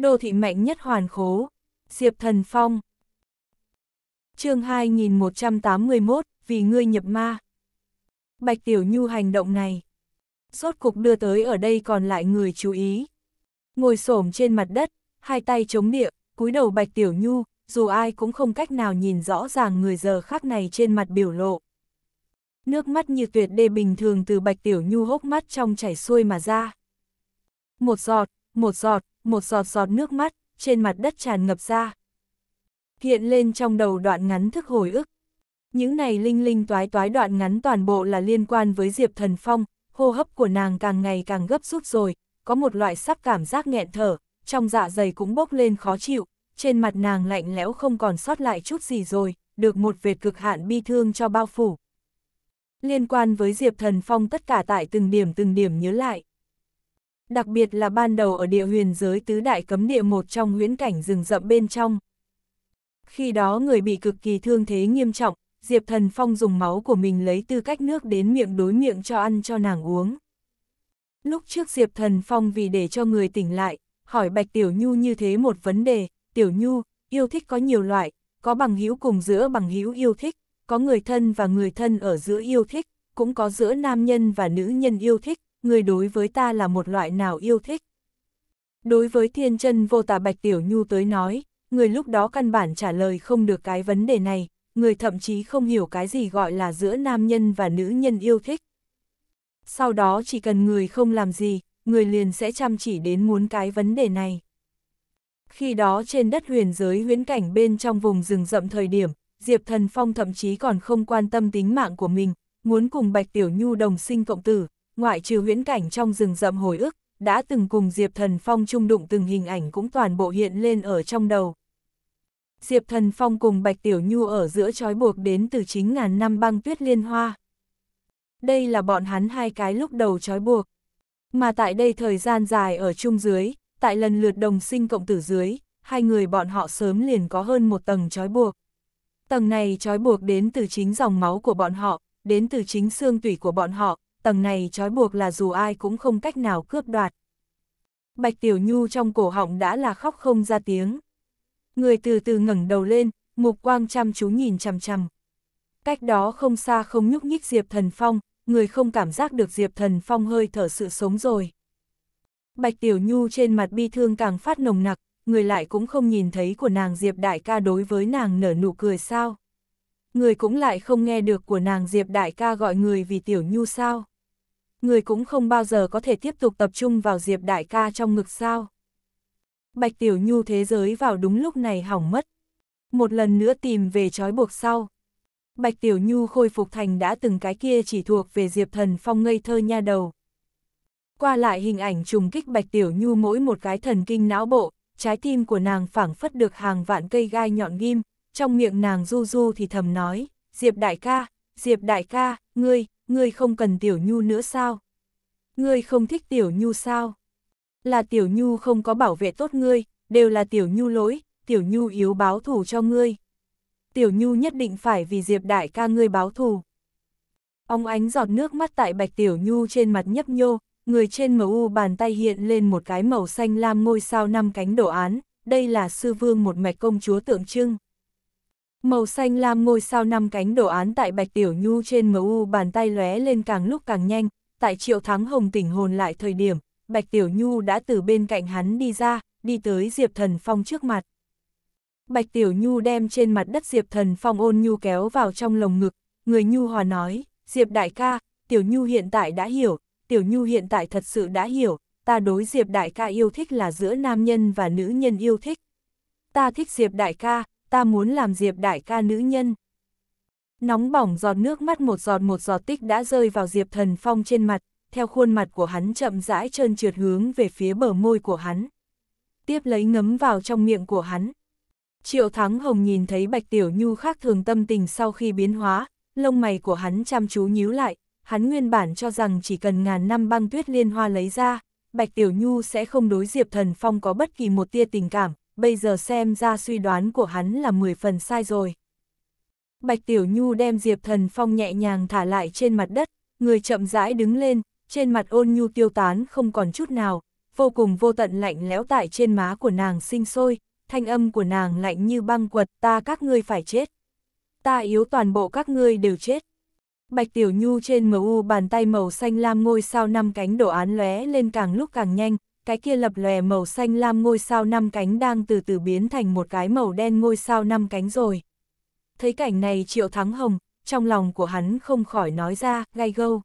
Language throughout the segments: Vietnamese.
Đô thị mạnh nhất hoàn khố. Diệp Thần Phong. chương 2181, vì ngươi nhập ma. Bạch Tiểu Nhu hành động này. Rốt cục đưa tới ở đây còn lại người chú ý. Ngồi xổm trên mặt đất, hai tay chống địa, cúi đầu Bạch Tiểu Nhu, dù ai cũng không cách nào nhìn rõ ràng người giờ khác này trên mặt biểu lộ. Nước mắt như tuyệt đê bình thường từ Bạch Tiểu Nhu hốc mắt trong chảy xuôi mà ra. Một giọt, một giọt, một giọt giọt nước mắt, trên mặt đất tràn ngập ra. Hiện lên trong đầu đoạn ngắn thức hồi ức. Những này linh linh toái toái đoạn ngắn toàn bộ là liên quan với Diệp Thần Phong, hô hấp của nàng càng ngày càng gấp rút rồi, có một loại sắp cảm giác nghẹn thở, trong dạ dày cũng bốc lên khó chịu, trên mặt nàng lạnh lẽo không còn sót lại chút gì rồi, được một vệt cực hạn bi thương cho bao phủ. Liên quan với Diệp Thần Phong tất cả tại từng điểm từng điểm nhớ lại đặc biệt là ban đầu ở địa huyền giới tứ đại cấm địa một trong huyễn cảnh rừng rậm bên trong. Khi đó người bị cực kỳ thương thế nghiêm trọng, Diệp Thần Phong dùng máu của mình lấy tư cách nước đến miệng đối miệng cho ăn cho nàng uống. Lúc trước Diệp Thần Phong vì để cho người tỉnh lại, hỏi Bạch Tiểu Nhu như thế một vấn đề, Tiểu Nhu, yêu thích có nhiều loại, có bằng hữu cùng giữa bằng hữu yêu thích, có người thân và người thân ở giữa yêu thích, cũng có giữa nam nhân và nữ nhân yêu thích, người đối với ta là một loại nào yêu thích. Đối với thiên chân vô tà Bạch Tiểu Nhu tới nói, người lúc đó căn bản trả lời không được cái vấn đề này, người thậm chí không hiểu cái gì gọi là giữa nam nhân và nữ nhân yêu thích. Sau đó chỉ cần người không làm gì, người liền sẽ chăm chỉ đến muốn cái vấn đề này. Khi đó trên đất huyền giới huyễn cảnh bên trong vùng rừng rậm thời điểm, Diệp Thần Phong thậm chí còn không quan tâm tính mạng của mình, muốn cùng Bạch Tiểu Nhu đồng sinh cộng tử, ngoại trừ huyễn cảnh trong rừng rậm hồi ức, đã từng cùng Diệp Thần Phong chung đụng từng hình ảnh cũng toàn bộ hiện lên ở trong đầu. Diệp Thần Phong cùng Bạch Tiểu Nhu ở giữa trói buộc đến từ chính ngàn năm băng tuyết liên hoa. Đây là bọn hắn hai cái lúc đầu trói buộc. Mà tại đây thời gian dài ở chung dưới, tại lần lượt đồng sinh cộng tử dưới, hai người bọn họ sớm liền có hơn một tầng trói buộc. Tầng này trói buộc đến từ chính dòng máu của bọn họ, đến từ chính xương tủy của bọn họ, tầng này trói buộc là dù ai cũng không cách nào cướp đoạt. Bạch Tiểu Nhu trong cổ họng đã là khóc không ra tiếng. Người từ từ ngẩng đầu lên, mục quang chăm chú nhìn chằm chằm. Cách đó không xa không nhúc nhích Diệp Thần Phong, người không cảm giác được Diệp Thần Phong hơi thở sự sống rồi. Bạch Tiểu Nhu trên mặt bi thương càng phát nồng nặc, người lại cũng không nhìn thấy của nàng Diệp Đại ca đối với nàng nở nụ cười sao. Người cũng lại không nghe được của nàng Diệp Đại ca gọi người vì Tiểu Nhu sao. Người cũng không bao giờ có thể tiếp tục tập trung vào Diệp Đại ca trong ngực sao. Bạch Tiểu Nhu thế giới vào đúng lúc này hỏng mất. Một lần nữa tìm về trói buộc sau. Bạch Tiểu Nhu khôi phục thành đã từng cái kia chỉ thuộc về Diệp Thần Phong ngây thơ nha đầu. Qua lại hình ảnh trùng kích Bạch Tiểu Nhu mỗi một cái thần kinh não bộ, trái tim của nàng phảng phất được hàng vạn cây gai nhọn ghim, trong miệng nàng du du thì thầm nói, Diệp đại ca, Diệp đại ca, ngươi, ngươi không cần tiểu nhu nữa sao? Ngươi không thích tiểu nhu sao? Là tiểu nhu không có bảo vệ tốt ngươi, đều là tiểu nhu lỗi, tiểu nhu yếu báo thù cho ngươi. Tiểu nhu nhất định phải vì Diệp đại ca ngươi báo thù. Ông ánh giọt nước mắt tại bạch tiểu nhu trên mặt nhấp nhô, người trên mờ u bàn tay hiện lên một cái màu xanh lam ngôi sao năm cánh đồ án, đây là sư vương một mạch công chúa tượng trưng. Màu xanh lam ngôi sao năm cánh đồ án tại Bạch Tiểu Nhu trên MU bàn tay lóe lên càng lúc càng nhanh, tại Triệu Thắng Hồng tỉnh hồn lại thời điểm, Bạch Tiểu Nhu đã từ bên cạnh hắn đi ra, đi tới Diệp Thần Phong trước mặt. Bạch Tiểu Nhu đem trên mặt đất Diệp Thần Phong ôn nhu kéo vào trong lồng ngực, người Nhu hòa nói, Diệp Đại ca, Tiểu Nhu hiện tại đã hiểu, Tiểu Nhu hiện tại thật sự đã hiểu, ta đối Diệp Đại ca yêu thích là giữa nam nhân và nữ nhân yêu thích. Ta thích Diệp Đại ca, ta muốn làm Diệp đại ca nữ nhân. Nóng bỏng giọt nước mắt một giọt một giọt tích đã rơi vào Diệp Thần Phong trên mặt, theo khuôn mặt của hắn chậm rãi trơn trượt hướng về phía bờ môi của hắn. Tiếp lấy ngấm vào trong miệng của hắn. Triệu Thắng Hồng nhìn thấy Bạch Tiểu Nhu khác thường tâm tình sau khi biến hóa, lông mày của hắn chăm chú nhíu lại, hắn nguyên bản cho rằng chỉ cần ngàn năm băng tuyết liên hoa lấy ra, Bạch Tiểu Nhu sẽ không đối Diệp Thần Phong có bất kỳ một tia tình cảm, bây giờ xem ra suy đoán của hắn là 10 phần sai rồi. Bạch Tiểu Nhu đem Diệp Thần Phong nhẹ nhàng thả lại trên mặt đất, người chậm rãi đứng lên, trên mặt ôn nhu tiêu tán không còn chút nào, vô cùng vô tận lạnh lẽo tại trên má của nàng sinh sôi, thanh âm của nàng lạnh như băng quật ta các ngươi phải chết. Ta yếu toàn bộ các ngươi đều chết. Bạch Tiểu Nhu trên MU bàn tay màu xanh lam ngôi sao năm cánh đổ án lóe lên càng lúc càng nhanh, cái kia lập lòe màu xanh lam ngôi sao năm cánh đang từ từ biến thành một cái màu đen ngôi sao năm cánh rồi. Thấy cảnh này Triệu Thắng Hồng, trong lòng của hắn không khỏi nói ra, gai gâu.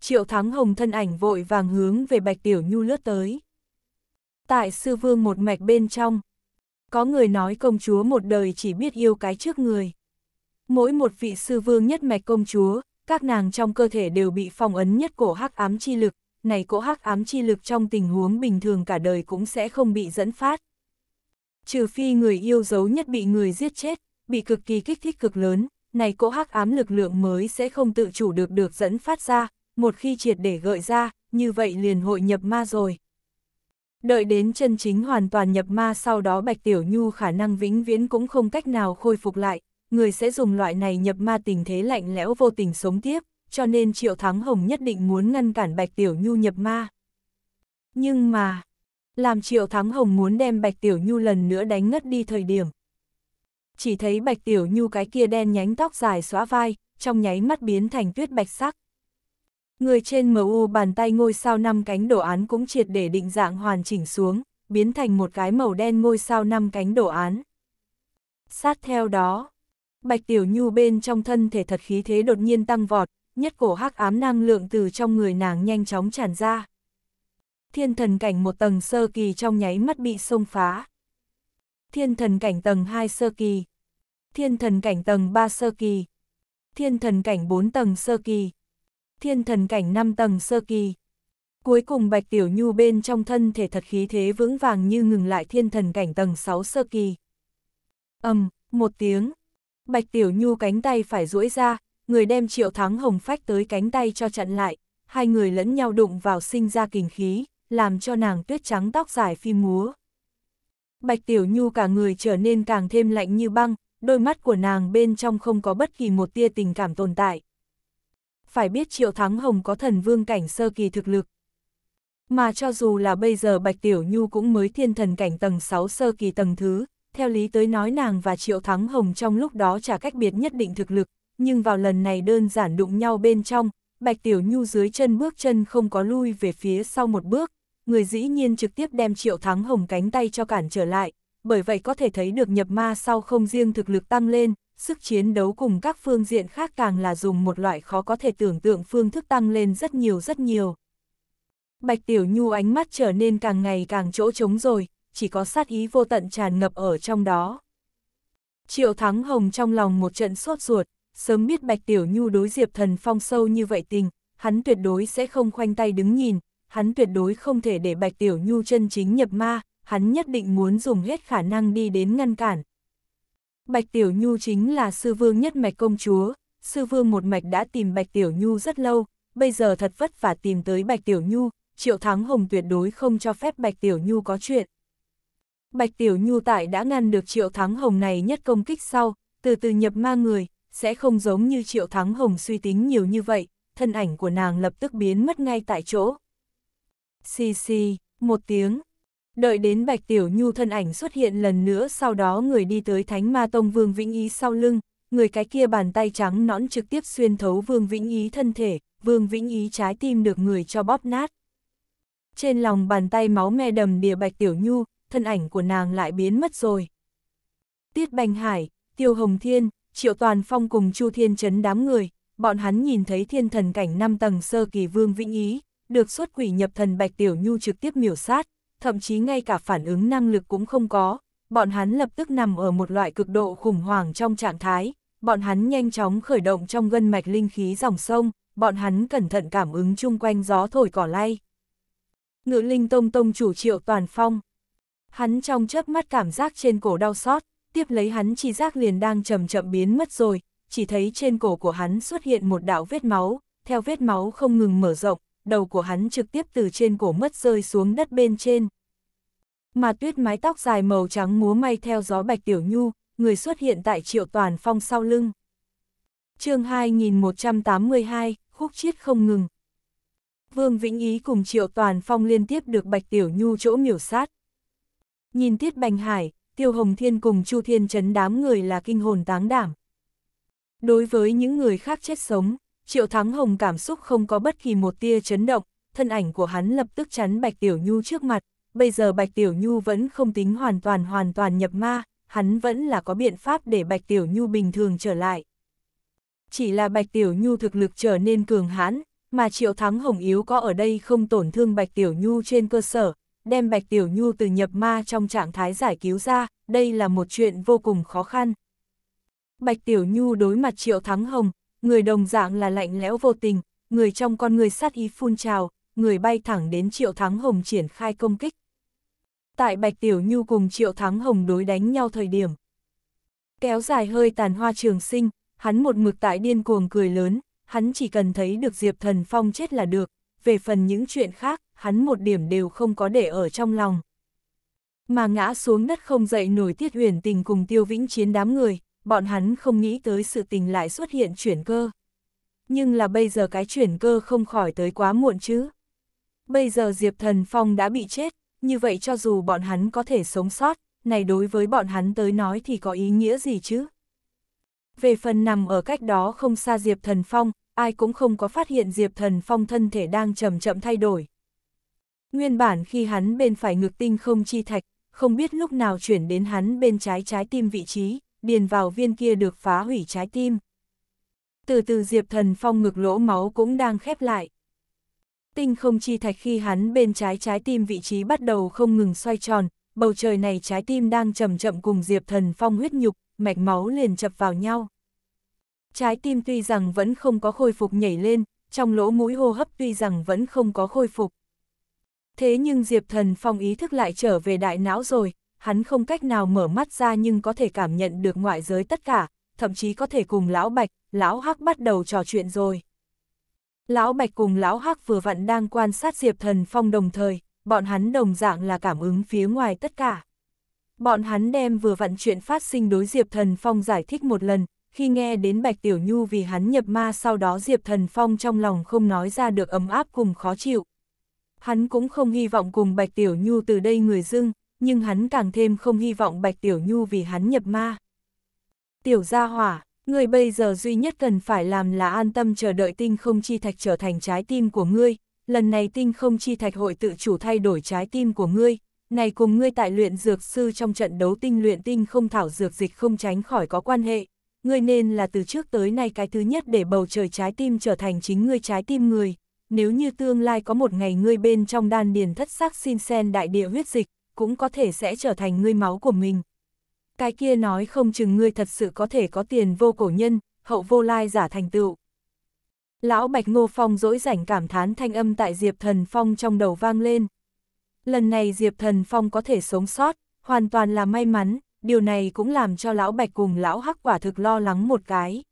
Triệu Thắng Hồng thân ảnh vội vàng hướng về Bạch Tiểu Nhu lướt tới. Tại sư vương một mạch bên trong, có người nói công chúa một đời chỉ biết yêu cái trước người. Mỗi một vị sư vương nhất mạch công chúa, các nàng trong cơ thể đều bị phong ấn nhất cổ hắc ám chi lực, này cỗ hắc ám chi lực trong tình huống bình thường cả đời cũng sẽ không bị dẫn phát. Trừ phi người yêu dấu nhất bị người giết chết, bị cực kỳ kích thích cực lớn, này cỗ hắc ám lực lượng mới sẽ không tự chủ được được dẫn phát ra, một khi triệt để gợi ra, như vậy liền hội nhập ma rồi. Đợi đến chân chính hoàn toàn nhập ma sau đó Bạch Tiểu Nhu khả năng vĩnh viễn cũng không cách nào khôi phục lại, người sẽ dùng loại này nhập ma tình thế lạnh lẽo vô tình sống tiếp, cho nên Triệu Thắng Hồng nhất định muốn ngăn cản Bạch Tiểu Nhu nhập ma. Nhưng mà, làm Triệu Thắng Hồng muốn đem Bạch Tiểu Nhu lần nữa đánh ngất đi thời điểm. Chỉ thấy Bạch Tiểu Nhu cái kia đen nhánh tóc dài xóa vai, trong nháy mắt biến thành tuyết bạch sắc. Người trên MU bàn tay ngôi sao năm cánh đổ án cũng triệt để định dạng hoàn chỉnh xuống, biến thành một cái màu đen ngôi sao năm cánh đổ án. Sát theo đó, Bạch Tiểu Nhu bên trong thân thể thật khí thế đột nhiên tăng vọt, nhất cổ hắc ám năng lượng từ trong người nàng nhanh chóng tràn ra. Thiên thần cảnh một tầng sơ kỳ trong nháy mắt bị xông phá. Thiên thần cảnh tầng 2 sơ kỳ. Thiên thần cảnh tầng 3 sơ kỳ. Thiên thần cảnh 4 tầng sơ kỳ. Thiên thần cảnh 5 tầng sơ kỳ. Cuối cùng Bạch Tiểu Nhu bên trong thân thể thật khí thế vững vàng như ngừng lại thiên thần cảnh tầng 6 sơ kỳ. Âm, um, một tiếng. Bạch Tiểu Nhu cánh tay phải duỗi ra, người đem triệu thắng hồng phách tới cánh tay cho chặn lại, hai người lẫn nhau đụng vào sinh ra kình khí, làm cho nàng tuyết trắng tóc dài phi múa. Bạch Tiểu Nhu cả người trở nên càng thêm lạnh như băng, đôi mắt của nàng bên trong không có bất kỳ một tia tình cảm tồn tại. Phải biết Triệu Thắng Hồng có thần vương cảnh sơ kỳ thực lực. Mà cho dù là bây giờ Bạch Tiểu Nhu cũng mới thiên thần cảnh tầng 6 sơ kỳ tầng thứ, theo lý tới nói nàng và Triệu Thắng Hồng trong lúc đó chả cách biệt nhất định thực lực, nhưng vào lần này đơn giản đụng nhau bên trong, Bạch Tiểu Nhu dưới chân bước chân không có lui về phía sau một bước, người dĩ nhiên trực tiếp đem Triệu Thắng Hồng cánh tay cho cản trở lại, bởi vậy có thể thấy được nhập ma sau không riêng thực lực tăng lên, sức chiến đấu cùng các phương diện khác càng là dùng một loại khó có thể tưởng tượng phương thức tăng lên rất nhiều rất nhiều. Bạch Tiểu Nhu ánh mắt trở nên càng ngày càng chỗ trống rồi, chỉ có sát ý vô tận tràn ngập ở trong đó. Triệu Thắng Hồng trong lòng một trận sốt ruột, sớm biết Bạch Tiểu Nhu đối Diệp Thần Phong sâu như vậy tình, hắn tuyệt đối sẽ không khoanh tay đứng nhìn, hắn tuyệt đối không thể để Bạch Tiểu Nhu chân chính nhập ma, hắn nhất định muốn dùng hết khả năng đi đến ngăn cản. Bạch Tiểu Nhu chính là sư vương nhất mạch công chúa, sư vương một mạch đã tìm Bạch Tiểu Nhu rất lâu, bây giờ thật vất vả tìm tới Bạch Tiểu Nhu, Triệu Thắng Hồng tuyệt đối không cho phép Bạch Tiểu Nhu có chuyện. Bạch Tiểu Nhu tại đã ngăn được Triệu Thắng Hồng này nhất công kích sau, từ từ nhập ma người, sẽ không giống như Triệu Thắng Hồng suy tính nhiều như vậy, thân ảnh của nàng lập tức biến mất ngay tại chỗ. Xì xì, một tiếng. Đợi đến Bạch Tiểu Nhu thân ảnh xuất hiện lần nữa sau đó người đi tới Thánh Ma Tông Vương Vĩnh Ý sau lưng, người cái kia bàn tay trắng nõn trực tiếp xuyên thấu Vương Vĩnh Ý thân thể, Vương Vĩnh Ý trái tim được người cho bóp nát. Trên lòng bàn tay máu me đầm đìa Bạch Tiểu Nhu, thân ảnh của nàng lại biến mất rồi. Tiết Bành Hải, Tiêu Hồng Thiên, Triệu Toàn Phong cùng Chu Thiên Trấn đám người, bọn hắn nhìn thấy thiên thần cảnh 5 tầng sơ kỳ vương vĩnh ý, được xuất quỷ nhập thần Bạch Tiểu Nhu trực tiếp miểu sát, thậm chí ngay cả phản ứng năng lực cũng không có, bọn hắn lập tức nằm ở một loại cực độ khủng hoảng trong trạng thái, bọn hắn nhanh chóng khởi động trong gân mạch linh khí dòng sông, bọn hắn cẩn thận cảm ứng chung quanh gió thổi cỏ lay. Ngự linh tông tông chủ triệu toàn phong. Hắn trong chớp mắt cảm giác trên cổ đau xót, tiếp lấy hắn chi giác liền đang chậm chậm biến mất rồi, chỉ thấy trên cổ của hắn xuất hiện một đạo vết máu, theo vết máu không ngừng mở rộng, đầu của hắn trực tiếp từ trên cổ mất rơi xuống đất bên trên. Mà tuyết mái tóc dài màu trắng múa may theo gió bạch tiểu nhu, người xuất hiện tại triệu toàn phong sau lưng. chương 2182, khúc chiết không ngừng. Vương Vĩnh Ý cùng triệu toàn phong liên tiếp được bạch tiểu nhu chỗ miểu sát. Nhìn Tiết Bành Hải, Tiêu Hồng Thiên cùng Chu Thiên Trấn đám người là kinh hồn táng đảm. Đối với những người khác chết sống, Triệu Thắng Hồng cảm xúc không có bất kỳ một tia chấn động, thân ảnh của hắn lập tức chắn Bạch Tiểu Nhu trước mặt, bây giờ Bạch Tiểu Nhu vẫn không tính hoàn toàn hoàn toàn nhập ma, hắn vẫn là có biện pháp để Bạch Tiểu Nhu bình thường trở lại. Chỉ là Bạch Tiểu Nhu thực lực trở nên cường hãn, mà Triệu Thắng Hồng yếu có ở đây không tổn thương Bạch Tiểu Nhu trên cơ sở, đem Bạch Tiểu Nhu từ nhập ma trong trạng thái giải cứu ra, đây là một chuyện vô cùng khó khăn. Bạch Tiểu Nhu đối mặt Triệu Thắng Hồng, người đồng dạng là lạnh lẽo vô tình, người trong con người sát ý phun trào, người bay thẳng đến Triệu Thắng Hồng triển khai công kích. Tại Bạch Tiểu Nhu cùng Triệu Thắng Hồng đối đánh nhau thời điểm. Kéo dài hơi tàn hoa trường sinh, hắn một mực tại điên cuồng cười lớn, hắn chỉ cần thấy được Diệp Thần Phong chết là được, về phần những chuyện khác, hắn một điểm đều không có để ở trong lòng. Mà ngã xuống đất không dậy nổi tiết huyền tình cùng tiêu vĩnh chiến đám người, bọn hắn không nghĩ tới sự tình lại xuất hiện chuyển cơ. Nhưng là bây giờ cái chuyển cơ không khỏi tới quá muộn chứ. Bây giờ Diệp Thần Phong đã bị chết, như vậy cho dù bọn hắn có thể sống sót, này đối với bọn hắn tới nói thì có ý nghĩa gì chứ? Về phần nằm ở cách đó không xa Diệp Thần Phong, ai cũng không có phát hiện Diệp Thần Phong thân thể đang chậm chậm thay đổi, Nguyên bản khi hắn bên phải ngực tinh không chi thạch, không biết lúc nào chuyển đến hắn bên trái trái tim vị trí, điền vào viên kia được phá hủy trái tim. Từ từ Diệp Thần Phong ngực lỗ máu cũng đang khép lại. Tinh không chi thạch khi hắn bên trái trái tim vị trí bắt đầu không ngừng xoay tròn, bầu trời này trái tim đang chậm chậm cùng Diệp Thần Phong huyết nhục, mạch máu liền chập vào nhau. Trái tim tuy rằng vẫn không có khôi phục nhảy lên, trong lỗ mũi hô hấp tuy rằng vẫn không có khôi phục. Thế nhưng Diệp Thần Phong ý thức lại trở về đại não rồi, hắn không cách nào mở mắt ra nhưng có thể cảm nhận được ngoại giới tất cả, thậm chí có thể cùng Lão Bạch, Lão Hắc bắt đầu trò chuyện rồi. Lão Bạch cùng Lão Hắc vừa vặn đang quan sát Diệp Thần Phong đồng thời, bọn hắn đồng dạng là cảm ứng phía ngoài tất cả. Bọn hắn đem vừa vặn chuyện phát sinh đối Diệp Thần Phong giải thích một lần, khi nghe đến Bạch Tiểu Nhu vì hắn nhập ma sau đó Diệp Thần Phong trong lòng không nói ra được ấm áp cùng khó chịu. Hắn cũng không hy vọng cùng Bạch Tiểu Nhu từ đây người dưng, nhưng hắn càng thêm không hy vọng Bạch Tiểu Nhu vì hắn nhập ma. Tiểu gia hỏa, người bây giờ duy nhất cần phải làm là an tâm chờ đợi tinh không chi thạch trở thành trái tim của ngươi, lần này tinh không chi thạch hội tự chủ thay đổi trái tim của ngươi, này cùng ngươi tại luyện dược sư trong trận đấu tinh luyện tinh không thảo dược dịch không tránh khỏi có quan hệ, ngươi nên là từ trước tới nay cái thứ nhất để bầu trời trái tim trở thành chính ngươi trái tim người, nếu như tương lai có một ngày ngươi bên trong đan điền thất sắc xin sen đại địa huyết dịch, cũng có thể sẽ trở thành ngươi máu của mình. Cái kia nói không chừng ngươi thật sự có thể có tiền vô cổ nhân, hậu vô lai giả thành tựu. Lão Bạch Ngô Phong dỗi rảnh cảm thán thanh âm tại Diệp Thần Phong trong đầu vang lên. Lần này Diệp Thần Phong có thể sống sót, hoàn toàn là may mắn, điều này cũng làm cho Lão Bạch cùng Lão Hắc quả thực lo lắng một cái.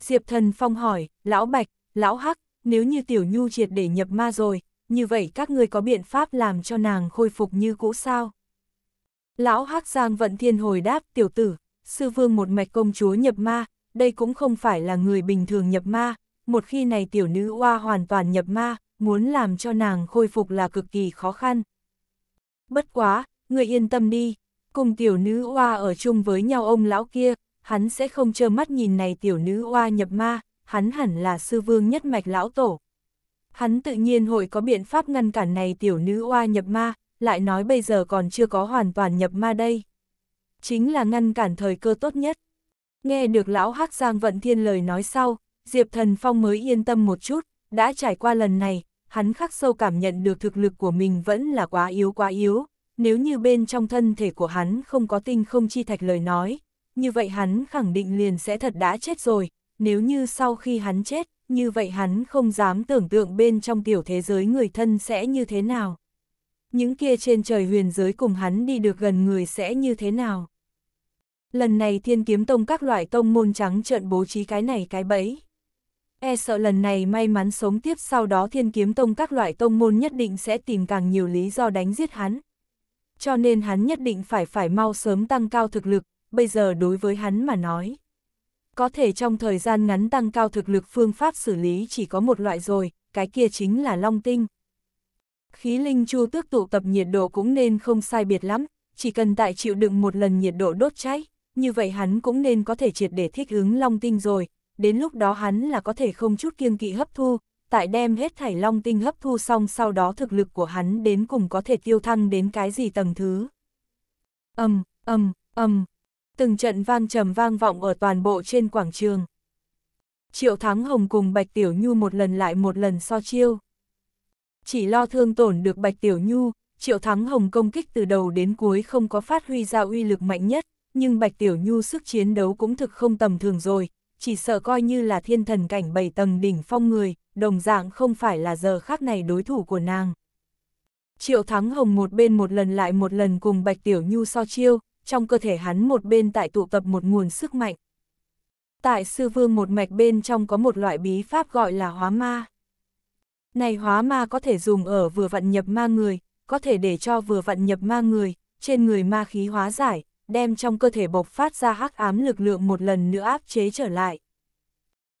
Diệp Thần Phong hỏi, Lão Bạch, Lão Hắc, nếu như Tiểu Nhu triệt để nhập ma rồi, như vậy các người có biện pháp làm cho nàng khôi phục như cũ sao? Lão Hắc Giang Vận Thiên hồi đáp, tiểu tử, sư vương một mạch công chúa nhập ma, đây cũng không phải là người bình thường nhập ma, một khi này tiểu nữ oa hoàn toàn nhập ma, muốn làm cho nàng khôi phục là cực kỳ khó khăn. Bất quá, người yên tâm đi, cùng tiểu nữ oa ở chung với nhau ông lão kia, hắn sẽ không trơ mắt nhìn này tiểu nữ oa nhập ma, hắn hẳn là sư vương nhất mạch lão tổ. Hắn tự nhiên hội có biện pháp ngăn cản này tiểu nữ oa nhập ma, lại nói bây giờ còn chưa có hoàn toàn nhập ma đây. Chính là ngăn cản thời cơ tốt nhất. Nghe được lão hắc Giang Vận Thiên lời nói sau, Diệp Thần Phong mới yên tâm một chút, đã trải qua lần này, hắn khắc sâu cảm nhận được thực lực của mình vẫn là quá yếu quá yếu, nếu như bên trong thân thể của hắn không có tinh không chi thạch lời nói, như vậy hắn khẳng định liền sẽ thật đã chết rồi, nếu như sau khi hắn chết, như vậy hắn không dám tưởng tượng bên trong tiểu thế giới người thân sẽ như thế nào. Những kia trên trời huyền giới cùng hắn đi được gần người sẽ như thế nào. Lần này thiên kiếm tông các loại tông môn trắng trợn bố trí cái này cái bẫy. E sợ lần này may mắn sống tiếp sau đó thiên kiếm tông các loại tông môn nhất định sẽ tìm càng nhiều lý do đánh giết hắn. Cho nên hắn nhất định phải phải mau sớm tăng cao thực lực, bây giờ đối với hắn mà nói, có thể trong thời gian ngắn tăng cao thực lực phương pháp xử lý chỉ có một loại rồi, cái kia chính là long tinh. Khí linh chu tước tụ tập nhiệt độ cũng nên không sai biệt lắm, chỉ cần tại chịu đựng một lần nhiệt độ đốt cháy, như vậy hắn cũng nên có thể triệt để thích ứng long tinh rồi, đến lúc đó hắn là có thể không chút kiêng kỵ hấp thu, tại đem hết thảy long tinh hấp thu xong sau đó thực lực của hắn đến cùng có thể tiêu thăng đến cái gì tầng thứ. Âm, um, âm, um, âm, um, từng trận vang trầm vang vọng ở toàn bộ trên quảng trường. Triệu Thắng Hồng cùng Bạch Tiểu Nhu một lần lại một lần so chiêu. Chỉ lo thương tổn được Bạch Tiểu Nhu, Triệu Thắng Hồng công kích từ đầu đến cuối không có phát huy ra uy lực mạnh nhất, nhưng Bạch Tiểu Nhu sức chiến đấu cũng thực không tầm thường rồi, chỉ sợ coi như là thiên thần cảnh bảy tầng đỉnh phong người, đồng dạng không phải là giờ khác này đối thủ của nàng. Triệu Thắng Hồng một bên một lần lại một lần cùng Bạch Tiểu Nhu so chiêu, trong cơ thể hắn một bên tại tụ tập một nguồn sức mạnh. Tại sư vương một mạch bên trong có một loại bí pháp gọi là hóa ma. Này hóa ma có thể dùng ở vừa vận nhập ma người, có thể để cho vừa vận nhập ma người, trên người ma khí hóa giải, đem trong cơ thể bộc phát ra hắc ám lực lượng một lần nữa áp chế trở lại.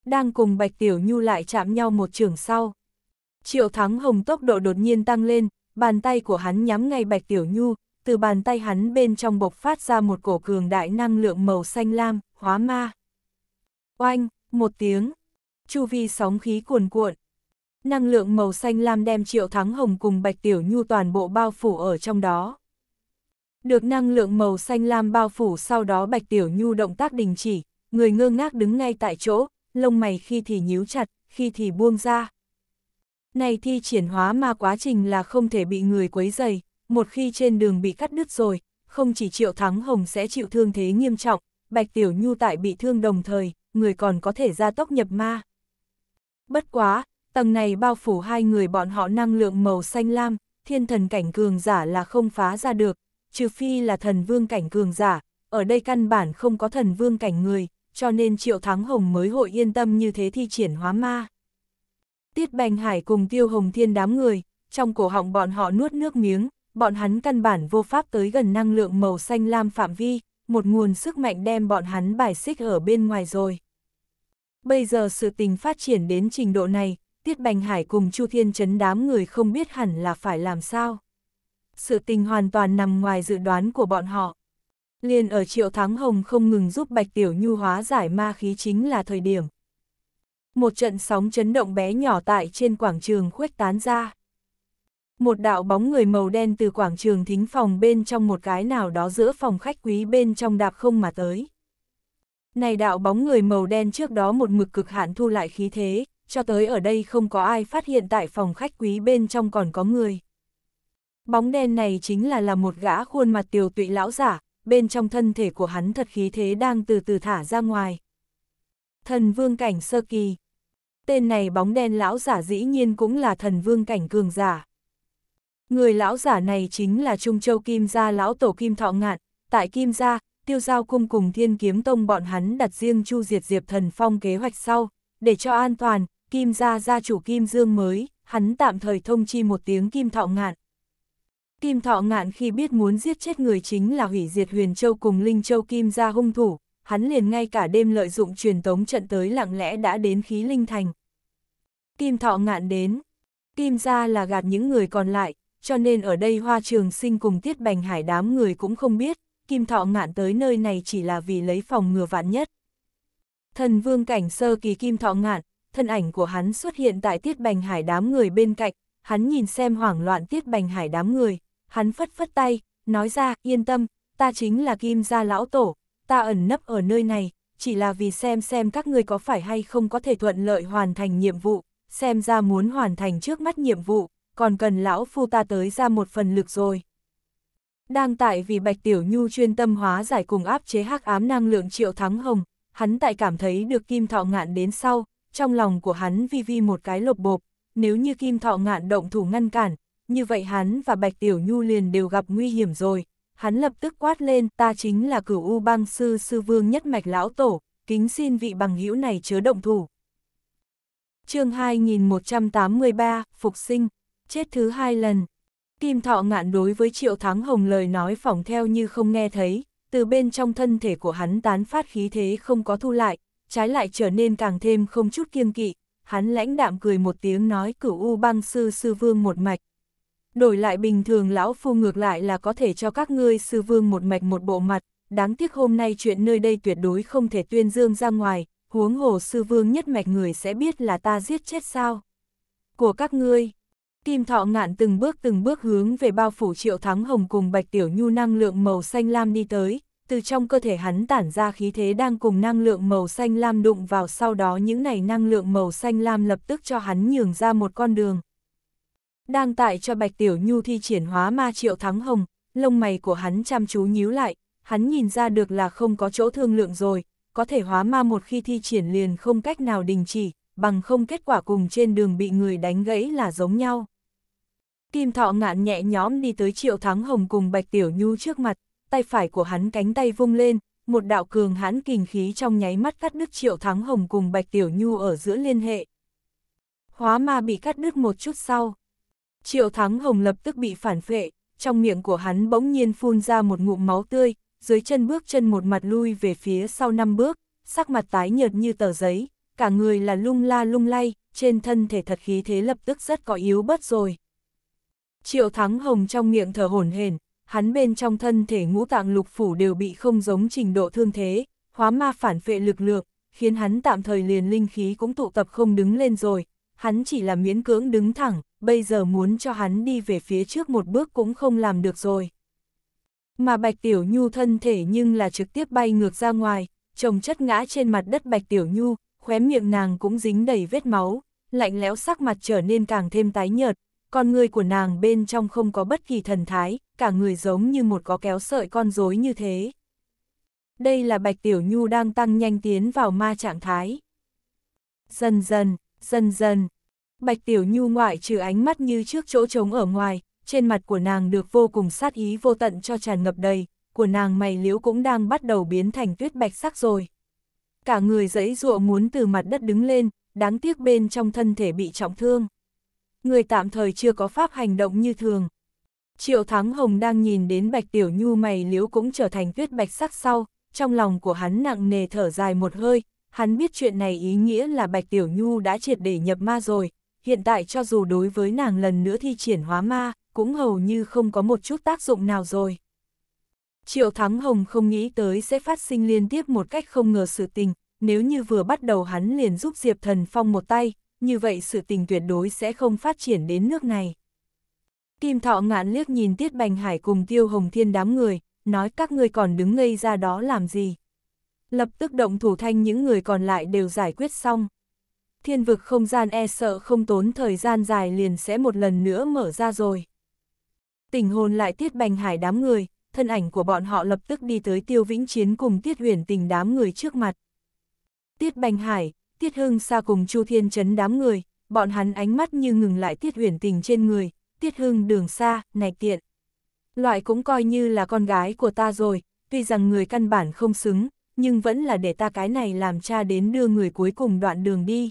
Đang cùng Bạch Tiểu Nhu lại chạm nhau một trường sau. Triệu Thắng Hồng tốc độ đột nhiên tăng lên, bàn tay của hắn nhắm ngay Bạch Tiểu Nhu, từ bàn tay hắn bên trong bộc phát ra một cổ cường đại năng lượng màu xanh lam, hóa ma. Oanh, một tiếng, chu vi sóng khí cuồn cuộn. Năng lượng màu xanh lam đem triệu thắng hồng cùng bạch tiểu nhu toàn bộ bao phủ ở trong đó. Được năng lượng màu xanh lam bao phủ sau đó bạch tiểu nhu động tác đình chỉ, người ngơ ngác đứng ngay tại chỗ, lông mày khi thì nhíu chặt, khi thì buông ra. Này thi triển hóa ma quá trình là không thể bị người quấy dày, một khi trên đường bị cắt đứt rồi, không chỉ Triệu Thắng Hồng sẽ chịu thương thế nghiêm trọng, Bạch Tiểu Nhu tại bị thương đồng thời, người còn có thể gia tốc nhập ma. Bất quá, tầng này bao phủ hai người bọn họ năng lượng màu xanh lam, thiên thần cảnh cường giả là không phá ra được, trừ phi là thần vương cảnh cường giả, ở đây căn bản không có thần vương cảnh người, cho nên Triệu Thắng Hồng mới hội yên tâm như thế thi triển hóa ma. Tiết Bành Hải cùng Tiêu Hồng Thiên đám người, trong cổ họng bọn họ nuốt nước miếng, bọn hắn căn bản vô pháp tới gần năng lượng màu xanh lam phạm vi, một nguồn sức mạnh đem bọn hắn bài xích ở bên ngoài rồi. Bây giờ sự tình phát triển đến trình độ này, Tiết Bành Hải cùng Chu Thiên Trấn đám người không biết hẳn là phải làm sao. Sự tình hoàn toàn nằm ngoài dự đoán của bọn họ. Liên ở Triệu Thắng Hồng không ngừng giúp Bạch Tiểu Nhu hóa giải ma khí chính là thời điểm. Một trận sóng chấn động bé nhỏ tại trên quảng trường khuếch tán ra một đạo bóng người màu đen từ quảng trường thính phòng bên trong một cái nào đó giữa phòng khách quý bên trong đạp không mà tới. Này đạo bóng người màu đen trước đó một mực cực hạn thu lại khí thế, cho tới ở đây không có ai phát hiện tại phòng khách quý bên trong còn có người. Bóng đen này chính là là một gã khuôn mặt tiều tụy lão giả, bên trong thân thể của hắn thật khí thế đang từ từ thả ra ngoài. Thần vương cảnh sơ kỳ. Tên này bóng đen lão giả dĩ nhiên cũng là thần vương cảnh cường giả. Người lão giả này chính là Trung Châu Kim Gia lão tổ Kim Thọ Ngạn, tại Kim Gia, tiêu giao cung cùng thiên kiếm tông bọn hắn đặt riêng chu diệt diệp thần phong kế hoạch sau, để cho an toàn, Kim Gia gia chủ Kim Dương mới, hắn tạm thời thông chi một tiếng Kim Thọ Ngạn. Kim Thọ Ngạn khi biết muốn giết chết người chính là hủy diệt huyền châu cùng Linh Châu Kim Gia hung thủ, hắn liền ngay cả đêm lợi dụng truyền tống trận tới lặng lẽ đã đến khí linh thành. Kim Thọ Ngạn đến, Kim Gia là gạt những người còn lại, cho nên ở đây Hoa Trường Sinh cùng Tiết Bành Hải đám người cũng không biết, Kim Thọ ngạn tới nơi này chỉ là vì lấy phòng ngừa vạn nhất. Thần vương cảnh sơ kỳ Kim Thọ ngạn, thân ảnh của hắn xuất hiện tại Tiết Bành Hải đám người bên cạnh, hắn nhìn xem hoảng loạn Tiết Bành Hải đám người, hắn phất phất tay, nói ra, yên tâm, ta chính là Kim gia lão tổ, ta ẩn nấp ở nơi này, chỉ là vì xem xem các người có phải hay không có thể thuận lợi hoàn thành nhiệm vụ, xem ra muốn hoàn thành trước mắt nhiệm vụ, còn cần lão phu ta tới ra một phần lực rồi. Đang tại vì Bạch Tiểu Nhu chuyên tâm hóa giải cùng áp chế hắc ám năng lượng triệu thắng hồng, hắn tại cảm thấy được kim thọ ngạn đến sau, trong lòng của hắn vi vi một cái lột bộp, nếu như kim thọ ngạn động thủ ngăn cản, như vậy hắn và Bạch Tiểu Nhu liền đều gặp nguy hiểm rồi. Hắn lập tức quát lên, ta chính là cửu u bang sư sư vương nhất mạch lão tổ, kính xin vị bằng hữu này chớ động thủ. chương 2183, Phục sinh chết thứ hai lần. Kim Thọ ngạn đối với Triệu Thắng Hồng lời nói phỏng theo như không nghe thấy, từ bên trong thân thể của hắn tán phát khí thế không có thu lại, trái lại trở nên càng thêm không chút kiêng kỵ, hắn lãnh đạm cười một tiếng nói cửu u băng sư sư vương một mạch. Đổi lại bình thường lão phu ngược lại là có thể cho các ngươi sư vương một mạch một bộ mặt, đáng tiếc hôm nay chuyện nơi đây tuyệt đối không thể tuyên dương ra ngoài, huống hồ sư vương nhất mạch người sẽ biết là ta giết chết sao. Của các ngươi, Kim thọ ngạn từng bước từng bước hướng về bao phủ triệu thắng hồng cùng bạch tiểu nhu năng lượng màu xanh lam đi tới, từ trong cơ thể hắn tản ra khí thế đang cùng năng lượng màu xanh lam đụng vào sau đó những này năng lượng màu xanh lam lập tức cho hắn nhường ra một con đường. Đang tại cho bạch tiểu nhu thi triển hóa ma triệu thắng hồng, lông mày của hắn chăm chú nhíu lại, hắn nhìn ra được là không có chỗ thương lượng rồi, có thể hóa ma một khi thi triển liền không cách nào đình chỉ, bằng không kết quả cùng trên đường bị người đánh gãy là giống nhau. Kim Thọ ngạn nhẹ nhõm đi tới Triệu Thắng Hồng cùng Bạch Tiểu Nhu trước mặt, tay phải của hắn cánh tay vung lên, một đạo cường hãn kình khí trong nháy mắt cắt đứt Triệu Thắng Hồng cùng Bạch Tiểu Nhu ở giữa liên hệ. Hóa ma bị cắt đứt một chút sau. Triệu Thắng Hồng lập tức bị phản phệ, trong miệng của hắn bỗng nhiên phun ra một ngụm máu tươi, dưới chân bước chân một mặt lui về phía sau năm bước, sắc mặt tái nhợt như tờ giấy, cả người là lung la lung lay, trên thân thể thật khí thế lập tức rất có yếu bớt rồi. Triệu Thắng Hồng trong miệng thở hổn hển, hắn bên trong thân thể ngũ tạng lục phủ đều bị không giống trình độ thương thế, hóa ma phản phệ lực lượng, khiến hắn tạm thời liền linh khí cũng tụ tập không đứng lên rồi, hắn chỉ là miễn cưỡng đứng thẳng, bây giờ muốn cho hắn đi về phía trước một bước cũng không làm được rồi. Mà Bạch Tiểu Nhu thân thể nhưng là trực tiếp bay ngược ra ngoài, chồng chất ngã trên mặt đất Bạch Tiểu Nhu, khóe miệng nàng cũng dính đầy vết máu, lạnh lẽo sắc mặt trở nên càng thêm tái nhợt, con người của nàng bên trong không có bất kỳ thần thái, cả người giống như một có kéo sợi con rối như thế. Đây là Bạch Tiểu Nhu đang tăng nhanh tiến vào ma trạng thái. Dần dần, dần dần, Bạch Tiểu Nhu ngoại trừ ánh mắt như trước chỗ trống ở ngoài, trên mặt của nàng được vô cùng sát ý vô tận cho tràn ngập đầy, của nàng mày liễu cũng đang bắt đầu biến thành tuyết bạch sắc rồi. Cả người dẫy dụa muốn từ mặt đất đứng lên, đáng tiếc bên trong thân thể bị trọng thương người tạm thời chưa có pháp hành động như thường. Triệu Thắng Hồng đang nhìn đến Bạch Tiểu Nhu mày liếu cũng trở thành tuyết bạch sắc sau, trong lòng của hắn nặng nề thở dài một hơi, hắn biết chuyện này ý nghĩa là Bạch Tiểu Nhu đã triệt để nhập ma rồi, hiện tại cho dù đối với nàng lần nữa thi triển hóa ma, cũng hầu như không có một chút tác dụng nào rồi. Triệu Thắng Hồng không nghĩ tới sẽ phát sinh liên tiếp một cách không ngờ sự tình, nếu như vừa bắt đầu hắn liền giúp Diệp Thần Phong một tay, như vậy sự tình tuyệt đối sẽ không phát triển đến nước này. Kim Thọ ngạn liếc nhìn Tiết Bành Hải cùng Tiêu Hồng Thiên đám người, nói các ngươi còn đứng ngây ra đó làm gì. Lập tức động thủ thanh những người còn lại đều giải quyết xong. Thiên vực không gian e sợ không tốn thời gian dài liền sẽ một lần nữa mở ra rồi. Tình hồn lại Tiết Bành Hải đám người, thân ảnh của bọn họ lập tức đi tới Tiêu Vĩnh Chiến cùng Tiết Huyền Tình đám người trước mặt. Tiết Bành Hải, Tiết Hưng xa cùng Chu Thiên chấn đám người, bọn hắn ánh mắt như ngừng lại Tiết Huyền Tình trên người, Tiết Hưng đường xa, này tiện. Loại cũng coi như là con gái của ta rồi, tuy rằng người căn bản không xứng, nhưng vẫn là để ta cái này làm cha đến đưa người cuối cùng đoạn đường đi.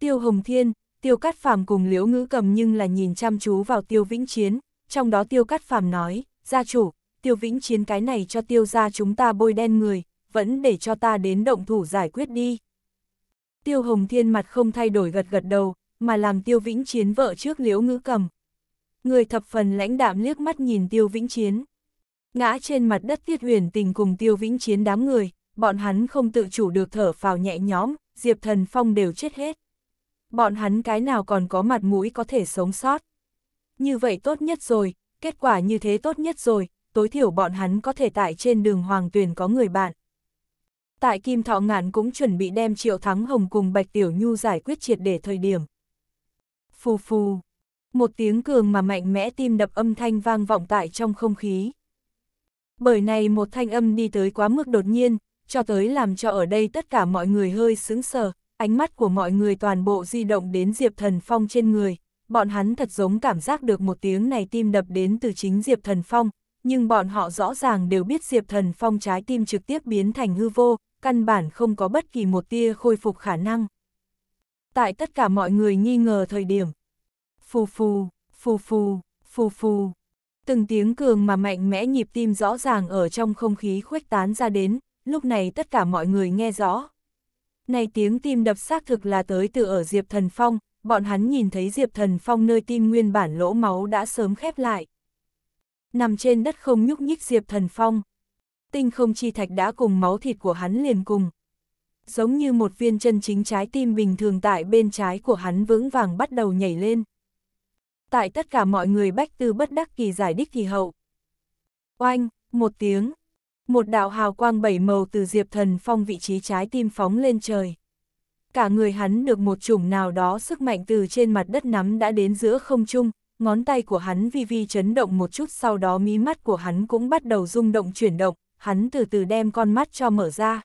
Tiêu Hồng Thiên, Tiêu Cát Phàm cùng Liễu Ngữ Cầm nhưng là nhìn chăm chú vào Tiêu Vĩnh Chiến, trong đó Tiêu Cát Phàm nói, gia chủ, Tiêu Vĩnh Chiến cái này cho Tiêu gia chúng ta bôi đen người, vẫn để cho ta đến động thủ giải quyết đi. Tiêu Hồng Thiên mặt không thay đổi gật gật đầu, mà làm Tiêu Vĩnh Chiến vợ trước liễu ngữ cầm. Người thập phần lãnh đạm liếc mắt nhìn Tiêu Vĩnh Chiến. Ngã trên mặt đất Tiết Huyền tình cùng Tiêu Vĩnh Chiến đám người, bọn hắn không tự chủ được thở phào nhẹ nhõm, Diệp Thần Phong đều chết hết. Bọn hắn cái nào còn có mặt mũi có thể sống sót. Như vậy tốt nhất rồi, kết quả như thế tốt nhất rồi, tối thiểu bọn hắn có thể tại trên đường hoàng tuyền có người bạn tại Kim Thọ Ngạn cũng chuẩn bị đem Triệu Thắng Hồng cùng Bạch Tiểu Nhu giải quyết triệt để thời điểm. Phù phù, một tiếng cường mà mạnh mẽ tim đập âm thanh vang vọng tại trong không khí. Bởi này một thanh âm đi tới quá mức đột nhiên, cho tới làm cho ở đây tất cả mọi người hơi sững sờ, ánh mắt của mọi người toàn bộ di động đến Diệp Thần Phong trên người, bọn hắn thật giống cảm giác được một tiếng này tim đập đến từ chính Diệp Thần Phong, nhưng bọn họ rõ ràng đều biết Diệp Thần Phong trái tim trực tiếp biến thành hư vô, căn bản không có bất kỳ một tia khôi phục khả năng. Tại tất cả mọi người nghi ngờ thời điểm, phù phù, phù phù, phù phù, từng tiếng cường mà mạnh mẽ nhịp tim rõ ràng ở trong không khí khuếch tán ra đến, lúc này tất cả mọi người nghe rõ. Này tiếng tim đập xác thực là tới từ ở Diệp Thần Phong, bọn hắn nhìn thấy Diệp Thần Phong nơi tim nguyên bản lỗ máu đã sớm khép lại. Nằm trên đất không nhúc nhích Diệp Thần Phong tinh không chi thạch đã cùng máu thịt của hắn liền cùng. Giống như một viên chân chính trái tim bình thường tại bên trái của hắn vững vàng bắt đầu nhảy lên. Tại tất cả mọi người bách tư bất đắc kỳ giải đích kỳ hậu. Oanh, một tiếng, một đạo hào quang bảy màu từ diệp thần phong vị trí trái tim phóng lên trời. Cả người hắn được một chủng nào đó sức mạnh từ trên mặt đất nắm đã đến giữa không trung, ngón tay của hắn vi vi chấn động một chút sau đó mí mắt của hắn cũng bắt đầu rung động chuyển động, hắn từ từ đem con mắt cho mở ra.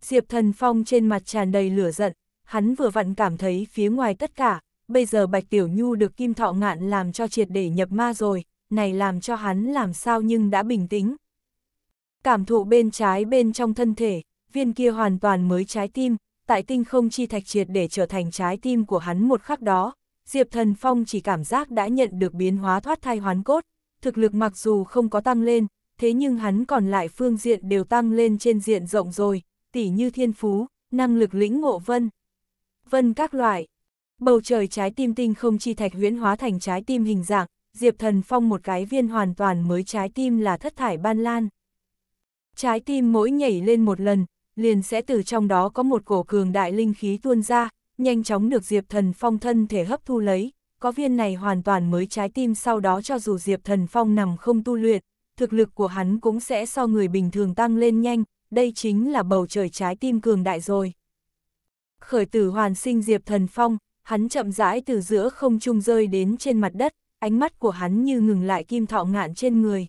Diệp Thần Phong trên mặt tràn đầy lửa giận, hắn vừa vặn cảm thấy phía ngoài tất cả, bây giờ Bạch Tiểu Nhu được Kim Thọ Ngạn làm cho triệt để nhập ma rồi, này làm cho hắn làm sao nhưng đã bình tĩnh. Cảm thụ bên trái bên trong thân thể, viên kia hoàn toàn mới trái tim, tại tinh không chi thạch triệt để trở thành trái tim của hắn một khắc đó, Diệp Thần Phong chỉ cảm giác đã nhận được biến hóa thoát thai hoán cốt, thực lực mặc dù không có tăng lên, thế nhưng hắn còn lại phương diện đều tăng lên trên diện rộng rồi, tỉ như thiên phú, năng lực lĩnh ngộ vân, vân các loại. Bầu trời trái tim tinh không chi thạch huyễn hóa thành trái tim hình dạng, Diệp Thần Phong một cái viên hoàn toàn mới trái tim là thất thải ban lan. Trái tim mỗi nhảy lên một lần, liền sẽ từ trong đó có một cổ cường đại linh khí tuôn ra, nhanh chóng được Diệp Thần Phong thân thể hấp thu lấy, có viên này hoàn toàn mới trái tim sau đó cho dù Diệp Thần Phong nằm không tu luyện, thực lực của hắn cũng sẽ so người bình thường tăng lên nhanh, đây chính là bầu trời trái tim cường đại rồi. Khởi tử hoàn sinh Diệp Thần Phong, hắn chậm rãi từ giữa không trung rơi đến trên mặt đất, ánh mắt của hắn như ngừng lại kim thọ ngạn trên người.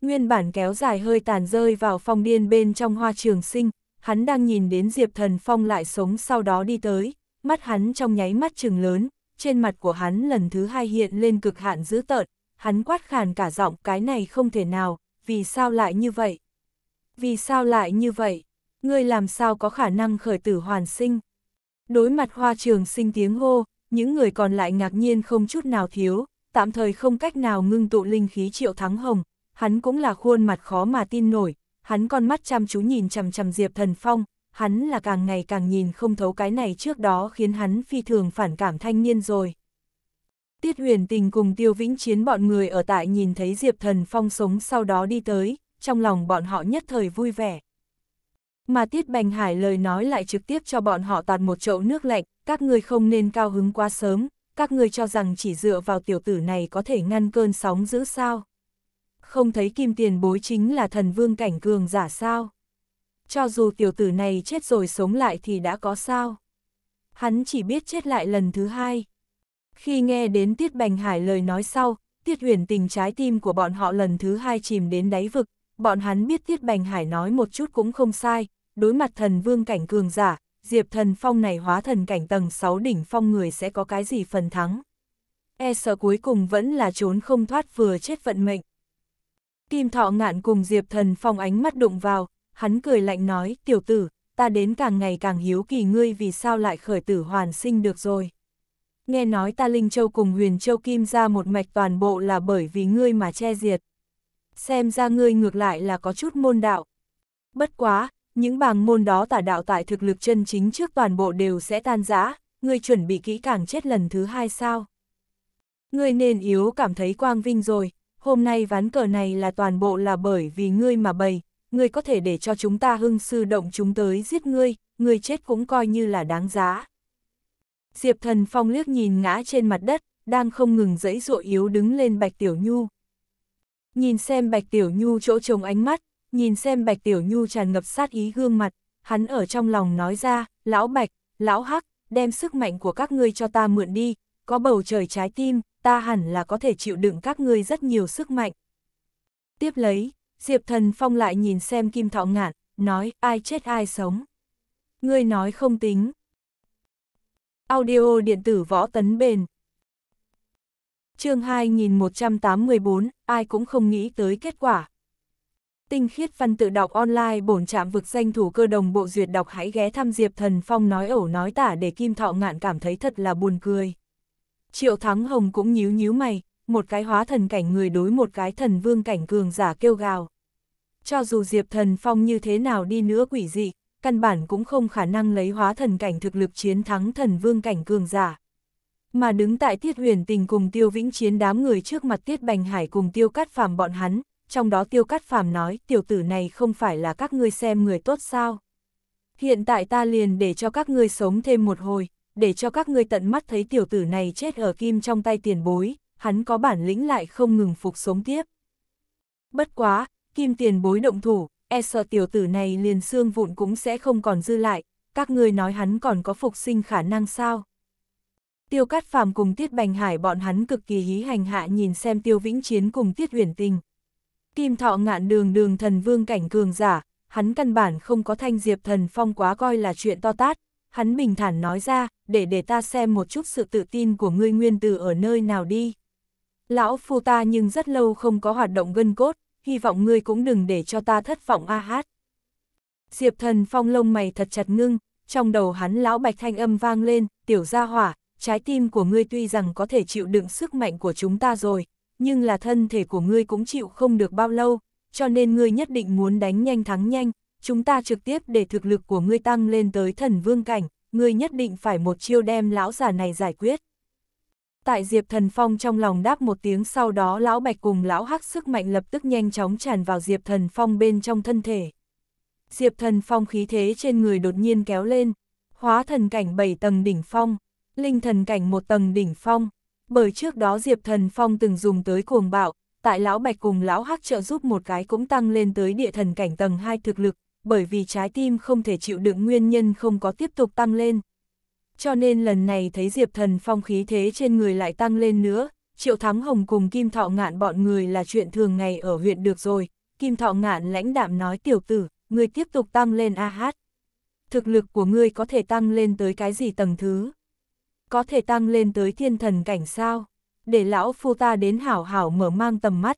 Nguyên bản kéo dài hơi tàn rơi vào phong điên bên trong hoa trường sinh, hắn đang nhìn đến Diệp Thần Phong lại sống sau đó đi tới, mắt hắn trong nháy mắt trừng lớn, trên mặt của hắn lần thứ hai hiện lên cực hạn dữ tợn, hắn quát khàn cả giọng cái này không thể nào, vì sao lại như vậy? Vì sao lại như vậy? Ngươi làm sao có khả năng khởi tử hoàn sinh? Đối mặt hoa trường sinh tiếng hô, những người còn lại ngạc nhiên không chút nào thiếu, tạm thời không cách nào ngưng tụ linh khí triệu thắng hồng, hắn cũng là khuôn mặt khó mà tin nổi, hắn con mắt chăm chú nhìn chằm chằm Diệp Thần Phong, hắn là càng ngày càng nhìn không thấu cái này trước đó khiến hắn phi thường phản cảm thanh niên rồi. Tiết huyền tình cùng tiêu vĩnh chiến bọn người ở tại nhìn thấy Diệp Thần Phong sống sau đó đi tới, trong lòng bọn họ nhất thời vui vẻ. Mà Tiết Bành Hải lời nói lại trực tiếp cho bọn họ tạt một chậu nước lạnh, các người không nên cao hứng quá sớm, các người cho rằng chỉ dựa vào tiểu tử này có thể ngăn cơn sóng giữ sao. Không thấy kim tiền bối chính là thần vương cảnh cường giả sao. Cho dù tiểu tử này chết rồi sống lại thì đã có sao. Hắn chỉ biết chết lại lần thứ hai. Khi nghe đến Tiết Bành Hải lời nói sau, Tiết huyền tình trái tim của bọn họ lần thứ hai chìm đến đáy vực, bọn hắn biết Tiết Bành Hải nói một chút cũng không sai, đối mặt thần vương cảnh cường giả, Diệp thần phong này hóa thần cảnh tầng 6 đỉnh phong người sẽ có cái gì phần thắng. E sợ cuối cùng vẫn là trốn không thoát vừa chết vận mệnh. Kim thọ ngạn cùng Diệp thần phong ánh mắt đụng vào, hắn cười lạnh nói, tiểu tử, ta đến càng ngày càng hiếu kỳ ngươi vì sao lại khởi tử hoàn sinh được rồi nghe nói ta Linh Châu cùng Huyền Châu Kim ra một mạch toàn bộ là bởi vì ngươi mà che diệt. Xem ra ngươi ngược lại là có chút môn đạo. Bất quá, những bàng môn đó tả đạo tại thực lực chân chính trước toàn bộ đều sẽ tan rã, ngươi chuẩn bị kỹ càng chết lần thứ hai sao. Ngươi nên yếu cảm thấy quang vinh rồi, hôm nay ván cờ này là toàn bộ là bởi vì ngươi mà bày, ngươi có thể để cho chúng ta hưng sư động chúng tới giết ngươi, ngươi chết cũng coi như là đáng giá. Diệp Thần Phong liếc nhìn ngã trên mặt đất, đang không ngừng dẫy dụa yếu đứng lên Bạch Tiểu Nhu. Nhìn xem Bạch Tiểu Nhu chỗ trồng ánh mắt, nhìn xem Bạch Tiểu Nhu tràn ngập sát ý gương mặt, hắn ở trong lòng nói ra, lão Bạch, lão Hắc, đem sức mạnh của các ngươi cho ta mượn đi, có bầu trời trái tim, ta hẳn là có thể chịu đựng các ngươi rất nhiều sức mạnh. Tiếp lấy, Diệp Thần Phong lại nhìn xem Kim Thọ Ngạn, nói ai chết ai sống. Ngươi nói không tính, Audio điện tử võ tấn bền. chương 2184, ai cũng không nghĩ tới kết quả. Tinh khiết văn tự đọc online bổn trạm vực danh thủ cơ đồng bộ duyệt đọc hãy ghé thăm Diệp Thần Phong nói ẩu nói tả để Kim Thọ Ngạn cảm thấy thật là buồn cười. Triệu Thắng Hồng cũng nhíu nhíu mày, một cái hóa thần cảnh người đối một cái thần vương cảnh cường giả kêu gào. Cho dù Diệp Thần Phong như thế nào đi nữa quỷ dị, căn bản cũng không khả năng lấy hóa thần cảnh thực lực chiến thắng thần vương cảnh cường giả. Mà đứng tại Tiết Huyền Tình cùng Tiêu Vĩnh Chiến đám người trước mặt Tiết Bành Hải cùng Tiêu Cát Phàm bọn hắn, trong đó Tiêu Cát Phàm nói, tiểu tử này không phải là các ngươi xem người tốt sao? Hiện tại ta liền để cho các ngươi sống thêm một hồi, để cho các ngươi tận mắt thấy tiểu tử này chết ở kim trong tay tiền bối, hắn có bản lĩnh lại không ngừng phục sống tiếp. Bất quá, kim tiền bối động thủ, e sợ tiểu tử này liền xương vụn cũng sẽ không còn dư lại, các ngươi nói hắn còn có phục sinh khả năng sao. Tiêu Cát Phàm cùng Tiết Bành Hải bọn hắn cực kỳ hí hành hạ nhìn xem Tiêu Vĩnh Chiến cùng Tiết Uyển Tình. Kim Thọ ngạn đường đường thần vương cảnh cường giả, hắn căn bản không có thanh diệp thần phong quá coi là chuyện to tát, hắn bình thản nói ra, để để ta xem một chút sự tự tin của ngươi nguyên từ ở nơi nào đi. Lão phu ta nhưng rất lâu không có hoạt động gân cốt, hy vọng ngươi cũng đừng để cho ta thất vọng a hát. Diệp thần phong lông mày thật chặt ngưng, trong đầu hắn lão bạch thanh âm vang lên, tiểu gia hỏa, trái tim của ngươi tuy rằng có thể chịu đựng sức mạnh của chúng ta rồi, nhưng là thân thể của ngươi cũng chịu không được bao lâu, cho nên ngươi nhất định muốn đánh nhanh thắng nhanh, chúng ta trực tiếp để thực lực của ngươi tăng lên tới thần vương cảnh, ngươi nhất định phải một chiêu đem lão già này giải quyết. Tại Diệp Thần Phong trong lòng đáp một tiếng sau đó Lão Bạch cùng Lão Hắc sức mạnh lập tức nhanh chóng tràn vào Diệp Thần Phong bên trong thân thể. Diệp Thần Phong khí thế trên người đột nhiên kéo lên, hóa thần cảnh 7 tầng đỉnh phong, linh thần cảnh một tầng đỉnh phong. Bởi trước đó Diệp Thần Phong từng dùng tới cuồng bạo, tại Lão Bạch cùng Lão Hắc trợ giúp một cái cũng tăng lên tới địa thần cảnh tầng 2 thực lực, bởi vì trái tim không thể chịu đựng nguyên nhân không có tiếp tục tăng lên cho nên lần này thấy Diệp Thần Phong khí thế trên người lại tăng lên nữa, Triệu Thắng Hồng cùng Kim Thọ Ngạn bọn người là chuyện thường ngày ở huyện được rồi, Kim Thọ Ngạn lãnh đạm nói tiểu tử, người tiếp tục tăng lên a hát. Thực lực của ngươi có thể tăng lên tới cái gì tầng thứ? Có thể tăng lên tới thiên thần cảnh sao? Để lão phu ta đến hảo hảo mở mang tầm mắt.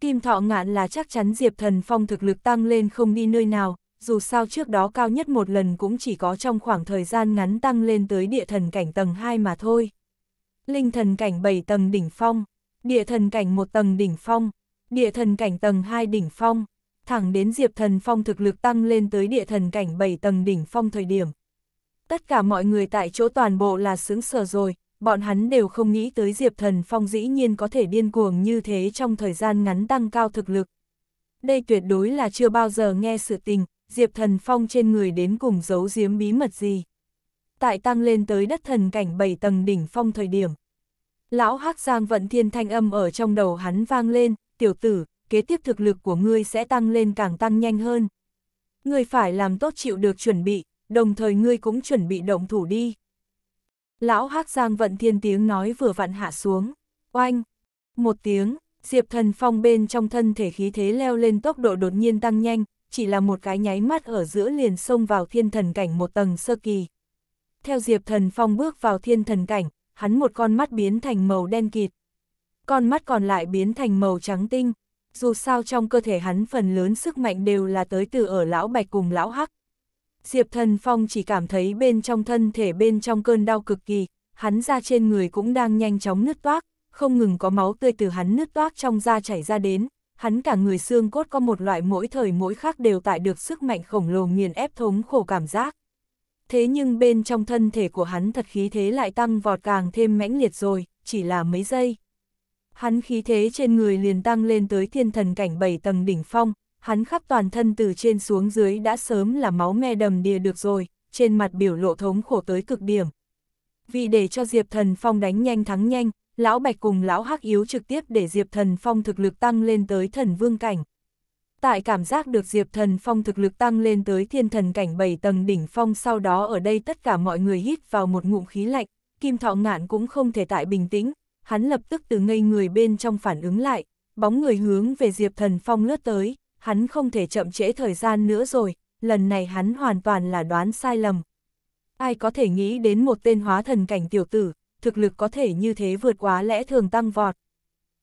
Kim Thọ Ngạn là chắc chắn Diệp Thần Phong thực lực tăng lên không đi nơi nào, dù sao trước đó cao nhất một lần cũng chỉ có trong khoảng thời gian ngắn tăng lên tới địa thần cảnh tầng 2 mà thôi. Linh thần cảnh 7 tầng đỉnh phong, địa thần cảnh 1 tầng đỉnh phong, địa thần cảnh tầng 2 đỉnh phong, thẳng đến diệp thần phong thực lực tăng lên tới địa thần cảnh 7 tầng đỉnh phong thời điểm. Tất cả mọi người tại chỗ toàn bộ là sướng sờ rồi, bọn hắn đều không nghĩ tới diệp thần phong dĩ nhiên có thể điên cuồng như thế trong thời gian ngắn tăng cao thực lực. Đây tuyệt đối là chưa bao giờ nghe sự tình, Diệp Thần Phong trên người đến cùng giấu giếm bí mật gì. Tại tăng lên tới đất thần cảnh bảy tầng đỉnh phong thời điểm. Lão hắc Giang Vận Thiên thanh âm ở trong đầu hắn vang lên, tiểu tử, kế tiếp thực lực của ngươi sẽ tăng lên càng tăng nhanh hơn. Ngươi phải làm tốt chịu được chuẩn bị, đồng thời ngươi cũng chuẩn bị động thủ đi. Lão hắc Giang Vận Thiên tiếng nói vừa vặn hạ xuống, oanh, một tiếng, Diệp Thần Phong bên trong thân thể khí thế leo lên tốc độ đột nhiên tăng nhanh, chỉ là một cái nháy mắt ở giữa liền xông vào thiên thần cảnh một tầng sơ kỳ. Theo Diệp Thần Phong bước vào thiên thần cảnh, hắn một con mắt biến thành màu đen kịt. Con mắt còn lại biến thành màu trắng tinh, dù sao trong cơ thể hắn phần lớn sức mạnh đều là tới từ ở lão bạch cùng lão hắc. Diệp Thần Phong chỉ cảm thấy bên trong thân thể bên trong cơn đau cực kỳ, hắn ra trên người cũng đang nhanh chóng nứt toác, không ngừng có máu tươi từ hắn nứt toác trong da chảy ra đến, hắn cả người xương cốt có một loại mỗi thời mỗi khác đều tại được sức mạnh khổng lồ nghiền ép thống khổ cảm giác. Thế nhưng bên trong thân thể của hắn thật khí thế lại tăng vọt càng thêm mãnh liệt rồi, chỉ là mấy giây. Hắn khí thế trên người liền tăng lên tới thiên thần cảnh bảy tầng đỉnh phong, hắn khắp toàn thân từ trên xuống dưới đã sớm là máu me đầm đìa được rồi, trên mặt biểu lộ thống khổ tới cực điểm. Vì để cho Diệp Thần Phong đánh nhanh thắng nhanh, Lão Bạch cùng Lão Hắc Yếu trực tiếp để Diệp Thần Phong thực lực tăng lên tới thần vương cảnh. Tại cảm giác được Diệp Thần Phong thực lực tăng lên tới thiên thần cảnh 7 tầng đỉnh phong sau đó ở đây tất cả mọi người hít vào một ngụm khí lạnh, Kim Thọ Ngạn cũng không thể tại bình tĩnh, hắn lập tức từ ngây người bên trong phản ứng lại, bóng người hướng về Diệp Thần Phong lướt tới, hắn không thể chậm trễ thời gian nữa rồi, lần này hắn hoàn toàn là đoán sai lầm. Ai có thể nghĩ đến một tên hóa thần cảnh tiểu tử, thực lực có thể như thế vượt quá lẽ thường tăng vọt.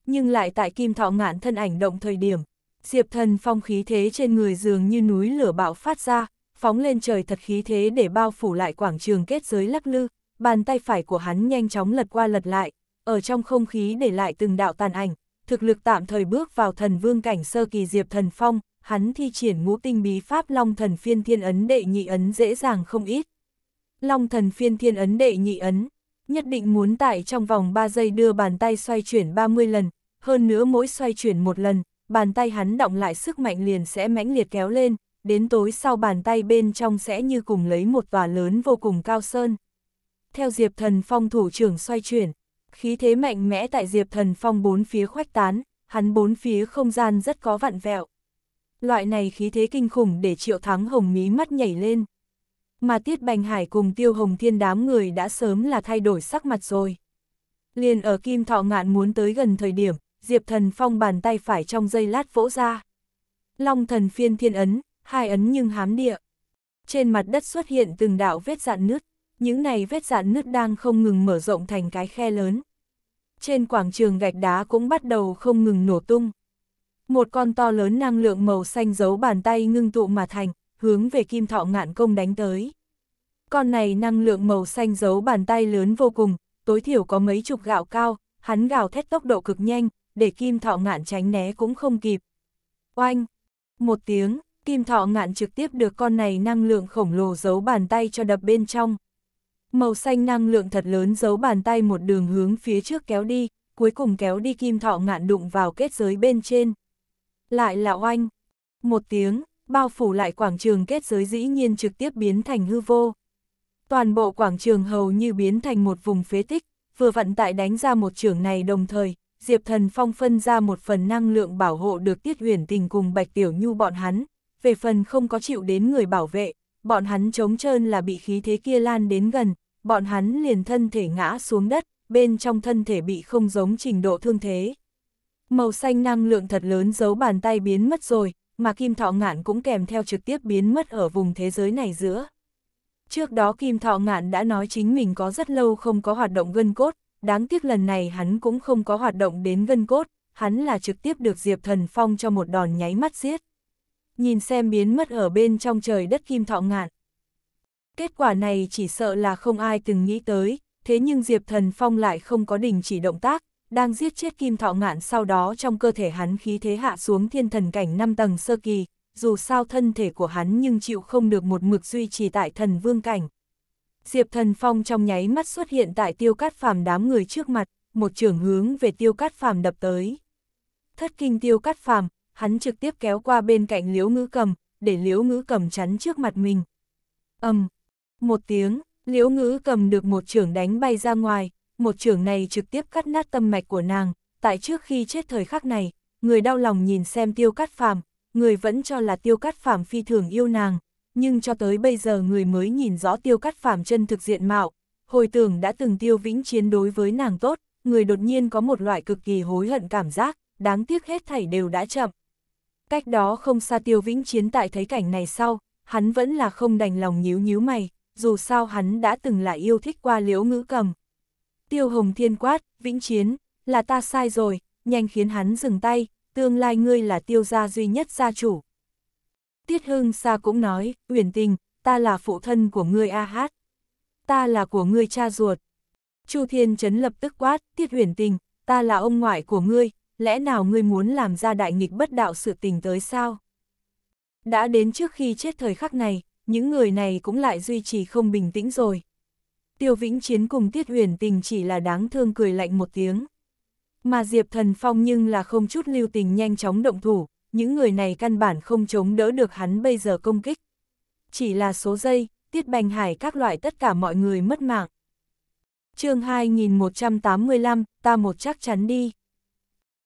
Nhưng lại tại kim thọ ngạn thân ảnh động thời điểm, Diệp thần phong khí thế trên người dường như núi lửa bạo phát ra, phóng lên trời thật khí thế để bao phủ lại quảng trường kết giới lắc lư, bàn tay phải của hắn nhanh chóng lật qua lật lại, ở trong không khí để lại từng đạo tàn ảnh, thực lực tạm thời bước vào thần vương cảnh sơ kỳ Diệp thần phong, hắn thi triển ngũ tinh bí pháp Long thần phiên thiên ấn đệ nhị ấn dễ dàng không ít. Long thần phiên thiên ấn đệ nhị ấn, nhất định muốn tại trong vòng 3 giây đưa bàn tay xoay chuyển 30 lần, hơn nữa mỗi xoay chuyển một lần, bàn tay hắn động lại sức mạnh liền sẽ mãnh liệt kéo lên, đến tối sau bàn tay bên trong sẽ như cùng lấy một tòa lớn vô cùng cao sơn. Theo Diệp Thần Phong thủ trưởng xoay chuyển, khí thế mạnh mẽ tại Diệp Thần Phong bốn phía khoách tán, hắn bốn phía không gian rất có vặn vẹo. Loại này khí thế kinh khủng để Triệu Thắng Hồng mí mắt nhảy lên mà Tiết Bành Hải cùng Tiêu Hồng Thiên đám người đã sớm là thay đổi sắc mặt rồi. Liền ở Kim Thọ Ngạn muốn tới gần thời điểm, Diệp Thần Phong bàn tay phải trong dây lát vỗ ra. Long thần phiên thiên ấn, hai ấn nhưng hám địa. Trên mặt đất xuất hiện từng đạo vết dạn nứt, những này vết dạn nứt đang không ngừng mở rộng thành cái khe lớn. Trên quảng trường gạch đá cũng bắt đầu không ngừng nổ tung. Một con to lớn năng lượng màu xanh giấu bàn tay ngưng tụ mà thành, hướng về kim thọ ngạn công đánh tới. Con này năng lượng màu xanh giấu bàn tay lớn vô cùng, tối thiểu có mấy chục gạo cao, hắn gào thét tốc độ cực nhanh, để kim thọ ngạn tránh né cũng không kịp. Oanh! Một tiếng, kim thọ ngạn trực tiếp được con này năng lượng khổng lồ giấu bàn tay cho đập bên trong. Màu xanh năng lượng thật lớn giấu bàn tay một đường hướng phía trước kéo đi, cuối cùng kéo đi kim thọ ngạn đụng vào kết giới bên trên. Lại là oanh! Một tiếng, bao phủ lại quảng trường kết giới dĩ nhiên trực tiếp biến thành hư vô. Toàn bộ quảng trường hầu như biến thành một vùng phế tích, vừa vận tại đánh ra một trường này đồng thời, Diệp Thần Phong phân ra một phần năng lượng bảo hộ được Tiết Huyền Tình cùng Bạch Tiểu Nhu bọn hắn, về phần không có chịu đến người bảo vệ, bọn hắn chống trơn là bị khí thế kia lan đến gần, bọn hắn liền thân thể ngã xuống đất, bên trong thân thể bị không giống trình độ thương thế. Màu xanh năng lượng thật lớn giấu bàn tay biến mất rồi, mà Kim Thọ Ngạn cũng kèm theo trực tiếp biến mất ở vùng thế giới này giữa. Trước đó Kim Thọ Ngạn đã nói chính mình có rất lâu không có hoạt động gân cốt, đáng tiếc lần này hắn cũng không có hoạt động đến gân cốt, hắn là trực tiếp được Diệp Thần Phong cho một đòn nháy mắt giết. Nhìn xem biến mất ở bên trong trời đất Kim Thọ Ngạn. Kết quả này chỉ sợ là không ai từng nghĩ tới, thế nhưng Diệp Thần Phong lại không có đình chỉ động tác, đang giết chết Kim Thọ Ngạn sau đó trong cơ thể hắn khí thế hạ xuống thiên thần cảnh 5 tầng sơ kỳ, dù sao thân thể của hắn nhưng chịu không được một mực duy trì tại thần vương cảnh. Diệp Thần Phong trong nháy mắt xuất hiện tại tiêu cát phàm đám người trước mặt, một trường hướng về tiêu cát phàm đập tới. Thất kinh tiêu cát phàm, hắn trực tiếp kéo qua bên cạnh liễu ngữ cầm, để liễu ngữ cầm chắn trước mặt mình. ầm um, một tiếng, liễu ngữ cầm được một trường đánh bay ra ngoài, một trưởng này trực tiếp cắt nát tâm mạch của nàng, tại trước khi chết thời khắc này, người đau lòng nhìn xem tiêu cắt phàm, người vẫn cho là tiêu cắt phàm phi thường yêu nàng, nhưng cho tới bây giờ người mới nhìn rõ tiêu cắt phàm chân thực diện mạo, hồi tưởng đã từng tiêu vĩnh chiến đối với nàng tốt, người đột nhiên có một loại cực kỳ hối hận cảm giác, đáng tiếc hết thảy đều đã chậm. Cách đó không xa tiêu vĩnh chiến tại thấy cảnh này sau, hắn vẫn là không đành lòng nhíu nhíu mày, dù sao hắn đã từng là yêu thích qua liễu ngữ cầm, Tiêu Hồng Thiên quát, vĩnh chiến, là ta sai rồi, nhanh khiến hắn dừng tay, tương lai ngươi là tiêu gia duy nhất gia chủ. Tiết Hưng Sa cũng nói, uyển tình, ta là phụ thân của ngươi A Hát. Ta là của ngươi cha ruột. Chu Thiên Trấn lập tức quát, Tiết uyển tình, ta là ông ngoại của ngươi, lẽ nào ngươi muốn làm ra đại nghịch bất đạo sự tình tới sao? Đã đến trước khi chết thời khắc này, những người này cũng lại duy trì không bình tĩnh rồi. Tiêu Vĩnh Chiến cùng Tiết Huyền Tình chỉ là đáng thương cười lạnh một tiếng. Mà Diệp Thần Phong nhưng là không chút lưu tình nhanh chóng động thủ, những người này căn bản không chống đỡ được hắn bây giờ công kích. Chỉ là số giây, Tiết Bành Hải các loại tất cả mọi người mất mạng. chương 2185, ta một chắc chắn đi.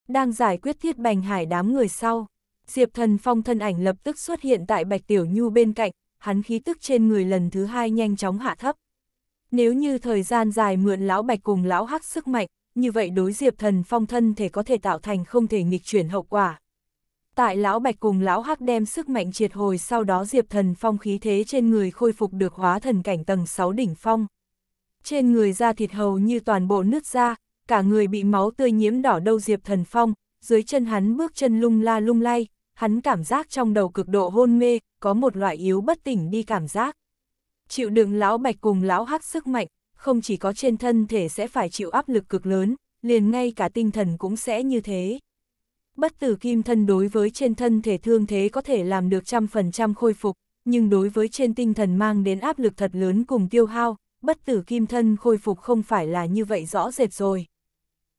Đang giải quyết Tiết Bành Hải đám người sau, Diệp Thần Phong thân ảnh lập tức xuất hiện tại Bạch Tiểu Nhu bên cạnh, hắn khí tức trên người lần thứ hai nhanh chóng hạ thấp. Nếu như thời gian dài mượn lão bạch cùng lão hắc sức mạnh, như vậy đối diệp thần phong thân thể có thể tạo thành không thể nghịch chuyển hậu quả. Tại lão bạch cùng lão hắc đem sức mạnh triệt hồi sau đó diệp thần phong khí thế trên người khôi phục được hóa thần cảnh tầng 6 đỉnh phong. Trên người da thịt hầu như toàn bộ nứt ra, cả người bị máu tươi nhiễm đỏ đâu diệp thần phong, dưới chân hắn bước chân lung la lung lay, hắn cảm giác trong đầu cực độ hôn mê, có một loại yếu bất tỉnh đi cảm giác. Chịu đựng lão bạch cùng lão hắc sức mạnh, không chỉ có trên thân thể sẽ phải chịu áp lực cực lớn, liền ngay cả tinh thần cũng sẽ như thế. Bất tử kim thân đối với trên thân thể thương thế có thể làm được trăm phần trăm khôi phục, nhưng đối với trên tinh thần mang đến áp lực thật lớn cùng tiêu hao, bất tử kim thân khôi phục không phải là như vậy rõ rệt rồi.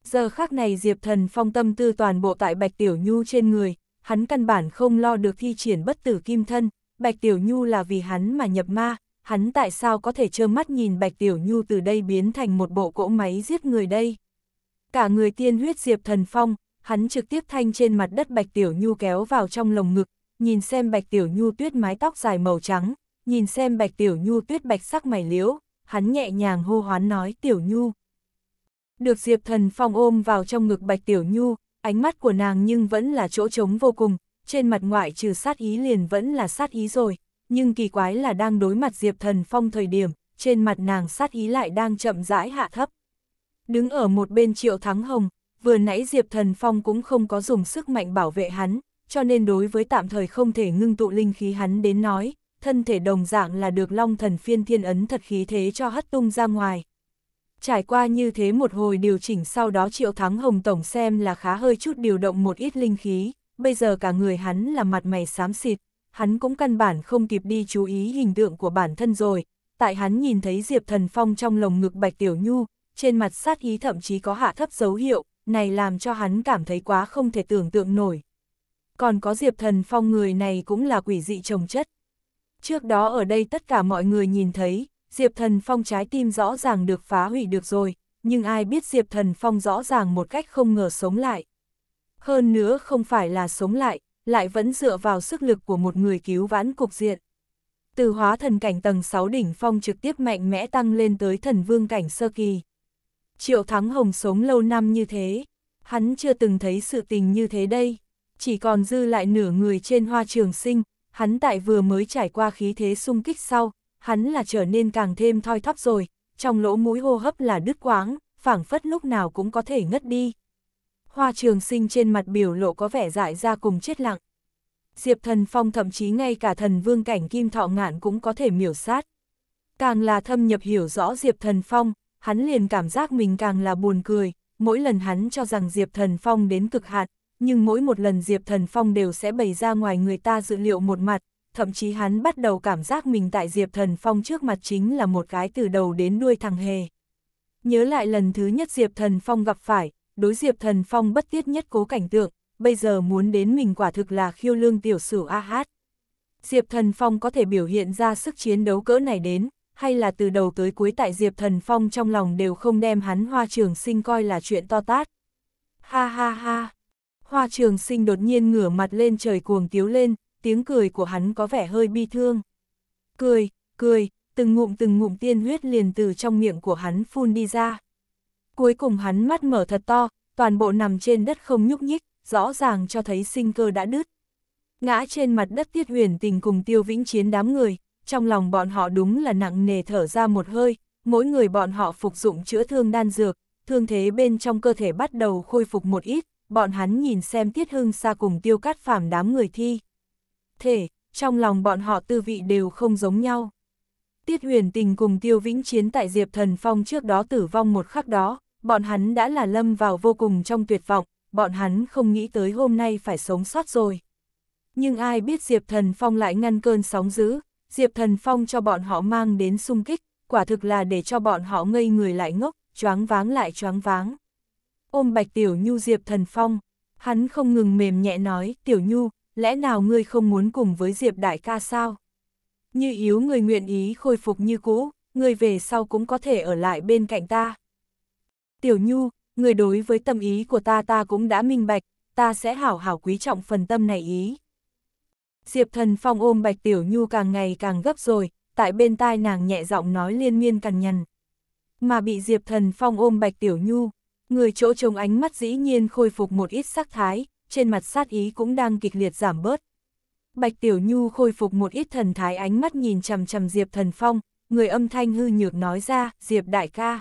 Giờ khác này Diệp Thần Phong tâm tư toàn bộ tại Bạch Tiểu Nhu trên người, hắn căn bản không lo được thi triển bất tử kim thân, Bạch Tiểu Nhu là vì hắn mà nhập ma, hắn tại sao có thể trơ mắt nhìn Bạch Tiểu Nhu từ đây biến thành một bộ cỗ máy giết người đây. Cả người tiên huyết diệp thần phong, hắn trực tiếp thanh trên mặt đất Bạch Tiểu Nhu kéo vào trong lồng ngực, nhìn xem Bạch Tiểu Nhu tuyết mái tóc dài màu trắng, nhìn xem Bạch Tiểu Nhu tuyết bạch sắc mày liễu, hắn nhẹ nhàng hô hoán nói Tiểu Nhu. Được Diệp Thần Phong ôm vào trong ngực Bạch Tiểu Nhu, ánh mắt của nàng nhưng vẫn là chỗ trống vô cùng, trên mặt ngoại trừ sát ý liền vẫn là sát ý rồi, nhưng kỳ quái là đang đối mặt Diệp Thần Phong thời điểm, trên mặt nàng sát ý lại đang chậm rãi hạ thấp. Đứng ở một bên Triệu Thắng Hồng, vừa nãy Diệp Thần Phong cũng không có dùng sức mạnh bảo vệ hắn, cho nên đối với tạm thời không thể ngưng tụ linh khí hắn đến nói, thân thể đồng dạng là được long thần phiên thiên ấn thật khí thế cho hất tung ra ngoài. Trải qua như thế một hồi điều chỉnh sau đó Triệu Thắng Hồng tổng xem là khá hơi chút điều động một ít linh khí, bây giờ cả người hắn là mặt mày xám xịt, hắn cũng căn bản không kịp đi chú ý hình tượng của bản thân rồi. Tại hắn nhìn thấy Diệp Thần Phong trong lồng ngực Bạch Tiểu Nhu, trên mặt sát ý thậm chí có hạ thấp dấu hiệu, này làm cho hắn cảm thấy quá không thể tưởng tượng nổi. Còn có Diệp Thần Phong người này cũng là quỷ dị trồng chất. Trước đó ở đây tất cả mọi người nhìn thấy, Diệp Thần Phong trái tim rõ ràng được phá hủy được rồi, nhưng ai biết Diệp Thần Phong rõ ràng một cách không ngờ sống lại. Hơn nữa không phải là sống lại, lại vẫn dựa vào sức lực của một người cứu vãn cục diện. Từ hóa thần cảnh tầng 6 đỉnh phong trực tiếp mạnh mẽ tăng lên tới thần vương cảnh sơ kỳ. Triệu Thắng Hồng sống lâu năm như thế, hắn chưa từng thấy sự tình như thế đây, chỉ còn dư lại nửa người trên hoa trường sinh, hắn tại vừa mới trải qua khí thế sung kích sau, hắn là trở nên càng thêm thoi thóp rồi, trong lỗ mũi hô hấp là đứt quáng, phảng phất lúc nào cũng có thể ngất đi. Hoa Trường Sinh trên mặt biểu lộ có vẻ dại ra cùng chết lặng. Diệp Thần Phong thậm chí ngay cả thần vương cảnh kim thọ ngạn cũng có thể miểu sát. Càng là thâm nhập hiểu rõ Diệp Thần Phong, hắn liền cảm giác mình càng là buồn cười, mỗi lần hắn cho rằng Diệp Thần Phong đến cực hạn, nhưng mỗi một lần Diệp Thần Phong đều sẽ bày ra ngoài người ta dự liệu một mặt, thậm chí hắn bắt đầu cảm giác mình tại Diệp Thần Phong trước mặt chính là một cái từ đầu đến đuôi thằng hề. Nhớ lại lần thứ nhất Diệp Thần Phong gặp phải, đối Diệp Thần Phong bất tiết nhất cố cảnh tượng, bây giờ muốn đến mình quả thực là khiêu lương tiểu sử A Hát. Diệp Thần Phong có thể biểu hiện ra sức chiến đấu cỡ này đến, hay là từ đầu tới cuối tại Diệp Thần Phong trong lòng đều không đem hắn Hoa Trường Sinh coi là chuyện to tát. Ha ha ha! Hoa Trường Sinh đột nhiên ngửa mặt lên trời cuồng tiếu lên, tiếng cười của hắn có vẻ hơi bi thương. Cười, cười, từng ngụm từng ngụm tiên huyết liền từ trong miệng của hắn phun đi ra. Cuối cùng hắn mắt mở thật to, toàn bộ nằm trên đất không nhúc nhích, rõ ràng cho thấy sinh cơ đã đứt. Ngã trên mặt đất tiết huyền tình cùng tiêu vĩnh chiến đám người, trong lòng bọn họ đúng là nặng nề thở ra một hơi, mỗi người bọn họ phục dụng chữa thương đan dược, thương thế bên trong cơ thể bắt đầu khôi phục một ít, bọn hắn nhìn xem tiết hưng xa cùng tiêu cát phàm đám người thi. Thể, trong lòng bọn họ tư vị đều không giống nhau. Tiết huyền tình cùng tiêu vĩnh chiến tại Diệp Thần Phong trước đó tử vong một khắc đó, bọn hắn đã là lâm vào vô cùng trong tuyệt vọng, bọn hắn không nghĩ tới hôm nay phải sống sót rồi. Nhưng ai biết Diệp Thần Phong lại ngăn cơn sóng dữ, Diệp Thần Phong cho bọn họ mang đến xung kích, quả thực là để cho bọn họ ngây người lại ngốc, choáng váng lại choáng váng. Ôm Bạch Tiểu Nhu Diệp Thần Phong, hắn không ngừng mềm nhẹ nói, Tiểu Nhu, lẽ nào ngươi không muốn cùng với Diệp Đại ca sao? Như yếu người nguyện ý khôi phục như cũ, người về sau cũng có thể ở lại bên cạnh ta. Tiểu Nhu, người đối với tâm ý của ta ta cũng đã minh bạch, ta sẽ hảo hảo quý trọng phần tâm này ý. Diệp Thần Phong ôm Bạch Tiểu Nhu càng ngày càng gấp rồi, tại bên tai nàng nhẹ giọng nói liên miên cằn nhằn. Mà bị Diệp Thần Phong ôm Bạch Tiểu Nhu, người chỗ trông ánh mắt dĩ nhiên khôi phục một ít sắc thái, trên mặt sát ý cũng đang kịch liệt giảm bớt. Bạch Tiểu Nhu khôi phục một ít thần thái ánh mắt nhìn chằm chằm Diệp Thần Phong, người âm thanh hư nhược nói ra, Diệp đại ca.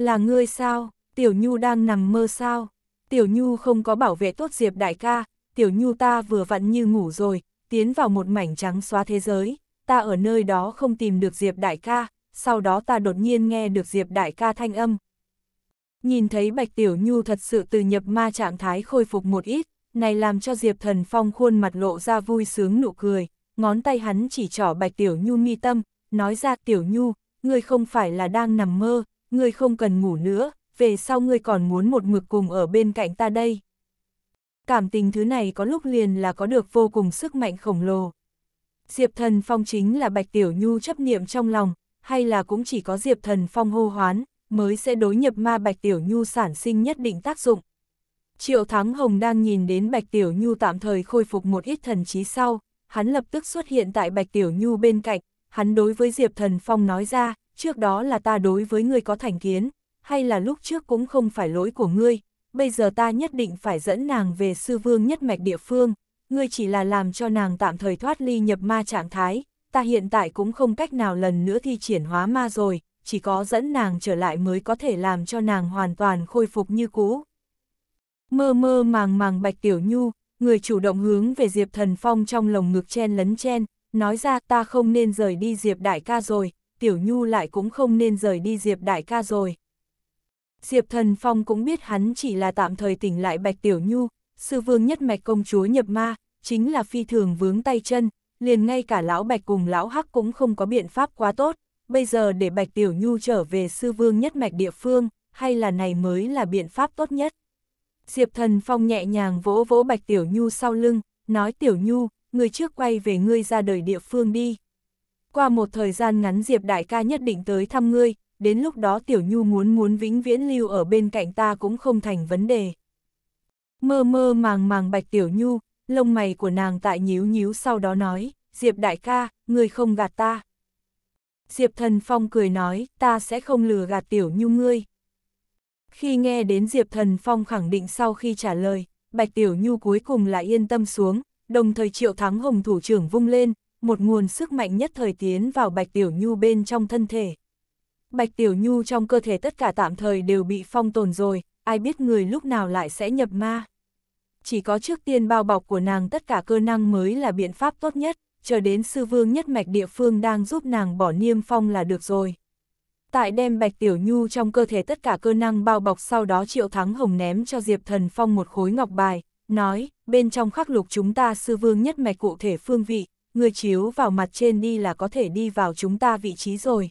Là ngươi sao, Tiểu Nhu đang nằm mơ sao? Tiểu Nhu không có bảo vệ tốt Diệp đại ca, Tiểu Nhu ta vừa vặn như ngủ rồi, tiến vào một mảnh trắng xóa thế giới, ta ở nơi đó không tìm được Diệp đại ca, sau đó ta đột nhiên nghe được Diệp đại ca thanh âm. Nhìn thấy Bạch Tiểu Nhu thật sự từ nhập ma trạng thái khôi phục một ít, này làm cho Diệp Thần Phong khuôn mặt lộ ra vui sướng nụ cười, ngón tay hắn chỉ trỏ Bạch Tiểu Nhu mi tâm, nói ra Tiểu Nhu, ngươi không phải là đang nằm mơ, ngươi không cần ngủ nữa, về sau ngươi còn muốn một mực cùng ở bên cạnh ta đây. Cảm tình thứ này có lúc liền là có được vô cùng sức mạnh khổng lồ. Diệp Thần Phong chính là Bạch Tiểu Nhu chấp niệm trong lòng, hay là cũng chỉ có Diệp Thần Phong hô hoán, mới sẽ đối nhập ma Bạch Tiểu Nhu sản sinh nhất định tác dụng. Triệu Thắng Hồng đang nhìn đến Bạch Tiểu Nhu tạm thời khôi phục một ít thần trí sau, hắn lập tức xuất hiện tại Bạch Tiểu Nhu bên cạnh, hắn đối với Diệp Thần Phong nói ra, trước đó là ta đối với ngươi có thành kiến, hay là lúc trước cũng không phải lỗi của ngươi, bây giờ ta nhất định phải dẫn nàng về sư vương nhất mạch địa phương, ngươi chỉ là làm cho nàng tạm thời thoát ly nhập ma trạng thái, ta hiện tại cũng không cách nào lần nữa thi triển hóa ma rồi, chỉ có dẫn nàng trở lại mới có thể làm cho nàng hoàn toàn khôi phục như cũ. Mơ mơ màng màng Bạch Tiểu Nhu, người chủ động hướng về Diệp Thần Phong trong lồng ngực chen lấn chen, nói ra ta không nên rời đi Diệp Đại ca rồi, Tiểu Nhu lại cũng không nên rời đi Diệp Đại ca rồi. Diệp Thần Phong cũng biết hắn chỉ là tạm thời tỉnh lại Bạch Tiểu Nhu, sư vương nhất mạch công chúa nhập ma, chính là phi thường vướng tay chân, liền ngay cả lão Bạch cùng lão Hắc cũng không có biện pháp quá tốt, bây giờ để Bạch Tiểu Nhu trở về sư vương nhất mạch địa phương, hay là này mới là biện pháp tốt nhất. Diệp Thần Phong nhẹ nhàng vỗ vỗ Bạch Tiểu Nhu sau lưng, nói Tiểu Nhu, người trước quay về ngươi ra đời địa phương đi qua một thời gian ngắn Diệp đại ca nhất định tới thăm ngươi, đến lúc đó Tiểu Nhu muốn muốn vĩnh viễn lưu ở bên cạnh ta cũng không thành vấn đề. Mơ mơ màng màng Bạch Tiểu Nhu, lông mày của nàng tại nhíu nhíu sau đó nói, Diệp đại ca, ngươi không gạt ta. Diệp Thần Phong cười nói, ta sẽ không lừa gạt Tiểu Nhu ngươi. Khi nghe đến Diệp Thần Phong khẳng định sau khi trả lời, Bạch Tiểu Nhu cuối cùng lại yên tâm xuống, đồng thời Triệu Thắng Hồng thủ trưởng vung lên, một nguồn sức mạnh nhất thời tiến vào Bạch Tiểu Nhu bên trong thân thể. Bạch Tiểu Nhu trong cơ thể tất cả tạm thời đều bị phong tồn rồi, ai biết người lúc nào lại sẽ nhập ma. Chỉ có trước tiên bao bọc của nàng tất cả cơ năng mới là biện pháp tốt nhất, chờ đến sư vương nhất mạch địa phương đang giúp nàng bỏ niêm phong là được rồi. Tại đem Bạch Tiểu Nhu trong cơ thể tất cả cơ năng bao bọc sau đó Triệu Thắng Hồng ném cho Diệp Thần Phong một khối ngọc bài, nói, bên trong khắc lục chúng ta sư vương nhất mạch cụ thể phương vị, người chiếu vào mặt trên đi là có thể đi vào chúng ta vị trí rồi.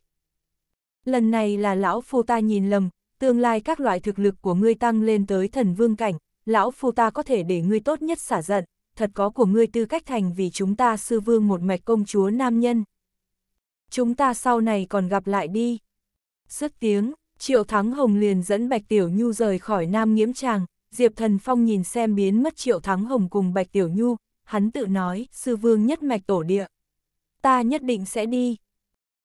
Lần này là lão phu ta nhìn lầm, tương lai các loại thực lực của ngươi tăng lên tới thần vương cảnh, lão phu ta có thể để ngươi tốt nhất xả giận, thật có của ngươi tư cách thành vì chúng ta sư vương một mạch công chúa nam nhân. Chúng ta sau này còn gặp lại đi. Sức tiếng, Triệu Thắng Hồng liền dẫn Bạch Tiểu Nhu rời khỏi Nam Nghiễm Tràng, Diệp Thần Phong nhìn xem biến mất Triệu Thắng Hồng cùng Bạch Tiểu Nhu, hắn tự nói, sư vương nhất mạch tổ địa. Ta nhất định sẽ đi.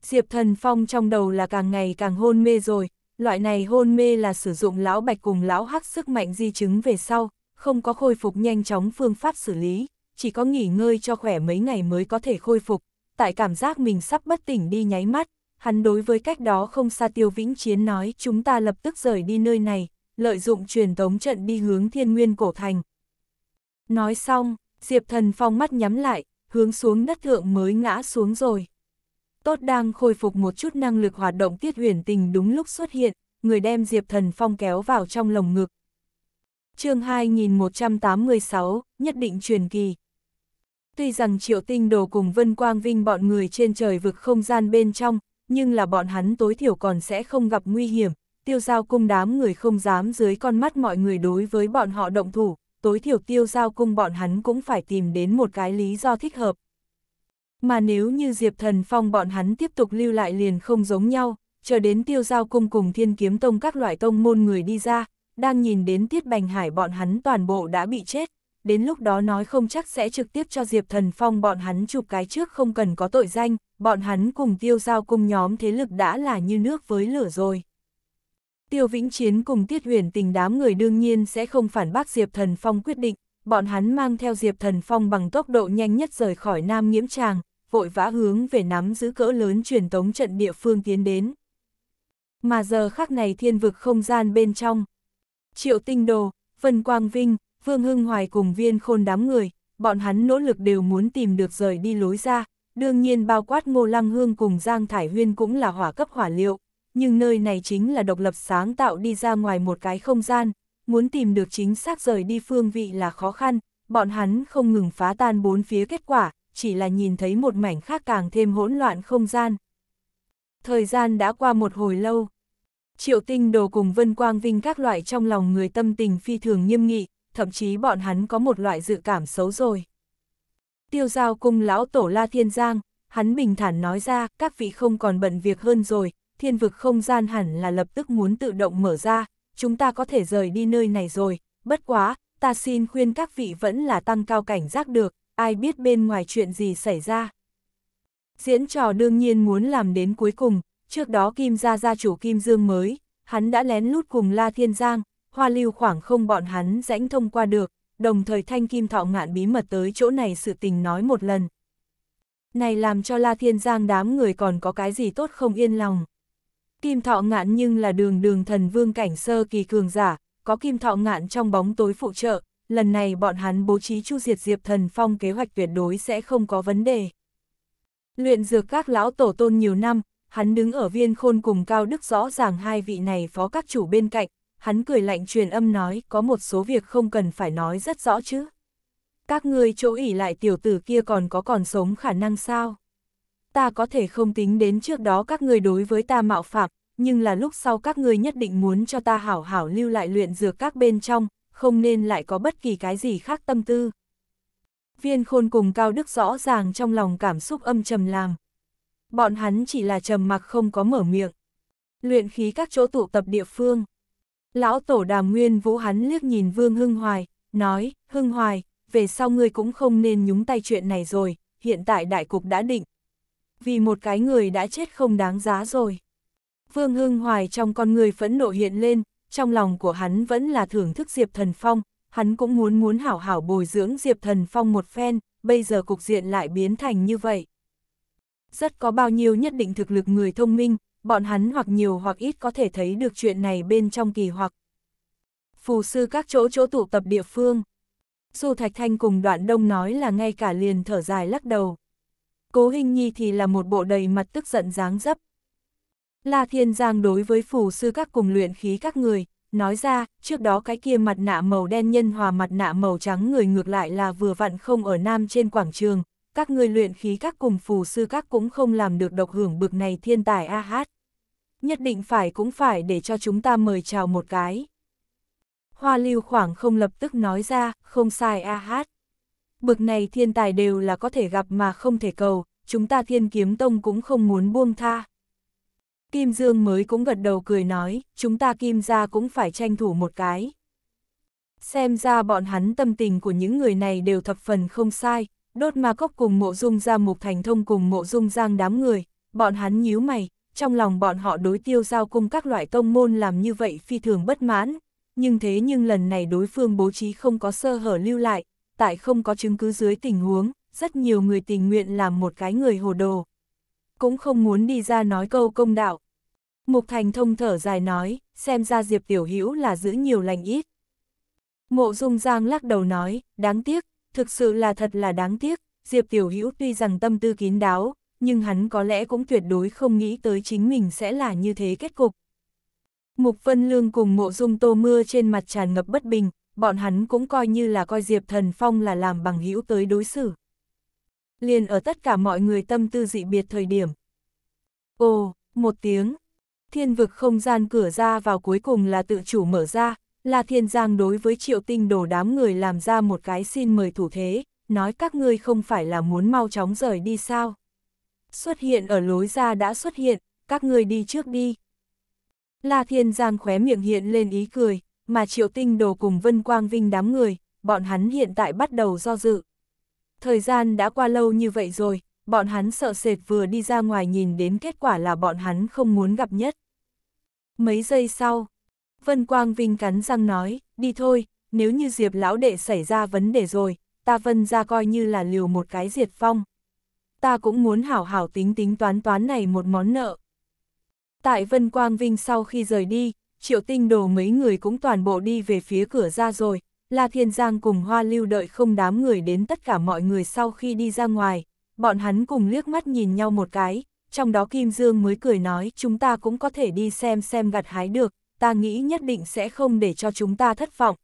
Diệp thần phong trong đầu là càng ngày càng hôn mê rồi, loại này hôn mê là sử dụng lão bạch cùng lão hắc sức mạnh di chứng về sau, không có khôi phục nhanh chóng phương pháp xử lý, chỉ có nghỉ ngơi cho khỏe mấy ngày mới có thể khôi phục. Tại cảm giác mình sắp bất tỉnh đi nháy mắt, hắn đối với cách đó không xa tiêu vĩnh chiến nói chúng ta lập tức rời đi nơi này, lợi dụng truyền tống trận đi hướng thiên nguyên cổ thành. Nói xong, Diệp Thần Phong mắt nhắm lại, hướng xuống đất thượng mới ngã xuống rồi. Tốt đang khôi phục một chút năng lực hoạt động tiết huyền tình đúng lúc xuất hiện, người đem Diệp Thần Phong kéo vào trong lồng ngực. chương 2186, nhất định truyền kỳ. Tuy rằng Triệu Tinh Đồ cùng Vân Quang Vinh bọn người trên trời vực không gian bên trong, nhưng là bọn hắn tối thiểu còn sẽ không gặp nguy hiểm, tiêu giao cung đám người không dám dưới con mắt mọi người đối với bọn họ động thủ, tối thiểu tiêu giao cung bọn hắn cũng phải tìm đến một cái lý do thích hợp. Mà nếu như Diệp Thần Phong bọn hắn tiếp tục lưu lại liền không giống nhau, chờ đến tiêu giao cung cùng thiên kiếm tông các loại tông môn người đi ra, đang nhìn đến tiết bành hải bọn hắn toàn bộ đã bị chết, đến lúc đó nói không chắc sẽ trực tiếp cho Diệp Thần Phong bọn hắn chụp cái trước không cần có tội danh, bọn hắn cùng tiêu giao cung nhóm thế lực đã là như nước với lửa rồi. Tiêu Vĩnh Chiến cùng Tiết Huyền tình đám người đương nhiên sẽ không phản bác Diệp Thần Phong quyết định, bọn hắn mang theo Diệp Thần Phong bằng tốc độ nhanh nhất rời khỏi Nam Nghiễm Tràng, vội vã hướng về nắm giữ cỡ lớn truyền tống trận địa phương tiến đến. Mà giờ khắc này thiên vực không gian bên trong. Triệu Tinh Đồ, Vân Quang Vinh, Vương Hưng Hoài cùng viên khôn đám người, bọn hắn nỗ lực đều muốn tìm được rời đi lối ra, đương nhiên bao quát Ngô Lăng Hương cùng Giang Thải Huyên cũng là hỏa cấp hỏa liệu, nhưng nơi này chính là độc lập sáng tạo đi ra ngoài một cái không gian, muốn tìm được chính xác rời đi phương vị là khó khăn, bọn hắn không ngừng phá tan bốn phía kết quả, chỉ là nhìn thấy một mảnh khác càng thêm hỗn loạn không gian. Thời gian đã qua một hồi lâu. Triệu tinh đồ cùng Vân Quang Vinh các loại trong lòng người tâm tình phi thường nghiêm nghị, thậm chí bọn hắn có một loại dự cảm xấu rồi. Tiêu giao cung lão tổ La Thiên Giang, hắn bình thản nói ra, các vị không còn bận việc hơn rồi, thiên vực không gian hẳn là lập tức muốn tự động mở ra, chúng ta có thể rời đi nơi này rồi, bất quá, ta xin khuyên các vị vẫn là tăng cao cảnh giác được, ai biết bên ngoài chuyện gì xảy ra. Diễn trò đương nhiên muốn làm đến cuối cùng, trước đó Kim Gia gia chủ Kim Dương mới, hắn đã lén lút cùng La Thiên Giang, hoa lưu khoảng không bọn hắn rãnh thông qua được, đồng thời thanh Kim Thọ Ngạn bí mật tới chỗ này sự tình nói một lần. Này làm cho La Thiên Giang đám người còn có cái gì tốt không yên lòng. Kim thọ ngạn nhưng là đường đường thần vương cảnh sơ kỳ cường giả, có kim thọ ngạn trong bóng tối phụ trợ, lần này bọn hắn bố trí chu diệt diệp thần phong kế hoạch tuyệt đối sẽ không có vấn đề. Luyện dược các lão tổ tôn nhiều năm, hắn đứng ở viên khôn cùng cao đức rõ ràng hai vị này phó các chủ bên cạnh, hắn cười lạnh truyền âm nói có một số việc không cần phải nói rất rõ chứ. Các ngươi chỗ ỉ lại tiểu tử kia còn có còn sống khả năng sao? ta có thể không tính đến trước đó các người đối với ta mạo phạm, nhưng là lúc sau các ngươi nhất định muốn cho ta hảo hảo lưu lại luyện dược các bên trong, không nên lại có bất kỳ cái gì khác tâm tư. Viên khôn cùng Cao Đức rõ ràng trong lòng cảm xúc âm trầm làm. Bọn hắn chỉ là trầm mặc không có mở miệng. Luyện khí các chỗ tụ tập địa phương. Lão tổ đàm nguyên vũ hắn liếc nhìn Vương Hưng Hoài, nói, Hưng Hoài, về sau ngươi cũng không nên nhúng tay chuyện này rồi, hiện tại đại cục đã định, vì một cái người đã chết không đáng giá rồi. Vương Hưng Hoài trong con người phẫn nộ hiện lên, trong lòng của hắn vẫn là thưởng thức Diệp Thần Phong, hắn cũng muốn muốn hảo hảo bồi dưỡng Diệp Thần Phong một phen, bây giờ cục diện lại biến thành như vậy. Rất có bao nhiêu nhất định thực lực người thông minh, bọn hắn hoặc nhiều hoặc ít có thể thấy được chuyện này bên trong kỳ hoặc. Phù sư các chỗ chỗ tụ tập địa phương. Dù Thạch Thanh cùng đoạn đông nói là ngay cả liền thở dài lắc đầu. Cố Hình Nhi thì là một bộ đầy mặt tức giận dáng dấp. La Thiên Giang đối với phủ sư các cùng luyện khí các người, nói ra, trước đó cái kia mặt nạ màu đen nhân hòa mặt nạ màu trắng người ngược lại là vừa vặn không ở nam trên quảng trường, các người luyện khí các cùng phủ sư các cũng không làm được độc hưởng bực này thiên tài a hát. Nhất định phải cũng phải để cho chúng ta mời chào một cái. Hoa lưu khoảng không lập tức nói ra, không sai a hát bực này thiên tài đều là có thể gặp mà không thể cầu, chúng ta thiên kiếm tông cũng không muốn buông tha. Kim Dương mới cũng gật đầu cười nói, chúng ta kim ra cũng phải tranh thủ một cái. Xem ra bọn hắn tâm tình của những người này đều thập phần không sai, đốt ma cốc cùng mộ dung ra mục thành thông cùng mộ dung giang đám người, bọn hắn nhíu mày, trong lòng bọn họ đối tiêu giao cung các loại tông môn làm như vậy phi thường bất mãn, nhưng thế nhưng lần này đối phương bố trí không có sơ hở lưu lại, tại không có chứng cứ dưới tình huống, rất nhiều người tình nguyện làm một cái người hồ đồ. Cũng không muốn đi ra nói câu công đạo. Mục Thành thông thở dài nói, xem ra Diệp Tiểu Hữu là giữ nhiều lành ít. Mộ Dung Giang lắc đầu nói, đáng tiếc, thực sự là thật là đáng tiếc, Diệp Tiểu Hữu tuy rằng tâm tư kín đáo, nhưng hắn có lẽ cũng tuyệt đối không nghĩ tới chính mình sẽ là như thế kết cục. Mục Vân Lương cùng Mộ Dung Tô Mưa trên mặt tràn ngập bất bình, bọn hắn cũng coi như là coi Diệp Thần Phong là làm bằng hữu tới đối xử. Liền ở tất cả mọi người tâm tư dị biệt thời điểm. Ồ, một tiếng, thiên vực không gian cửa ra vào cuối cùng là tự chủ mở ra, là thiên giang đối với triệu tinh đồ đám người làm ra một cái xin mời thủ thế, nói các ngươi không phải là muốn mau chóng rời đi sao. Xuất hiện ở lối ra đã xuất hiện, các ngươi đi trước đi. là Thiên Giang khóe miệng hiện lên ý cười, mà Triệu Tinh Đồ cùng Vân Quang Vinh đám người, bọn hắn hiện tại bắt đầu do dự. Thời gian đã qua lâu như vậy rồi, bọn hắn sợ sệt vừa đi ra ngoài nhìn đến kết quả là bọn hắn không muốn gặp nhất. Mấy giây sau, Vân Quang Vinh cắn răng nói, đi thôi, nếu như Diệp lão đệ xảy ra vấn đề rồi, ta Vân ra coi như là liều một cái diệt phong. Ta cũng muốn hảo hảo tính tính toán toán này một món nợ. Tại Vân Quang Vinh sau khi rời đi, triệu tinh đồ mấy người cũng toàn bộ đi về phía cửa ra rồi, La Thiên Giang cùng Hoa Lưu đợi không đám người đến tất cả mọi người sau khi đi ra ngoài, bọn hắn cùng liếc mắt nhìn nhau một cái, trong đó Kim Dương mới cười nói chúng ta cũng có thể đi xem xem gặt hái được, ta nghĩ nhất định sẽ không để cho chúng ta thất vọng.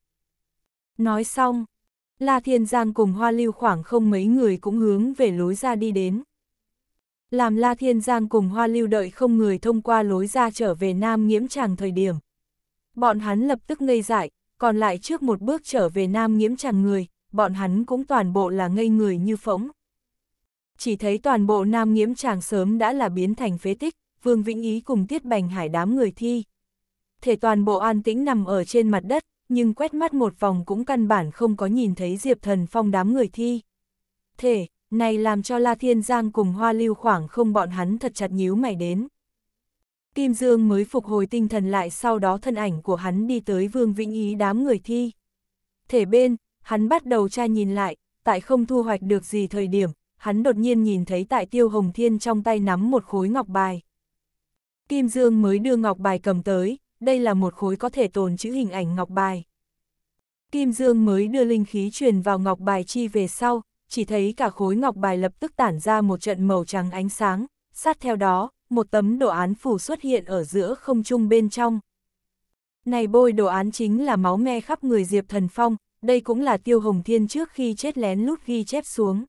Nói xong, La Thiên Giang cùng Hoa Lưu khoảng không mấy người cũng hướng về lối ra đi đến. Làm La Thiên Giang cùng Hoa Lưu đợi không người thông qua lối ra trở về Nam Nghiễm Tràng thời điểm, Bọn hắn lập tức ngây dại, còn lại trước một bước trở về nam nghiễm tràn người, bọn hắn cũng toàn bộ là ngây người như phỗng. Chỉ thấy toàn bộ nam nghiễm tràng sớm đã là biến thành phế tích, Vương Vĩnh Ý cùng Tiết Bành Hải đám người thi. Thể toàn bộ an tĩnh nằm ở trên mặt đất, nhưng quét mắt một vòng cũng căn bản không có nhìn thấy Diệp Thần Phong đám người thi. Thể, này làm cho La Thiên Giang cùng Hoa Lưu khoảng không bọn hắn thật chặt nhíu mày đến. Kim Dương mới phục hồi tinh thần lại sau đó thân ảnh của hắn đi tới Vương Vĩnh Ý đám người thi. Thể bên, hắn bắt đầu tra nhìn lại, tại không thu hoạch được gì thời điểm, hắn đột nhiên nhìn thấy tại Tiêu Hồng Thiên trong tay nắm một khối ngọc bài. Kim Dương mới đưa ngọc bài cầm tới, đây là một khối có thể tồn chữ hình ảnh ngọc bài. Kim Dương mới đưa linh khí truyền vào ngọc bài chi về sau, chỉ thấy cả khối ngọc bài lập tức tản ra một trận màu trắng ánh sáng, sát theo đó, một tấm đồ án phủ xuất hiện ở giữa không trung bên trong. Này bôi đồ án chính là máu me khắp người Diệp Thần Phong, đây cũng là Tiêu Hồng Thiên trước khi chết lén lút ghi chép xuống.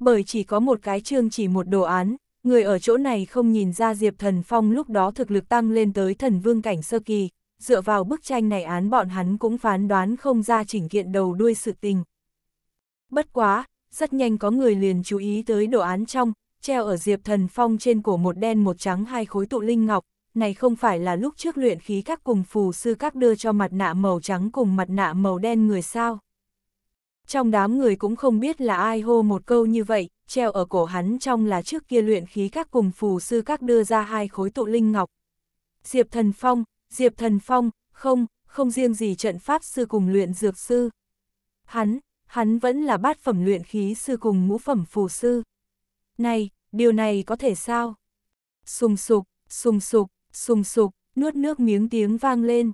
Bởi chỉ có một cái chương chỉ một đồ án, người ở chỗ này không nhìn ra Diệp Thần Phong lúc đó thực lực tăng lên tới thần vương cảnh sơ kỳ, dựa vào bức tranh này án bọn hắn cũng phán đoán không ra chỉnh kiện đầu đuôi sự tình. Bất quá, rất nhanh có người liền chú ý tới đồ án trong, treo ở Diệp Thần Phong trên cổ một đen một trắng hai khối tụ linh ngọc, này không phải là lúc trước luyện khí các cùng phù sư các đưa cho mặt nạ màu trắng cùng mặt nạ màu đen người sao. Trong đám người cũng không biết là ai hô một câu như vậy, treo ở cổ hắn trong là trước kia luyện khí các cùng phù sư các đưa ra hai khối tụ linh ngọc. Diệp Thần Phong, Diệp Thần Phong, không, không riêng gì trận pháp sư cùng luyện dược sư. Hắn, hắn vẫn là bát phẩm luyện khí sư cùng ngũ phẩm phù sư. Này, điều này có thể sao? Sùng sục, sùng sục, sùng sục, nuốt nước miếng tiếng vang lên.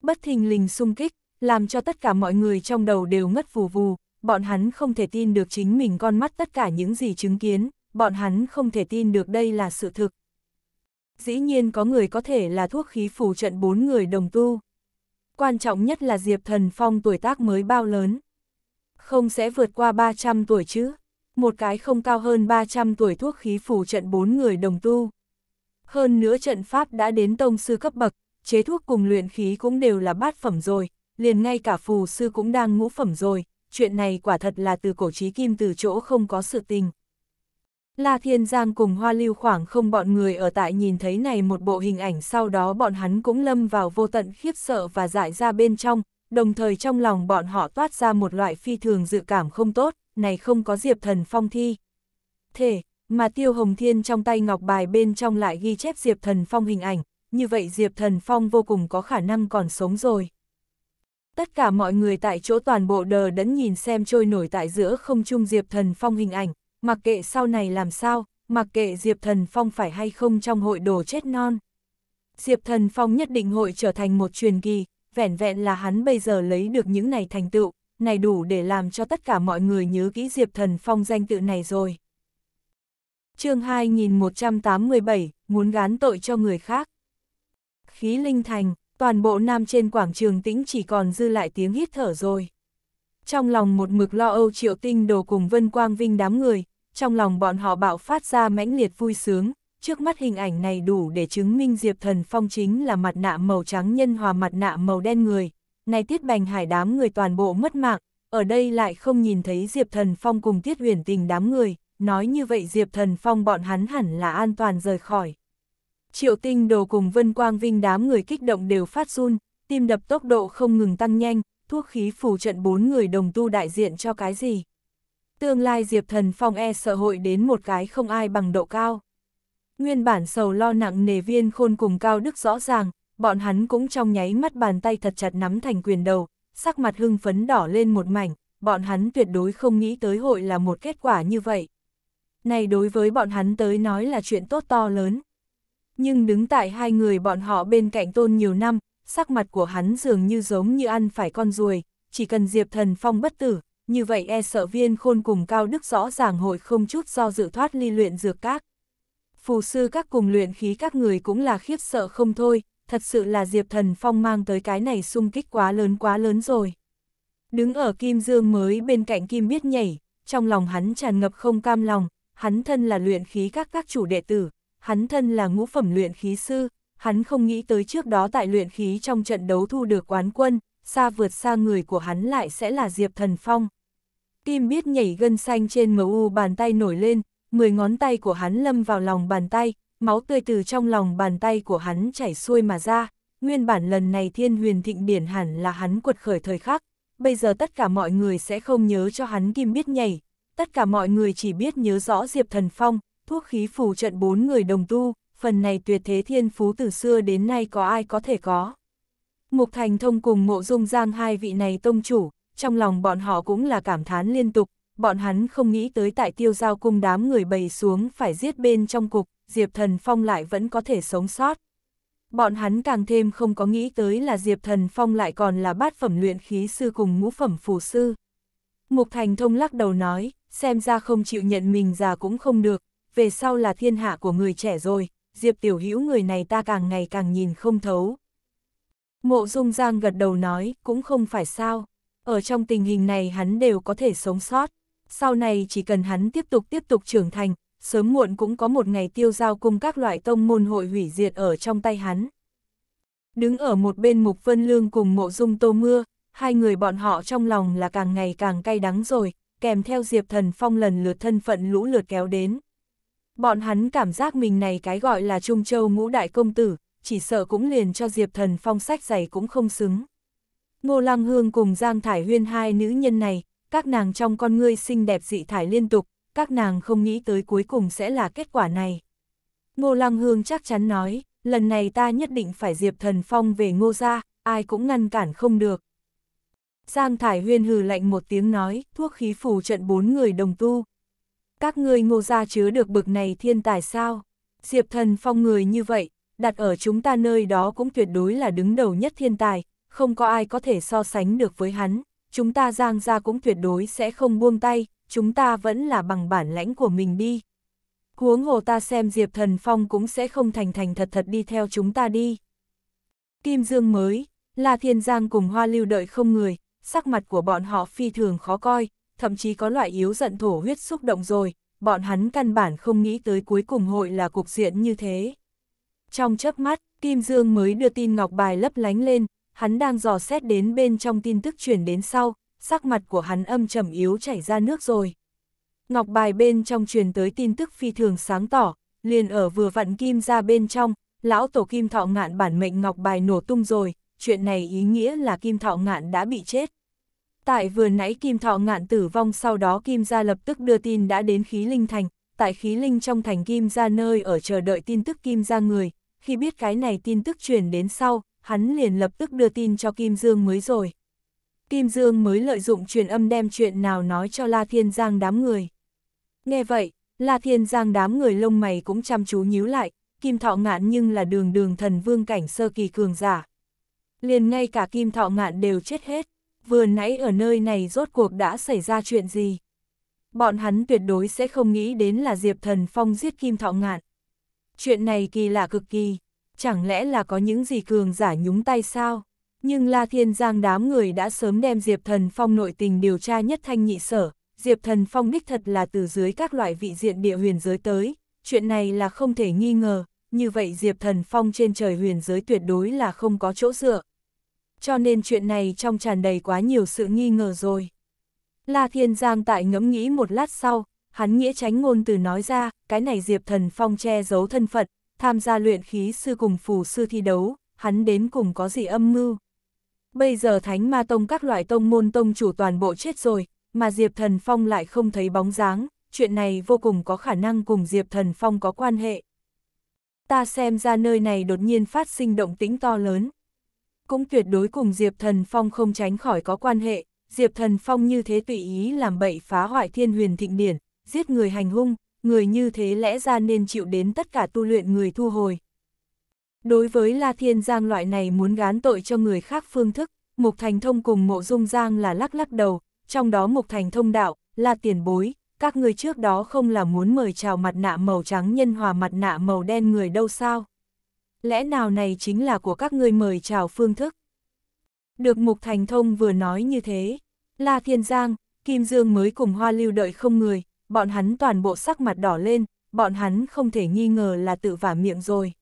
Bất thình lình sung kích, làm cho tất cả mọi người trong đầu đều ngất vù vù, bọn hắn không thể tin được chính mình con mắt tất cả những gì chứng kiến, bọn hắn không thể tin được đây là sự thực. Dĩ nhiên có người có thể là thuốc khí phù trận bốn người đồng tu. Quan trọng nhất là Diệp Thần Phong tuổi tác mới bao lớn. Không sẽ vượt qua 300 tuổi chứ một cái không cao hơn 300 tuổi thuốc khí phù trận bốn người đồng tu. Hơn nữa trận pháp đã đến tông sư cấp bậc, chế thuốc cùng luyện khí cũng đều là bát phẩm rồi, liền ngay cả phù sư cũng đang ngũ phẩm rồi, chuyện này quả thật là từ cổ trí kim từ chỗ không có sự tình. La Thiên Giang cùng Hoa Lưu khoảng không bọn người ở tại nhìn thấy này một bộ hình ảnh sau đó bọn hắn cũng lâm vào vô tận khiếp sợ và dại ra bên trong, đồng thời trong lòng bọn họ toát ra một loại phi thường dự cảm không tốt này không có diệp thần phong thi. Thể, mà Tiêu Hồng Thiên trong tay ngọc bài bên trong lại ghi chép diệp thần phong hình ảnh, như vậy diệp thần phong vô cùng có khả năng còn sống rồi. Tất cả mọi người tại chỗ toàn bộ đờ đẫn nhìn xem trôi nổi tại giữa không trung diệp thần phong hình ảnh, mặc kệ sau này làm sao, mặc kệ Diệp Thần Phong phải hay không trong hội đồ chết non. Diệp Thần Phong nhất định hội trở thành một truyền kỳ, vẻn vẹn là hắn bây giờ lấy được những này thành tựu, này đủ để làm cho tất cả mọi người nhớ kỹ Diệp Thần Phong danh tự này rồi. chương 2187, muốn gán tội cho người khác. Khí linh thành, toàn bộ nam trên quảng trường tĩnh chỉ còn dư lại tiếng hít thở rồi. Trong lòng một mực lo âu triệu tinh đồ cùng Vân Quang Vinh đám người, trong lòng bọn họ bạo phát ra mãnh liệt vui sướng, trước mắt hình ảnh này đủ để chứng minh Diệp Thần Phong chính là mặt nạ màu trắng nhân hòa mặt nạ màu đen người, nay Tiết Bành Hải đám người toàn bộ mất mạng, ở đây lại không nhìn thấy Diệp Thần Phong cùng Tiết Huyền Tình đám người, nói như vậy Diệp Thần Phong bọn hắn hẳn là an toàn rời khỏi. Triệu Tinh Đồ cùng Vân Quang Vinh đám người kích động đều phát run, tim đập tốc độ không ngừng tăng nhanh, thuốc khí phủ trận bốn người đồng tu đại diện cho cái gì. Tương lai Diệp Thần Phong e sợ hội đến một cái không ai bằng độ cao. Nguyên bản sầu lo nặng nề viên khôn cùng cao đức rõ ràng, bọn hắn cũng trong nháy mắt bàn tay thật chặt nắm thành quyền đầu, sắc mặt hưng phấn đỏ lên một mảnh, bọn hắn tuyệt đối không nghĩ tới hội là một kết quả như vậy. Này đối với bọn hắn tới nói là chuyện tốt to lớn. Nhưng đứng tại hai người bọn họ bên cạnh tôn nhiều năm, sắc mặt của hắn dường như giống như ăn phải con ruồi, chỉ cần Diệp Thần Phong bất tử, như vậy e sợ viên khôn cùng cao đức rõ ràng hội không chút do dự thoát ly luyện dược các. Phù sư các cùng luyện khí các người cũng là khiếp sợ không thôi, thật sự là Diệp Thần Phong mang tới cái này sung kích quá lớn quá lớn rồi. Đứng ở Kim Dương mới bên cạnh Kim biết nhảy, trong lòng hắn tràn ngập không cam lòng, hắn thân là luyện khí các các chủ đệ tử, hắn thân là ngũ phẩm luyện khí sư, hắn không nghĩ tới trước đó tại luyện khí trong trận đấu thu được quán quân, xa vượt xa người của hắn lại sẽ là Diệp Thần Phong. Kim biết nhảy gân xanh trên MU bàn tay nổi lên, 10 ngón tay của hắn lâm vào lòng bàn tay, máu tươi từ trong lòng bàn tay của hắn chảy xuôi mà ra, nguyên bản lần này thiên huyền thịnh điển hẳn là hắn quật khởi thời khắc, bây giờ tất cả mọi người sẽ không nhớ cho hắn kim biết nhảy, tất cả mọi người chỉ biết nhớ rõ Diệp Thần Phong, thuốc khí phù trận bốn người đồng tu, phần này tuyệt thế thiên phú từ xưa đến nay có ai có thể có. Mục Thành Thông cùng Mộ Dung Giang hai vị này tông chủ, trong lòng bọn họ cũng là cảm thán liên tục, bọn hắn không nghĩ tới tại tiêu giao cung đám người bầy xuống phải giết bên trong cục. Diệp Thần Phong lại vẫn có thể sống sót. Bọn hắn càng thêm không có nghĩ tới là Diệp Thần Phong lại còn là bát phẩm luyện khí sư cùng ngũ phẩm phù sư. Mục Thành Thông lắc đầu nói, xem ra không chịu nhận mình già cũng không được, về sau là thiên hạ của người trẻ rồi, Diệp Tiểu Hữu người này ta càng ngày càng nhìn không thấu. Mộ Dung Giang gật đầu nói, cũng không phải sao, ở trong tình hình này hắn đều có thể sống sót, sau này chỉ cần hắn tiếp tục tiếp tục trưởng thành, sớm muộn cũng có một ngày tiêu giao cung các loại tông môn hội hủy diệt ở trong tay hắn. Đứng ở một bên Mục Vân Lương cùng mộ dung tô mưa, hai người bọn họ trong lòng là càng ngày càng cay đắng rồi, kèm theo Diệp Thần Phong lần lượt thân phận lũ lượt kéo đến. Bọn hắn cảm giác mình này cái gọi là Trung Châu ngũ đại công tử, chỉ sợ cũng liền cho Diệp Thần Phong sách giày cũng không xứng. Ngô Lăng Hương cùng Giang Thải Huyên hai nữ nhân này, các nàng trong con ngươi xinh đẹp dị thải liên tục, các nàng không nghĩ tới cuối cùng sẽ là kết quả này. Ngô Lăng Hương chắc chắn nói, lần này ta nhất định phải Diệp Thần Phong về Ngô gia, ai cũng ngăn cản không được. Giang Thải Huyên hừ lạnh một tiếng nói, thuốc khí phù trận bốn người đồng tu. Các ngươi ngô gia chứa được bực này thiên tài sao? Diệp Thần Phong người như vậy, đặt ở chúng ta nơi đó cũng tuyệt đối là đứng đầu nhất thiên tài, không có ai có thể so sánh được với hắn, chúng ta giang ra cũng tuyệt đối sẽ không buông tay, chúng ta vẫn là bằng bản lãnh của mình đi. Huống hồ ta xem Diệp Thần Phong cũng sẽ không thành thành thật thật đi theo chúng ta đi. Kim Dương mới, là Thiên Giang cùng Hoa Lưu đợi không người, sắc mặt của bọn họ phi thường khó coi, thậm chí có loại yếu giận thổ huyết xúc động rồi, bọn hắn căn bản không nghĩ tới cuối cùng hội là cục diện như thế. Trong chớp mắt, Kim Dương mới đưa tin ngọc bài lấp lánh lên, hắn đang dò xét đến bên trong tin tức chuyển đến sau, sắc mặt của hắn âm trầm yếu chảy ra nước rồi. Ngọc bài bên trong truyền tới tin tức phi thường sáng tỏ, liền ở vừa vặn kim ra bên trong, lão tổ kim thọ ngạn bản mệnh ngọc bài nổ tung rồi, chuyện này ý nghĩa là kim thọ ngạn đã bị chết. Tại vừa nãy kim thọ ngạn tử vong sau đó kim gia lập tức đưa tin đã đến khí linh thành, tại khí linh trong thành kim gia nơi ở chờ đợi tin tức kim gia người, khi biết cái này tin tức truyền đến sau, hắn liền lập tức đưa tin cho kim dương mới rồi. Kim Dương mới lợi dụng truyền âm đem chuyện nào nói cho La Thiên Giang đám người. Nghe vậy, La Thiên Giang đám người lông mày cũng chăm chú nhíu lại, Kim Thọ Ngạn nhưng là đường đường thần vương cảnh sơ kỳ cường giả. Liền ngay cả Kim Thọ Ngạn đều chết hết, vừa nãy ở nơi này rốt cuộc đã xảy ra chuyện gì. Bọn hắn tuyệt đối sẽ không nghĩ đến là Diệp Thần Phong giết Kim Thọ Ngạn. Chuyện này kỳ lạ cực kỳ, chẳng lẽ là có những gì cường giả nhúng tay sao? Nhưng La Thiên Giang đám người đã sớm đem Diệp Thần Phong nội tình điều tra nhất thanh nhị sở, Diệp Thần Phong đích thật là từ dưới các loại vị diện địa huyền giới tới, chuyện này là không thể nghi ngờ, như vậy Diệp Thần Phong trên trời huyền giới tuyệt đối là không có chỗ dựa. Cho nên chuyện này trong tràn đầy quá nhiều sự nghi ngờ rồi. La Thiên Giang tại ngẫm nghĩ một lát sau, hắn nghĩa tránh ngôn từ nói ra, cái này Diệp Thần Phong che giấu thân phận, tham gia luyện khí sư cùng phù sư thi đấu, hắn đến cùng có gì âm mưu. Bây giờ Thánh Ma Tông các loại tông môn tông chủ toàn bộ chết rồi, mà Diệp Thần Phong lại không thấy bóng dáng, chuyện này vô cùng có khả năng cùng Diệp Thần Phong có quan hệ. Ta xem ra nơi này đột nhiên phát sinh động tĩnh to lớn. Cũng tuyệt đối cùng Diệp Thần Phong không tránh khỏi có quan hệ, Diệp Thần Phong như thế tùy ý làm bậy phá hoại thiên huyền thịnh điển, giết người hành hung, người như thế lẽ ra nên chịu đến tất cả tu luyện người thu hồi, Đối với La Thiên Giang loại này muốn gán tội cho người khác phương thức, Mục Thành Thông cùng Mộ Dung Giang là lắc lắc đầu, trong đó Mục Thành Thông đạo, là tiền bối, các người trước đó không là muốn mời chào mặt nạ màu trắng nhân hòa mặt nạ màu đen người đâu sao? Lẽ nào này chính là của các người mời chào phương thức? Được Mục Thành Thông vừa nói như thế, La Thiên Giang, Kim Dương mới cùng Hoa Lưu đợi không người, bọn hắn toàn bộ sắc mặt đỏ lên, bọn hắn không thể nghi ngờ là tự vả miệng rồi.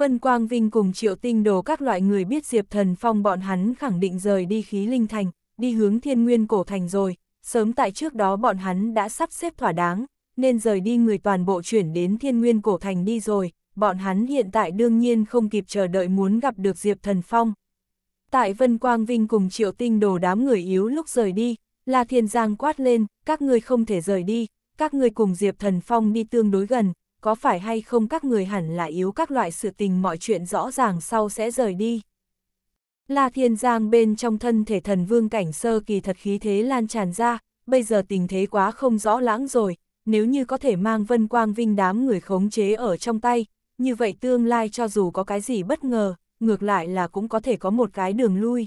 Vân Quang Vinh cùng triệu tinh đồ các loại người biết Diệp Thần Phong bọn hắn khẳng định rời đi khí linh thành, đi hướng thiên nguyên cổ thành rồi, sớm tại trước đó bọn hắn đã sắp xếp thỏa đáng, nên rời đi người toàn bộ chuyển đến thiên nguyên cổ thành đi rồi, bọn hắn hiện tại đương nhiên không kịp chờ đợi muốn gặp được Diệp Thần Phong. Tại Vân Quang Vinh cùng triệu tinh đồ đám người yếu lúc rời đi, là thiên giang quát lên, các người không thể rời đi, các người cùng Diệp Thần Phong đi tương đối gần, có phải hay không các người hẳn là yếu các loại sự tình mọi chuyện rõ ràng sau sẽ rời đi. La Thiên Giang bên trong thân thể thần vương cảnh sơ kỳ thật khí thế lan tràn ra, bây giờ tình thế quá không rõ lãng rồi, nếu như có thể mang vân quang vinh đám người khống chế ở trong tay, như vậy tương lai cho dù có cái gì bất ngờ, ngược lại là cũng có thể có một cái đường lui.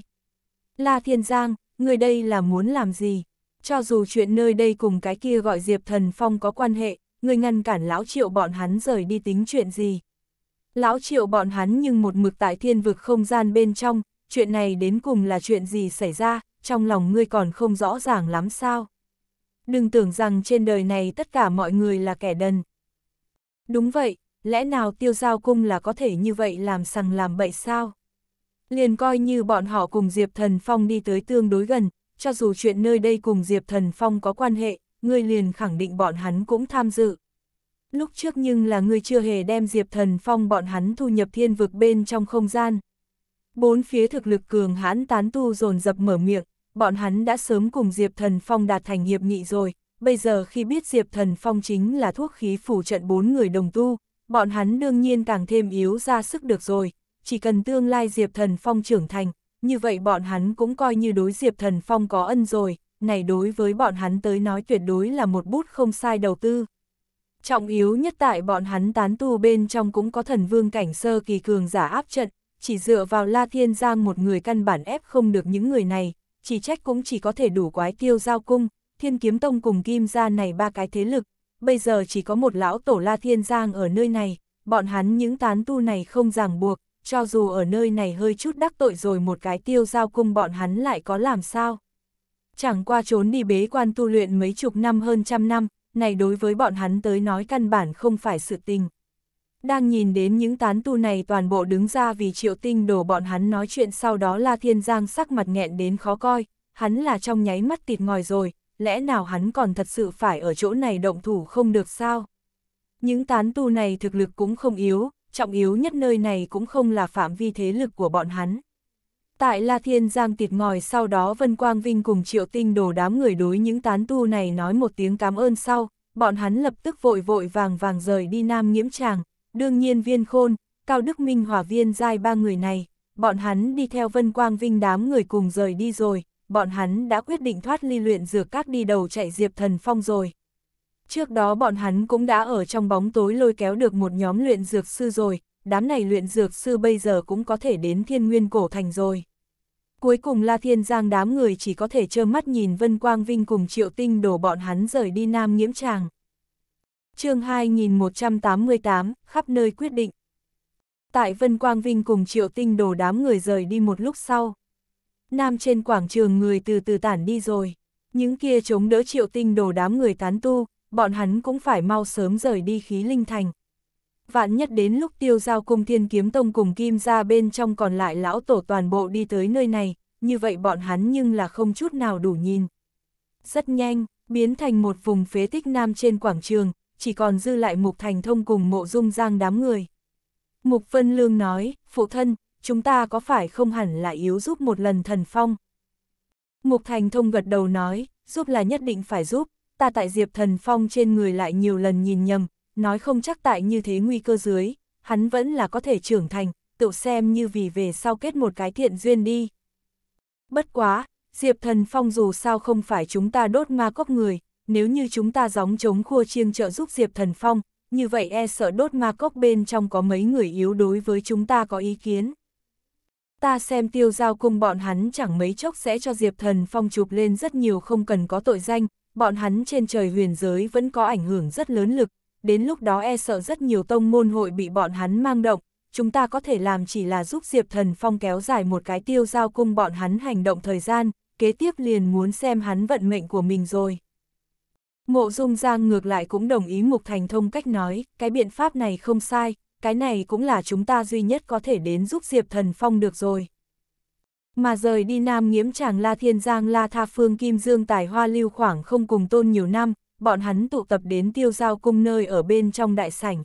La Thiên Giang, người đây là muốn làm gì? Cho dù chuyện nơi đây cùng cái kia gọi Diệp Thần Phong có quan hệ, người ngăn cản lão triệu bọn hắn rời đi tính chuyện gì. Lão triệu bọn hắn nhưng một mực tại thiên vực không gian bên trong, chuyện này đến cùng là chuyện gì xảy ra, trong lòng ngươi còn không rõ ràng lắm sao. Đừng tưởng rằng trên đời này tất cả mọi người là kẻ đần. Đúng vậy, lẽ nào tiêu giao cung là có thể như vậy làm sằng làm bậy sao? Liền coi như bọn họ cùng Diệp Thần Phong đi tới tương đối gần, cho dù chuyện nơi đây cùng Diệp Thần Phong có quan hệ, ngươi liền khẳng định bọn hắn cũng tham dự. Lúc trước nhưng là ngươi chưa hề đem Diệp Thần Phong bọn hắn thu nhập thiên vực bên trong không gian. Bốn phía thực lực cường hãn tán tu dồn dập mở miệng, bọn hắn đã sớm cùng Diệp Thần Phong đạt thành hiệp nghị rồi, bây giờ khi biết Diệp Thần Phong chính là thuốc khí phủ trận bốn người đồng tu, bọn hắn đương nhiên càng thêm yếu ra sức được rồi, chỉ cần tương lai Diệp Thần Phong trưởng thành, như vậy bọn hắn cũng coi như đối Diệp Thần Phong có ân rồi này đối với bọn hắn tới nói tuyệt đối là một bút không sai đầu tư. Trọng yếu nhất tại bọn hắn tán tu bên trong cũng có thần vương cảnh sơ kỳ cường giả áp trận, chỉ dựa vào La Thiên Giang một người căn bản ép không được những người này, chỉ trách cũng chỉ có thể đủ quái tiêu giao cung, thiên kiếm tông cùng kim gia này ba cái thế lực, bây giờ chỉ có một lão tổ La Thiên Giang ở nơi này, bọn hắn những tán tu này không ràng buộc, cho dù ở nơi này hơi chút đắc tội rồi một cái tiêu giao cung bọn hắn lại có làm sao chẳng qua trốn đi bế quan tu luyện mấy chục năm hơn trăm năm, này đối với bọn hắn tới nói căn bản không phải sự tình. Đang nhìn đến những tán tu này toàn bộ đứng ra vì triệu tinh đổ bọn hắn nói chuyện sau đó La Thiên Giang sắc mặt nghẹn đến khó coi, hắn là trong nháy mắt tịt ngòi rồi, lẽ nào hắn còn thật sự phải ở chỗ này động thủ không được sao? Những tán tu này thực lực cũng không yếu, trọng yếu nhất nơi này cũng không là phạm vi thế lực của bọn hắn. Tại La Thiên Giang tiệt ngòi sau đó Vân Quang Vinh cùng Triệu Tinh đổ đám người đối những tán tu này nói một tiếng cảm ơn sau, bọn hắn lập tức vội vội vàng vàng rời đi Nam Nghiễm Tràng, đương nhiên Viên Khôn, Cao Đức Minh Hòa Viên giai ba người này, bọn hắn đi theo Vân Quang Vinh đám người cùng rời đi rồi, bọn hắn đã quyết định thoát ly luyện dược các đi đầu chạy Diệp Thần Phong rồi. Trước đó bọn hắn cũng đã ở trong bóng tối lôi kéo được một nhóm luyện dược sư rồi, đám này luyện dược sư bây giờ cũng có thể đến thiên nguyên cổ thành rồi. Cuối cùng La Thiên Giang đám người chỉ có thể trơ mắt nhìn Vân Quang Vinh cùng Triệu Tinh đổ bọn hắn rời đi Nam Nghiễm Tràng. chương 2188, khắp nơi quyết định. Tại Vân Quang Vinh cùng Triệu Tinh đổ đám người rời đi một lúc sau. Nam trên quảng trường người từ từ tản đi rồi. Những kia chống đỡ Triệu Tinh đổ đám người tán tu, bọn hắn cũng phải mau sớm rời đi khí linh thành vạn nhất đến lúc tiêu giao cung thiên kiếm tông cùng kim ra bên trong còn lại lão tổ toàn bộ đi tới nơi này, như vậy bọn hắn nhưng là không chút nào đủ nhìn. Rất nhanh, biến thành một vùng phế tích nam trên quảng trường, chỉ còn dư lại Mục Thành Thông cùng mộ dung giang đám người. Mục Vân Lương nói, phụ thân, chúng ta có phải không hẳn là yếu giúp một lần thần phong? Mục Thành Thông gật đầu nói, giúp là nhất định phải giúp, ta tại diệp thần phong trên người lại nhiều lần nhìn nhầm, nói không chắc tại như thế nguy cơ dưới, hắn vẫn là có thể trưởng thành, tự xem như vì về sau kết một cái thiện duyên đi. Bất quá, Diệp Thần Phong dù sao không phải chúng ta đốt ma cốc người, nếu như chúng ta gióng chống khua chiêng trợ giúp Diệp Thần Phong, như vậy e sợ đốt ma cốc bên trong có mấy người yếu đối với chúng ta có ý kiến. Ta xem tiêu giao cùng bọn hắn chẳng mấy chốc sẽ cho Diệp Thần Phong chụp lên rất nhiều không cần có tội danh, bọn hắn trên trời huyền giới vẫn có ảnh hưởng rất lớn lực, đến lúc đó e sợ rất nhiều tông môn hội bị bọn hắn mang động, chúng ta có thể làm chỉ là giúp Diệp Thần Phong kéo dài một cái tiêu giao cung bọn hắn hành động thời gian, kế tiếp liền muốn xem hắn vận mệnh của mình rồi. Mộ Dung Giang ngược lại cũng đồng ý Mục Thành Thông cách nói, cái biện pháp này không sai, cái này cũng là chúng ta duy nhất có thể đến giúp Diệp Thần Phong được rồi. Mà rời đi Nam Nghiễm Tràng La Thiên Giang La Tha Phương Kim Dương Tài Hoa lưu khoảng không cùng tôn nhiều năm, bọn hắn tụ tập đến tiêu giao cung nơi ở bên trong đại sảnh.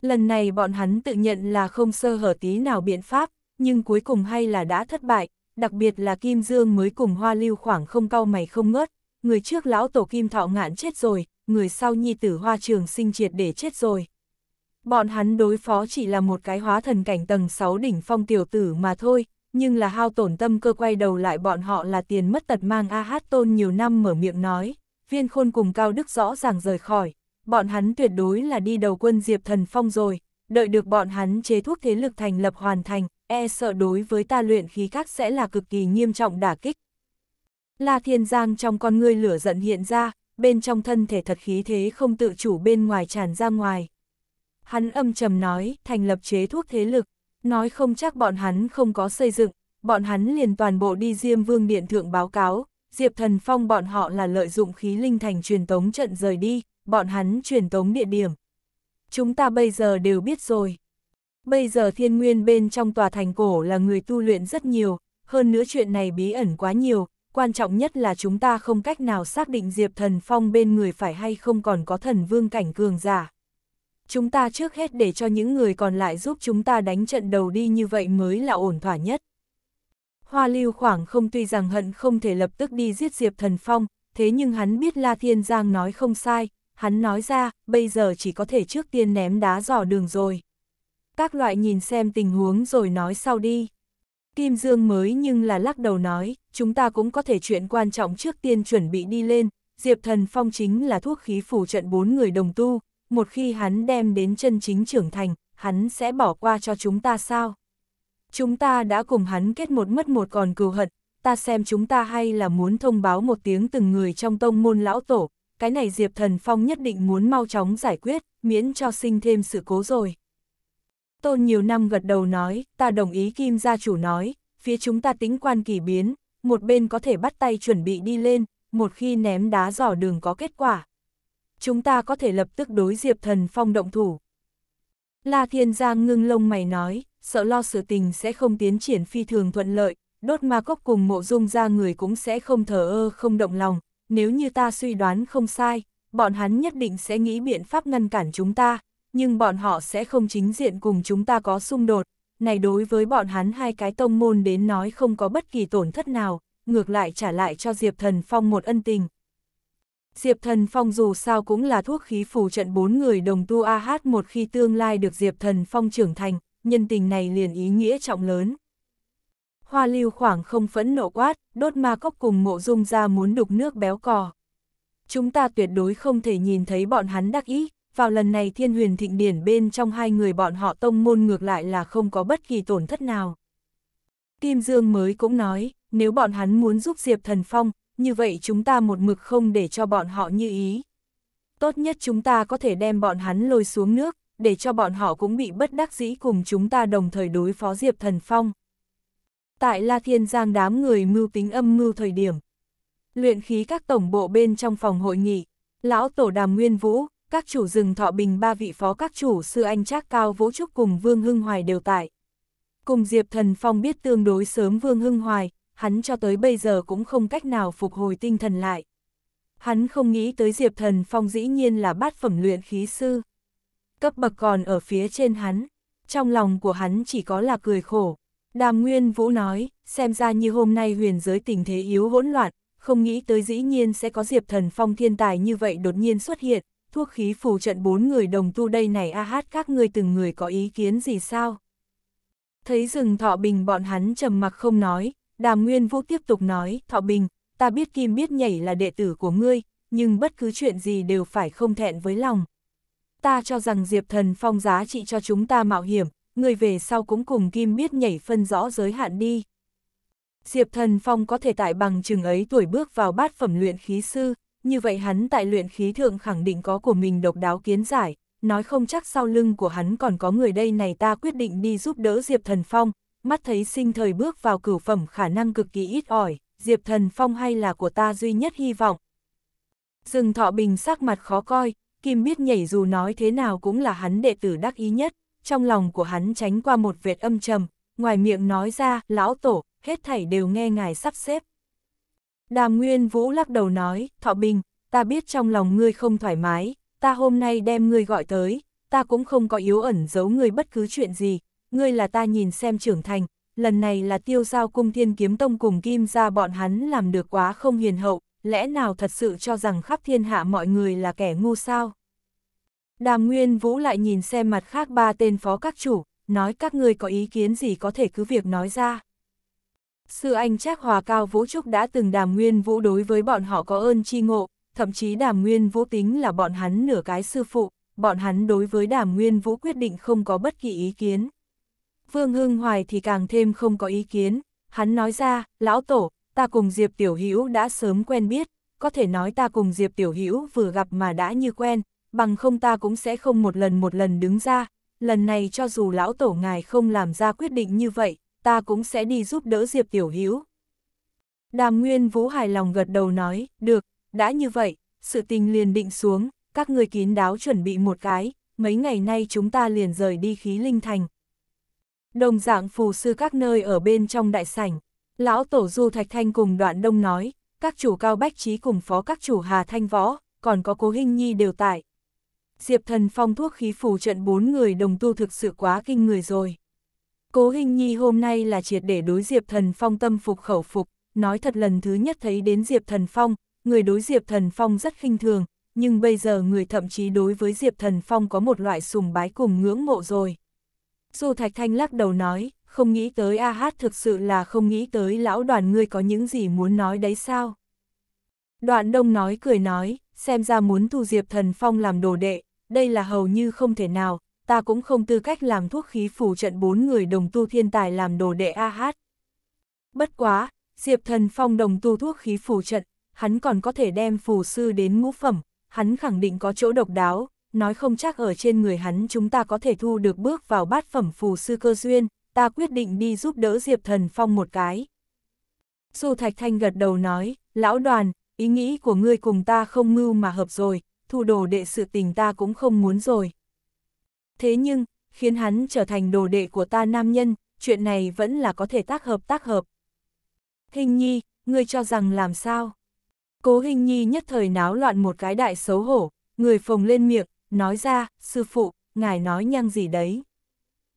Lần này bọn hắn tự nhận là không sơ hở tí nào biện pháp, nhưng cuối cùng hay là đã thất bại, đặc biệt là Kim Dương mới cùng hoa lưu khoảng không cau mày không ngớt, người trước lão tổ Kim Thọ ngạn chết rồi, người sau nhi tử hoa trường sinh triệt để chết rồi. Bọn hắn đối phó chỉ là một cái hóa thần cảnh tầng 6 đỉnh phong tiểu tử mà thôi, nhưng là hao tổn tâm cơ quay đầu lại bọn họ là tiền mất tật mang A Hát Tôn nhiều năm mở miệng nói viên khôn cùng Cao Đức rõ ràng rời khỏi, bọn hắn tuyệt đối là đi đầu quân Diệp Thần Phong rồi, đợi được bọn hắn chế thuốc thế lực thành lập hoàn thành, e sợ đối với ta luyện khí các sẽ là cực kỳ nghiêm trọng đả kích. La Thiên Giang trong con ngươi lửa giận hiện ra, bên trong thân thể thật khí thế không tự chủ bên ngoài tràn ra ngoài. Hắn âm trầm nói, thành lập chế thuốc thế lực, nói không chắc bọn hắn không có xây dựng, bọn hắn liền toàn bộ đi Diêm Vương Điện Thượng báo cáo, Diệp Thần Phong bọn họ là lợi dụng khí linh thành truyền tống trận rời đi, bọn hắn truyền tống địa điểm. Chúng ta bây giờ đều biết rồi. Bây giờ thiên nguyên bên trong tòa thành cổ là người tu luyện rất nhiều, hơn nữa chuyện này bí ẩn quá nhiều, quan trọng nhất là chúng ta không cách nào xác định Diệp Thần Phong bên người phải hay không còn có thần vương cảnh cường giả. Chúng ta trước hết để cho những người còn lại giúp chúng ta đánh trận đầu đi như vậy mới là ổn thỏa nhất. Hoa lưu khoảng không tuy rằng hận không thể lập tức đi giết Diệp Thần Phong, thế nhưng hắn biết La Thiên Giang nói không sai, hắn nói ra, bây giờ chỉ có thể trước tiên ném đá dò đường rồi. Các loại nhìn xem tình huống rồi nói sau đi. Kim Dương mới nhưng là lắc đầu nói, chúng ta cũng có thể chuyện quan trọng trước tiên chuẩn bị đi lên, Diệp Thần Phong chính là thuốc khí phủ trận bốn người đồng tu, một khi hắn đem đến chân chính trưởng thành, hắn sẽ bỏ qua cho chúng ta sao? Chúng ta đã cùng hắn kết một mất một còn cừu hận, ta xem chúng ta hay là muốn thông báo một tiếng từng người trong tông môn lão tổ, cái này Diệp Thần Phong nhất định muốn mau chóng giải quyết, miễn cho sinh thêm sự cố rồi. Tôn nhiều năm gật đầu nói, ta đồng ý Kim gia chủ nói, phía chúng ta tính quan kỳ biến, một bên có thể bắt tay chuẩn bị đi lên, một khi ném đá dò đường có kết quả. Chúng ta có thể lập tức đối Diệp Thần Phong động thủ. La Thiên Giang ngưng lông mày nói, sợ lo sự tình sẽ không tiến triển phi thường thuận lợi, đốt ma cốc cùng mộ dung ra người cũng sẽ không thở ơ không động lòng, nếu như ta suy đoán không sai, bọn hắn nhất định sẽ nghĩ biện pháp ngăn cản chúng ta, nhưng bọn họ sẽ không chính diện cùng chúng ta có xung đột, này đối với bọn hắn hai cái tông môn đến nói không có bất kỳ tổn thất nào, ngược lại trả lại cho Diệp Thần Phong một ân tình. Diệp Thần Phong dù sao cũng là thuốc khí phù trận bốn người đồng tu AH một khi tương lai được Diệp Thần Phong trưởng thành, nhân tình này liền ý nghĩa trọng lớn. Hoa lưu khoảng không phẫn nộ quát, đốt ma cốc cùng mộ dung ra muốn đục nước béo cò. Chúng ta tuyệt đối không thể nhìn thấy bọn hắn đắc ý, vào lần này thiên huyền thịnh điển bên trong hai người bọn họ tông môn ngược lại là không có bất kỳ tổn thất nào. Kim Dương mới cũng nói, nếu bọn hắn muốn giúp Diệp Thần Phong, như vậy chúng ta một mực không để cho bọn họ như ý. Tốt nhất chúng ta có thể đem bọn hắn lôi xuống nước, để cho bọn họ cũng bị bất đắc dĩ cùng chúng ta đồng thời đối phó Diệp Thần Phong. Tại La Thiên Giang đám người mưu tính âm mưu thời điểm. Luyện khí các tổng bộ bên trong phòng hội nghị, lão tổ đàm nguyên vũ, các chủ rừng thọ bình ba vị phó các chủ sư anh trác cao vũ trúc cùng Vương Hưng Hoài đều tại. Cùng Diệp Thần Phong biết tương đối sớm Vương Hưng Hoài, hắn cho tới bây giờ cũng không cách nào phục hồi tinh thần lại. Hắn không nghĩ tới Diệp Thần Phong dĩ nhiên là bát phẩm luyện khí sư. Cấp bậc còn ở phía trên hắn, trong lòng của hắn chỉ có là cười khổ. Đàm Nguyên Vũ nói, xem ra như hôm nay huyền giới tình thế yếu hỗn loạn, không nghĩ tới dĩ nhiên sẽ có Diệp Thần Phong thiên tài như vậy đột nhiên xuất hiện, thuốc khí phù trận bốn người đồng tu đây này a hát các ngươi từng người có ý kiến gì sao? Thấy rừng thọ bình bọn hắn trầm mặc không nói, Đàm Nguyên Vũ tiếp tục nói, Thọ Bình, ta biết Kim biết nhảy là đệ tử của ngươi, nhưng bất cứ chuyện gì đều phải không thẹn với lòng. Ta cho rằng Diệp Thần Phong giá trị cho chúng ta mạo hiểm, ngươi về sau cũng cùng Kim biết nhảy phân rõ giới hạn đi. Diệp Thần Phong có thể tại bằng chừng ấy tuổi bước vào bát phẩm luyện khí sư, như vậy hắn tại luyện khí thượng khẳng định có của mình độc đáo kiến giải, nói không chắc sau lưng của hắn còn có người đây này ta quyết định đi giúp đỡ Diệp Thần Phong, mắt thấy sinh thời bước vào cửu phẩm khả năng cực kỳ ít ỏi, Diệp Thần Phong hay là của ta duy nhất hy vọng. Dừng Thọ Bình sắc mặt khó coi, Kim biết nhảy dù nói thế nào cũng là hắn đệ tử đắc ý nhất, trong lòng của hắn tránh qua một vệt âm trầm, ngoài miệng nói ra, lão tổ, hết thảy đều nghe ngài sắp xếp. Đàm Nguyên Vũ lắc đầu nói, Thọ Bình, ta biết trong lòng ngươi không thoải mái, ta hôm nay đem ngươi gọi tới, ta cũng không có yếu ẩn giấu ngươi bất cứ chuyện gì, ngươi là ta nhìn xem trưởng thành, lần này là tiêu giao cung thiên kiếm tông cùng kim ra bọn hắn làm được quá không hiền hậu, lẽ nào thật sự cho rằng khắp thiên hạ mọi người là kẻ ngu sao? Đàm Nguyên Vũ lại nhìn xem mặt khác ba tên phó các chủ, nói các ngươi có ý kiến gì có thể cứ việc nói ra. Sư anh Trác Hòa Cao Vũ Trúc đã từng đàm Nguyên Vũ đối với bọn họ có ơn chi ngộ, thậm chí đàm Nguyên Vũ tính là bọn hắn nửa cái sư phụ, bọn hắn đối với đàm Nguyên Vũ quyết định không có bất kỳ ý kiến. Vương Hưng Hoài thì càng thêm không có ý kiến, hắn nói ra, lão tổ, ta cùng Diệp Tiểu Hữu đã sớm quen biết, có thể nói ta cùng Diệp Tiểu Hữu vừa gặp mà đã như quen, bằng không ta cũng sẽ không một lần một lần đứng ra, lần này cho dù lão tổ ngài không làm ra quyết định như vậy, ta cũng sẽ đi giúp đỡ Diệp Tiểu Hữu. Đàm Nguyên Vũ hài lòng gật đầu nói, được, đã như vậy, sự tình liền định xuống, các người kín đáo chuẩn bị một cái, mấy ngày nay chúng ta liền rời đi khí linh thành, đồng dạng phù sư các nơi ở bên trong đại sảnh. Lão Tổ Du Thạch Thanh cùng đoạn đông nói, các chủ Cao Bách Trí cùng phó các chủ Hà Thanh Võ, còn có Cố hình Nhi đều tại. Diệp Thần Phong thuốc khí phù trận bốn người đồng tu thực sự quá kinh người rồi. Cố hình Nhi hôm nay là triệt để đối Diệp Thần Phong tâm phục khẩu phục, nói thật lần thứ nhất thấy đến Diệp Thần Phong, người đối Diệp Thần Phong rất khinh thường, nhưng bây giờ người thậm chí đối với Diệp Thần Phong có một loại sùng bái cùng ngưỡng mộ rồi. Du Thạch Thanh lắc đầu nói, không nghĩ tới A Hát thực sự là không nghĩ tới lão đoàn ngươi có những gì muốn nói đấy sao. Đoạn Đông nói cười nói, xem ra muốn thu Diệp Thần Phong làm đồ đệ, đây là hầu như không thể nào, ta cũng không tư cách làm thuốc khí phủ trận bốn người đồng tu thiên tài làm đồ đệ A Hát. Bất quá, Diệp Thần Phong đồng tu thuốc khí phủ trận, hắn còn có thể đem phù sư đến ngũ phẩm, hắn khẳng định có chỗ độc đáo, nói không chắc ở trên người hắn chúng ta có thể thu được bước vào bát phẩm phù sư cơ duyên, ta quyết định đi giúp đỡ Diệp Thần Phong một cái. Su Thạch Thanh gật đầu nói, lão đoàn, ý nghĩ của ngươi cùng ta không mưu mà hợp rồi, thu đồ đệ sự tình ta cũng không muốn rồi. Thế nhưng, khiến hắn trở thành đồ đệ của ta nam nhân, chuyện này vẫn là có thể tác hợp tác hợp. Hình nhi, ngươi cho rằng làm sao? Cố hình nhi nhất thời náo loạn một cái đại xấu hổ, người phồng lên miệng, nói ra, sư phụ, ngài nói nhăng gì đấy.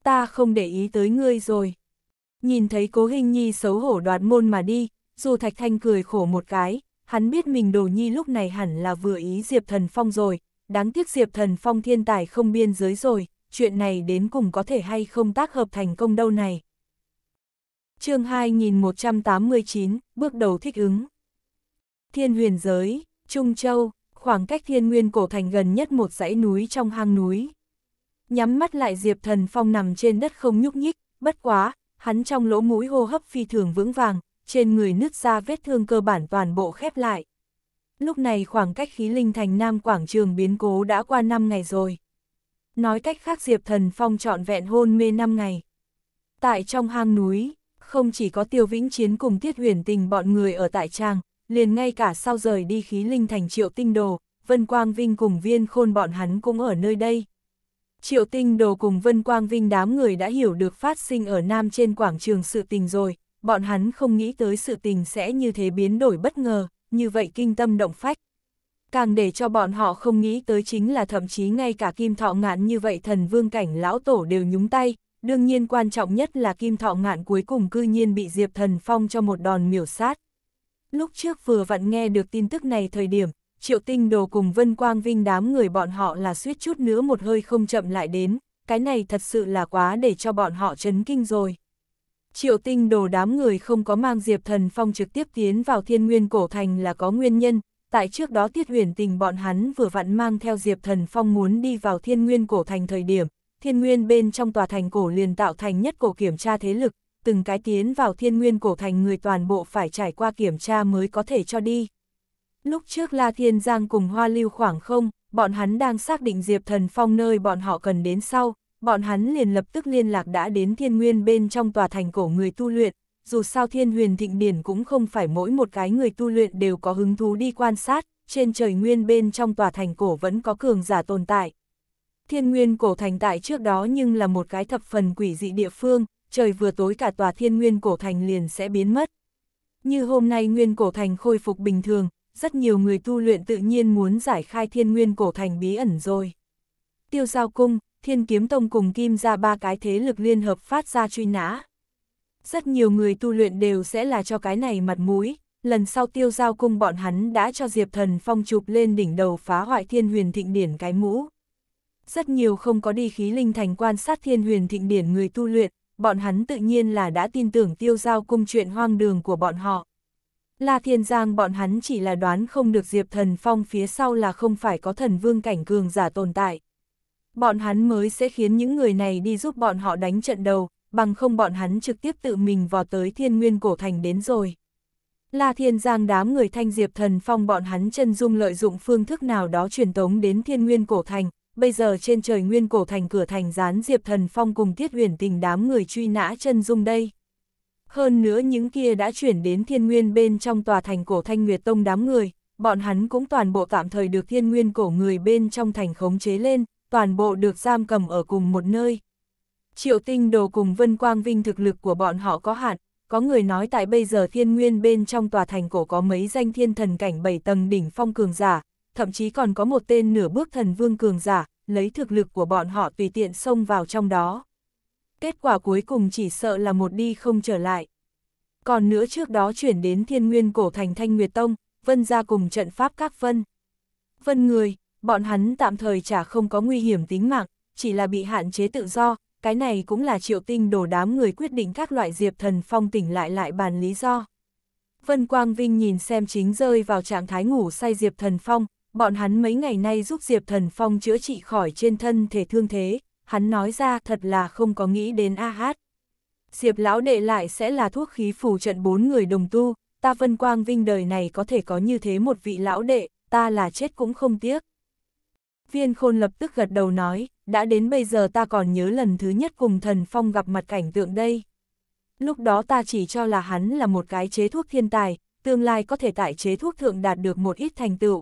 Ta không để ý tới ngươi rồi. Nhìn thấy cố hình nhi xấu hổ đoạt môn mà đi, dù thạch thanh cười khổ một cái, hắn biết mình đồ nhi lúc này hẳn là vừa ý Diệp Thần Phong rồi, đáng tiếc Diệp Thần Phong thiên tài không biên giới rồi, chuyện này đến cùng có thể hay không tác hợp thành công đâu này. chương 2189, bước đầu thích ứng. Thiên huyền giới, Trung Châu, khoảng cách thiên nguyên cổ thành gần nhất một dãy núi trong hang núi. Nhắm mắt lại Diệp Thần Phong nằm trên đất không nhúc nhích, bất quá, hắn trong lỗ mũi hô hấp phi thường vững vàng, trên người nứt ra vết thương cơ bản toàn bộ khép lại. Lúc này khoảng cách khí linh thành Nam Quảng Trường biến cố đã qua 5 ngày rồi. Nói cách khác Diệp Thần Phong trọn vẹn hôn mê 5 ngày. Tại trong hang núi, không chỉ có Tiêu Vĩnh Chiến cùng Tiết Huyền Tình bọn người ở tại trang, liền ngay cả sau rời đi khí linh thành triệu tinh đồ, Vân Quang Vinh cùng viên khôn bọn hắn cũng ở nơi đây. Triệu tinh đồ cùng Vân Quang Vinh đám người đã hiểu được phát sinh ở Nam trên quảng trường sự tình rồi, bọn hắn không nghĩ tới sự tình sẽ như thế biến đổi bất ngờ, như vậy kinh tâm động phách. Càng để cho bọn họ không nghĩ tới chính là thậm chí ngay cả kim thọ ngạn như vậy thần vương cảnh lão tổ đều nhúng tay, đương nhiên quan trọng nhất là kim thọ ngạn cuối cùng cư nhiên bị Diệp Thần Phong cho một đòn miểu sát. Lúc trước vừa vặn nghe được tin tức này thời điểm, Triệu Tinh Đồ cùng Vân Quang Vinh đám người bọn họ là suýt chút nữa một hơi không chậm lại đến, cái này thật sự là quá để cho bọn họ chấn kinh rồi. Triệu Tinh Đồ đám người không có mang Diệp Thần Phong trực tiếp tiến vào Thiên Nguyên Cổ Thành là có nguyên nhân, tại trước đó Tiết Huyền Tình bọn hắn vừa vặn mang theo Diệp Thần Phong muốn đi vào Thiên Nguyên Cổ Thành thời điểm, Thiên Nguyên bên trong tòa thành cổ liền tạo thành nhất cổ kiểm tra thế lực, từng cái tiến vào thiên nguyên cổ thành người toàn bộ phải trải qua kiểm tra mới có thể cho đi. Lúc trước La Thiên Giang cùng Hoa Lưu khoảng không, bọn hắn đang xác định Diệp Thần Phong nơi bọn họ cần đến sau, bọn hắn liền lập tức liên lạc đã đến thiên nguyên bên trong tòa thành cổ người tu luyện, dù sao thiên huyền thịnh điển cũng không phải mỗi một cái người tu luyện đều có hứng thú đi quan sát, trên trời nguyên bên trong tòa thành cổ vẫn có cường giả tồn tại. Thiên nguyên cổ thành tại trước đó nhưng là một cái thập phần quỷ dị địa phương, trời vừa tối cả tòa thiên nguyên cổ thành liền sẽ biến mất. Như hôm nay nguyên cổ thành khôi phục bình thường, rất nhiều người tu luyện tự nhiên muốn giải khai thiên nguyên cổ thành bí ẩn rồi. Tiêu giao cung, thiên kiếm tông cùng kim ra ba cái thế lực liên hợp phát ra truy nã. Rất nhiều người tu luyện đều sẽ là cho cái này mặt mũi, lần sau tiêu giao cung bọn hắn đã cho Diệp Thần Phong chụp lên đỉnh đầu phá hoại thiên huyền thịnh điển cái mũ. Rất nhiều không có đi khí linh thành quan sát thiên huyền thịnh điển người tu luyện, bọn hắn tự nhiên là đã tin tưởng tiêu giao cung chuyện hoang đường của bọn họ. La Thiên Giang bọn hắn chỉ là đoán không được Diệp Thần Phong phía sau là không phải có thần vương cảnh cường giả tồn tại. Bọn hắn mới sẽ khiến những người này đi giúp bọn họ đánh trận đầu, bằng không bọn hắn trực tiếp tự mình vào tới thiên nguyên cổ thành đến rồi. La Thiên Giang đám người thanh Diệp Thần Phong bọn hắn chân dung lợi dụng phương thức nào đó truyền tống đến thiên nguyên cổ thành, bây giờ trên trời nguyên cổ thành cửa thành gián Diệp Thần Phong cùng Tiết Huyền Tình đám người truy nã chân dung đây. Hơn nữa những kia đã chuyển đến thiên nguyên bên trong tòa thành cổ Thanh Nguyệt Tông đám người, bọn hắn cũng toàn bộ tạm thời được thiên nguyên cổ người bên trong thành khống chế lên, toàn bộ được giam cầm ở cùng một nơi. Triệu tinh đồ cùng Vân Quang Vinh thực lực của bọn họ có hạn, có người nói tại bây giờ thiên nguyên bên trong tòa thành cổ có mấy danh thiên thần cảnh 7 tầng đỉnh phong cường giả, thậm chí còn có một tên nửa bước thần vương cường giả, lấy thực lực của bọn họ tùy tiện xông vào trong đó. Kết quả cuối cùng chỉ sợ là một đi không trở lại. Còn nữa trước đó chuyển đến thiên nguyên cổ thành Thanh Nguyệt Tông, vân ra cùng trận pháp các vân. Vân người, bọn hắn tạm thời chả không có nguy hiểm tính mạng, chỉ là bị hạn chế tự do, cái này cũng là triệu tinh đổ đám người quyết định các loại diệp thần phong tỉnh lại lại bàn lý do. Vân Quang Vinh nhìn xem chính rơi vào trạng thái ngủ say diệp thần phong, bọn hắn mấy ngày nay giúp Diệp Thần Phong chữa trị khỏi trên thân thể thương thế, hắn nói ra thật là không có nghĩ đến A Hát. Diệp lão đệ lại sẽ là thuốc khí phù trận bốn người đồng tu, ta vân quang vinh đời này có thể có như thế một vị lão đệ, ta là chết cũng không tiếc. Viên khôn lập tức gật đầu nói, đã đến bây giờ ta còn nhớ lần thứ nhất cùng thần phong gặp mặt cảnh tượng đây. Lúc đó ta chỉ cho là hắn là một cái chế thuốc thiên tài, tương lai có thể tại chế thuốc thượng đạt được một ít thành tựu,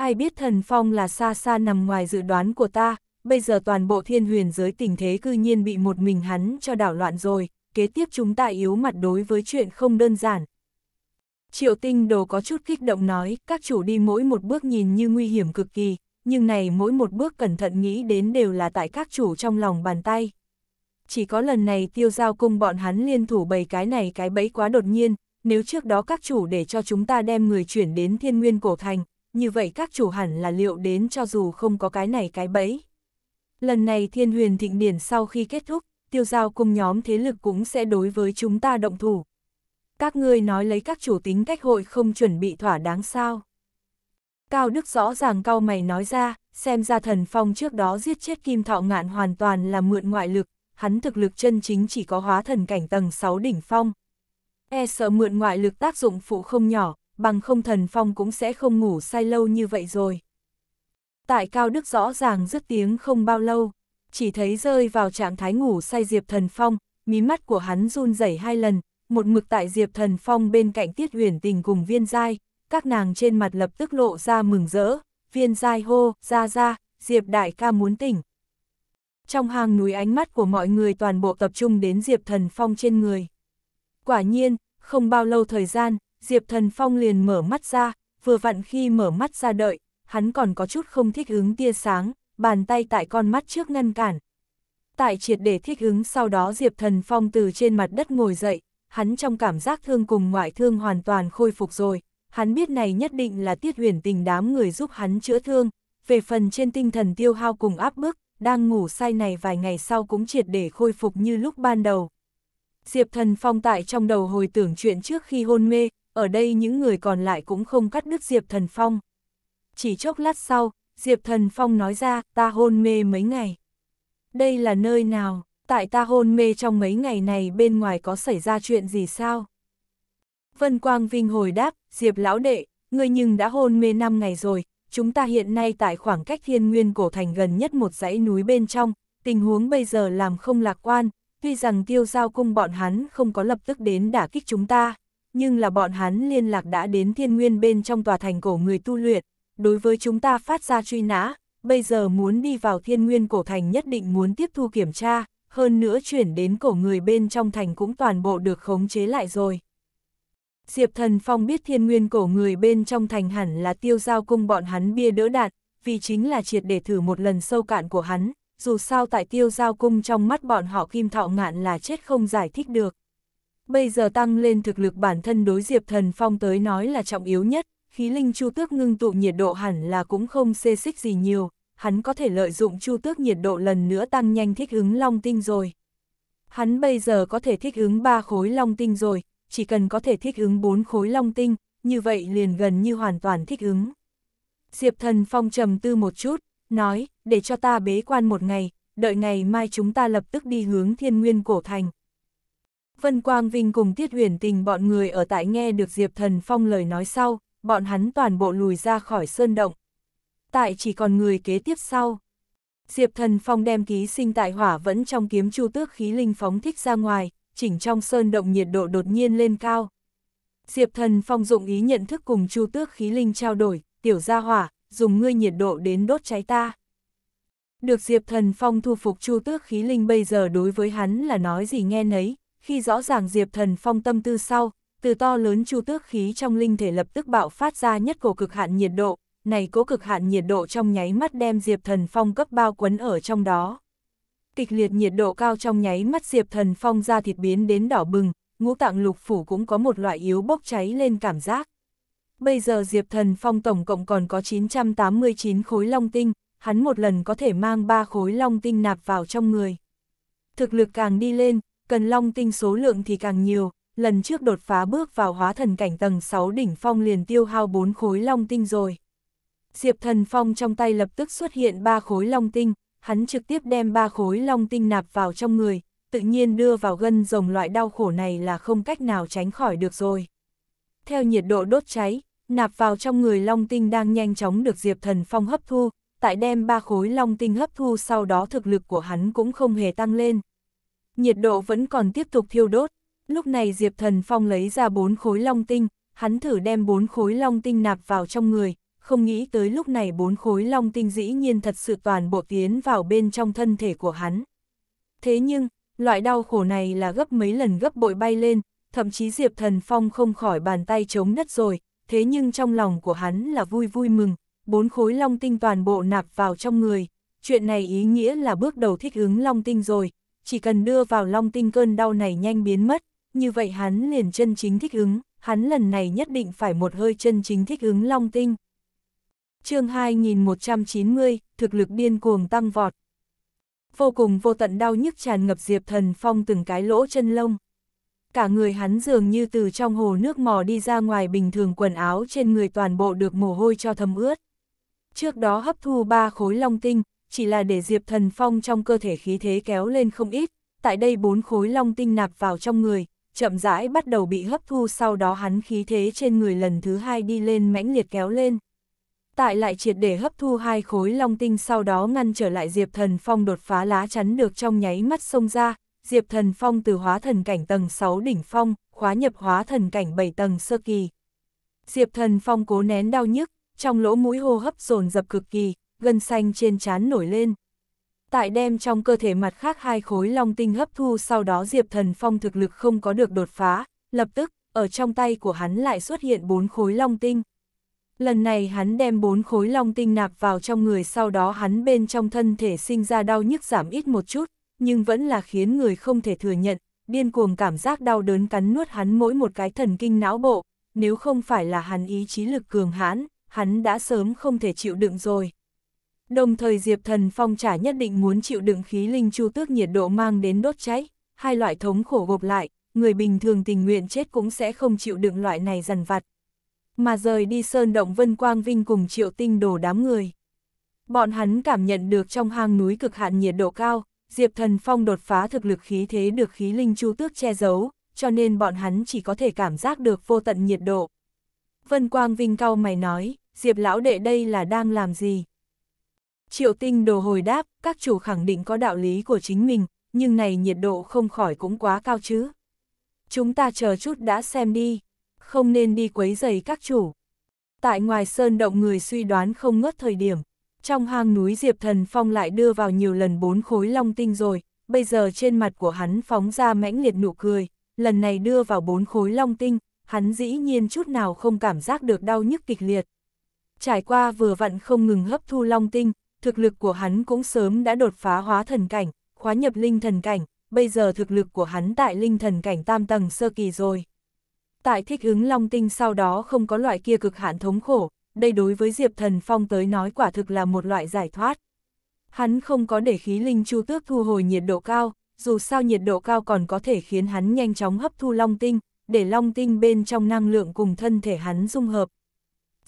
Ai biết thần phong là xa xa nằm ngoài dự đoán của ta, bây giờ toàn bộ thiên huyền giới tình thế cư nhiên bị một mình hắn cho đảo loạn rồi, kế tiếp chúng ta yếu mặt đối với chuyện không đơn giản. Triệu tinh đồ có chút kích động nói, các chủ đi mỗi một bước nhìn như nguy hiểm cực kỳ, nhưng này mỗi một bước cẩn thận nghĩ đến đều là tại các chủ trong lòng bàn tay. Chỉ có lần này tiêu giao cung bọn hắn liên thủ bày cái này cái bẫy quá đột nhiên, nếu trước đó các chủ để cho chúng ta đem người chuyển đến thiên nguyên cổ thành, như vậy các chủ hẳn là liệu đến cho dù không có cái này cái bẫy. Lần này thiên huyền thịnh điển sau khi kết thúc, tiêu giao cùng nhóm thế lực cũng sẽ đối với chúng ta động thủ. Các ngươi nói lấy các chủ tính cách hội không chuẩn bị thỏa đáng sao. Cao Đức rõ ràng cao mày nói ra, xem ra thần phong trước đó giết chết kim thọ ngạn hoàn toàn là mượn ngoại lực, hắn thực lực chân chính chỉ có hóa thần cảnh tầng 6 đỉnh phong. E sợ mượn ngoại lực tác dụng phụ không nhỏ, bằng không thần phong cũng sẽ không ngủ say lâu như vậy rồi. Tại Cao Đức rõ ràng rứt tiếng không bao lâu, chỉ thấy rơi vào trạng thái ngủ say Diệp Thần Phong, mí mắt của hắn run rẩy hai lần, một mực tại Diệp Thần Phong bên cạnh Tiết Huyền Tình cùng Viên Giai, các nàng trên mặt lập tức lộ ra mừng rỡ, Viên Giai hô, ra ra, Diệp Đại ca muốn tỉnh. Trong hàng núi ánh mắt của mọi người toàn bộ tập trung đến Diệp Thần Phong trên người. Quả nhiên, không bao lâu thời gian, Diệp Thần Phong liền mở mắt ra, vừa vặn khi mở mắt ra đợi, hắn còn có chút không thích ứng tia sáng, bàn tay tại con mắt trước ngăn cản. Tại triệt để thích ứng sau đó Diệp Thần Phong từ trên mặt đất ngồi dậy, hắn trong cảm giác thương cùng ngoại thương hoàn toàn khôi phục rồi, hắn biết này nhất định là tiết huyền tình đám người giúp hắn chữa thương, về phần trên tinh thần tiêu hao cùng áp bức, đang ngủ say này vài ngày sau cũng triệt để khôi phục như lúc ban đầu. Diệp Thần Phong tại trong đầu hồi tưởng chuyện trước khi hôn mê, ở đây những người còn lại cũng không cắt đứt Diệp Thần Phong. Chỉ chốc lát sau, Diệp Thần Phong nói ra, ta hôn mê mấy ngày. Đây là nơi nào, tại ta hôn mê trong mấy ngày này bên ngoài có xảy ra chuyện gì sao? Vân Quang Vinh hồi đáp, Diệp lão đệ, ngươi nhưng đã hôn mê 5 ngày rồi, chúng ta hiện nay tại khoảng cách thiên nguyên cổ thành gần nhất một dãy núi bên trong, tình huống bây giờ làm không lạc quan, tuy rằng tiêu giao cung bọn hắn không có lập tức đến đả kích chúng ta, nhưng là bọn hắn liên lạc đã đến thiên nguyên bên trong tòa thành cổ người tu luyện, đối với chúng ta phát ra truy nã, bây giờ muốn đi vào thiên nguyên cổ thành nhất định muốn tiếp thu kiểm tra, hơn nữa chuyển đến cổ người bên trong thành cũng toàn bộ được khống chế lại rồi. Diệp Thần Phong biết thiên nguyên cổ người bên trong thành hẳn là tiêu giao cung bọn hắn bia đỡ đạn, vì chính là triệt để thử một lần sâu cạn của hắn, dù sao tại tiêu giao cung trong mắt bọn họ kim thọ ngạn là chết không giải thích được bây giờ tăng lên thực lực bản thân đối Diệp Thần Phong tới nói là trọng yếu nhất, khí linh chu tước ngưng tụ nhiệt độ hẳn là cũng không xê xích gì nhiều, hắn có thể lợi dụng chu tước nhiệt độ lần nữa tăng nhanh thích ứng long tinh rồi. Hắn bây giờ có thể thích ứng 3 khối long tinh rồi, chỉ cần có thể thích ứng 4 khối long tinh, như vậy liền gần như hoàn toàn thích ứng. Diệp Thần Phong trầm tư một chút, nói, để cho ta bế quan một ngày, đợi ngày mai chúng ta lập tức đi hướng thiên nguyên cổ thành. Vân Quang Vinh cùng Tiết Huyền Tình bọn người ở tại nghe được Diệp Thần Phong lời nói sau, bọn hắn toàn bộ lùi ra khỏi sơn động. Tại chỉ còn người kế tiếp sau. Diệp Thần Phong đem ký sinh tại hỏa vẫn trong kiếm chu tước khí linh phóng thích ra ngoài, chỉnh trong sơn động nhiệt độ đột nhiên lên cao. Diệp Thần Phong dụng ý nhận thức cùng chu tước khí linh trao đổi, tiểu gia hỏa, dùng ngươi nhiệt độ đến đốt cháy ta. Được Diệp Thần Phong thu phục chu tước khí linh bây giờ đối với hắn là nói gì nghe nấy, khi rõ ràng Diệp Thần Phong tâm tư sau, từ to lớn chu tước khí trong linh thể lập tức bạo phát ra nhất cổ cực hạn nhiệt độ, này cố cực hạn nhiệt độ trong nháy mắt đem Diệp Thần Phong cấp bao quấn ở trong đó. Kịch liệt nhiệt độ cao trong nháy mắt Diệp Thần Phong ra thịt biến đến đỏ bừng, ngũ tạng lục phủ cũng có một loại yếu bốc cháy lên cảm giác. Bây giờ Diệp Thần Phong tổng cộng còn có 989 khối long tinh, hắn một lần có thể mang 3 khối long tinh nạp vào trong người. Thực lực càng đi lên, cần long tinh số lượng thì càng nhiều, lần trước đột phá bước vào hóa thần cảnh tầng 6 đỉnh phong liền tiêu hao 4 khối long tinh rồi. Diệp thần phong trong tay lập tức xuất hiện 3 khối long tinh, hắn trực tiếp đem 3 khối long tinh nạp vào trong người, tự nhiên đưa vào gân rồng loại đau khổ này là không cách nào tránh khỏi được rồi. Theo nhiệt độ đốt cháy, nạp vào trong người long tinh đang nhanh chóng được Diệp Thần Phong hấp thu, tại đem ba khối long tinh hấp thu sau đó thực lực của hắn cũng không hề tăng lên nhiệt độ vẫn còn tiếp tục thiêu đốt. Lúc này Diệp Thần Phong lấy ra bốn khối long tinh, hắn thử đem bốn khối long tinh nạp vào trong người, không nghĩ tới lúc này bốn khối long tinh dĩ nhiên thật sự toàn bộ tiến vào bên trong thân thể của hắn. Thế nhưng, loại đau khổ này là gấp mấy lần gấp bội bay lên, thậm chí Diệp Thần Phong không khỏi bàn tay chống đất rồi, thế nhưng trong lòng của hắn là vui vui mừng, bốn khối long tinh toàn bộ nạp vào trong người, chuyện này ý nghĩa là bước đầu thích ứng long tinh rồi, chỉ cần đưa vào long tinh cơn đau này nhanh biến mất, như vậy hắn liền chân chính thích ứng, hắn lần này nhất định phải một hơi chân chính thích ứng long tinh. chương 2190, thực lực điên cuồng tăng vọt. Vô cùng vô tận đau nhức tràn ngập diệp thần phong từng cái lỗ chân lông. Cả người hắn dường như từ trong hồ nước mò đi ra ngoài bình thường quần áo trên người toàn bộ được mồ hôi cho thấm ướt. Trước đó hấp thu ba khối long tinh, chỉ là để Diệp Thần Phong trong cơ thể khí thế kéo lên không ít, tại đây bốn khối long tinh nạp vào trong người, chậm rãi bắt đầu bị hấp thu sau đó hắn khí thế trên người lần thứ hai đi lên mãnh liệt kéo lên. Tại lại triệt để hấp thu hai khối long tinh sau đó ngăn trở lại Diệp Thần Phong đột phá lá chắn được trong nháy mắt xông ra, Diệp Thần Phong từ hóa thần cảnh tầng 6 đỉnh phong, khóa nhập hóa thần cảnh 7 tầng sơ kỳ. Diệp Thần Phong cố nén đau nhức, trong lỗ mũi hô hấp dồn dập cực kỳ, gân xanh trên trán nổi lên. Tại đem trong cơ thể mặt khác hai khối long tinh hấp thu sau đó Diệp Thần Phong thực lực không có được đột phá, lập tức, ở trong tay của hắn lại xuất hiện bốn khối long tinh. Lần này hắn đem bốn khối long tinh nạp vào trong người sau đó hắn bên trong thân thể sinh ra đau nhức giảm ít một chút, nhưng vẫn là khiến người không thể thừa nhận, điên cuồng cảm giác đau đớn cắn nuốt hắn mỗi một cái thần kinh não bộ, nếu không phải là hắn ý chí lực cường hãn, hắn đã sớm không thể chịu đựng rồi. Đồng thời Diệp Thần Phong trả nhất định muốn chịu đựng khí linh chu tước nhiệt độ mang đến đốt cháy, hai loại thống khổ gộp lại, người bình thường tình nguyện chết cũng sẽ không chịu đựng loại này dần vặt. Mà rời đi sơn động Vân Quang Vinh cùng triệu tinh đổ đám người. Bọn hắn cảm nhận được trong hang núi cực hạn nhiệt độ cao, Diệp Thần Phong đột phá thực lực khí thế được khí linh chu tước che giấu, cho nên bọn hắn chỉ có thể cảm giác được vô tận nhiệt độ. Vân Quang Vinh cao mày nói, Diệp lão đệ đây là đang làm gì? Triệu tinh đồ hồi đáp, các chủ khẳng định có đạo lý của chính mình, nhưng này nhiệt độ không khỏi cũng quá cao chứ. Chúng ta chờ chút đã xem đi, không nên đi quấy giày các chủ. Tại ngoài sơn động người suy đoán không ngớt thời điểm, trong hang núi Diệp Thần Phong lại đưa vào nhiều lần bốn khối long tinh rồi, bây giờ trên mặt của hắn phóng ra mãnh liệt nụ cười, lần này đưa vào bốn khối long tinh, hắn dĩ nhiên chút nào không cảm giác được đau nhức kịch liệt. Trải qua vừa vặn không ngừng hấp thu long tinh, thực lực của hắn cũng sớm đã đột phá hóa thần cảnh, khóa nhập linh thần cảnh, bây giờ thực lực của hắn tại linh thần cảnh tam tầng sơ kỳ rồi. Tại thích ứng long tinh sau đó không có loại kia cực hạn thống khổ, đây đối với Diệp Thần Phong tới nói quả thực là một loại giải thoát. Hắn không có để khí linh chu tước thu hồi nhiệt độ cao, dù sao nhiệt độ cao còn có thể khiến hắn nhanh chóng hấp thu long tinh, để long tinh bên trong năng lượng cùng thân thể hắn dung hợp,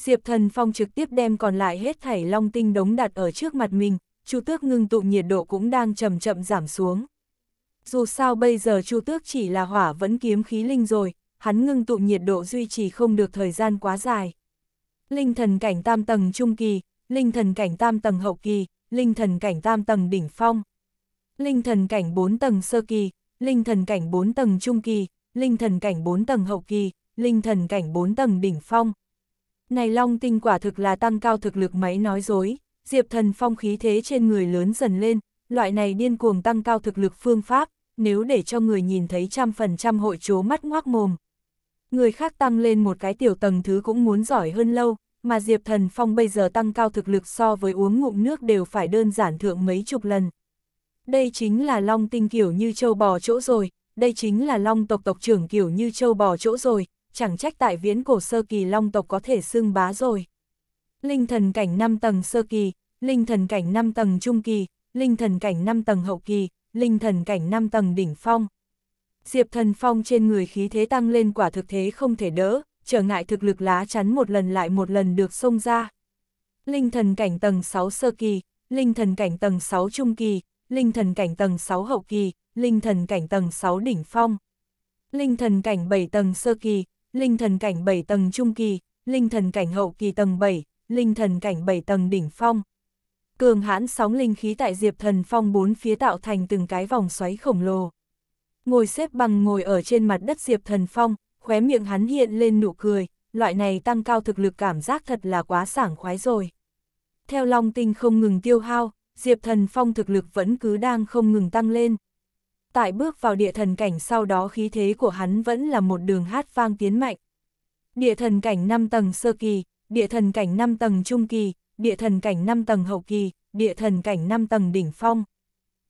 Diệp Thần Phong trực tiếp đem còn lại hết thảy long tinh đống đặt ở trước mặt mình, Chu Tước ngưng tụ nhiệt độ cũng đang chậm chậm giảm xuống. Dù sao bây giờ Chu Tước chỉ là hỏa vẫn kiếm khí linh rồi, hắn ngưng tụ nhiệt độ duy trì không được thời gian quá dài. Linh thần cảnh tam tầng trung kỳ, linh thần cảnh tam tầng hậu kỳ, linh thần cảnh tam tầng đỉnh phong. Linh thần cảnh 4 tầng sơ kỳ, linh thần cảnh 4 tầng trung kỳ, linh thần cảnh 4 tầng hậu kỳ, linh thần cảnh 4 tầng đỉnh phong, này long tinh quả thực là tăng cao thực lực máy nói dối, Diệp Thần Phong khí thế trên người lớn dần lên, loại này điên cuồng tăng cao thực lực phương pháp, nếu để cho người nhìn thấy trăm phần trăm hội chố mắt ngoác mồm. Người khác tăng lên một cái tiểu tầng thứ cũng muốn giỏi hơn lâu, mà Diệp Thần Phong bây giờ tăng cao thực lực so với uống ngụm nước đều phải đơn giản thượng mấy chục lần. Đây chính là long tinh kiểu như châu bò chỗ rồi, đây chính là long tộc tộc trưởng kiểu như châu bò chỗ rồi, chẳng trách tại viễn cổ sơ kỳ long tộc có thể xưng bá rồi. Linh thần cảnh 5 tầng sơ kỳ, linh thần cảnh 5 tầng trung kỳ, linh thần cảnh 5 tầng hậu kỳ, linh thần cảnh 5 tầng đỉnh phong. Diệp thần phong trên người khí thế tăng lên quả thực thế không thể đỡ, trở ngại thực lực lá chắn một lần lại một lần được xông ra. Linh thần cảnh tầng 6 sơ kỳ, linh thần cảnh tầng 6 trung kỳ, linh thần cảnh tầng 6 hậu kỳ, linh thần cảnh tầng 6 đỉnh phong. Linh thần cảnh 7 tầng sơ kỳ, linh thần cảnh 7 tầng trung kỳ, linh thần cảnh hậu kỳ tầng 7, linh thần cảnh 7 tầng đỉnh phong. Cường hãn sóng linh khí tại Diệp Thần Phong bốn phía tạo thành từng cái vòng xoáy khổng lồ. Ngồi xếp bằng ngồi ở trên mặt đất Diệp Thần Phong, khóe miệng hắn hiện lên nụ cười, loại này tăng cao thực lực cảm giác thật là quá sảng khoái rồi. Theo long tinh không ngừng tiêu hao, Diệp Thần Phong thực lực vẫn cứ đang không ngừng tăng lên tại bước vào địa thần cảnh sau đó khí thế của hắn vẫn là một đường hát vang tiến mạnh. Địa thần cảnh 5 tầng sơ kỳ, địa thần cảnh 5 tầng trung kỳ, địa thần cảnh 5 tầng hậu kỳ, địa thần cảnh 5 tầng đỉnh phong.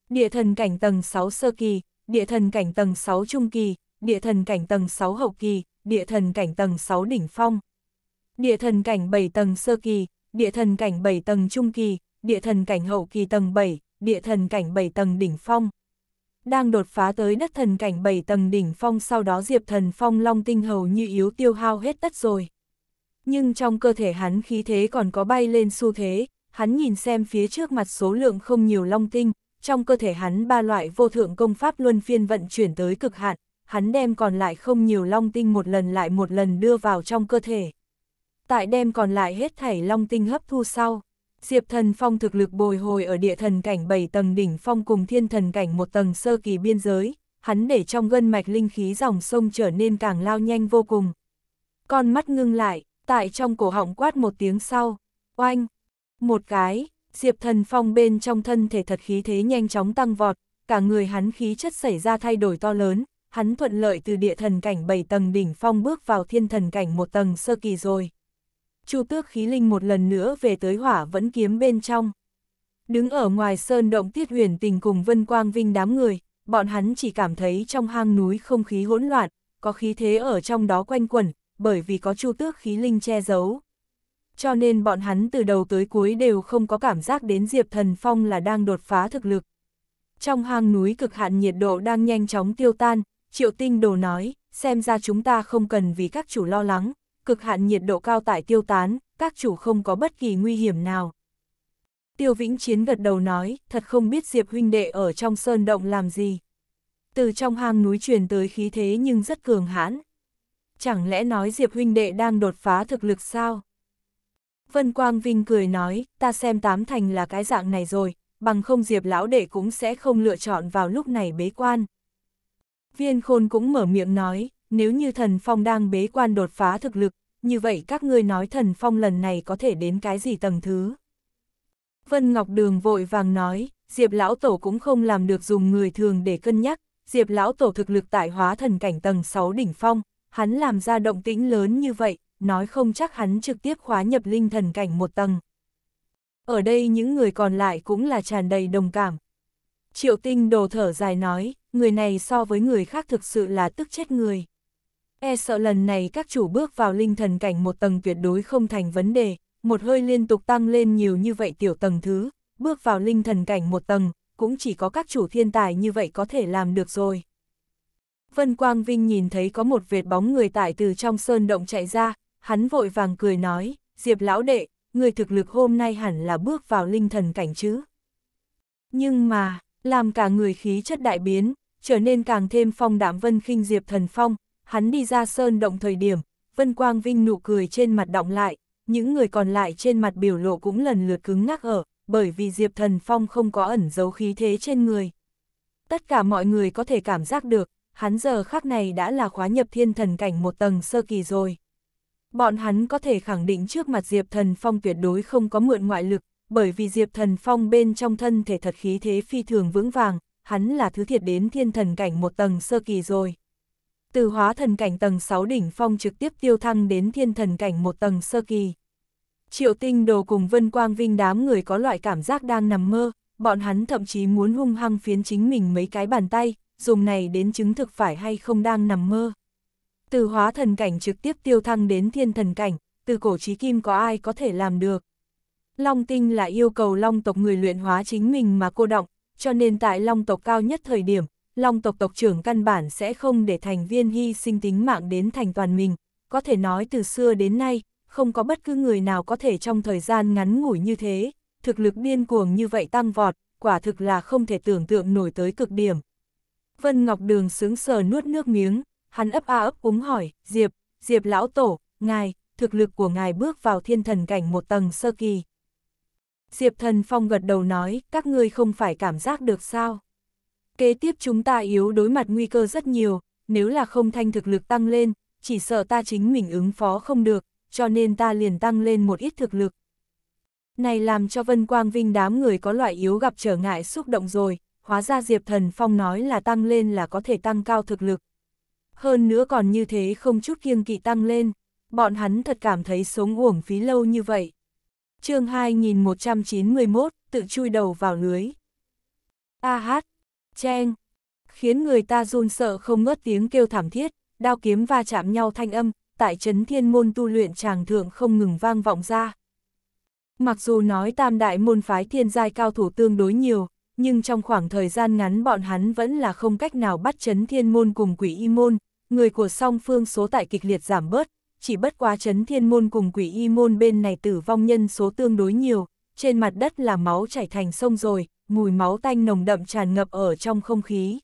Địa thần cảnh tầng 6 sơ kỳ, địa thần cảnh tầng 6 trung kỳ, địa thần cảnh tầng 6 hậu kỳ, địa thần cảnh tầng 6 đỉnh phong. Địa thần cảnh 7 tầng sơ kỳ, địa thần cảnh 7 tầng trung kỳ, địa thần cảnh hậu kỳ tầng 7, địa thần cảnh 7 tầng đỉnh phong đang đột phá tới đất thần cảnh 7 tầng đỉnh phong sau đó diệp thần phong long tinh hầu như yếu tiêu hao hết tất rồi. Nhưng trong cơ thể hắn khí thế còn có bay lên xu thế, hắn nhìn xem phía trước mặt số lượng không nhiều long tinh, trong cơ thể hắn ba loại vô thượng công pháp luân phiên vận chuyển tới cực hạn, hắn đem còn lại không nhiều long tinh một lần lại một lần đưa vào trong cơ thể. Tại đem còn lại hết thảy long tinh hấp thu sau, Diệp Thần Phong thực lực bồi hồi ở địa thần cảnh 7 tầng đỉnh phong cùng thiên thần cảnh một tầng sơ kỳ biên giới, hắn để trong gân mạch linh khí dòng sông trở nên càng lao nhanh vô cùng. Con mắt ngưng lại, tại trong cổ họng quát một tiếng sau, oanh, một cái, Diệp Thần Phong bên trong thân thể thật khí thế nhanh chóng tăng vọt, cả người hắn khí chất xảy ra thay đổi to lớn, hắn thuận lợi từ địa thần cảnh 7 tầng đỉnh phong bước vào thiên thần cảnh một tầng sơ kỳ rồi. Chu Tước khí linh một lần nữa về tới hỏa vẫn kiếm bên trong. Đứng ở ngoài sơn động Tiết Huyền Tình cùng Vân Quang Vinh đám người, bọn hắn chỉ cảm thấy trong hang núi không khí hỗn loạn, có khí thế ở trong đó quanh quẩn, bởi vì có Chu Tước khí linh che giấu. Cho nên bọn hắn từ đầu tới cuối đều không có cảm giác đến Diệp Thần Phong là đang đột phá thực lực. Trong hang núi cực hạn nhiệt độ đang nhanh chóng tiêu tan, Triệu Tinh Đồ nói, xem ra chúng ta không cần vì các chủ lo lắng, cực hạn nhiệt độ cao tại tiêu tán, các chủ không có bất kỳ nguy hiểm nào. Tiêu Vĩnh Chiến gật đầu nói, thật không biết Diệp huynh đệ ở trong sơn động làm gì. Từ trong hang núi truyền tới khí thế nhưng rất cường hãn. Chẳng lẽ nói Diệp huynh đệ đang đột phá thực lực sao? Vân Quang Vinh cười nói, ta xem tám thành là cái dạng này rồi, bằng không Diệp lão đệ cũng sẽ không lựa chọn vào lúc này bế quan. Viên Khôn cũng mở miệng nói, nếu như thần phong đang bế quan đột phá thực lực, như vậy các ngươi nói thần phong lần này có thể đến cái gì tầng thứ. Vân Ngọc Đường vội vàng nói, Diệp Lão Tổ cũng không làm được dùng người thường để cân nhắc, Diệp Lão Tổ thực lực tại hóa thần cảnh tầng 6 đỉnh phong, hắn làm ra động tĩnh lớn như vậy, nói không chắc hắn trực tiếp khóa nhập linh thần cảnh một tầng. Ở đây những người còn lại cũng là tràn đầy đồng cảm. Triệu tinh đồ thở dài nói, người này so với người khác thực sự là tức chết người. E sợ lần này các chủ bước vào linh thần cảnh một tầng tuyệt đối không thành vấn đề, một hơi liên tục tăng lên nhiều như vậy tiểu tầng thứ, bước vào linh thần cảnh một tầng, cũng chỉ có các chủ thiên tài như vậy có thể làm được rồi. Vân Quang Vinh nhìn thấy có một vệt bóng người tải từ trong sơn động chạy ra, hắn vội vàng cười nói, Diệp lão đệ, người thực lực hôm nay hẳn là bước vào linh thần cảnh chứ. Nhưng mà, làm cả người khí chất đại biến, trở nên càng thêm phong đảm vân khinh Diệp thần phong, hắn đi ra sơn động thời điểm, Vân Quang Vinh nụ cười trên mặt động lại, những người còn lại trên mặt biểu lộ cũng lần lượt cứng ngắc ở, bởi vì Diệp Thần Phong không có ẩn giấu khí thế trên người. Tất cả mọi người có thể cảm giác được, hắn giờ khắc này đã là khóa nhập thiên thần cảnh một tầng sơ kỳ rồi. Bọn hắn có thể khẳng định trước mặt Diệp Thần Phong tuyệt đối không có mượn ngoại lực, bởi vì Diệp Thần Phong bên trong thân thể thật khí thế phi thường vững vàng, hắn là thứ thiệt đến thiên thần cảnh một tầng sơ kỳ rồi từ hóa thần cảnh tầng 6 đỉnh phong trực tiếp tiêu thăng đến thiên thần cảnh một tầng sơ kỳ. Triệu tinh đồ cùng Vân Quang Vinh đám người có loại cảm giác đang nằm mơ, bọn hắn thậm chí muốn hung hăng phiến chính mình mấy cái bàn tay, dùng này đến chứng thực phải hay không đang nằm mơ. Từ hóa thần cảnh trực tiếp tiêu thăng đến thiên thần cảnh, từ cổ trí kim có ai có thể làm được. Long tinh là yêu cầu long tộc người luyện hóa chính mình mà cô động, cho nên tại long tộc cao nhất thời điểm, Long tộc tộc trưởng căn bản sẽ không để thành viên hy sinh tính mạng đến thành toàn mình, có thể nói từ xưa đến nay, không có bất cứ người nào có thể trong thời gian ngắn ngủi như thế, thực lực điên cuồng như vậy tăng vọt, quả thực là không thể tưởng tượng nổi tới cực điểm. Vân Ngọc Đường sướng sờ nuốt nước miếng, hắn ấp a ấp úng hỏi, Diệp, Diệp lão tổ, ngài, thực lực của ngài bước vào thiên thần cảnh một tầng sơ kỳ. Diệp thần phong gật đầu nói, các ngươi không phải cảm giác được sao? Kế tiếp chúng ta yếu đối mặt nguy cơ rất nhiều, nếu là không thanh thực lực tăng lên, chỉ sợ ta chính mình ứng phó không được, cho nên ta liền tăng lên một ít thực lực. Này làm cho Vân Quang Vinh đám người có loại yếu gặp trở ngại xúc động rồi, hóa ra Diệp Thần Phong nói là tăng lên là có thể tăng cao thực lực. Hơn nữa còn như thế không chút kiêng kỵ tăng lên, bọn hắn thật cảm thấy sống uổng phí lâu như vậy. chương 2191, tự chui đầu vào lưới. A hát, Chen! Khiến người ta run sợ không ngớt tiếng kêu thảm thiết, đao kiếm va chạm nhau thanh âm, tại chấn thiên môn tu luyện tràng thượng không ngừng vang vọng ra. Mặc dù nói tam đại môn phái thiên giai cao thủ tương đối nhiều, nhưng trong khoảng thời gian ngắn bọn hắn vẫn là không cách nào bắt chấn thiên môn cùng quỷ y môn, người của song phương số tại kịch liệt giảm bớt, chỉ bất quá chấn thiên môn cùng quỷ y môn bên này tử vong nhân số tương đối nhiều, trên mặt đất là máu chảy thành sông rồi, mùi máu tanh nồng đậm tràn ngập ở trong không khí.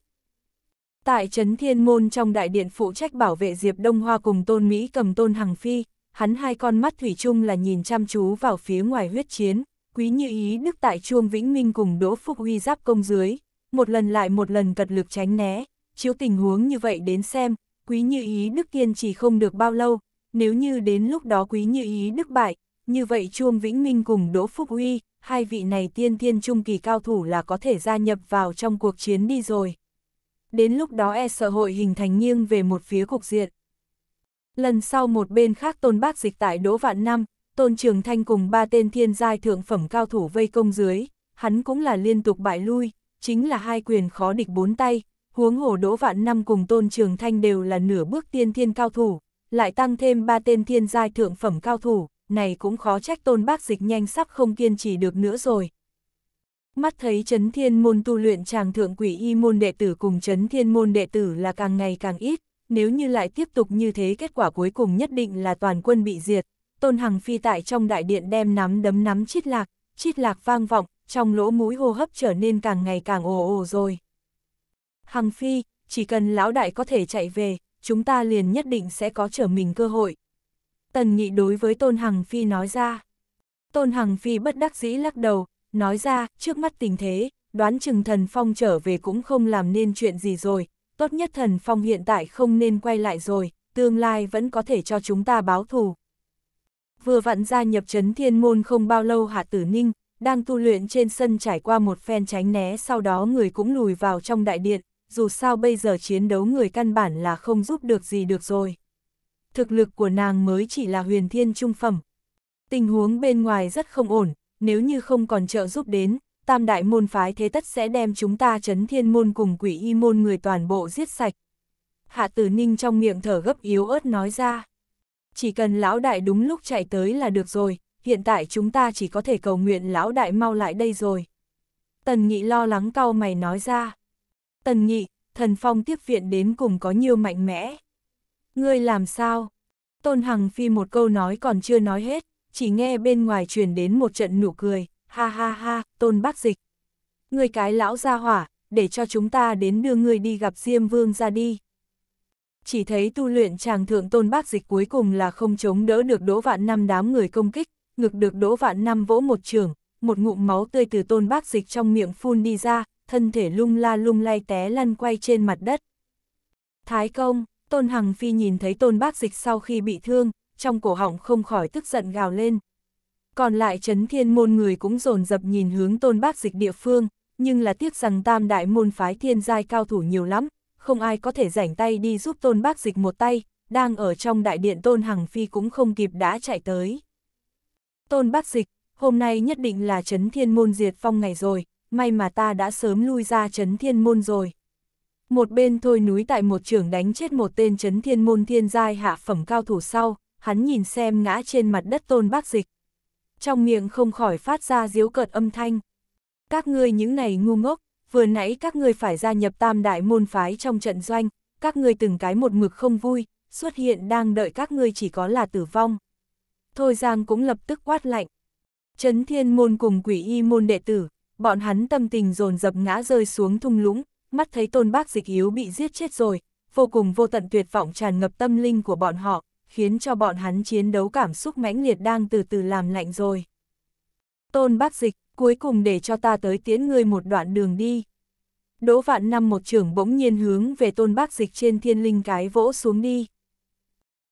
Tại Trấn Thiên Môn trong đại điện phụ trách bảo vệ Diệp Đông Hoa cùng Tôn Mỹ cầm Tôn Hằng Phi, hắn hai con mắt thủy chung là nhìn chăm chú vào phía ngoài huyết chiến, quý như ý đức tại Chuông Vĩnh Minh cùng Đỗ Phúc Huy giáp công dưới, một lần lại một lần cật lực tránh né, chiếu tình huống như vậy đến xem, quý như ý đức kiên trì không được bao lâu, nếu như đến lúc đó quý như ý đức bại, như vậy Chuông Vĩnh Minh cùng Đỗ Phúc huy hai vị này tiên tiên trung kỳ cao thủ là có thể gia nhập vào trong cuộc chiến đi rồi. Đến lúc đó e sợ hội hình thành nghiêng về một phía cục diện. Lần sau một bên khác tôn bác dịch tại Đỗ Vạn Năm, tôn trường thanh cùng ba tên thiên giai thượng phẩm cao thủ vây công dưới, hắn cũng là liên tục bại lui, chính là hai quyền khó địch bốn tay, huống hồ Đỗ Vạn Năm cùng tôn trường thanh đều là nửa bước tiên thiên cao thủ, lại tăng thêm ba tên thiên giai thượng phẩm cao thủ, này cũng khó trách tôn bác dịch nhanh sắp không kiên trì được nữa rồi. Mắt thấy chấn thiên môn tu luyện chàng thượng quỷ y môn đệ tử cùng chấn thiên môn đệ tử là càng ngày càng ít, nếu như lại tiếp tục như thế kết quả cuối cùng nhất định là toàn quân bị diệt. Tôn Hằng Phi tại trong đại điện đem nắm đấm nắm chít lạc, chít lạc vang vọng, trong lỗ mũi hô hấp trở nên càng ngày càng ồ ồ rồi. Hằng Phi, chỉ cần lão đại có thể chạy về, chúng ta liền nhất định sẽ có trở mình cơ hội. Tần Nghị đối với Tôn Hằng Phi nói ra. Tôn Hằng Phi bất đắc dĩ lắc đầu, nói ra, trước mắt tình thế, đoán chừng thần phong trở về cũng không làm nên chuyện gì rồi, tốt nhất thần phong hiện tại không nên quay lại rồi, tương lai vẫn có thể cho chúng ta báo thù. Vừa vặn ra nhập trấn thiên môn không bao lâu Hạ Tử Ninh, đang tu luyện trên sân trải qua một phen tránh né sau đó người cũng lùi vào trong đại điện, dù sao bây giờ chiến đấu người căn bản là không giúp được gì được rồi thực lực của nàng mới chỉ là huyền thiên trung phẩm. Tình huống bên ngoài rất không ổn, nếu như không còn trợ giúp đến, tam đại môn phái thế tất sẽ đem chúng ta chấn thiên môn cùng quỷ y môn người toàn bộ giết sạch. Hạ tử ninh trong miệng thở gấp yếu ớt nói ra. Chỉ cần lão đại đúng lúc chạy tới là được rồi, hiện tại chúng ta chỉ có thể cầu nguyện lão đại mau lại đây rồi. Tần nghị lo lắng cau mày nói ra. Tần nghị, thần phong tiếp viện đến cùng có nhiều mạnh mẽ. Ngươi làm sao? Tôn Hằng Phi một câu nói còn chưa nói hết, chỉ nghe bên ngoài truyền đến một trận nụ cười, ha ha ha, Tôn Bác Dịch. Ngươi cái lão ra hỏa, để cho chúng ta đến đưa ngươi đi gặp Diêm Vương ra đi. Chỉ thấy tu luyện chàng thượng Tôn Bác Dịch cuối cùng là không chống đỡ được đỗ vạn năm đám người công kích, ngực được đỗ vạn năm vỗ một trường, một ngụm máu tươi từ Tôn Bác Dịch trong miệng phun đi ra, thân thể lung la lung lay té lăn quay trên mặt đất. Thái công Tôn Hằng Phi nhìn thấy Tôn Bác Dịch sau khi bị thương, trong cổ họng không khỏi tức giận gào lên. Còn lại Trấn Thiên Môn người cũng dồn dập nhìn hướng Tôn Bác Dịch địa phương, nhưng là tiếc rằng tam đại môn phái thiên giai cao thủ nhiều lắm, không ai có thể rảnh tay đi giúp Tôn Bác Dịch một tay, đang ở trong đại điện Tôn Hằng Phi cũng không kịp đã chạy tới. Tôn Bác Dịch, hôm nay nhất định là Trấn Thiên Môn diệt phong ngày rồi, may mà ta đã sớm lui ra Trấn Thiên Môn rồi. Một bên thôi núi tại một trường đánh chết một tên chấn thiên môn thiên giai hạ phẩm cao thủ sau, hắn nhìn xem ngã trên mặt đất tôn bác dịch. Trong miệng không khỏi phát ra diếu cợt âm thanh. Các ngươi những này ngu ngốc, vừa nãy các ngươi phải gia nhập tam đại môn phái trong trận doanh, các ngươi từng cái một mực không vui, xuất hiện đang đợi các ngươi chỉ có là tử vong. Thôi Giang cũng lập tức quát lạnh. chấn thiên môn cùng quỷ y môn đệ tử, bọn hắn tâm tình dồn dập ngã rơi xuống thung lũng, mắt thấy tôn bác dịch yếu bị giết chết rồi, vô cùng vô tận tuyệt vọng tràn ngập tâm linh của bọn họ, khiến cho bọn hắn chiến đấu cảm xúc mãnh liệt đang từ từ làm lạnh rồi. Tôn bác dịch, cuối cùng để cho ta tới tiễn ngươi một đoạn đường đi. Đỗ vạn năm một trưởng bỗng nhiên hướng về tôn bác dịch trên thiên linh cái vỗ xuống đi.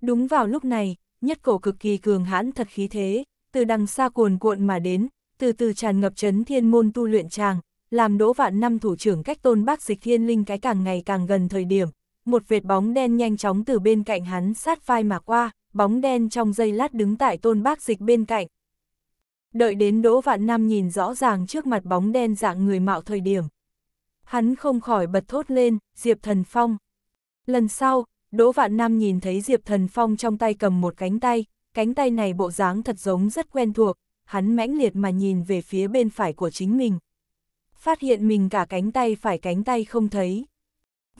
Đúng vào lúc này, nhất cổ cực kỳ cường hãn thật khí thế, từ đằng xa cuồn cuộn mà đến, từ từ tràn ngập chấn thiên môn tu luyện tràng, làm đỗ vạn năm thủ trưởng cách tôn bác dịch thiên linh cái càng ngày càng gần thời điểm, một vệt bóng đen nhanh chóng từ bên cạnh hắn sát vai mà qua, bóng đen trong giây lát đứng tại tôn bác dịch bên cạnh. Đợi đến đỗ vạn năm nhìn rõ ràng trước mặt bóng đen dạng người mạo thời điểm. Hắn không khỏi bật thốt lên, Diệp Thần Phong. Lần sau, Đỗ Vạn Nam nhìn thấy Diệp Thần Phong trong tay cầm một cánh tay, cánh tay này bộ dáng thật giống rất quen thuộc, hắn mãnh liệt mà nhìn về phía bên phải của chính mình phát hiện mình cả cánh tay phải cánh tay không thấy.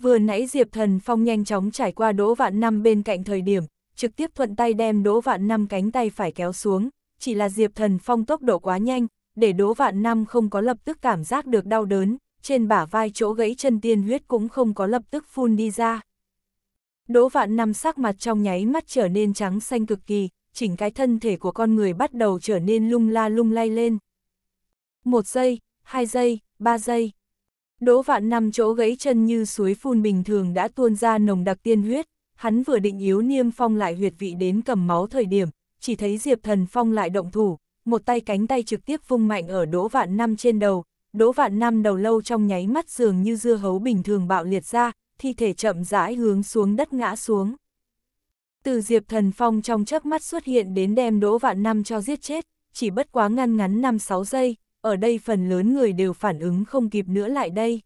Vừa nãy Diệp Thần Phong nhanh chóng trải qua Đỗ Vạn Năm bên cạnh thời điểm, trực tiếp thuận tay đem Đỗ Vạn Năm cánh tay phải kéo xuống, chỉ là Diệp Thần Phong tốc độ quá nhanh, để Đỗ Vạn Năm không có lập tức cảm giác được đau đớn, trên bả vai chỗ gãy chân tiên huyết cũng không có lập tức phun đi ra. Đỗ Vạn Năm sắc mặt trong nháy mắt trở nên trắng xanh cực kỳ, chỉnh cái thân thể của con người bắt đầu trở nên lung la lung lay lên. Một giây, hai giây, 3 giây. Đỗ vạn năm chỗ gãy chân như suối phun bình thường đã tuôn ra nồng đặc tiên huyết, hắn vừa định yếu niêm phong lại huyệt vị đến cầm máu thời điểm, chỉ thấy Diệp Thần Phong lại động thủ, một tay cánh tay trực tiếp vung mạnh ở đỗ vạn năm trên đầu, đỗ vạn năm đầu lâu trong nháy mắt dường như dưa hấu bình thường bạo liệt ra, thi thể chậm rãi hướng xuống đất ngã xuống. Từ Diệp Thần Phong trong chớp mắt xuất hiện đến đem đỗ vạn năm cho giết chết, chỉ bất quá ngăn ngắn 5-6 giây, ở đây phần lớn người đều phản ứng không kịp nữa lại đây.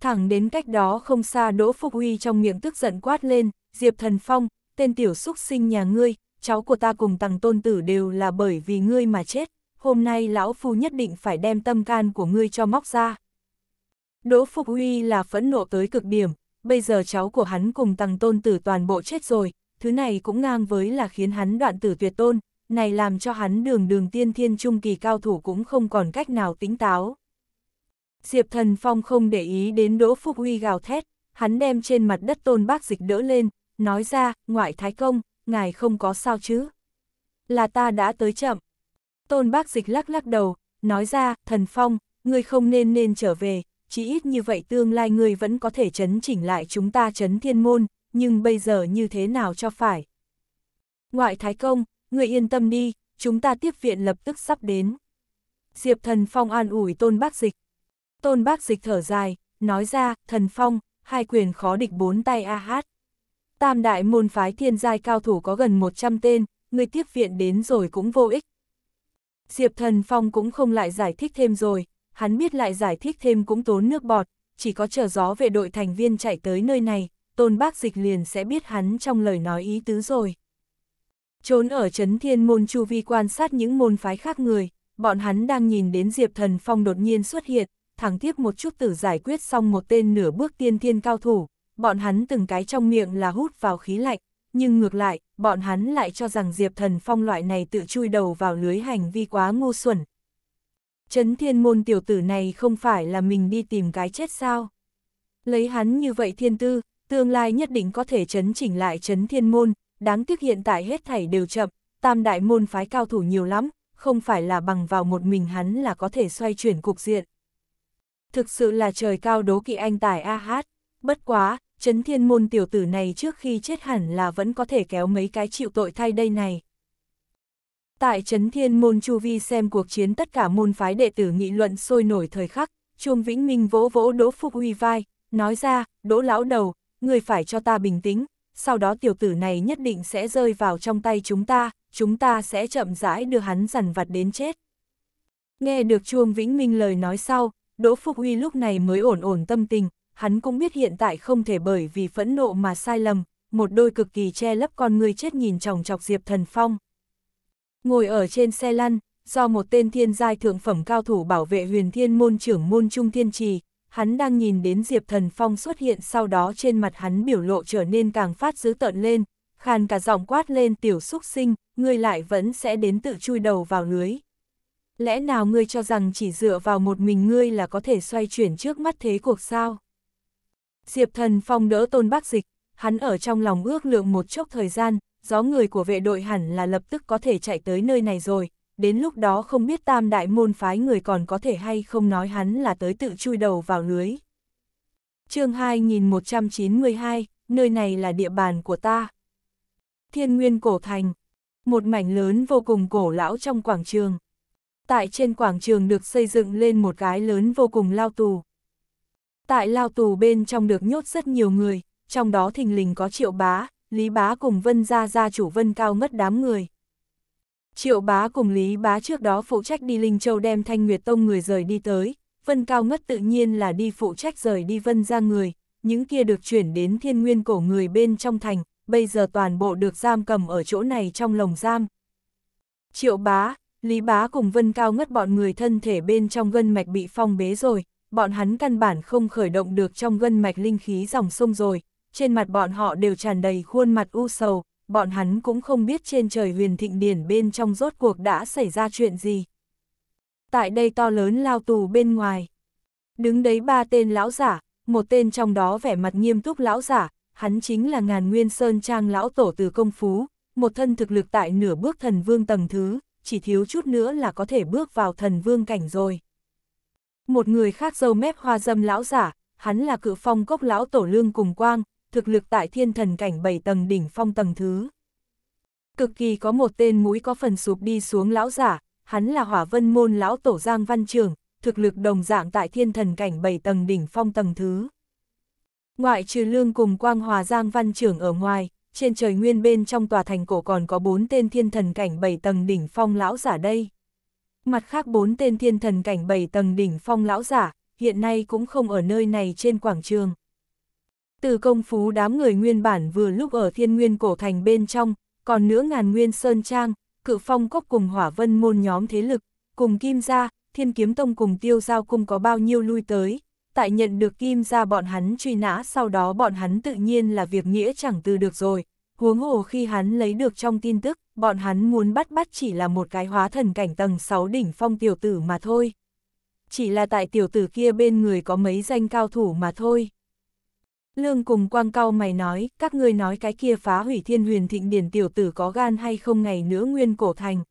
Thẳng đến cách đó không xa Đỗ Phục Huy trong miệng tức giận quát lên, Diệp Thần Phong, tên tiểu xúc sinh nhà ngươi, cháu của ta cùng tàng tôn tử đều là bởi vì ngươi mà chết, hôm nay lão phu nhất định phải đem tâm can của ngươi cho móc ra. Đỗ Phục Huy là phẫn nộ tới cực điểm, bây giờ cháu của hắn cùng tàng tôn tử toàn bộ chết rồi, thứ này cũng ngang với là khiến hắn đoạn tử tuyệt tôn, này làm cho hắn đường đường tiên thiên trung kỳ cao thủ cũng không còn cách nào tính táo. Diệp Thần Phong không để ý đến Đỗ Phúc Huy gào thét, hắn đem trên mặt đất tôn bác dịch đỡ lên, nói ra, ngoại thái công, ngài không có sao chứ. Là ta đã tới chậm. Tôn bác dịch lắc lắc đầu, nói ra, Thần Phong, ngươi không nên nên trở về, chỉ ít như vậy tương lai ngươi vẫn có thể chấn chỉnh lại chúng ta chấn thiên môn, nhưng bây giờ như thế nào cho phải. Ngoại thái công, người yên tâm đi, chúng ta tiếp viện lập tức sắp đến. Diệp Thần Phong an ủi Tôn Bác Dịch. Tôn Bác Dịch thở dài, nói ra, Thần Phong, hai quyền khó địch bốn tay a hát. Tam đại môn phái thiên giai cao thủ có gần 100 tên, người tiếp viện đến rồi cũng vô ích. Diệp Thần Phong cũng không lại giải thích thêm rồi, hắn biết lại giải thích thêm cũng tốn nước bọt, chỉ có chờ gió về đội thành viên chạy tới nơi này, Tôn Bác Dịch liền sẽ biết hắn trong lời nói ý tứ rồi. Trốn ở chấn thiên môn chu vi quan sát những môn phái khác người, bọn hắn đang nhìn đến Diệp Thần Phong đột nhiên xuất hiện, thẳng tiếp một chút tử giải quyết xong một tên nửa bước tiên thiên cao thủ, bọn hắn từng cái trong miệng là hút vào khí lạnh, nhưng ngược lại, bọn hắn lại cho rằng Diệp Thần Phong loại này tự chui đầu vào lưới hành vi quá ngu xuẩn. chấn thiên môn tiểu tử này không phải là mình đi tìm cái chết sao? Lấy hắn như vậy thiên tư, tương lai nhất định có thể chấn chỉnh lại chấn thiên môn, đáng tiếc hiện tại hết thảy đều chậm, tam đại môn phái cao thủ nhiều lắm, không phải là bằng vào một mình hắn là có thể xoay chuyển cục diện. Thực sự là trời cao đố kỵ anh tài a hát, bất quá, chấn thiên môn tiểu tử này trước khi chết hẳn là vẫn có thể kéo mấy cái chịu tội thay đây này. Tại Chấn Thiên Môn Chu Vi xem cuộc chiến tất cả môn phái đệ tử nghị luận sôi nổi thời khắc, Chuông Vĩnh Minh vỗ vỗ Đỗ Phục Huy vai, nói ra, Đỗ lão đầu, người phải cho ta bình tĩnh, sau đó tiểu tử này nhất định sẽ rơi vào trong tay chúng ta, chúng ta sẽ chậm rãi đưa hắn dằn vặt đến chết. Nghe được Chuông Vĩnh Minh lời nói sau, Đỗ Phục Huy lúc này mới ổn ổn tâm tình, hắn cũng biết hiện tại không thể bởi vì phẫn nộ mà sai lầm, một đôi cực kỳ che lấp con người chết nhìn chòng chọc Diệp Thần Phong. Ngồi ở trên xe lăn, do một tên thiên giai thượng phẩm cao thủ bảo vệ huyền thiên môn trưởng môn trung thiên trì, hắn đang nhìn đến Diệp Thần Phong xuất hiện sau đó trên mặt hắn biểu lộ trở nên càng phát dữ tợn lên, khàn cả giọng quát lên tiểu xúc sinh, ngươi lại vẫn sẽ đến tự chui đầu vào lưới. Lẽ nào ngươi cho rằng chỉ dựa vào một mình ngươi là có thể xoay chuyển trước mắt thế cuộc sao? Diệp Thần Phong đỡ tôn bác dịch, hắn ở trong lòng ước lượng một chốc thời gian, gió người của vệ đội hẳn là lập tức có thể chạy tới nơi này rồi, đến lúc đó không biết tam đại môn phái người còn có thể hay không nói hắn là tới tự chui đầu vào lưới. chương 2192, nơi này là địa bàn của ta. Thiên Nguyên Cổ Thành, một mảnh lớn vô cùng cổ lão trong quảng trường. Tại trên quảng trường được xây dựng lên một cái lớn vô cùng lao tù. Tại lao tù bên trong được nhốt rất nhiều người, trong đó thình lình có triệu bá, lý bá cùng vân gia gia chủ vân cao ngất đám người. Triệu bá cùng Lý bá trước đó phụ trách đi Linh Châu đem Thanh Nguyệt Tông người rời đi tới, Vân Cao Ngất tự nhiên là đi phụ trách rời đi Vân ra người, những kia được chuyển đến thiên nguyên cổ người bên trong thành, bây giờ toàn bộ được giam cầm ở chỗ này trong lồng giam. Triệu bá, Lý bá cùng Vân Cao Ngất bọn người thân thể bên trong gân mạch bị phong bế rồi, bọn hắn căn bản không khởi động được trong gân mạch linh khí dòng sông rồi, trên mặt bọn họ đều tràn đầy khuôn mặt u sầu, bọn hắn cũng không biết trên trời huyền thịnh điển bên trong rốt cuộc đã xảy ra chuyện gì. Tại đây to lớn lao tù bên ngoài. Đứng đấy ba tên lão giả, một tên trong đó vẻ mặt nghiêm túc lão giả, hắn chính là ngàn nguyên sơn trang lão tổ từ công phú, một thân thực lực tại nửa bước thần vương tầng thứ, chỉ thiếu chút nữa là có thể bước vào thần vương cảnh rồi. Một người khác dâu mép hoa dâm lão giả, hắn là cự phong cốc lão tổ lương cùng quang, thực lực tại thiên thần cảnh 7 tầng đỉnh phong tầng thứ. Cực kỳ có một tên mũi có phần sụp đi xuống lão giả, hắn là hỏa vân môn lão tổ Giang Văn Trường, thực lực đồng dạng tại thiên thần cảnh 7 tầng đỉnh phong tầng thứ. Ngoại trừ lương cùng quang hòa Giang Văn Trường ở ngoài, trên trời nguyên bên trong tòa thành cổ còn có bốn tên thiên thần cảnh 7 tầng đỉnh phong lão giả đây. Mặt khác bốn tên thiên thần cảnh 7 tầng đỉnh phong lão giả, hiện nay cũng không ở nơi này trên quảng trường. Từ công phú đám người nguyên bản vừa lúc ở thiên nguyên cổ thành bên trong, còn nữa ngàn nguyên sơn trang, cự phong cốc cùng hỏa vân môn nhóm thế lực, cùng kim gia, thiên kiếm tông cùng tiêu giao cùng có bao nhiêu lui tới. Tại nhận được kim gia bọn hắn truy nã sau đó bọn hắn tự nhiên là việc nghĩa chẳng từ được rồi. Huống hồ khi hắn lấy được trong tin tức, bọn hắn muốn bắt bắt chỉ là một cái hóa thần cảnh tầng 6 đỉnh phong tiểu tử mà thôi. Chỉ là tại tiểu tử kia bên người có mấy danh cao thủ mà thôi. Lương cùng quang cao mày nói, các ngươi nói cái kia phá hủy thiên huyền thịnh điển tiểu tử có gan hay không ngày nữa nguyên cổ thành.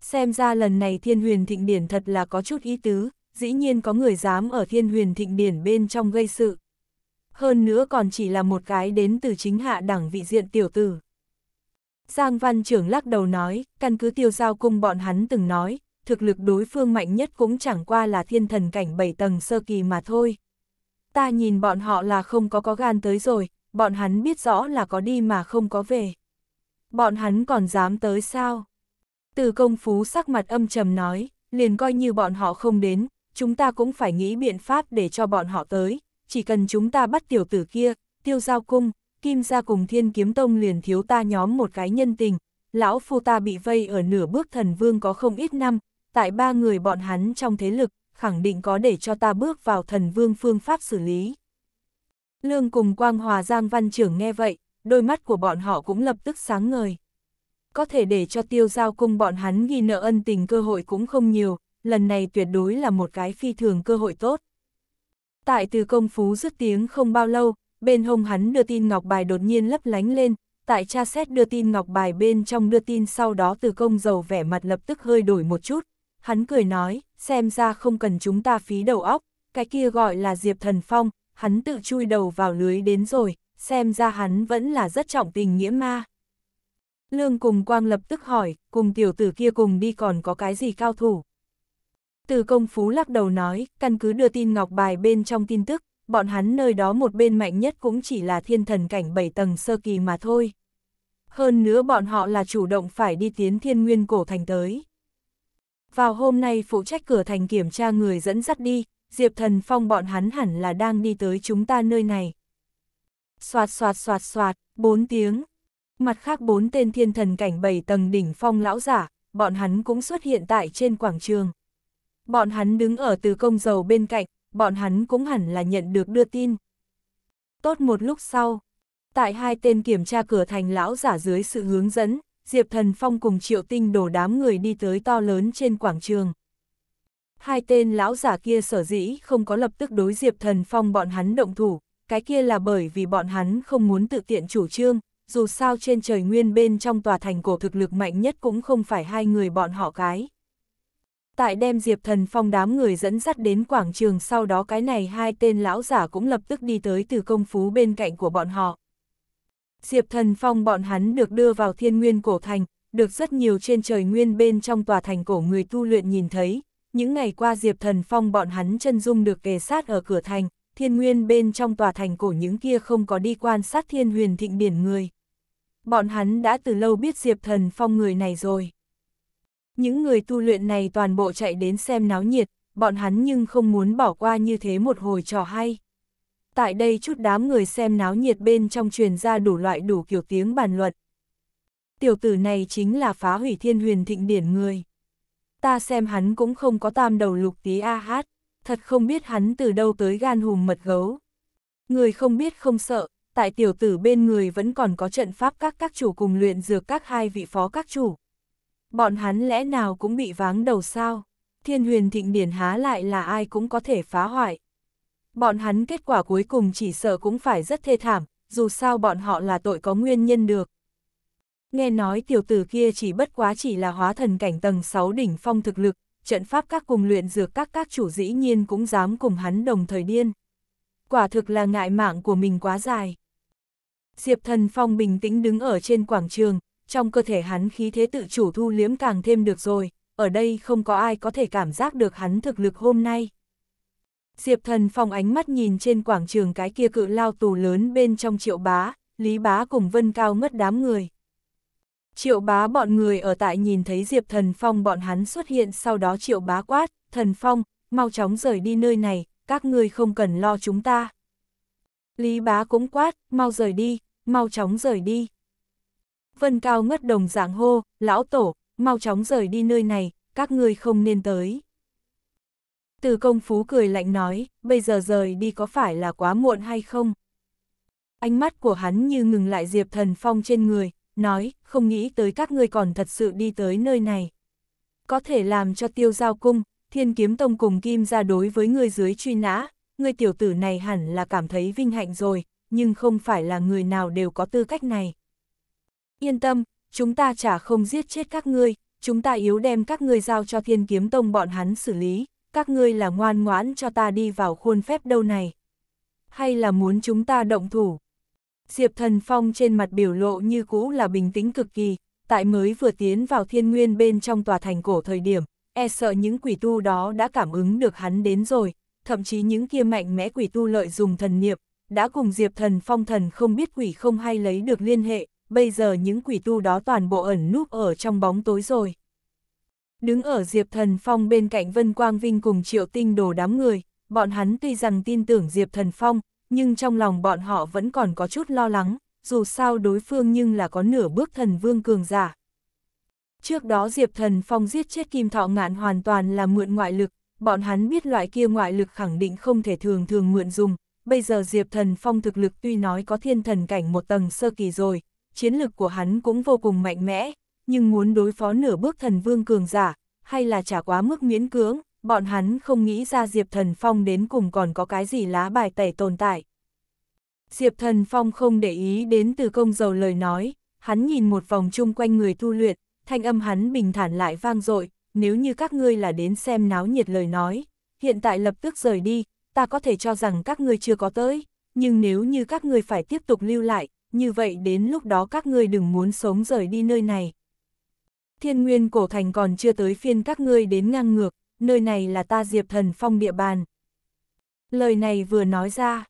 Xem ra lần này thiên huyền thịnh điển thật là có chút ý tứ, dĩ nhiên có người dám ở thiên huyền thịnh điển bên trong gây sự. Hơn nữa còn chỉ là một cái đến từ chính hạ đẳng vị diện tiểu tử. Giang văn trưởng lắc đầu nói, căn cứ tiêu giao cung bọn hắn từng nói, thực lực đối phương mạnh nhất cũng chẳng qua là thiên thần cảnh bảy tầng sơ kỳ mà thôi ta nhìn bọn họ là không có có gan tới rồi, bọn hắn biết rõ là có đi mà không có về. Bọn hắn còn dám tới sao? Từ công phú sắc mặt âm trầm nói, liền coi như bọn họ không đến, chúng ta cũng phải nghĩ biện pháp để cho bọn họ tới, chỉ cần chúng ta bắt tiểu tử kia, tiêu giao cung, kim ra cùng thiên kiếm tông liền thiếu ta nhóm một cái nhân tình, lão phu ta bị vây ở nửa bước thần vương có không ít năm, tại ba người bọn hắn trong thế lực, khẳng định có để cho ta bước vào thần vương phương pháp xử lý. Lương cùng Quang Hòa Giang Văn Trưởng nghe vậy, đôi mắt của bọn họ cũng lập tức sáng ngời. Có thể để cho tiêu giao cung bọn hắn ghi nợ ân tình cơ hội cũng không nhiều, lần này tuyệt đối là một cái phi thường cơ hội tốt. Tại từ công phú dứt tiếng không bao lâu, bên hông hắn đưa tin ngọc bài đột nhiên lấp lánh lên, tại tra xét đưa tin ngọc bài bên trong đưa tin sau đó từ công giàu vẻ mặt lập tức hơi đổi một chút, hắn cười nói, xem ra không cần chúng ta phí đầu óc, cái kia gọi là Diệp Thần Phong, hắn tự chui đầu vào lưới đến rồi, xem ra hắn vẫn là rất trọng tình nghĩa ma. Lương cùng quang lập tức hỏi, cùng tiểu tử kia cùng đi còn có cái gì cao thủ. Từ công phú lắc đầu nói, căn cứ đưa tin ngọc bài bên trong tin tức, bọn hắn nơi đó một bên mạnh nhất cũng chỉ là thiên thần cảnh bảy tầng sơ kỳ mà thôi. Hơn nữa bọn họ là chủ động phải đi tiến thiên nguyên cổ thành tới vào hôm nay phụ trách cửa thành kiểm tra người dẫn dắt đi, Diệp Thần Phong bọn hắn hẳn là đang đi tới chúng ta nơi này. Xoạt xoạt xoạt xoạt, bốn tiếng. Mặt khác bốn tên thiên thần cảnh bảy tầng đỉnh phong lão giả, bọn hắn cũng xuất hiện tại trên quảng trường. Bọn hắn đứng ở từ công dầu bên cạnh, bọn hắn cũng hẳn là nhận được đưa tin. Tốt một lúc sau, tại hai tên kiểm tra cửa thành lão giả dưới sự hướng dẫn, Diệp Thần Phong cùng Triệu Tinh đổ đám người đi tới to lớn trên quảng trường. Hai tên lão giả kia sở dĩ không có lập tức đối Diệp Thần Phong bọn hắn động thủ, cái kia là bởi vì bọn hắn không muốn tự tiện chủ trương, dù sao trên trời nguyên bên trong tòa thành cổ thực lực mạnh nhất cũng không phải hai người bọn họ cái. Tại đem Diệp Thần Phong đám người dẫn dắt đến quảng trường sau đó cái này hai tên lão giả cũng lập tức đi tới từ công phú bên cạnh của bọn họ. Diệp Thần Phong bọn hắn được đưa vào thiên nguyên cổ thành, được rất nhiều trên trời nguyên bên trong tòa thành cổ người tu luyện nhìn thấy. Những ngày qua Diệp Thần Phong bọn hắn chân dung được kề sát ở cửa thành, thiên nguyên bên trong tòa thành cổ những kia không có đi quan sát thiên huyền thịnh điển người. Bọn hắn đã từ lâu biết Diệp Thần Phong người này rồi. Những người tu luyện này toàn bộ chạy đến xem náo nhiệt, bọn hắn nhưng không muốn bỏ qua như thế một hồi trò hay tại đây chút đám người xem náo nhiệt bên trong truyền ra đủ loại đủ kiểu tiếng bàn luận. Tiểu tử này chính là phá hủy thiên huyền thịnh điển người. Ta xem hắn cũng không có tam đầu lục tí a hát, thật không biết hắn từ đâu tới gan hùm mật gấu. Người không biết không sợ, tại tiểu tử bên người vẫn còn có trận pháp các các chủ cùng luyện dược các hai vị phó các chủ. Bọn hắn lẽ nào cũng bị váng đầu sao? Thiên huyền thịnh điển há lại là ai cũng có thể phá hoại bọn hắn kết quả cuối cùng chỉ sợ cũng phải rất thê thảm, dù sao bọn họ là tội có nguyên nhân được. Nghe nói tiểu tử kia chỉ bất quá chỉ là hóa thần cảnh tầng 6 đỉnh phong thực lực, trận pháp các cùng luyện dược các các chủ dĩ nhiên cũng dám cùng hắn đồng thời điên. Quả thực là ngại mạng của mình quá dài. Diệp thần phong bình tĩnh đứng ở trên quảng trường, trong cơ thể hắn khí thế tự chủ thu liếm càng thêm được rồi, ở đây không có ai có thể cảm giác được hắn thực lực hôm nay. Diệp Thần Phong ánh mắt nhìn trên quảng trường cái kia cự lao tù lớn bên trong triệu bá, lý bá cùng vân cao ngất đám người. Triệu bá bọn người ở tại nhìn thấy Diệp Thần Phong bọn hắn xuất hiện sau đó triệu bá quát, Thần Phong, mau chóng rời đi nơi này, các ngươi không cần lo chúng ta. Lý bá cũng quát, mau rời đi, mau chóng rời đi. Vân Cao ngất đồng dạng hô, lão tổ, mau chóng rời đi nơi này, các ngươi không nên tới. Từ công phú cười lạnh nói, bây giờ rời đi có phải là quá muộn hay không? Ánh mắt của hắn như ngừng lại Diệp Thần Phong trên người, nói, không nghĩ tới các ngươi còn thật sự đi tới nơi này. Có thể làm cho tiêu giao cung, thiên kiếm tông cùng kim ra đối với người dưới truy nã, người tiểu tử này hẳn là cảm thấy vinh hạnh rồi, nhưng không phải là người nào đều có tư cách này. Yên tâm, chúng ta chả không giết chết các ngươi, chúng ta yếu đem các ngươi giao cho thiên kiếm tông bọn hắn xử lý, các ngươi là ngoan ngoãn cho ta đi vào khuôn phép đâu này. Hay là muốn chúng ta động thủ? Diệp Thần Phong trên mặt biểu lộ như cũ là bình tĩnh cực kỳ, tại mới vừa tiến vào thiên nguyên bên trong tòa thành cổ thời điểm, e sợ những quỷ tu đó đã cảm ứng được hắn đến rồi, thậm chí những kia mạnh mẽ quỷ tu lợi dùng thần niệm, đã cùng Diệp Thần Phong thần không biết quỷ không hay lấy được liên hệ, bây giờ những quỷ tu đó toàn bộ ẩn núp ở trong bóng tối rồi. Đứng ở Diệp Thần Phong bên cạnh Vân Quang Vinh cùng Triệu Tinh đồ đám người, bọn hắn tuy rằng tin tưởng Diệp Thần Phong, nhưng trong lòng bọn họ vẫn còn có chút lo lắng, dù sao đối phương nhưng là có nửa bước thần vương cường giả. Trước đó Diệp Thần Phong giết chết Kim Thọ Ngạn hoàn toàn là mượn ngoại lực, bọn hắn biết loại kia ngoại lực khẳng định không thể thường thường mượn dùng, bây giờ Diệp Thần Phong thực lực tuy nói có thiên thần cảnh một tầng sơ kỳ rồi, chiến lực của hắn cũng vô cùng mạnh mẽ, nhưng muốn đối phó nửa bước thần vương cường giả, hay là trả quá mức miễn cưỡng, bọn hắn không nghĩ ra Diệp Thần Phong đến cùng còn có cái gì lá bài tẩy tồn tại. Diệp Thần Phong không để ý đến từ công dầu lời nói, hắn nhìn một vòng chung quanh người tu luyện, thanh âm hắn bình thản lại vang dội nếu như các ngươi là đến xem náo nhiệt lời nói, hiện tại lập tức rời đi, ta có thể cho rằng các ngươi chưa có tới, nhưng nếu như các ngươi phải tiếp tục lưu lại, như vậy đến lúc đó các ngươi đừng muốn sống rời đi nơi này thiên nguyên cổ thành còn chưa tới phiên các ngươi đến ngang ngược, nơi này là ta diệp thần phong địa bàn. Lời này vừa nói ra,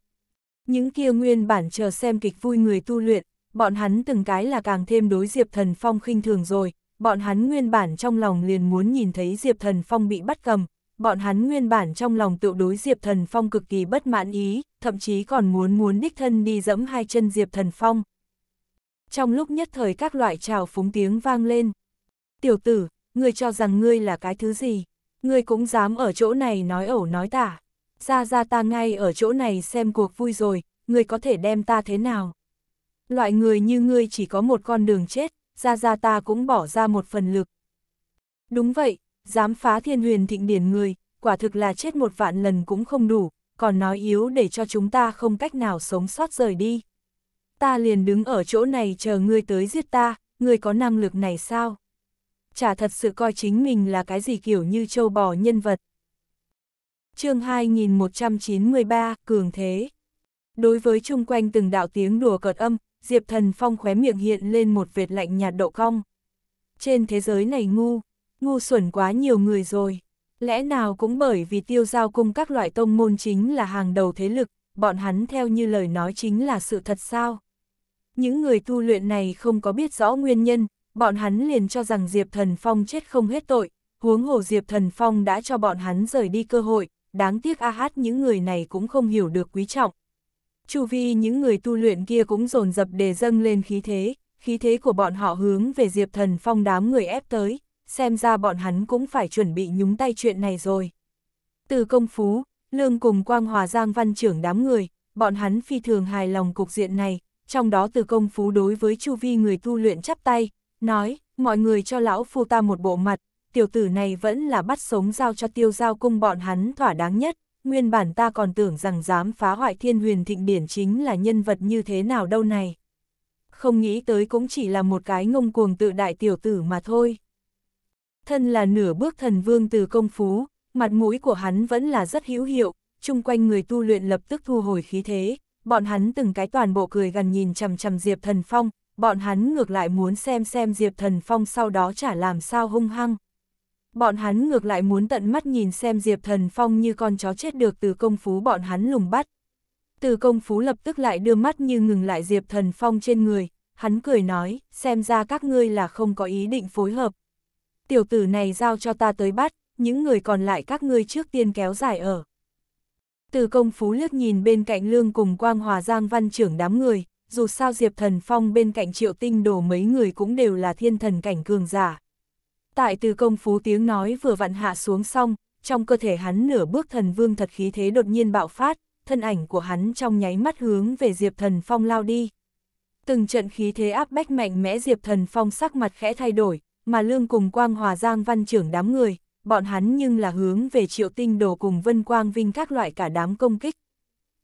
những kia nguyên bản chờ xem kịch vui người tu luyện, bọn hắn từng cái là càng thêm đối diệp thần phong khinh thường rồi, bọn hắn nguyên bản trong lòng liền muốn nhìn thấy diệp thần phong bị bắt cầm, bọn hắn nguyên bản trong lòng tự đối Diệp Thần Phong cực kỳ bất mãn ý, thậm chí còn muốn muốn đích thân đi dẫm hai chân Diệp Thần Phong. Trong lúc nhất thời các loại trào phúng tiếng vang lên, Tiểu tử, ngươi cho rằng ngươi là cái thứ gì? Ngươi cũng dám ở chỗ này nói ẩu nói tả. Ra ra ta ngay ở chỗ này xem cuộc vui rồi, ngươi có thể đem ta thế nào? Loại người như ngươi chỉ có một con đường chết, ra ra ta cũng bỏ ra một phần lực. Đúng vậy, dám phá thiên huyền thịnh điển người, quả thực là chết một vạn lần cũng không đủ, còn nói yếu để cho chúng ta không cách nào sống sót rời đi. Ta liền đứng ở chỗ này chờ ngươi tới giết ta, ngươi có năng lực này sao? chả thật sự coi chính mình là cái gì kiểu như châu bò nhân vật. chương 2193, Cường Thế Đối với chung quanh từng đạo tiếng đùa cợt âm, Diệp Thần Phong khóe miệng hiện lên một vệt lạnh nhạt độ cong. Trên thế giới này ngu, ngu xuẩn quá nhiều người rồi. Lẽ nào cũng bởi vì tiêu giao cung các loại tông môn chính là hàng đầu thế lực, bọn hắn theo như lời nói chính là sự thật sao? Những người tu luyện này không có biết rõ nguyên nhân, bọn hắn liền cho rằng Diệp Thần Phong chết không hết tội, huống hồ Diệp Thần Phong đã cho bọn hắn rời đi cơ hội, đáng tiếc a hát những người này cũng không hiểu được quý trọng. Chu vi những người tu luyện kia cũng dồn dập để dâng lên khí thế, khí thế của bọn họ hướng về Diệp Thần Phong đám người ép tới, xem ra bọn hắn cũng phải chuẩn bị nhúng tay chuyện này rồi. Từ công phú, lương cùng quang hòa giang văn trưởng đám người, bọn hắn phi thường hài lòng cục diện này, trong đó từ công phú đối với chu vi người tu luyện chắp tay, nói, mọi người cho lão phu ta một bộ mặt, tiểu tử này vẫn là bắt sống giao cho tiêu giao cung bọn hắn thỏa đáng nhất, nguyên bản ta còn tưởng rằng dám phá hoại thiên huyền thịnh điển chính là nhân vật như thế nào đâu này. Không nghĩ tới cũng chỉ là một cái ngông cuồng tự đại tiểu tử mà thôi. Thân là nửa bước thần vương từ công phú, mặt mũi của hắn vẫn là rất hữu hiệu, chung quanh người tu luyện lập tức thu hồi khí thế, bọn hắn từng cái toàn bộ cười gần nhìn chằm chằm Diệp Thần Phong, bọn hắn ngược lại muốn xem xem Diệp Thần Phong sau đó trả làm sao hung hăng. Bọn hắn ngược lại muốn tận mắt nhìn xem Diệp Thần Phong như con chó chết được từ công phú bọn hắn lùng bắt. Từ công phú lập tức lại đưa mắt như ngừng lại Diệp Thần Phong trên người, hắn cười nói, xem ra các ngươi là không có ý định phối hợp. Tiểu tử này giao cho ta tới bắt, những người còn lại các ngươi trước tiên kéo dài ở. Từ công phú liếc nhìn bên cạnh lương cùng quang hòa giang văn trưởng đám người, dù sao Diệp Thần Phong bên cạnh triệu tinh đồ mấy người cũng đều là thiên thần cảnh cường giả. Tại từ công phú tiếng nói vừa vặn hạ xuống xong, trong cơ thể hắn nửa bước thần vương thật khí thế đột nhiên bạo phát, thân ảnh của hắn trong nháy mắt hướng về Diệp Thần Phong lao đi. Từng trận khí thế áp bách mạnh mẽ Diệp Thần Phong sắc mặt khẽ thay đổi, mà Lương cùng Quang Hòa Giang Văn trưởng đám người, bọn hắn nhưng là hướng về triệu tinh đồ cùng Vân Quang Vinh các loại cả đám công kích.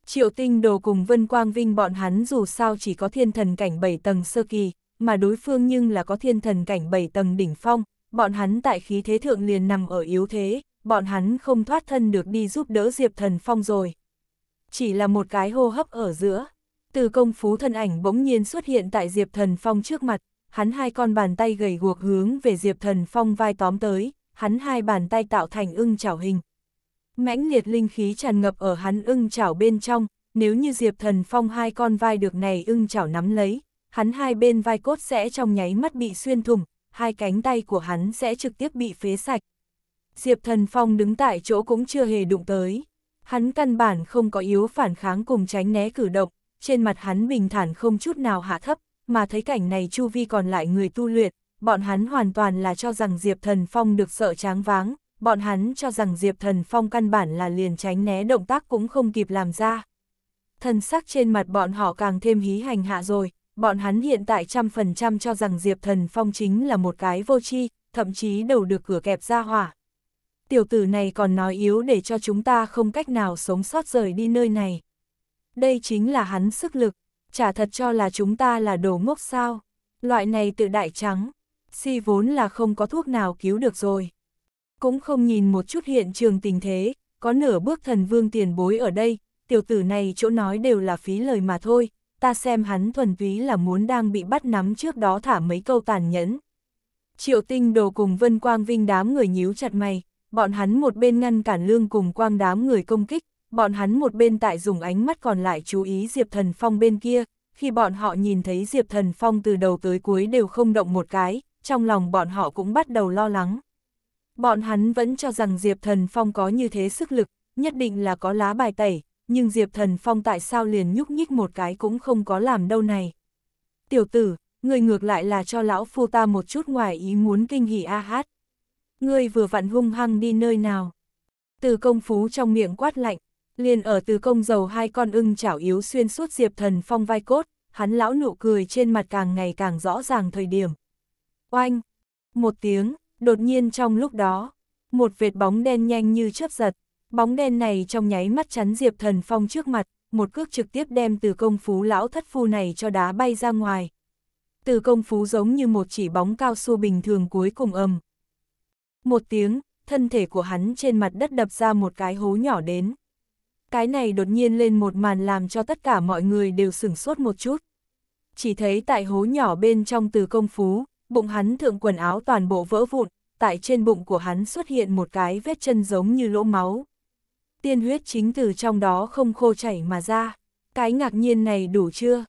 Triệu tinh đồ cùng Vân Quang Vinh bọn hắn dù sao chỉ có thiên thần cảnh 7 tầng sơ kỳ, mà đối phương nhưng là có thiên thần cảnh 7 tầng đỉnh phong, bọn hắn tại khí thế thượng liền nằm ở yếu thế, bọn hắn không thoát thân được đi giúp đỡ Diệp Thần Phong rồi. Chỉ là một cái hô hấp ở giữa, từ công phú thân ảnh bỗng nhiên xuất hiện tại Diệp Thần Phong trước mặt, hắn hai con bàn tay gầy guộc hướng về Diệp Thần Phong vai tóm tới, hắn hai bàn tay tạo thành ưng chảo hình, mãnh liệt linh khí tràn ngập ở hắn ưng chảo bên trong, nếu như Diệp Thần Phong hai con vai được này ưng chảo nắm lấy, hắn hai bên vai cốt sẽ trong nháy mắt bị xuyên thủng, hai cánh tay của hắn sẽ trực tiếp bị phế sạch. Diệp Thần Phong đứng tại chỗ cũng chưa hề đụng tới, hắn căn bản không có yếu phản kháng cùng tránh né cử động, trên mặt hắn bình thản không chút nào hạ thấp, mà thấy cảnh này chu vi còn lại người tu luyện, bọn hắn hoàn toàn là cho rằng Diệp Thần Phong được sợ tráng váng, bọn hắn cho rằng Diệp Thần Phong căn bản là liền tránh né động tác cũng không kịp làm ra. Thần sắc trên mặt bọn họ càng thêm hí hành hạ rồi, bọn hắn hiện tại trăm phần trăm cho rằng Diệp Thần Phong chính là một cái vô tri, thậm chí đầu được cửa kẹp ra hỏa. Tiểu tử này còn nói yếu để cho chúng ta không cách nào sống sót rời đi nơi này. Đây chính là hắn sức lực, chả thật cho là chúng ta là đồ ngốc sao. Loại này tự đại trắng, si vốn là không có thuốc nào cứu được rồi. Cũng không nhìn một chút hiện trường tình thế, có nửa bước thần vương tiền bối ở đây, tiểu tử này chỗ nói đều là phí lời mà thôi, ta xem hắn thuần túy là muốn đang bị bắt nắm trước đó thả mấy câu tàn nhẫn. Triệu tinh đồ cùng Vân Quang Vinh đám người nhíu chặt mày, bọn hắn một bên ngăn cản lương cùng quang đám người công kích, bọn hắn một bên tại dùng ánh mắt còn lại chú ý Diệp Thần Phong bên kia, khi bọn họ nhìn thấy Diệp Thần Phong từ đầu tới cuối đều không động một cái, trong lòng bọn họ cũng bắt đầu lo lắng. Bọn hắn vẫn cho rằng Diệp Thần Phong có như thế sức lực, nhất định là có lá bài tẩy, nhưng Diệp Thần Phong tại sao liền nhúc nhích một cái cũng không có làm đâu này. Tiểu tử, người ngược lại là cho lão phu ta một chút ngoài ý muốn kinh hỉ a hát. Ngươi vừa vặn hung hăng đi nơi nào? Từ công phú trong miệng quát lạnh, liền ở từ công dầu hai con ưng chảo yếu xuyên suốt Diệp Thần Phong vai cốt, hắn lão nụ cười trên mặt càng ngày càng rõ ràng thời điểm. Oanh! Một tiếng, Đột nhiên trong lúc đó, một vệt bóng đen nhanh như chớp giật, bóng đen này trong nháy mắt chắn Diệp Thần Phong trước mặt, một cước trực tiếp đem từ công phú lão thất phu này cho đá bay ra ngoài. Từ công phú giống như một chỉ bóng cao su bình thường cuối cùng ầm. Một tiếng, thân thể của hắn trên mặt đất đập ra một cái hố nhỏ đến. Cái này đột nhiên lên một màn làm cho tất cả mọi người đều sửng sốt một chút. Chỉ thấy tại hố nhỏ bên trong từ công phú, bụng hắn thượng quần áo toàn bộ vỡ vụn, tại trên bụng của hắn xuất hiện một cái vết chân giống như lỗ máu. Tiên huyết chính từ trong đó không khô chảy mà ra, cái ngạc nhiên này đủ chưa?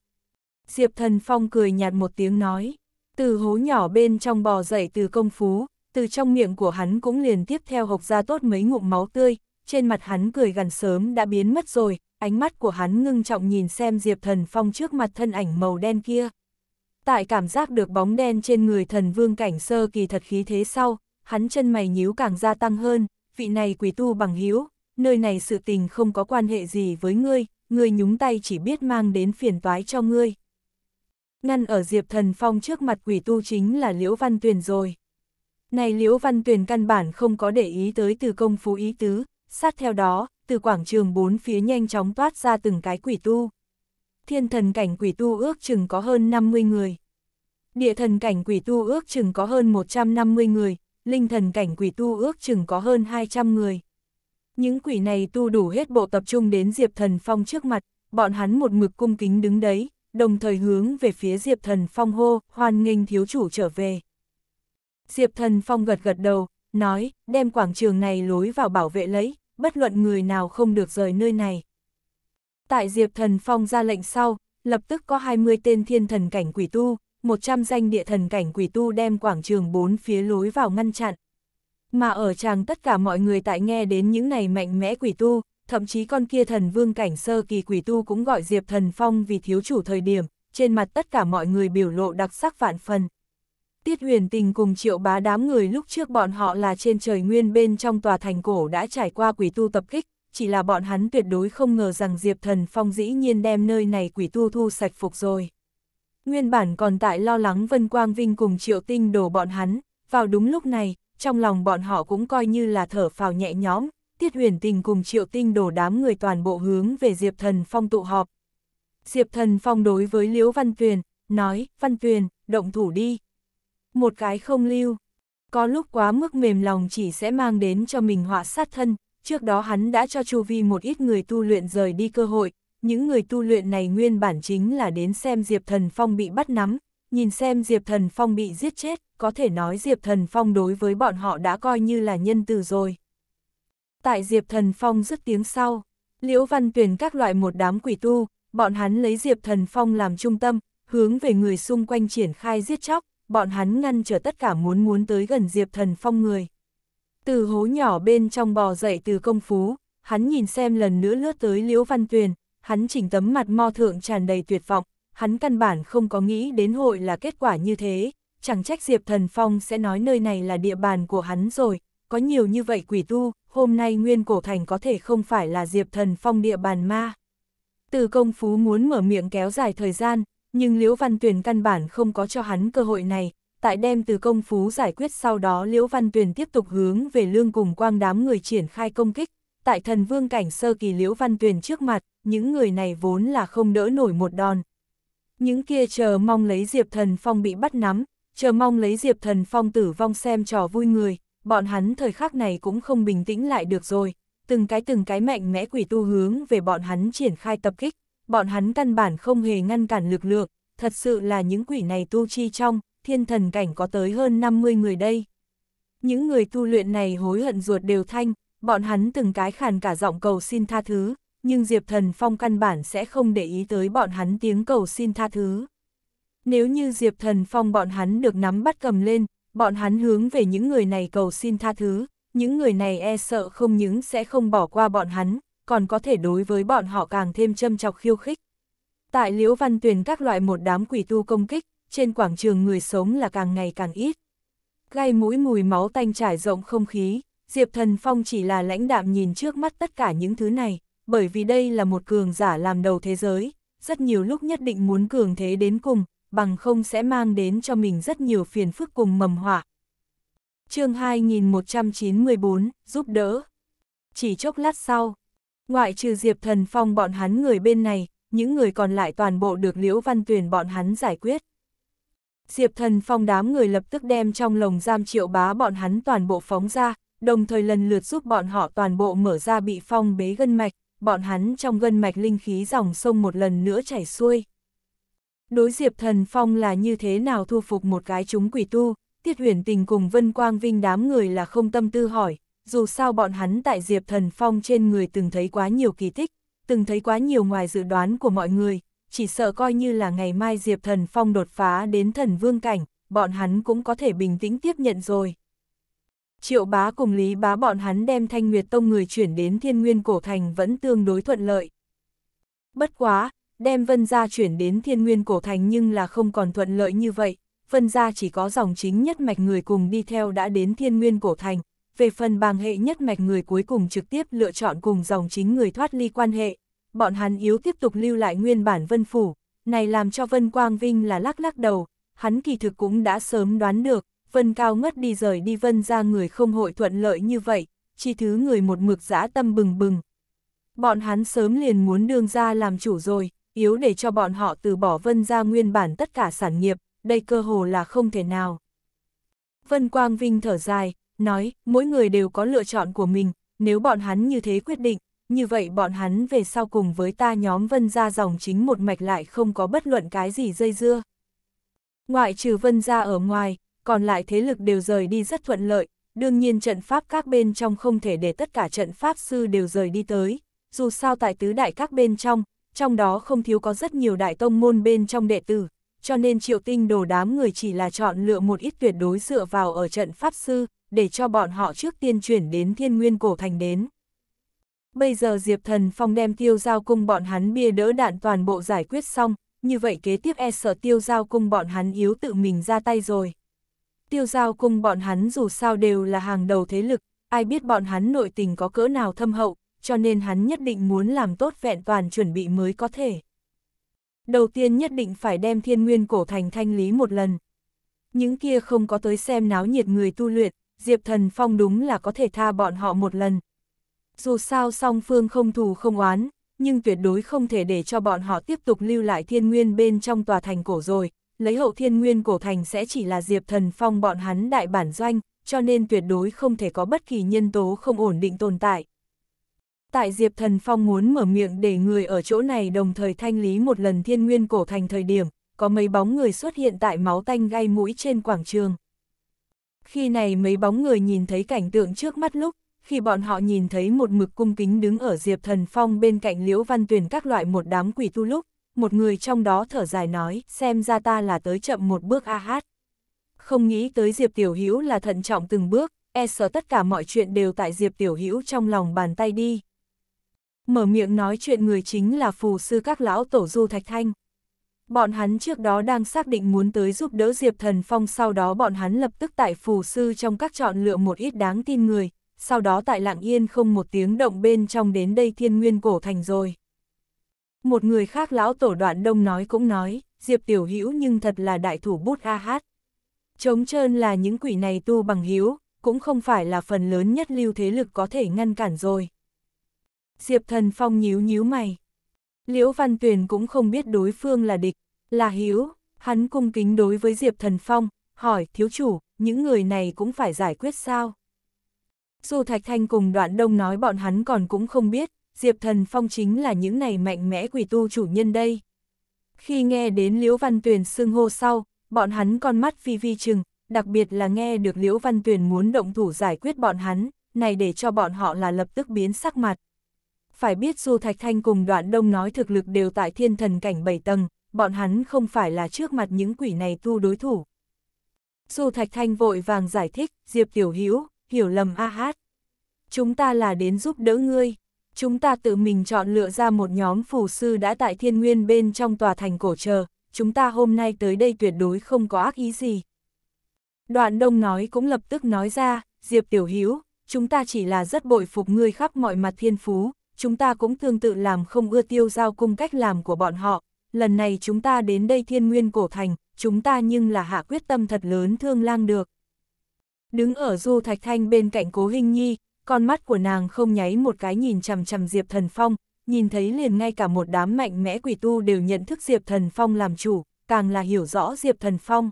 Diệp thần phong cười nhạt một tiếng nói, từ hố nhỏ bên trong bò dậy từ công phú, từ trong miệng của hắn cũng liền tiếp theo hộc ra tốt mấy ngụm máu tươi, trên mặt hắn cười gần sớm đã biến mất rồi, ánh mắt của hắn ngưng trọng nhìn xem Diệp Thần Phong trước mặt thân ảnh màu đen kia, tại cảm giác được bóng đen trên người thần vương cảnh sơ kỳ thật khí thế sau, hắn chân mày nhíu càng gia tăng hơn, vị này quỷ tu bằng hiếu, nơi này sự tình không có quan hệ gì với ngươi, ngươi nhúng tay chỉ biết mang đến phiền toái cho ngươi. Ngăn ở Diệp Thần Phong trước mặt quỷ tu chính là Liễu Văn Tuyền rồi. Này Liễu Văn Tuyền căn bản không có để ý tới từ công phú ý tứ, sát theo đó, từ quảng trường bốn phía nhanh chóng toát ra từng cái quỷ tu thiên thần cảnh quỷ tu ước chừng có hơn 50 người. Địa thần cảnh quỷ tu ước chừng có hơn 150 người, linh thần cảnh quỷ tu ước chừng có hơn 200 người. Những quỷ này tu đủ hết bộ tập trung đến Diệp Thần Phong trước mặt, bọn hắn một mực cung kính đứng đấy, đồng thời hướng về phía Diệp Thần Phong hô, hoan nghênh thiếu chủ trở về. Diệp Thần Phong gật gật đầu, nói, đem quảng trường này lối vào bảo vệ lấy, bất luận người nào không được rời nơi này. Tại Diệp Thần Phong ra lệnh sau, lập tức có 20 tên thiên thần cảnh quỷ tu, 100 danh địa thần cảnh quỷ tu đem quảng trường bốn phía lối vào ngăn chặn. Mà ở chàng tất cả mọi người tại nghe đến những này mạnh mẽ quỷ tu, thậm chí con kia thần vương cảnh sơ kỳ quỷ tu cũng gọi Diệp Thần Phong vì thiếu chủ thời điểm, trên mặt tất cả mọi người biểu lộ đặc sắc vạn phần. Tiết huyền tình cùng triệu bá đám người lúc trước bọn họ là trên trời nguyên bên trong tòa thành cổ đã trải qua quỷ tu tập kích, chỉ là bọn hắn tuyệt đối không ngờ rằng Diệp Thần Phong dĩ nhiên đem nơi này quỷ tu thu sạch phục rồi. Nguyên bản còn tại lo lắng Vân Quang Vinh cùng Triệu Tinh đổ bọn hắn, vào đúng lúc này, trong lòng bọn họ cũng coi như là thở phào nhẹ nhõm, Tiết Huyền Tình cùng Triệu Tinh đổ đám người toàn bộ hướng về Diệp Thần Phong tụ họp. Diệp Thần Phong đối với Liễu Văn Tuyền, nói, Văn Tuyền, động thủ đi. Một cái không lưu, có lúc quá mức mềm lòng chỉ sẽ mang đến cho mình họa sát thân, Trước đó hắn đã cho chu vi một ít người tu luyện rời đi cơ hội, những người tu luyện này nguyên bản chính là đến xem Diệp Thần Phong bị bắt nắm, nhìn xem Diệp Thần Phong bị giết chết, có thể nói Diệp Thần Phong đối với bọn họ đã coi như là nhân từ rồi. Tại Diệp Thần Phong dứt tiếng sau, Liễu Văn Tuyền các loại một đám quỷ tu, bọn hắn lấy Diệp Thần Phong làm trung tâm, hướng về người xung quanh triển khai giết chóc, bọn hắn ngăn trở tất cả muốn muốn tới gần Diệp Thần Phong người. Từ hố nhỏ bên trong bò dậy từ công phú, hắn nhìn xem lần nữa lướt tới Liễu Văn Tuyền, hắn chỉnh tấm mặt mo thượng tràn đầy tuyệt vọng, hắn căn bản không có nghĩ đến hội là kết quả như thế, chẳng trách Diệp Thần Phong sẽ nói nơi này là địa bàn của hắn rồi, có nhiều như vậy quỷ tu, hôm nay Nguyên Cổ Thành có thể không phải là Diệp Thần Phong địa bàn ma. Từ công phú muốn mở miệng kéo dài thời gian, nhưng Liễu Văn Tuyền căn bản không có cho hắn cơ hội này, tại đem từ công phú giải quyết sau đó Liễu Văn Tuyền tiếp tục hướng về lương cùng quang đám người triển khai công kích, tại thần vương cảnh sơ kỳ Liễu Văn Tuyền trước mặt, những người này vốn là không đỡ nổi một đòn. Những kia chờ mong lấy Diệp Thần Phong bị bắt nắm, chờ mong lấy Diệp Thần Phong tử vong xem trò vui người, bọn hắn thời khắc này cũng không bình tĩnh lại được rồi, từng cái từng cái mạnh mẽ quỷ tu hướng về bọn hắn triển khai tập kích, bọn hắn căn bản không hề ngăn cản lực lượng, thật sự là những quỷ này tu chi trong, thiên thần cảnh có tới hơn 50 người đây. Những người tu luyện này hối hận ruột đều thanh, bọn hắn từng cái khàn cả giọng cầu xin tha thứ, nhưng Diệp Thần Phong căn bản sẽ không để ý tới bọn hắn tiếng cầu xin tha thứ. Nếu như Diệp Thần Phong bọn hắn được nắm bắt cầm lên, bọn hắn hướng về những người này cầu xin tha thứ, những người này e sợ không những sẽ không bỏ qua bọn hắn, còn có thể đối với bọn họ càng thêm châm chọc khiêu khích. Tại Liễu Văn Tuyền các loại một đám quỷ tu công kích, trên quảng trường người sống là càng ngày càng ít. Gai mũi mùi máu tanh trải rộng không khí, Diệp Thần Phong chỉ là lãnh đạm nhìn trước mắt tất cả những thứ này, bởi vì đây là một cường giả làm đầu thế giới, rất nhiều lúc nhất định muốn cường thế đến cùng, bằng không sẽ mang đến cho mình rất nhiều phiền phức cùng mầm họa. chương 2194, giúp đỡ. Chỉ chốc lát sau, ngoại trừ Diệp Thần Phong bọn hắn người bên này, những người còn lại toàn bộ được Liễu Văn Tuyền bọn hắn giải quyết. Diệp thần phong đám người lập tức đem trong lồng giam triệu bá bọn hắn toàn bộ phóng ra, đồng thời lần lượt giúp bọn họ toàn bộ mở ra bị phong bế gân mạch, bọn hắn trong gân mạch linh khí dòng sông một lần nữa chảy xuôi. Đối diệp thần phong là như thế nào thu phục một cái chúng quỷ tu, tiết huyền tình cùng Vân Quang Vinh đám người là không tâm tư hỏi, dù sao bọn hắn tại diệp thần phong trên người từng thấy quá nhiều kỳ tích, từng thấy quá nhiều ngoài dự đoán của mọi người, chỉ sợ coi như là ngày mai Diệp Thần Phong đột phá đến thần vương cảnh, bọn hắn cũng có thể bình tĩnh tiếp nhận rồi. Triệu bá cùng Lý bá bọn hắn đem Thanh Nguyệt Tông người chuyển đến Thiên Nguyên Cổ Thành vẫn tương đối thuận lợi. Bất quá, đem Vân Gia chuyển đến Thiên Nguyên Cổ Thành nhưng là không còn thuận lợi như vậy, Vân Gia chỉ có dòng chính nhất mạch người cùng đi theo đã đến Thiên Nguyên Cổ Thành, về phần bàng hệ nhất mạch người cuối cùng trực tiếp lựa chọn cùng dòng chính người thoát ly quan hệ, bọn hắn yếu tiếp tục lưu lại nguyên bản Vân Phủ, này làm cho Vân Quang Vinh là lắc lắc đầu, hắn kỳ thực cũng đã sớm đoán được, Vân Cao ngất đi rời đi Vân ra người không hội thuận lợi như vậy, chi thứ người một mực dã tâm bừng bừng. Bọn hắn sớm liền muốn đương ra làm chủ rồi, yếu để cho bọn họ từ bỏ Vân ra nguyên bản tất cả sản nghiệp, đây cơ hồ là không thể nào. Vân Quang Vinh thở dài, nói, mỗi người đều có lựa chọn của mình, nếu bọn hắn như thế quyết định, như vậy bọn hắn về sau cùng với ta nhóm vân gia dòng chính một mạch lại không có bất luận cái gì dây dưa. Ngoại trừ vân gia ở ngoài, còn lại thế lực đều rời đi rất thuận lợi, đương nhiên trận pháp các bên trong không thể để tất cả trận pháp sư đều rời đi tới, dù sao tại tứ đại các bên trong, trong đó không thiếu có rất nhiều đại tông môn bên trong đệ tử, cho nên triệu tinh đồ đám người chỉ là chọn lựa một ít tuyệt đối dựa vào ở trận pháp sư, để cho bọn họ trước tiên chuyển đến thiên nguyên cổ thành đến bây giờ Diệp Thần Phong đem tiêu giao cung bọn hắn bia đỡ đạn toàn bộ giải quyết xong, như vậy kế tiếp e sợ tiêu giao cung bọn hắn yếu tự mình ra tay rồi. Tiêu giao cung bọn hắn dù sao đều là hàng đầu thế lực, ai biết bọn hắn nội tình có cỡ nào thâm hậu, cho nên hắn nhất định muốn làm tốt vẹn toàn chuẩn bị mới có thể. Đầu tiên nhất định phải đem thiên nguyên cổ thành thanh lý một lần. Những kia không có tới xem náo nhiệt người tu luyện, Diệp Thần Phong đúng là có thể tha bọn họ một lần, dù sao song phương không thù không oán, nhưng tuyệt đối không thể để cho bọn họ tiếp tục lưu lại thiên nguyên bên trong tòa thành cổ rồi, lấy hậu thiên nguyên cổ thành sẽ chỉ là diệp thần phong bọn hắn đại bản doanh, cho nên tuyệt đối không thể có bất kỳ nhân tố không ổn định tồn tại. Tại Diệp Thần Phong muốn mở miệng để người ở chỗ này đồng thời thanh lý một lần thiên nguyên cổ thành thời điểm, có mấy bóng người xuất hiện tại máu tanh gai mũi trên quảng trường. Khi này mấy bóng người nhìn thấy cảnh tượng trước mắt lúc, khi bọn họ nhìn thấy một mực cung kính đứng ở Diệp Thần Phong bên cạnh Liễu Văn Tuyền các loại một đám quỷ tu lúc, một người trong đó thở dài nói, xem ra ta là tới chậm một bước a hát. Không nghĩ tới Diệp Tiểu Hữu là thận trọng từng bước, e sợ tất cả mọi chuyện đều tại Diệp Tiểu Hữu trong lòng bàn tay đi. Mở miệng nói chuyện người chính là phù sư các lão tổ du Thạch Thanh. Bọn hắn trước đó đang xác định muốn tới giúp đỡ Diệp Thần Phong sau đó bọn hắn lập tức tại phù sư trong các chọn lựa một ít đáng tin người, sau đó tại lạng yên không một tiếng động bên trong đến đây thiên nguyên cổ thành rồi. Một người khác lão tổ đoạn đông nói cũng nói, Diệp Tiểu Hữu nhưng thật là đại thủ bút a hát. Chống trơn là những quỷ này tu bằng hiếu, cũng không phải là phần lớn nhất lưu thế lực có thể ngăn cản rồi. Diệp Thần Phong nhíu nhíu mày. Liễu Văn Tuyền cũng không biết đối phương là địch, là hiếu, hắn cung kính đối với Diệp Thần Phong, hỏi thiếu chủ, những người này cũng phải giải quyết sao? Dù Thạch Thanh cùng đoạn đông nói bọn hắn còn cũng không biết, Diệp Thần Phong chính là những này mạnh mẽ quỷ tu chủ nhân đây. Khi nghe đến Liễu Văn Tuyền xưng hô sau, bọn hắn con mắt vi vi chừng, đặc biệt là nghe được Liễu Văn Tuyền muốn động thủ giải quyết bọn hắn, này để cho bọn họ là lập tức biến sắc mặt. Phải biết dù Thạch Thanh cùng đoạn đông nói thực lực đều tại thiên thần cảnh bảy tầng, bọn hắn không phải là trước mặt những quỷ này tu đối thủ. Dù Thạch Thanh vội vàng giải thích, Diệp Tiểu Hữu hiểu lầm a hát. Chúng ta là đến giúp đỡ ngươi. Chúng ta tự mình chọn lựa ra một nhóm phù sư đã tại thiên nguyên bên trong tòa thành cổ chờ. Chúng ta hôm nay tới đây tuyệt đối không có ác ý gì. Đoạn đông nói cũng lập tức nói ra, Diệp Tiểu hiếu chúng ta chỉ là rất bội phục ngươi khắp mọi mặt thiên phú, chúng ta cũng tương tự làm không ưa tiêu giao cung cách làm của bọn họ. Lần này chúng ta đến đây thiên nguyên cổ thành, chúng ta nhưng là hạ quyết tâm thật lớn thương lang được. Đứng ở Du Thạch Thanh bên cạnh Cố Hình Nhi, con mắt của nàng không nháy một cái nhìn chằm chằm Diệp Thần Phong, nhìn thấy liền ngay cả một đám mạnh mẽ quỷ tu đều nhận thức Diệp Thần Phong làm chủ, càng là hiểu rõ Diệp Thần Phong.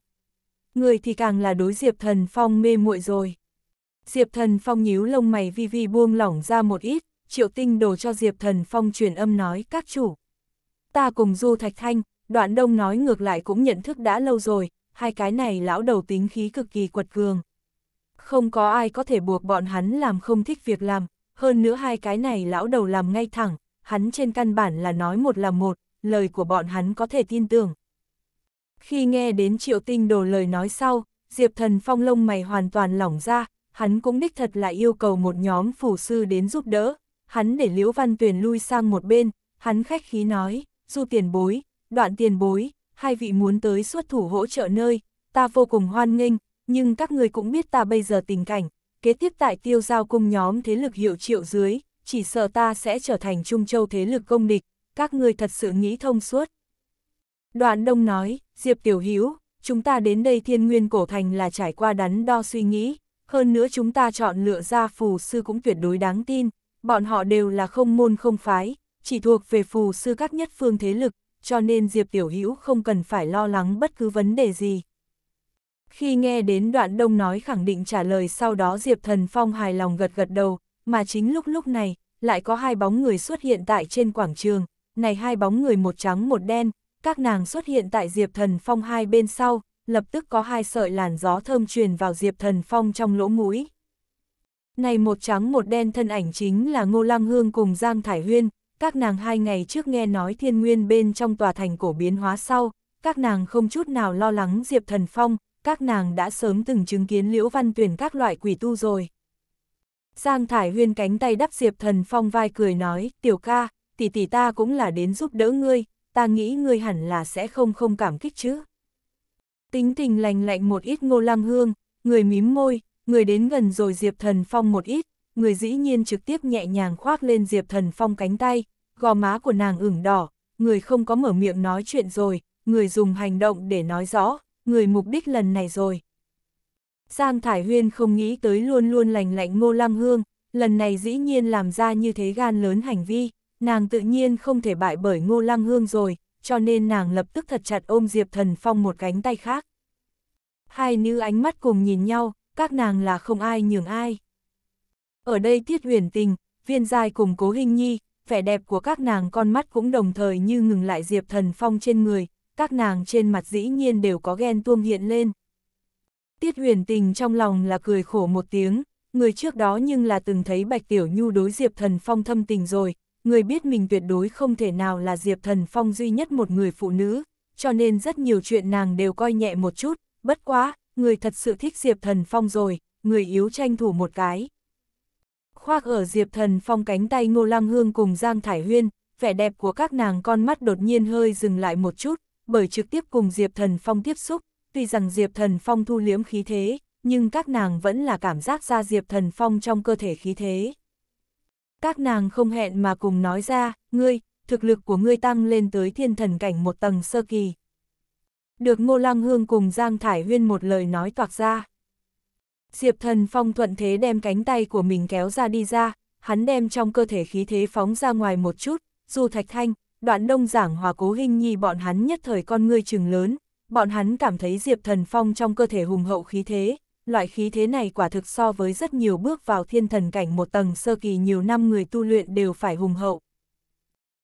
Người thì càng là đối Diệp Thần Phong mê muội rồi. Diệp Thần Phong nhíu lông mày vi vi buông lỏng ra một ít, triệu tinh đồ cho Diệp Thần Phong truyền âm nói các chủ. Ta cùng Du Thạch Thanh, đoạn đông nói ngược lại cũng nhận thức đã lâu rồi, hai cái này lão đầu tính khí cực kỳ quật cường không có ai có thể buộc bọn hắn làm không thích việc làm, hơn nữa hai cái này lão đầu làm ngay thẳng, hắn trên căn bản là nói một là một, lời của bọn hắn có thể tin tưởng. Khi nghe đến triệu tinh đồ lời nói sau, Diệp thần phong lông mày hoàn toàn lỏng ra, hắn cũng đích thật là yêu cầu một nhóm phủ sư đến giúp đỡ, hắn để Liễu Văn Tuyền lui sang một bên, hắn khách khí nói, du tiền bối, đoạn tiền bối, hai vị muốn tới xuất thủ hỗ trợ nơi, ta vô cùng hoan nghênh, nhưng các người cũng biết ta bây giờ tình cảnh, kế tiếp tại tiêu giao cung nhóm thế lực hiệu triệu dưới, chỉ sợ ta sẽ trở thành Trung Châu thế lực công địch, các người thật sự nghĩ thông suốt. Đoạn Đông nói, Diệp Tiểu hiếu chúng ta đến đây thiên nguyên cổ thành là trải qua đắn đo suy nghĩ, hơn nữa chúng ta chọn lựa ra phù sư cũng tuyệt đối đáng tin, bọn họ đều là không môn không phái, chỉ thuộc về phù sư các nhất phương thế lực, cho nên Diệp Tiểu Hữu không cần phải lo lắng bất cứ vấn đề gì. Khi nghe đến đoạn đông nói khẳng định trả lời sau đó Diệp Thần Phong hài lòng gật gật đầu, mà chính lúc lúc này, lại có hai bóng người xuất hiện tại trên quảng trường, này hai bóng người một trắng một đen, các nàng xuất hiện tại Diệp Thần Phong hai bên sau, lập tức có hai sợi làn gió thơm truyền vào Diệp Thần Phong trong lỗ mũi. Này một trắng một đen thân ảnh chính là Ngô Lăng Hương cùng Giang Thải Huyên, các nàng hai ngày trước nghe nói thiên nguyên bên trong tòa thành cổ biến hóa sau, các nàng không chút nào lo lắng Diệp Thần Phong, các nàng đã sớm từng chứng kiến Liễu Văn Tuyển các loại quỷ tu rồi. Giang Thải Huyên cánh tay đắp Diệp Thần Phong vai cười nói, tiểu ca, tỷ tỷ ta cũng là đến giúp đỡ ngươi, ta nghĩ ngươi hẳn là sẽ không không cảm kích chứ. Tính tình lành lạnh một ít ngô lăng hương, người mím môi, người đến gần rồi Diệp Thần Phong một ít, người dĩ nhiên trực tiếp nhẹ nhàng khoác lên Diệp Thần Phong cánh tay, gò má của nàng ửng đỏ, người không có mở miệng nói chuyện rồi, người dùng hành động để nói rõ, người mục đích lần này rồi. Giang Thải Huyên không nghĩ tới luôn luôn lành lạnh Ngô Lăng Hương, lần này dĩ nhiên làm ra như thế gan lớn hành vi, nàng tự nhiên không thể bại bởi Ngô Lăng Hương rồi, cho nên nàng lập tức thật chặt ôm Diệp Thần Phong một cánh tay khác. Hai nữ ánh mắt cùng nhìn nhau, các nàng là không ai nhường ai. Ở đây tiết huyền tình, viên giai cùng cố hình nhi, vẻ đẹp của các nàng con mắt cũng đồng thời như ngừng lại Diệp Thần Phong trên người, các nàng trên mặt dĩ nhiên đều có ghen tuông hiện lên. Tiết huyền tình trong lòng là cười khổ một tiếng, người trước đó nhưng là từng thấy Bạch Tiểu Nhu đối Diệp Thần Phong thâm tình rồi, người biết mình tuyệt đối không thể nào là Diệp Thần Phong duy nhất một người phụ nữ, cho nên rất nhiều chuyện nàng đều coi nhẹ một chút, bất quá, người thật sự thích Diệp Thần Phong rồi, người yếu tranh thủ một cái. Khoác ở Diệp Thần Phong cánh tay Ngô Lăng Hương cùng Giang Thải Huyên, vẻ đẹp của các nàng con mắt đột nhiên hơi dừng lại một chút, bởi trực tiếp cùng Diệp Thần Phong tiếp xúc, tuy rằng Diệp Thần Phong thu liếm khí thế, nhưng các nàng vẫn là cảm giác ra Diệp Thần Phong trong cơ thể khí thế. Các nàng không hẹn mà cùng nói ra, ngươi, thực lực của ngươi tăng lên tới thiên thần cảnh một tầng sơ kỳ. Được Ngô Lăng Hương cùng Giang Thải Huyên một lời nói toạc ra. Diệp Thần Phong thuận thế đem cánh tay của mình kéo ra đi ra, hắn đem trong cơ thể khí thế phóng ra ngoài một chút, dù Thạch Thanh, đoạn đông giảng hòa cố hình nhi bọn hắn nhất thời con ngươi trừng lớn, bọn hắn cảm thấy Diệp Thần Phong trong cơ thể hùng hậu khí thế, loại khí thế này quả thực so với rất nhiều bước vào thiên thần cảnh một tầng sơ kỳ nhiều năm người tu luyện đều phải hùng hậu.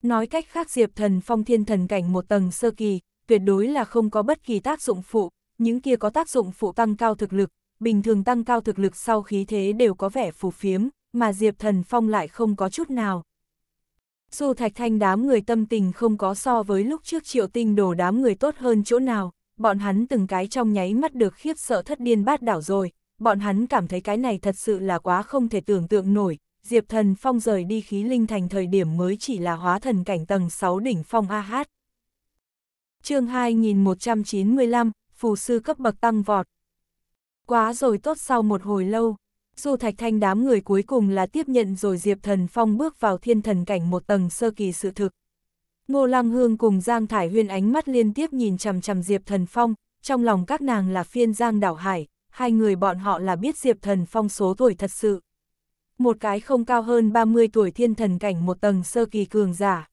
Nói cách khác Diệp Thần Phong thiên thần cảnh một tầng sơ kỳ, tuyệt đối là không có bất kỳ tác dụng phụ, những kia có tác dụng phụ tăng cao thực lực, bình thường tăng cao thực lực sau khí thế đều có vẻ phù phiếm, mà Diệp Thần Phong lại không có chút nào. Dù thạch thanh đám người tâm tình không có so với lúc trước triệu tinh đổ đám người tốt hơn chỗ nào, bọn hắn từng cái trong nháy mắt được khiếp sợ thất điên bát đảo rồi, bọn hắn cảm thấy cái này thật sự là quá không thể tưởng tượng nổi, Diệp Thần Phong rời đi khí linh thành thời điểm mới chỉ là hóa thần cảnh tầng 6 đỉnh phong AH. chương 2195, Phù sư cấp bậc tăng vọt. Quá rồi tốt sau một hồi lâu, Du Thạch Thanh đám người cuối cùng là tiếp nhận rồi Diệp Thần Phong bước vào thiên thần cảnh một tầng sơ kỳ sự thực. Ngô Lăng Hương cùng Giang Thải Huyên ánh mắt liên tiếp nhìn chằm chằm Diệp Thần Phong, trong lòng các nàng là phiên Giang Đảo Hải, hai người bọn họ là biết Diệp Thần Phong số tuổi thật sự. Một cái không cao hơn 30 tuổi thiên thần cảnh một tầng sơ kỳ cường giả.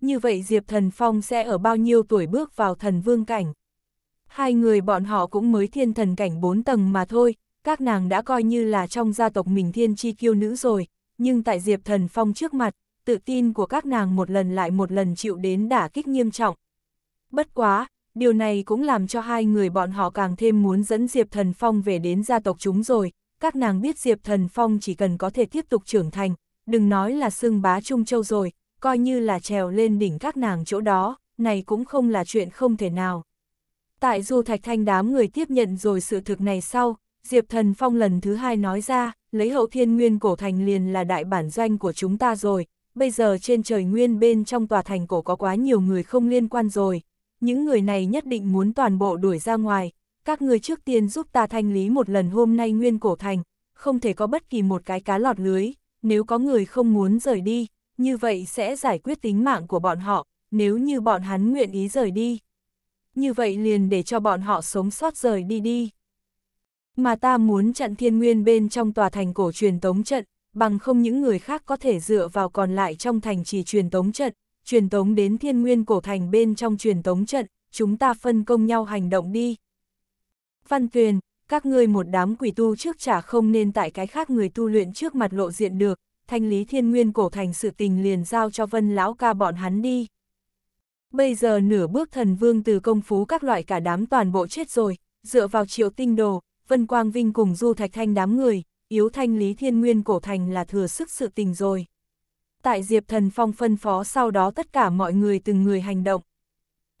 Như vậy Diệp Thần Phong sẽ ở bao nhiêu tuổi bước vào thần vương cảnh? Hai người bọn họ cũng mới thiên thần cảnh 4 tầng mà thôi, các nàng đã coi như là trong gia tộc mình thiên chi kiêu nữ rồi, nhưng tại Diệp Thần Phong trước mặt, tự tin của các nàng một lần lại một lần chịu đến đả kích nghiêm trọng. Bất quá, điều này cũng làm cho hai người bọn họ càng thêm muốn dẫn Diệp Thần Phong về đến gia tộc chúng rồi, các nàng biết Diệp Thần Phong chỉ cần có thể tiếp tục trưởng thành, đừng nói là xưng bá Trung Châu rồi, coi như là trèo lên đỉnh các nàng chỗ đó, này cũng không là chuyện không thể nào. Tại du thạch thanh đám người tiếp nhận rồi sự thực này sau, Diệp Thần Phong lần thứ hai nói ra, lấy hậu thiên nguyên cổ thành liền là đại bản doanh của chúng ta rồi, bây giờ trên trời nguyên bên trong tòa thành cổ có quá nhiều người không liên quan rồi, những người này nhất định muốn toàn bộ đuổi ra ngoài, các người trước tiên giúp ta thanh lý một lần hôm nay nguyên cổ thành, không thể có bất kỳ một cái cá lọt lưới, nếu có người không muốn rời đi, như vậy sẽ giải quyết tính mạng của bọn họ, nếu như bọn hắn nguyện ý rời đi. Như vậy liền để cho bọn họ sống sót rời đi đi mà ta muốn chặn thiên nguyên bên trong tòa thành cổ truyền tống trận, bằng không những người khác có thể dựa vào còn lại trong thành chỉ truyền tống trận, truyền tống đến thiên nguyên cổ thành bên trong truyền tống trận, chúng ta phân công nhau hành động đi. Văn Tuyền, các ngươi một đám quỷ tu trước chả không nên tại cái khác người tu luyện trước mặt lộ diện được, thanh lý thiên nguyên cổ thành sự tình liền giao cho vân lão ca bọn hắn đi. Bây giờ nửa bước thần vương từ công phú các loại cả đám toàn bộ chết rồi, dựa vào triệu tinh đồ, Vân Quang Vinh cùng Du Thạch Thanh đám người, yếu thanh lý thiên nguyên cổ thành là thừa sức sự tình rồi. Tại Diệp Thần Phong phân phó sau đó tất cả mọi người từng người hành động.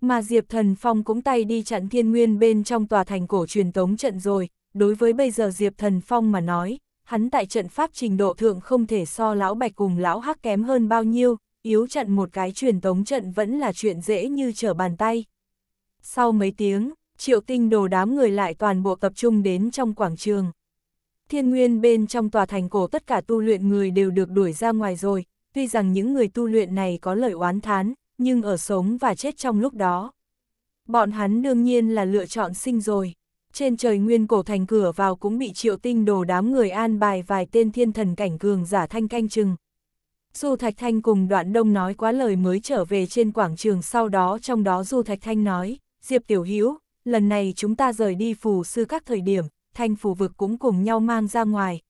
Mà Diệp Thần Phong cũng tay đi chặn thiên nguyên bên trong tòa thành cổ truyền tống trận rồi, đối với bây giờ Diệp Thần Phong mà nói, hắn tại trận pháp trình độ thượng không thể so lão bạch cùng lão hắc kém hơn bao nhiêu, yếu chặn một cái truyền tống trận vẫn là chuyện dễ như trở bàn tay. Sau mấy tiếng, triệu tinh đồ đám người lại toàn bộ tập trung đến trong quảng trường. Thiên nguyên bên trong tòa thành cổ tất cả tu luyện người đều được đuổi ra ngoài rồi, tuy rằng những người tu luyện này có lời oán thán, nhưng ở sống và chết trong lúc đó. Bọn hắn đương nhiên là lựa chọn sinh rồi. Trên trời nguyên cổ thành cửa vào cũng bị triệu tinh đồ đám người an bài vài tên thiên thần cảnh cường giả thanh canh chừng. Du Thạch Thanh cùng đoạn đông nói quá lời mới trở về trên quảng trường sau đó trong đó Du Thạch Thanh nói, Diệp Tiểu Hữu lần này chúng ta rời đi phù sư các thời điểm, thanh phù vực cũng cùng nhau mang ra ngoài.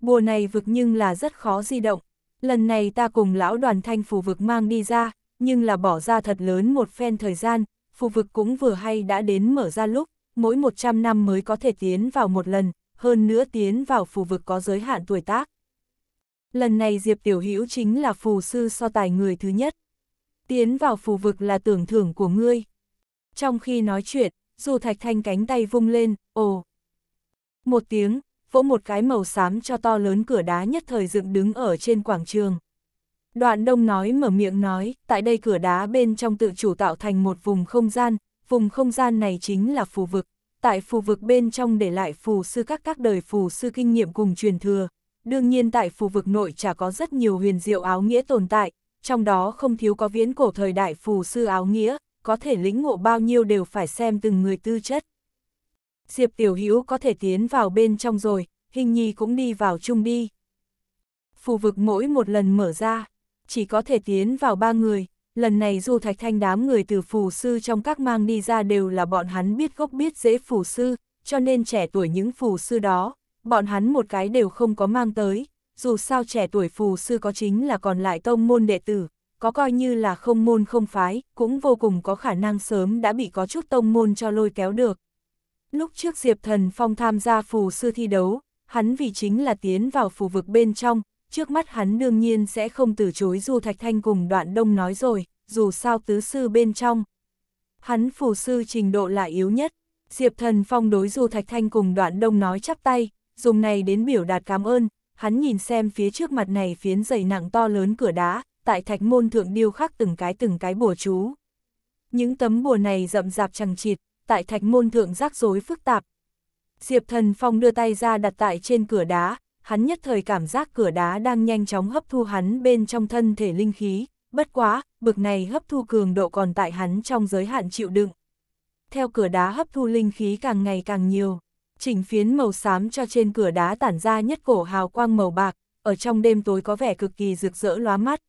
Bùa này vực nhưng là rất khó di động, lần này ta cùng lão đoàn thanh phù vực mang đi ra, nhưng là bỏ ra thật lớn một phen thời gian, phù vực cũng vừa hay đã đến mở ra lúc, mỗi 100 năm mới có thể tiến vào một lần, hơn nữa tiến vào phù vực có giới hạn tuổi tác. Lần này Diệp Tiểu Hữu chính là phù sư so tài người thứ nhất. Tiến vào phù vực là tưởng thưởng của ngươi. Trong khi nói chuyện, dù thạch thanh cánh tay vung lên, ồ. Một tiếng, vỗ một cái màu xám cho to lớn cửa đá nhất thời dựng đứng ở trên quảng trường. Đoạn đông nói mở miệng nói, tại đây cửa đá bên trong tự chủ tạo thành một vùng không gian, vùng không gian này chính là phù vực. Tại phù vực bên trong để lại phù sư các các đời phù sư kinh nghiệm cùng truyền thừa. Đương nhiên tại phù vực nội chả có rất nhiều huyền diệu áo nghĩa tồn tại, trong đó không thiếu có viễn cổ thời đại phù sư áo nghĩa, có thể lĩnh ngộ bao nhiêu đều phải xem từng người tư chất. Diệp Tiểu Hữu có thể tiến vào bên trong rồi, hình nhi cũng đi vào chung đi. Phù vực mỗi một lần mở ra, chỉ có thể tiến vào ba người, lần này dù thạch thanh đám người từ phù sư trong các mang đi ra đều là bọn hắn biết gốc biết dễ phù sư, cho nên trẻ tuổi những phù sư đó, bọn hắn một cái đều không có mang tới, dù sao trẻ tuổi phù sư có chính là còn lại tông môn đệ tử, có coi như là không môn không phái, cũng vô cùng có khả năng sớm đã bị có chút tông môn cho lôi kéo được. Lúc trước Diệp Thần Phong tham gia phù sư thi đấu, hắn vì chính là tiến vào phù vực bên trong, trước mắt hắn đương nhiên sẽ không từ chối Du Thạch Thanh cùng đoạn đông nói rồi, dù sao tứ sư bên trong. Hắn phù sư trình độ là yếu nhất, Diệp Thần Phong đối Du Thạch Thanh cùng đoạn đông nói chắp tay, dùng này đến biểu đạt cảm ơn, hắn nhìn xem phía trước mặt này phiến dày nặng to lớn cửa đá, tại thạch môn thượng điêu khắc từng cái từng cái bùa chú. Những tấm bùa này rậm rạp chẳng chịt, tại thạch môn thượng rắc rối phức tạp. Diệp Thần Phong đưa tay ra đặt tại trên cửa đá, hắn nhất thời cảm giác cửa đá đang nhanh chóng hấp thu hắn bên trong thân thể linh khí, bất quá, bực này hấp thu cường độ còn tại hắn trong giới hạn chịu đựng. Theo cửa đá hấp thu linh khí càng ngày càng nhiều, chỉnh phiến màu xám cho trên cửa đá tản ra nhất cổ hào quang màu bạc, ở trong đêm tối có vẻ cực kỳ rực rỡ lóa mắt.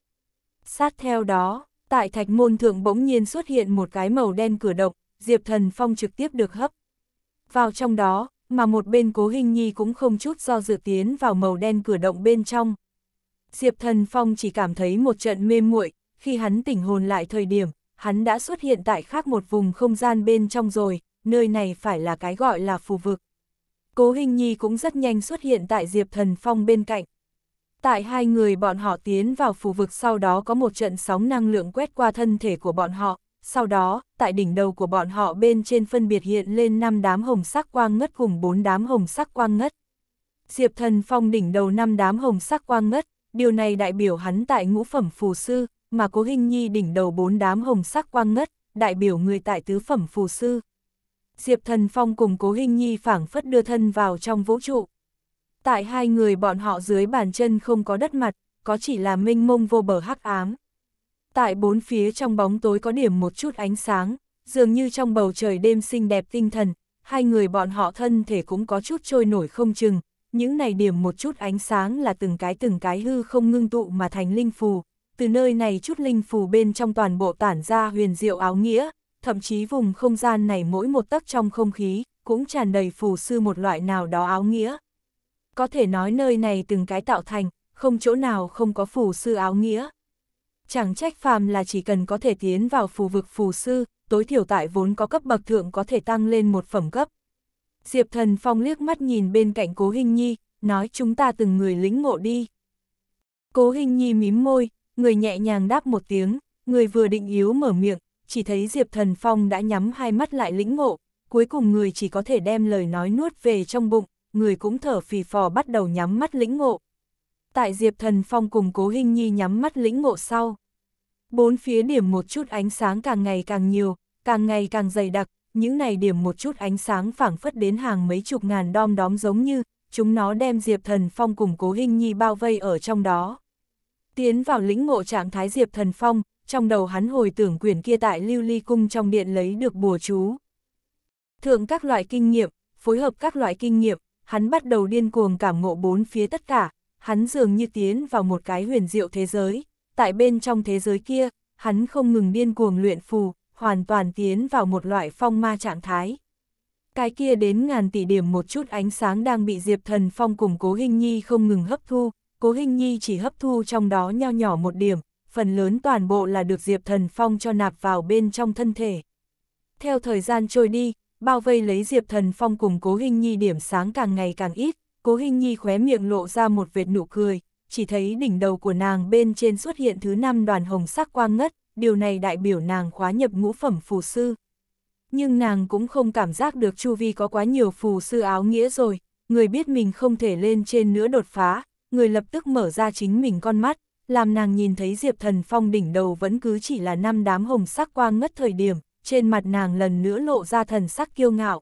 Sát theo đó, tại thạch môn thượng bỗng nhiên xuất hiện một cái màu đen cửa động, Diệp Thần Phong trực tiếp được hấp. Vào trong đó, mà một bên cố hình nhi cũng không chút do dự tiến vào màu đen cửa động bên trong. Diệp Thần Phong chỉ cảm thấy một trận mê muội, khi hắn tỉnh hồn lại thời điểm, hắn đã xuất hiện tại khác một vùng không gian bên trong rồi, nơi này phải là cái gọi là phù vực. Cố hình nhi cũng rất nhanh xuất hiện tại Diệp Thần Phong bên cạnh. Tại hai người bọn họ tiến vào phù vực sau đó có một trận sóng năng lượng quét qua thân thể của bọn họ, sau đó, tại đỉnh đầu của bọn họ bên trên phân biệt hiện lên năm đám hồng sắc quang ngất cùng bốn đám hồng sắc quang ngất. Diệp Thần Phong đỉnh đầu năm đám hồng sắc quang ngất, điều này đại biểu hắn tại ngũ phẩm phù sư, mà Cố hình Nhi đỉnh đầu bốn đám hồng sắc quang ngất, đại biểu người tại tứ phẩm phù sư. Diệp Thần Phong cùng Cố hình Nhi phảng phất đưa thân vào trong vũ trụ, tại hai người bọn họ dưới bàn chân không có đất mặt, có chỉ là mênh mông vô bờ hắc ám. Tại bốn phía trong bóng tối có điểm một chút ánh sáng, dường như trong bầu trời đêm xinh đẹp tinh thần, hai người bọn họ thân thể cũng có chút trôi nổi không chừng, những này điểm một chút ánh sáng là từng cái từng cái hư không ngưng tụ mà thành linh phù, từ nơi này chút linh phù bên trong toàn bộ tản ra huyền diệu áo nghĩa, thậm chí vùng không gian này mỗi một tấc trong không khí cũng tràn đầy phù sư một loại nào đó áo nghĩa có thể nói nơi này từng cái tạo thành, không chỗ nào không có phù sư áo nghĩa. Chẳng trách phàm là chỉ cần có thể tiến vào phù vực phù sư, tối thiểu tại vốn có cấp bậc thượng có thể tăng lên một phẩm cấp. Diệp Thần Phong liếc mắt nhìn bên cạnh Cố Hình Nhi, nói chúng ta từng người lĩnh ngộ đi. Cố Hình Nhi mím môi, người nhẹ nhàng đáp một tiếng, người vừa định yếu mở miệng, chỉ thấy Diệp Thần Phong đã nhắm hai mắt lại lĩnh ngộ, cuối cùng người chỉ có thể đem lời nói nuốt về trong bụng người cũng thở phì phò bắt đầu nhắm mắt lĩnh ngộ. Tại Diệp Thần Phong cùng Cố Hinh Nhi nhắm mắt lĩnh ngộ sau. Bốn phía điểm một chút ánh sáng càng ngày càng nhiều, càng ngày càng dày đặc, những này điểm một chút ánh sáng phảng phất đến hàng mấy chục ngàn đom đóm giống như, chúng nó đem Diệp Thần Phong cùng Cố Hinh Nhi bao vây ở trong đó. Tiến vào lĩnh ngộ trạng thái Diệp Thần Phong, trong đầu hắn hồi tưởng quyển kia tại lưu ly cung trong điện lấy được bùa chú. Thượng các loại kinh nghiệm, phối hợp các loại kinh nghiệm, hắn bắt đầu điên cuồng cảm ngộ bốn phía tất cả, hắn dường như tiến vào một cái huyền diệu thế giới, tại bên trong thế giới kia, hắn không ngừng điên cuồng luyện phù, hoàn toàn tiến vào một loại phong ma trạng thái. Cái kia đến ngàn tỷ điểm một chút ánh sáng đang bị Diệp Thần Phong cùng Cố Hình Nhi không ngừng hấp thu, Cố Hình Nhi chỉ hấp thu trong đó nho nhỏ một điểm, phần lớn toàn bộ là được Diệp Thần Phong cho nạp vào bên trong thân thể. Theo thời gian trôi đi, bao vây lấy Diệp Thần Phong cùng Cố Hình Nhi điểm sáng càng ngày càng ít, Cố Hình Nhi khóe miệng lộ ra một vệt nụ cười, chỉ thấy đỉnh đầu của nàng bên trên xuất hiện thứ năm đoàn hồng sắc quang ngất, điều này đại biểu nàng khóa nhập ngũ phẩm phù sư. Nhưng nàng cũng không cảm giác được chu vi có quá nhiều phù sư áo nghĩa rồi, người biết mình không thể lên trên nữa đột phá, người lập tức mở ra chính mình con mắt, làm nàng nhìn thấy Diệp Thần Phong đỉnh đầu vẫn cứ chỉ là năm đám hồng sắc quang ngất thời điểm, trên mặt nàng lần nữa lộ ra thần sắc kiêu ngạo.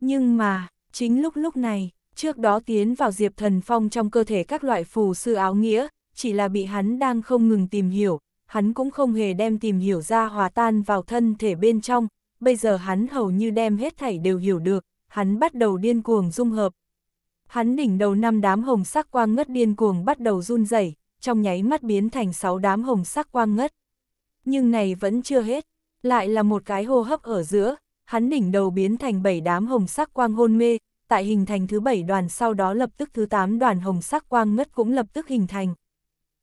Nhưng mà, chính lúc lúc này, trước đó tiến vào Diệp Thần Phong trong cơ thể các loại phù sư áo nghĩa, chỉ là bị hắn đang không ngừng tìm hiểu, hắn cũng không hề đem tìm hiểu ra hòa tan vào thân thể bên trong, bây giờ hắn hầu như đem hết thảy đều hiểu được, hắn bắt đầu điên cuồng dung hợp. Hắn đỉnh đầu năm đám hồng sắc quang ngất điên cuồng bắt đầu run rẩy, trong nháy mắt biến thành sáu đám hồng sắc quang ngất. Nhưng này vẫn chưa hết, lại là một cái hô hấp ở giữa, hắn đỉnh đầu biến thành bảy đám hồng sắc quang hôn mê, tại hình thành thứ bảy đoàn sau đó lập tức thứ tám đoàn hồng sắc quang ngất cũng lập tức hình thành.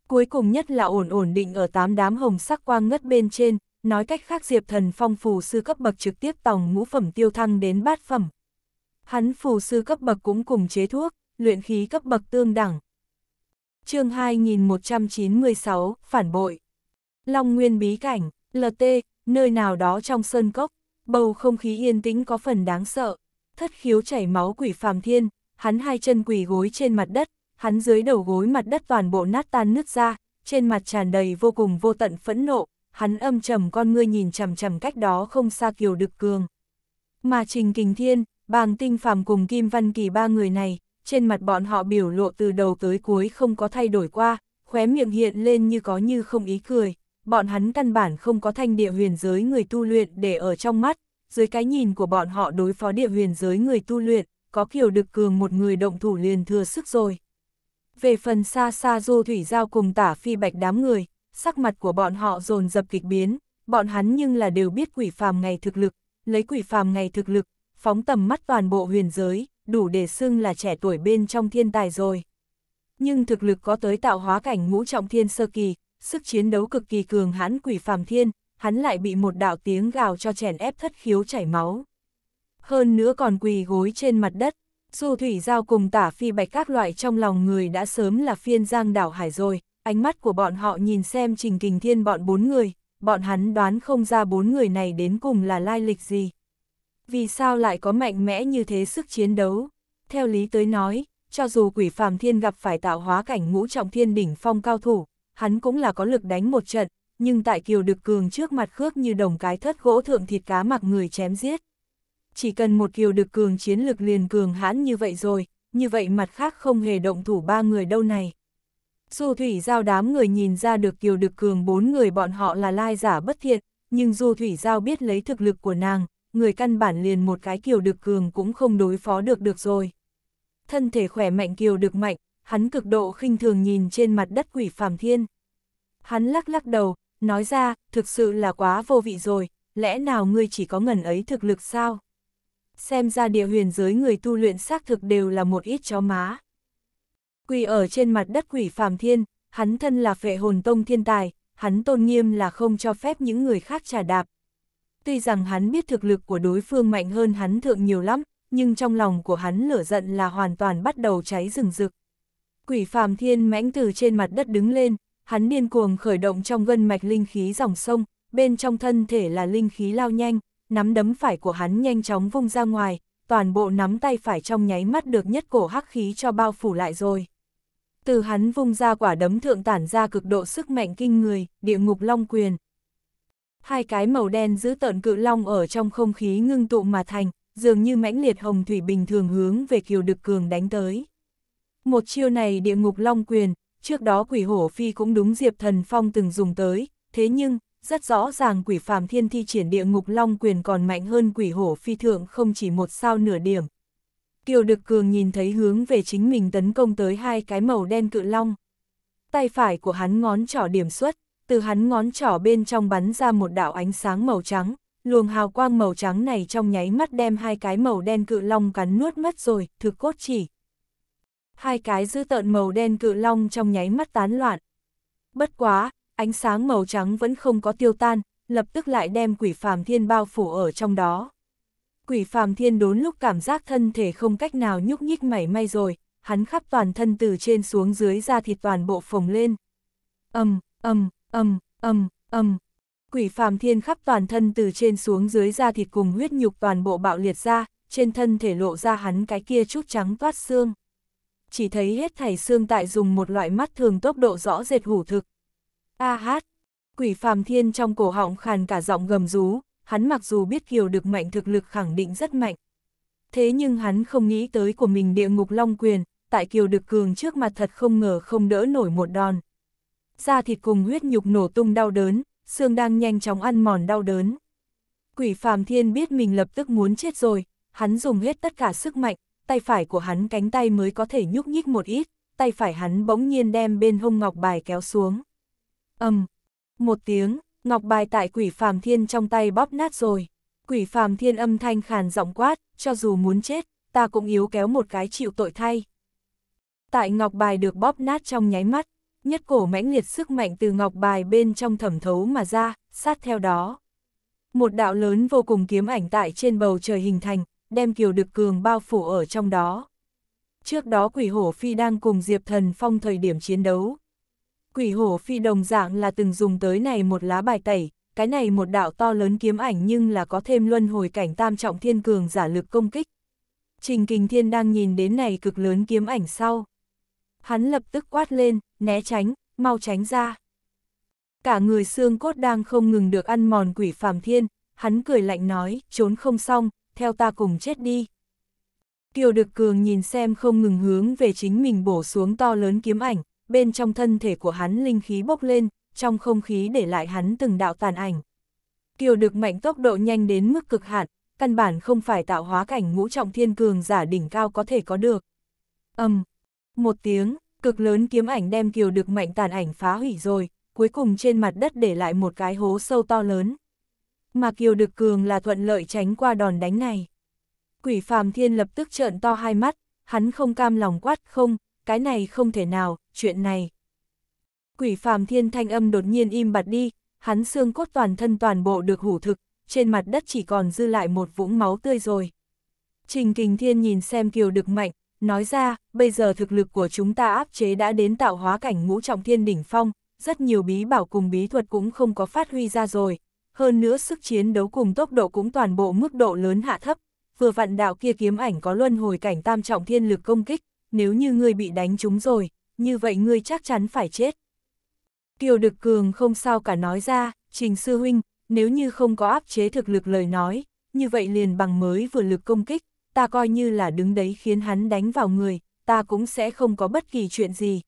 Cuối cùng nhất là ổn ổn định ở tám đám hồng sắc quang ngất bên trên, nói cách khác Diệp Thần Phong phù sư cấp bậc trực tiếp tòng ngũ phẩm tiêu thăng đến bát phẩm. Hắn phù sư cấp bậc cũng cùng chế thuốc, luyện khí cấp bậc tương đẳng. Chương 2196, phản bội. Long Nguyên bí cảnh, LT, Nơi nào đó trong sơn cốc, bầu không khí yên tĩnh có phần đáng sợ. Thất khiếu chảy máu quỷ phàm thiên, hắn hai chân quỳ gối trên mặt đất, hắn dưới đầu gối mặt đất toàn bộ nát tan nứt ra, trên mặt tràn đầy vô cùng vô tận phẫn nộ, hắn âm trầm con ngươi nhìn chằm chằm cách đó không xa kiều đực cường. Mà Trình Kình Thiên, Bàng Tinh Phàm cùng Kim Văn Kỳ ba người này, trên mặt bọn họ biểu lộ từ đầu tới cuối không có thay đổi qua, khóe miệng hiện lên như có như không ý cười bọn hắn căn bản không có thanh địa huyền giới người tu luyện để ở trong mắt, dưới cái nhìn của bọn họ đối phó địa huyền giới người tu luyện, có kiểu được cường một người động thủ liền thừa sức rồi. Về phần xa xa du thủy giao cùng tả phi bạch đám người, sắc mặt của bọn họ dồn dập kịch biến, bọn hắn nhưng là đều biết quỷ phàm ngày thực lực, lấy quỷ phàm ngày thực lực, phóng tầm mắt toàn bộ huyền giới, đủ để xưng là trẻ tuổi bên trong thiên tài rồi. Nhưng thực lực có tới tạo hóa cảnh ngũ trọng thiên sơ kỳ, sức chiến đấu cực kỳ cường hãn quỷ phàm thiên, hắn lại bị một đạo tiếng gào cho chèn ép thất khiếu chảy máu. Hơn nữa còn quỳ gối trên mặt đất, dù thủy giao cùng tả phi bạch các loại trong lòng người đã sớm là phiên giang đảo hải rồi, ánh mắt của bọn họ nhìn xem trình kình thiên bọn bốn người, bọn hắn đoán không ra bốn người này đến cùng là lai lịch gì. Vì sao lại có mạnh mẽ như thế sức chiến đấu? Theo lý tới nói, cho dù quỷ phàm thiên gặp phải tạo hóa cảnh ngũ trọng thiên đỉnh phong cao thủ, hắn cũng là có lực đánh một trận, nhưng tại kiều được cường trước mặt khước như đồng cái thất gỗ thượng thịt cá mặc người chém giết. Chỉ cần một kiều được cường chiến lực liền cường hãn như vậy rồi, như vậy mặt khác không hề động thủ ba người đâu này. Du thủy giao đám người nhìn ra được kiều được cường bốn người bọn họ là lai giả bất thiện, nhưng du thủy giao biết lấy thực lực của nàng, người căn bản liền một cái kiều được cường cũng không đối phó được được rồi. Thân thể khỏe mạnh kiều được mạnh, hắn cực độ khinh thường nhìn trên mặt đất quỷ phàm thiên. Hắn lắc lắc đầu, nói ra, thực sự là quá vô vị rồi, lẽ nào ngươi chỉ có ngần ấy thực lực sao? Xem ra địa huyền giới người tu luyện xác thực đều là một ít chó má. Quỷ ở trên mặt đất quỷ phàm thiên, hắn thân là phệ hồn tông thiên tài, hắn tôn nghiêm là không cho phép những người khác trả đạp. Tuy rằng hắn biết thực lực của đối phương mạnh hơn hắn thượng nhiều lắm, nhưng trong lòng của hắn lửa giận là hoàn toàn bắt đầu cháy rừng rực. Quỷ phàm thiên mãnh từ trên mặt đất đứng lên, hắn điên cuồng khởi động trong gân mạch linh khí dòng sông, bên trong thân thể là linh khí lao nhanh, nắm đấm phải của hắn nhanh chóng vung ra ngoài, toàn bộ nắm tay phải trong nháy mắt được nhất cổ hắc khí cho bao phủ lại rồi. Từ hắn vung ra quả đấm thượng tản ra cực độ sức mạnh kinh người, địa ngục long quyền. Hai cái màu đen giữ tợn cự long ở trong không khí ngưng tụ mà thành, dường như mãnh liệt hồng thủy bình thường hướng về kiều đực cường đánh tới. Một chiêu này địa ngục long quyền, trước đó quỷ hổ phi cũng đúng Diệp Thần Phong từng dùng tới, thế nhưng, rất rõ ràng quỷ phàm thiên thi triển địa ngục long quyền còn mạnh hơn quỷ hổ phi thượng không chỉ một sao nửa điểm. Kiều Đực Cường nhìn thấy hướng về chính mình tấn công tới hai cái màu đen cự long. Tay phải của hắn ngón trỏ điểm xuất, từ hắn ngón trỏ bên trong bắn ra một đạo ánh sáng màu trắng, luồng hào quang màu trắng này trong nháy mắt đem hai cái màu đen cự long cắn nuốt mất rồi, thực cốt chỉ, Hai cái dư tợn màu đen cự long trong nháy mắt tán loạn. Bất quá, ánh sáng màu trắng vẫn không có tiêu tan, lập tức lại đem quỷ phàm thiên bao phủ ở trong đó. Quỷ phàm thiên đốn lúc cảm giác thân thể không cách nào nhúc nhích mảy may rồi, hắn khắp toàn thân từ trên xuống dưới ra thịt toàn bộ phồng lên. Âm, âm, âm, âm, âm. Quỷ phàm thiên khắp toàn thân từ trên xuống dưới ra thịt cùng huyết nhục toàn bộ bạo liệt ra, trên thân thể lộ ra hắn cái kia chút trắng toát xương chỉ thấy hết thảy xương tại dùng một loại mắt thường tốc độ rõ rệt hủ thực. A hát, quỷ phàm thiên trong cổ họng khàn cả giọng gầm rú, hắn mặc dù biết kiều được mạnh thực lực khẳng định rất mạnh. Thế nhưng hắn không nghĩ tới của mình địa ngục long quyền, tại kiều được cường trước mặt thật không ngờ không đỡ nổi một đòn. Da thịt cùng huyết nhục nổ tung đau đớn, xương đang nhanh chóng ăn mòn đau đớn. Quỷ phàm thiên biết mình lập tức muốn chết rồi, hắn dùng hết tất cả sức mạnh, tay phải của hắn cánh tay mới có thể nhúc nhích một ít, tay phải hắn bỗng nhiên đem bên hông ngọc bài kéo xuống. Âm, um, một tiếng, ngọc bài tại quỷ phàm thiên trong tay bóp nát rồi. Quỷ phàm thiên âm thanh khàn giọng quát, cho dù muốn chết, ta cũng yếu kéo một cái chịu tội thay. Tại ngọc bài được bóp nát trong nháy mắt, nhất cổ mãnh liệt sức mạnh từ ngọc bài bên trong thẩm thấu mà ra, sát theo đó. Một đạo lớn vô cùng kiếm ảnh tại trên bầu trời hình thành, đem Kiều Đực Cường bao phủ ở trong đó. Trước đó quỷ hổ phi đang cùng Diệp Thần Phong thời điểm chiến đấu. Quỷ hổ phi đồng dạng là từng dùng tới này một lá bài tẩy, cái này một đạo to lớn kiếm ảnh nhưng là có thêm luân hồi cảnh tam trọng thiên cường giả lực công kích. Trình Kình Thiên đang nhìn đến này cực lớn kiếm ảnh sau. Hắn lập tức quát lên, né tránh, mau tránh ra. Cả người xương cốt đang không ngừng được ăn mòn quỷ phàm thiên, hắn cười lạnh nói, trốn không xong, theo ta cùng chết đi. Kiều Đực Cường nhìn xem không ngừng hướng về chính mình bổ xuống to lớn kiếm ảnh, bên trong thân thể của hắn linh khí bốc lên, trong không khí để lại hắn từng đạo tàn ảnh. Kiều Đực mạnh tốc độ nhanh đến mức cực hạn, căn bản không phải tạo hóa cảnh ngũ trọng thiên cường giả đỉnh cao có thể có được. Âm, um, một tiếng, cực lớn kiếm ảnh đem Kiều Đực mạnh tàn ảnh phá hủy rồi, cuối cùng trên mặt đất để lại một cái hố sâu to lớn mà Kiều Đực Cường là thuận lợi tránh qua đòn đánh này. Quỷ Phàm Thiên lập tức trợn to hai mắt, hắn không cam lòng quát không, cái này không thể nào, chuyện này. Quỷ Phàm Thiên thanh âm đột nhiên im bặt đi, hắn xương cốt toàn thân toàn bộ được hủ thực, trên mặt đất chỉ còn dư lại một vũng máu tươi rồi. Trình Kình Thiên nhìn xem Kiều Đực mạnh, nói ra, bây giờ thực lực của chúng ta áp chế đã đến tạo hóa cảnh ngũ trọng thiên đỉnh phong, rất nhiều bí bảo cùng bí thuật cũng không có phát huy ra rồi, hơn nữa sức chiến đấu cùng tốc độ cũng toàn bộ mức độ lớn hạ thấp, vừa vặn đạo kia kiếm ảnh có luân hồi cảnh tam trọng thiên lực công kích, nếu như ngươi bị đánh trúng rồi, như vậy ngươi chắc chắn phải chết. Kiều Đực Cường không sao cả nói ra, Trình Sư Huynh, nếu như không có áp chế thực lực lời nói, như vậy liền bằng mới vừa lực công kích, ta coi như là đứng đấy khiến hắn đánh vào người, ta cũng sẽ không có bất kỳ chuyện gì.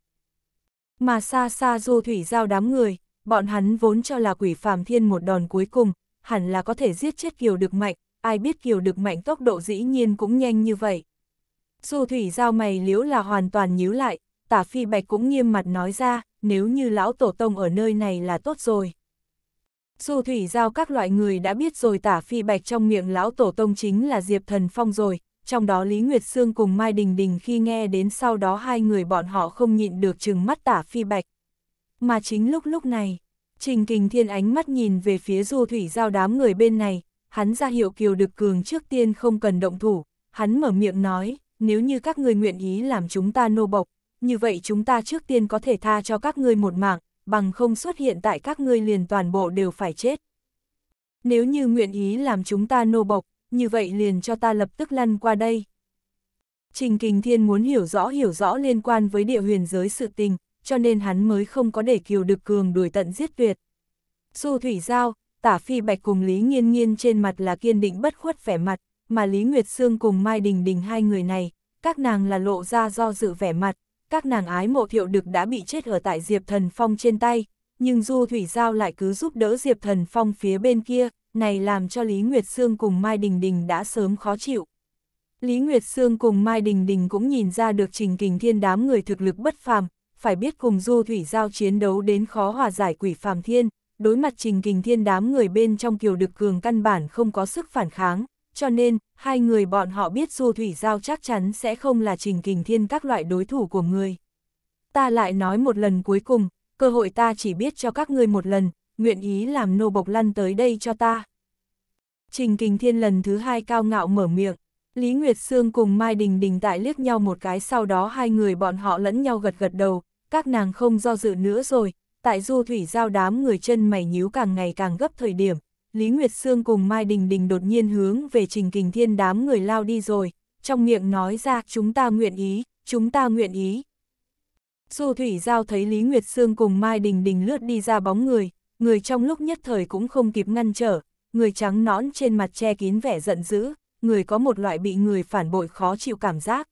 Mà xa xa du thủy giao đám người, bọn hắn vốn cho là quỷ phàm thiên một đòn cuối cùng, hẳn là có thể giết chết Kiều Được Mạnh, ai biết Kiều Được Mạnh tốc độ dĩ nhiên cũng nhanh như vậy. Dù thủy giao mày liếu là hoàn toàn nhíu lại, tả phi bạch cũng nghiêm mặt nói ra, nếu như lão tổ tông ở nơi này là tốt rồi. Dù thủy giao các loại người đã biết rồi tả phi bạch trong miệng lão tổ tông chính là Diệp Thần Phong rồi, trong đó Lý Nguyệt Sương cùng Mai Đình Đình khi nghe đến sau đó hai người bọn họ không nhịn được chừng mắt tả phi bạch. Mà chính lúc lúc này, Trình Kình Thiên ánh mắt nhìn về phía du thủy giao đám người bên này, hắn ra hiệu Kiều Đực Cường trước tiên không cần động thủ, hắn mở miệng nói, nếu như các người nguyện ý làm chúng ta nô bộc, như vậy chúng ta trước tiên có thể tha cho các ngươi một mạng, bằng không xuất hiện tại các ngươi liền toàn bộ đều phải chết. Nếu như nguyện ý làm chúng ta nô bộc, như vậy liền cho ta lập tức lăn qua đây. Trình Kình Thiên muốn hiểu rõ hiểu rõ liên quan với địa huyền giới sự tình, cho nên hắn mới không có để Kiều Đực Cường đuổi tận giết tuyệt. Du Thủy Giao, Tả Phi Bạch cùng Lý Nghiên Nghiên trên mặt là kiên định bất khuất vẻ mặt, mà Lý Nguyệt Sương cùng Mai Đình Đình hai người này, các nàng là lộ ra do dự vẻ mặt, các nàng ái mộ thiệu đực đã bị chết ở tại Diệp Thần Phong trên tay, nhưng Du Thủy Giao lại cứ giúp đỡ Diệp Thần Phong phía bên kia, này làm cho Lý Nguyệt Sương cùng Mai Đình Đình đã sớm khó chịu. Lý Nguyệt Sương cùng Mai Đình Đình cũng nhìn ra được Trình Kình Thiên đám người thực lực bất phàm, phải biết cùng du thủy giao chiến đấu đến khó hòa giải quỷ phàm thiên, đối mặt trình kình thiên đám người bên trong kiều được cường căn bản không có sức phản kháng, cho nên, hai người bọn họ biết du thủy giao chắc chắn sẽ không là trình kình thiên các loại đối thủ của người. Ta lại nói một lần cuối cùng, cơ hội ta chỉ biết cho các người một lần, nguyện ý làm nô bộc lăn tới đây cho ta. Trình kình thiên lần thứ hai cao ngạo mở miệng, Lý Nguyệt Sương cùng Mai Đình Đình tại liếc nhau một cái sau đó hai người bọn họ lẫn nhau gật gật đầu, các nàng không do dự nữa rồi, tại du thủy giao đám người chân mày nhíu càng ngày càng gấp thời điểm, Lý Nguyệt Sương cùng Mai Đình Đình đột nhiên hướng về trình kình thiên đám người lao đi rồi, trong miệng nói ra chúng ta nguyện ý, chúng ta nguyện ý. Du thủy giao thấy Lý Nguyệt Sương cùng Mai Đình Đình lướt đi ra bóng người, người trong lúc nhất thời cũng không kịp ngăn trở, người trắng nõn trên mặt che kín vẻ giận dữ, người có một loại bị người phản bội khó chịu cảm giác.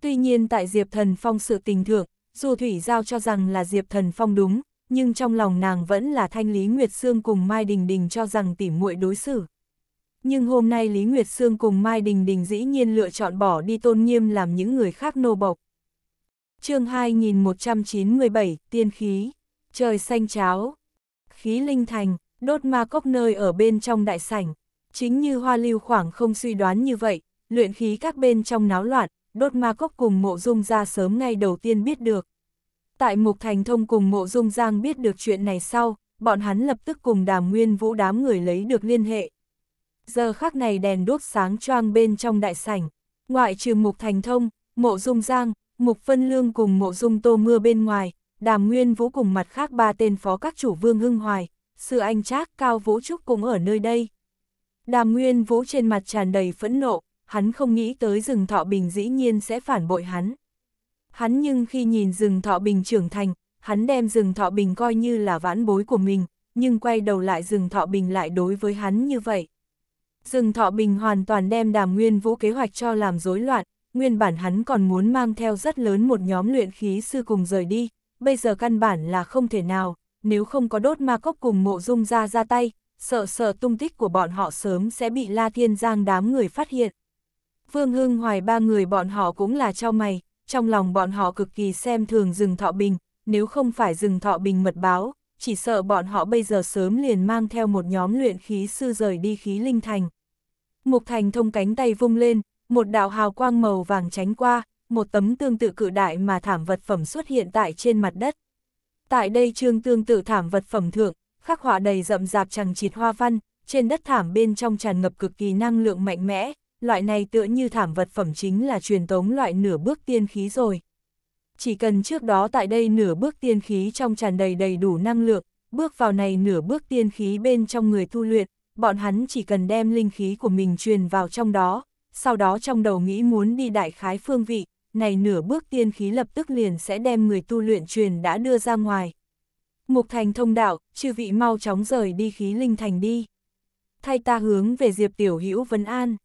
Tuy nhiên tại Diệp Thần Phong sự tình thượng, dù Thủy Giao cho rằng là Diệp Thần Phong đúng, nhưng trong lòng nàng vẫn là thanh Lý Nguyệt Sương cùng Mai Đình Đình cho rằng tỉ muội đối xử. Nhưng hôm nay Lý Nguyệt Sương cùng Mai Đình Đình dĩ nhiên lựa chọn bỏ đi tôn nghiêm làm những người khác nô bộc. chương 2197, Tiên Khí, Trời Xanh Cháo, Khí Linh Thành, đốt ma cốc nơi ở bên trong đại sảnh chính như hoa lưu khoảng không suy đoán như vậy, luyện khí các bên trong náo loạn, đốt ma cốc cùng mộ dung ra sớm ngay đầu tiên biết được. Tại Mục Thành Thông cùng mộ dung giang biết được chuyện này sau, bọn hắn lập tức cùng đàm nguyên vũ đám người lấy được liên hệ. Giờ khắc này đèn đốt sáng choang bên trong đại sảnh, ngoại trừ Mục Thành Thông, mộ dung giang, Mục Phân Lương cùng mộ dung tô mưa bên ngoài, đàm nguyên vũ cùng mặt khác ba tên phó các chủ vương hưng hoài, sư anh trác cao vũ trúc cùng ở nơi đây. Đàm Nguyên Vũ trên mặt tràn đầy phẫn nộ, hắn không nghĩ tới rừng thọ bình dĩ nhiên sẽ phản bội hắn. Hắn nhưng khi nhìn rừng thọ bình trưởng thành, hắn đem rừng thọ bình coi như là vãn bối của mình, nhưng quay đầu lại rừng thọ bình lại đối với hắn như vậy. Rừng thọ bình hoàn toàn đem đàm nguyên vũ kế hoạch cho làm rối loạn, nguyên bản hắn còn muốn mang theo rất lớn một nhóm luyện khí sư cùng rời đi, bây giờ căn bản là không thể nào, nếu không có đốt ma cốc cùng mộ dung ra ra tay, sợ sợ tung tích của bọn họ sớm sẽ bị La Thiên Giang đám người phát hiện. Vương Hưng Hoài ba người bọn họ cũng là cho mày, trong lòng bọn họ cực kỳ xem thường rừng thọ bình, nếu không phải rừng thọ bình mật báo, chỉ sợ bọn họ bây giờ sớm liền mang theo một nhóm luyện khí sư rời đi khí linh thành. Mục Thành thông cánh tay vung lên, một đạo hào quang màu vàng tránh qua, một tấm tương tự cự đại mà thảm vật phẩm xuất hiện tại trên mặt đất. Tại đây trương tương tự thảm vật phẩm thượng, khắc họa đầy rậm rạp chẳng chịt hoa văn, trên đất thảm bên trong tràn ngập cực kỳ năng lượng mạnh mẽ, loại này tựa như thảm vật phẩm chính là truyền tống loại nửa bước tiên khí rồi. Chỉ cần trước đó tại đây nửa bước tiên khí trong tràn đầy đầy đủ năng lượng, bước vào này nửa bước tiên khí bên trong người tu luyện, bọn hắn chỉ cần đem linh khí của mình truyền vào trong đó, sau đó trong đầu nghĩ muốn đi đại khái phương vị, này nửa bước tiên khí lập tức liền sẽ đem người tu luyện truyền đã đưa ra ngoài. Mục thành thông đạo, chư vị mau chóng rời đi khí linh thành đi. Thay ta hướng về Diệp Tiểu Hữu Vân An.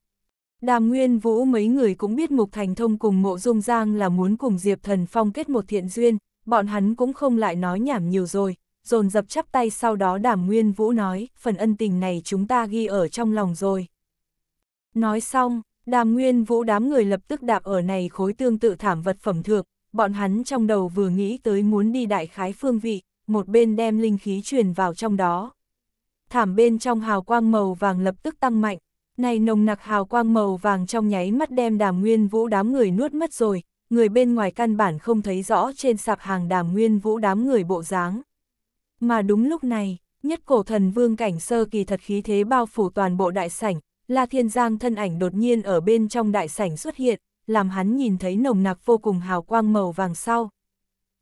Đàm Nguyên Vũ mấy người cũng biết Mục Thành Thông cùng Mộ Dung Giang là muốn cùng Diệp Thần Phong kết một thiện duyên, bọn hắn cũng không lại nói nhảm nhiều rồi, dồn dập chắp tay sau đó Đàm Nguyên Vũ nói, phần ân tình này chúng ta ghi ở trong lòng rồi. Nói xong, Đàm Nguyên Vũ đám người lập tức đạp ở này khối tương tự thảm vật phẩm thượng, bọn hắn trong đầu vừa nghĩ tới muốn đi đại khái phương vị, một bên đem linh khí truyền vào trong đó. Thảm bên trong hào quang màu vàng lập tức tăng mạnh, này nồng nặc hào quang màu vàng trong nháy mắt đem đàm nguyên vũ đám người nuốt mất rồi, người bên ngoài căn bản không thấy rõ trên sạp hàng đàm nguyên vũ đám người bộ dáng. Mà đúng lúc này, nhất cổ thần vương cảnh sơ kỳ thật khí thế bao phủ toàn bộ đại sảnh, La Thiên Giang thân ảnh đột nhiên ở bên trong đại sảnh xuất hiện, làm hắn nhìn thấy nồng nặc vô cùng hào quang màu vàng sau,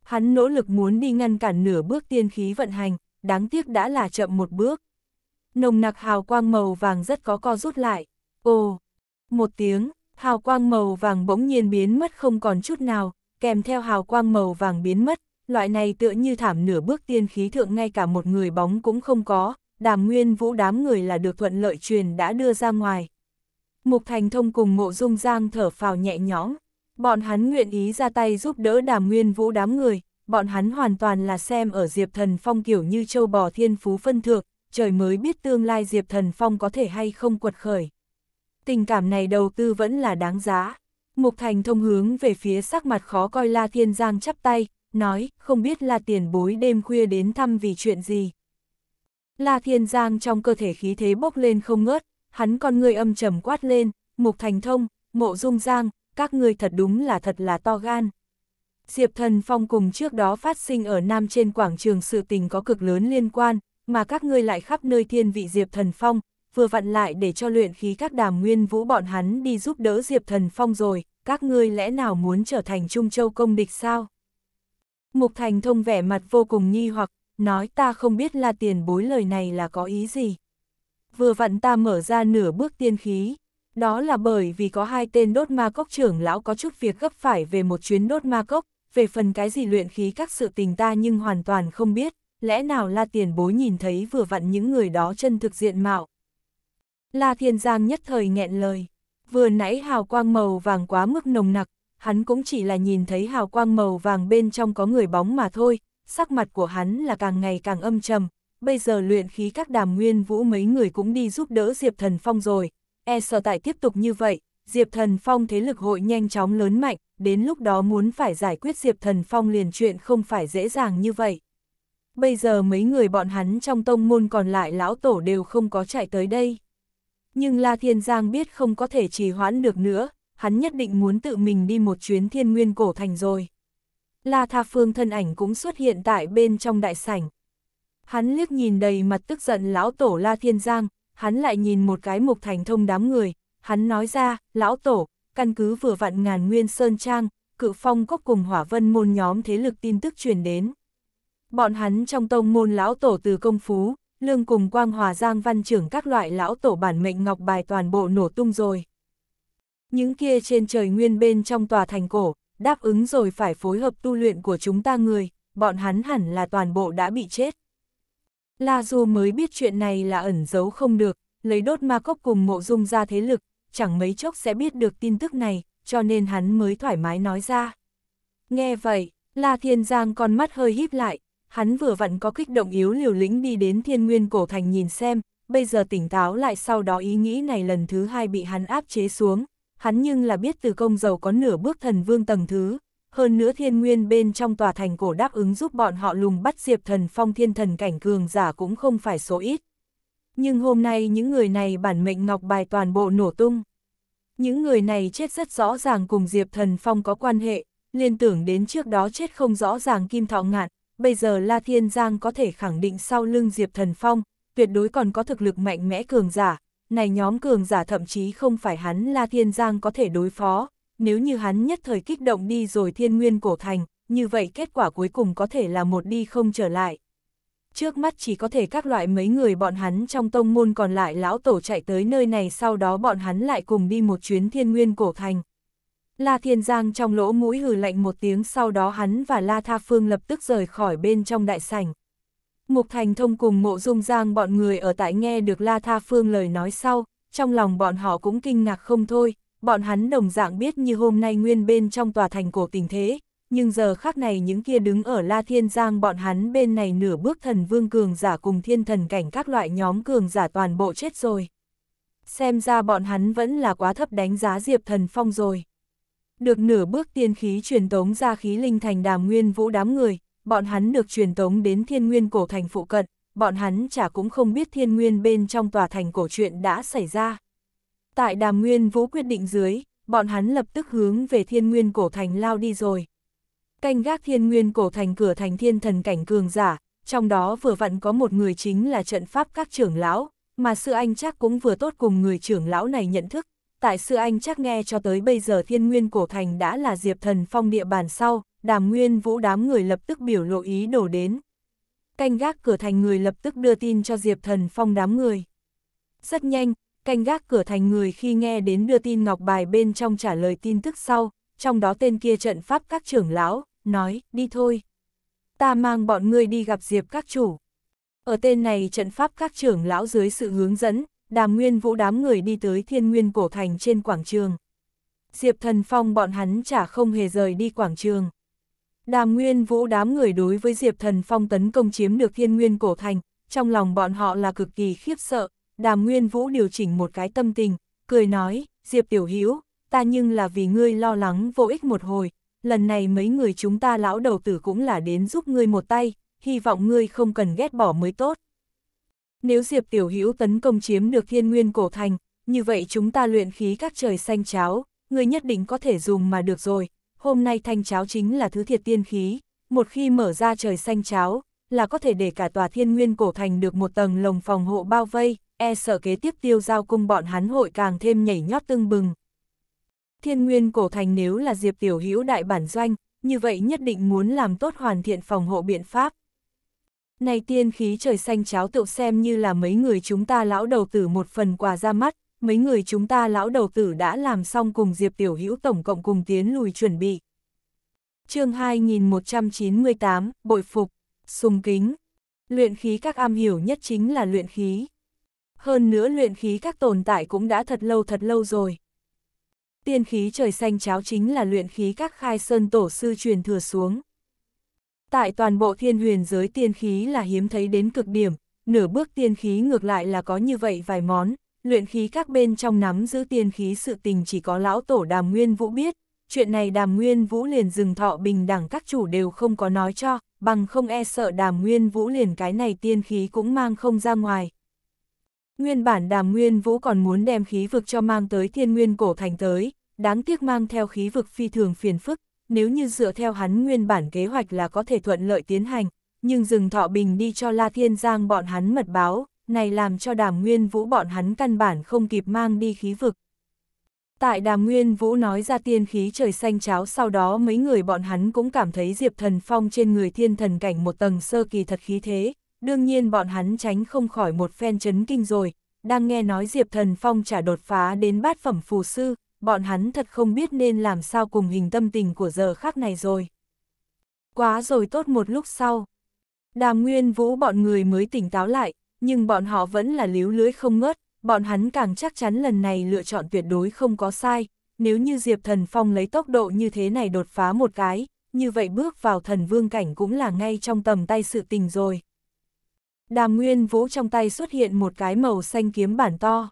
Hắn nỗ lực muốn đi ngăn cản nửa bước tiên khí vận hành, đáng tiếc đã là chậm một bước. Nồng nặc hào quang màu vàng rất có co rút lại. Ồ, một tiếng, hào quang màu vàng bỗng nhiên biến mất không còn chút nào, kèm theo hào quang màu vàng biến mất, loại này tựa như thảm nửa bước tiên khí thượng ngay cả một người bóng cũng không có, đàm nguyên vũ đám người là được thuận lợi truyền đã đưa ra ngoài. Mục Thành Thông cùng mộ dung giang thở phào nhẹ nhõm. Bọn hắn nguyện ý ra tay giúp đỡ đàm nguyên vũ đám người, bọn hắn hoàn toàn là xem ở Diệp Thần Phong kiểu như châu bò thiên phú phân thượng, trời mới biết tương lai Diệp Thần Phong có thể hay không quật khởi. Tình cảm này đầu tư vẫn là đáng giá. Mục Thành thông hướng về phía sắc mặt khó coi La Thiên Giang chắp tay, nói, không biết La Tiền bối đêm khuya đến thăm vì chuyện gì. La Thiên Giang trong cơ thể khí thế bốc lên không ngớt, hắn con người âm trầm quát lên, Mục Thành thông, Mộ Dung Giang, các ngươi thật đúng là thật là to gan. Diệp Thần Phong cùng trước đó phát sinh ở Nam trên quảng trường sự tình có cực lớn liên quan, mà các ngươi lại khắp nơi thiên vị Diệp Thần Phong, vừa vặn lại để cho luyện khí các đàm nguyên vũ bọn hắn đi giúp đỡ Diệp Thần Phong rồi, các ngươi lẽ nào muốn trở thành Trung Châu công địch sao? Mục Thành Thông vẻ mặt vô cùng nghi hoặc, nói ta không biết là tiền bối lời này là có ý gì. Vừa vặn ta mở ra nửa bước tiên khí, đó là bởi vì có hai tên đốt ma cốc trưởng lão có chút việc gấp phải về một chuyến đốt ma cốc, về phần cái gì luyện khí các sự tình ta nhưng hoàn toàn không biết, lẽ nào La Tiền Bối nhìn thấy vừa vặn những người đó chân thực diện mạo. La Thiên Giang nhất thời nghẹn lời, vừa nãy hào quang màu vàng quá mức nồng nặc, hắn cũng chỉ là nhìn thấy hào quang màu vàng bên trong có người bóng mà thôi, sắc mặt của hắn là càng ngày càng âm trầm, bây giờ luyện khí các đàm nguyên vũ mấy người cũng đi giúp đỡ Diệp Thần Phong rồi, e sợ tại tiếp tục như vậy, Diệp Thần Phong thế lực hội nhanh chóng lớn mạnh, đến lúc đó muốn phải giải quyết Diệp Thần Phong liền chuyện không phải dễ dàng như vậy. Bây giờ mấy người bọn hắn trong tông môn còn lại lão tổ đều không có chạy tới đây. Nhưng La Thiên Giang biết không có thể trì hoãn được nữa, hắn nhất định muốn tự mình đi một chuyến thiên nguyên cổ thành rồi. La Tha Phương thân ảnh cũng xuất hiện tại bên trong đại sảnh. Hắn liếc nhìn đầy mặt tức giận lão tổ La Thiên Giang, hắn lại nhìn một cái mục thành thông đám người, hắn nói ra, lão tổ, căn cứ vừa vặn ngàn nguyên sơn trang, cự phong cốc cùng hỏa vân môn nhóm thế lực tin tức truyền đến. Bọn hắn trong tông môn lão tổ từ công phú, lương cùng quang hòa giang văn trưởng các loại lão tổ bản mệnh ngọc bài toàn bộ nổ tung rồi. Những kia trên trời nguyên bên trong tòa thành cổ, đáp ứng rồi phải phối hợp tu luyện của chúng ta người, bọn hắn hẳn là toàn bộ đã bị chết. La Du mới biết chuyện này là ẩn giấu không được, lấy đốt ma cốc cùng mộ dung ra thế lực, chẳng mấy chốc sẽ biết được tin tức này, cho nên hắn mới thoải mái nói ra. Nghe vậy, La Thiên Giang con mắt hơi híp lại, hắn vừa vặn có kích động yếu liều lĩnh đi đến thiên nguyên cổ thành nhìn xem, bây giờ tỉnh táo lại sau đó ý nghĩ này lần thứ hai bị hắn áp chế xuống, hắn nhưng là biết từ công giàu có nửa bước thần vương tầng thứ, hơn nữa thiên nguyên bên trong tòa thành cổ đáp ứng giúp bọn họ lùng bắt diệp thần phong thiên thần cảnh cường giả cũng không phải số ít. Nhưng hôm nay những người này bản mệnh ngọc bài toàn bộ nổ tung. Những người này chết rất rõ ràng cùng diệp thần phong có quan hệ, liên tưởng đến trước đó chết không rõ ràng kim thọ ngạn, bây giờ La Thiên Giang có thể khẳng định sau lưng diệp thần phong, tuyệt đối còn có thực lực mạnh mẽ cường giả, này nhóm cường giả thậm chí không phải hắn La Thiên Giang có thể đối phó, nếu như hắn nhất thời kích động đi rồi thiên nguyên cổ thành, như vậy kết quả cuối cùng có thể là một đi không trở lại. Trước mắt chỉ có thể các loại mấy người bọn hắn trong tông môn còn lại lão tổ chạy tới nơi này sau đó bọn hắn lại cùng đi một chuyến thiên nguyên cổ thành. La Thiên Giang trong lỗ mũi hừ lạnh một tiếng sau đó hắn và La Tha Phương lập tức rời khỏi bên trong đại sảnh. Mục Thành Thông cùng Mộ Dung Giang bọn người ở tại nghe được La Tha Phương lời nói sau, trong lòng bọn họ cũng kinh ngạc không thôi, bọn hắn đồng dạng biết như hôm nay nguyên bên trong tòa thành cổ tình thế, nhưng giờ khác này những kia đứng ở La Thiên Giang bọn hắn bên này nửa bước thần vương cường giả cùng thiên thần cảnh các loại nhóm cường giả toàn bộ chết rồi. Xem ra bọn hắn vẫn là quá thấp đánh giá Diệp Thần Phong rồi. Được nửa bước tiên khí truyền tống ra khí linh thành đàm nguyên vũ đám người, bọn hắn được truyền tống đến thiên nguyên cổ thành phụ cận, bọn hắn chả cũng không biết thiên nguyên bên trong tòa thành cổ chuyện đã xảy ra. Tại đàm nguyên vũ quyết định dưới, bọn hắn lập tức hướng về thiên nguyên cổ thành lao đi rồi. Canh gác thiên nguyên cổ thành cửa thành thiên thần cảnh cường giả, trong đó vừa vặn có một người chính là trận pháp các trưởng lão, mà sư anh chắc cũng vừa tốt cùng người trưởng lão này nhận thức. Tại sư anh chắc nghe cho tới bây giờ thiên nguyên cổ thành đã là diệp thần phong địa bàn sau, đàm nguyên vũ đám người lập tức biểu lộ ý đổ đến. Canh gác cửa thành người lập tức đưa tin cho diệp thần phong đám người. Rất nhanh, canh gác cửa thành người khi nghe đến đưa tin ngọc bài bên trong trả lời tin tức sau, trong đó tên kia trận pháp các trưởng lão, nói, đi thôi. Ta mang bọn ngươi đi gặp diệp các chủ. Ở tên này trận pháp các trưởng lão dưới sự hướng dẫn, đàm nguyên vũ đám người đi tới thiên nguyên cổ thành trên quảng trường. Diệp thần phong bọn hắn chả không hề rời đi quảng trường. Đàm nguyên vũ đám người đối với diệp thần phong tấn công chiếm được thiên nguyên cổ thành, trong lòng bọn họ là cực kỳ khiếp sợ, đàm nguyên vũ điều chỉnh một cái tâm tình, cười nói, Diệp Tiểu Hữu ta nhưng là vì ngươi lo lắng vô ích một hồi, lần này mấy người chúng ta lão đầu tử cũng là đến giúp ngươi một tay, hy vọng ngươi không cần ghét bỏ mới tốt. Nếu Diệp Tiểu Hữu tấn công chiếm được thiên nguyên cổ thành, như vậy chúng ta luyện khí các trời xanh cháo, ngươi nhất định có thể dùng mà được rồi, hôm nay thanh cháo chính là thứ thiệt tiên khí, một khi mở ra trời xanh cháo, là có thể để cả tòa thiên nguyên cổ thành được một tầng lồng phòng hộ bao vây, e sợ kế tiếp tiêu giao cung bọn hắn hội càng thêm nhảy nhót tương bừng. Thiên nguyên cổ thành nếu là Diệp Tiểu Hữu đại bản doanh, như vậy nhất định muốn làm tốt hoàn thiện phòng hộ biện pháp. Này tiên khí trời xanh cháo tựu xem như là mấy người chúng ta lão đầu tử một phần quà ra mắt, mấy người chúng ta lão đầu tử đã làm xong cùng Diệp Tiểu Hữu tổng cộng cùng tiến lùi chuẩn bị. chương 2198, Bội Phục, Sùng Kính Luyện khí các am hiểu nhất chính là luyện khí hơn nữa luyện khí các tồn tại cũng đã thật lâu thật lâu rồi. Tiên khí trời xanh cháo chính là luyện khí các khai sơn tổ sư truyền thừa xuống. Tại toàn bộ thiên huyền giới tiên khí là hiếm thấy đến cực điểm, nửa bước tiên khí ngược lại là có như vậy vài món, luyện khí các bên trong nắm giữ tiên khí sự tình chỉ có lão tổ đàm nguyên vũ biết, chuyện này đàm nguyên vũ liền dừng thọ bình đẳng các chủ đều không có nói cho, bằng không e sợ đàm nguyên vũ liền cái này tiên khí cũng mang không ra ngoài. Nguyên bản đàm nguyên vũ còn muốn đem khí vực cho mang tới thiên nguyên cổ thành tới, đáng tiếc mang theo khí vực phi thường phiền phức, nếu như dựa theo hắn nguyên bản kế hoạch là có thể thuận lợi tiến hành, nhưng dừng thọ bình đi cho La Thiên Giang bọn hắn mật báo, này làm cho đàm nguyên vũ bọn hắn căn bản không kịp mang đi khí vực. Tại đàm nguyên vũ nói ra tiên khí trời xanh cháo sau đó mấy người bọn hắn cũng cảm thấy diệp thần phong trên người thiên thần cảnh một tầng sơ kỳ thật khí thế, đương nhiên bọn hắn tránh không khỏi một phen chấn kinh rồi, đang nghe nói Diệp Thần Phong trả đột phá đến bát phẩm phù sư, bọn hắn thật không biết nên làm sao cùng hình tâm tình của giờ khác này rồi. Quá rồi tốt một lúc sau. Đàm Nguyên Vũ bọn người mới tỉnh táo lại, nhưng bọn họ vẫn là líu lưới không ngớt, bọn hắn càng chắc chắn lần này lựa chọn tuyệt đối không có sai, nếu như Diệp Thần Phong lấy tốc độ như thế này đột phá một cái, như vậy bước vào thần vương cảnh cũng là ngay trong tầm tay sự tình rồi. Đàm Nguyên Vũ trong tay xuất hiện một cái màu xanh kiếm bản to.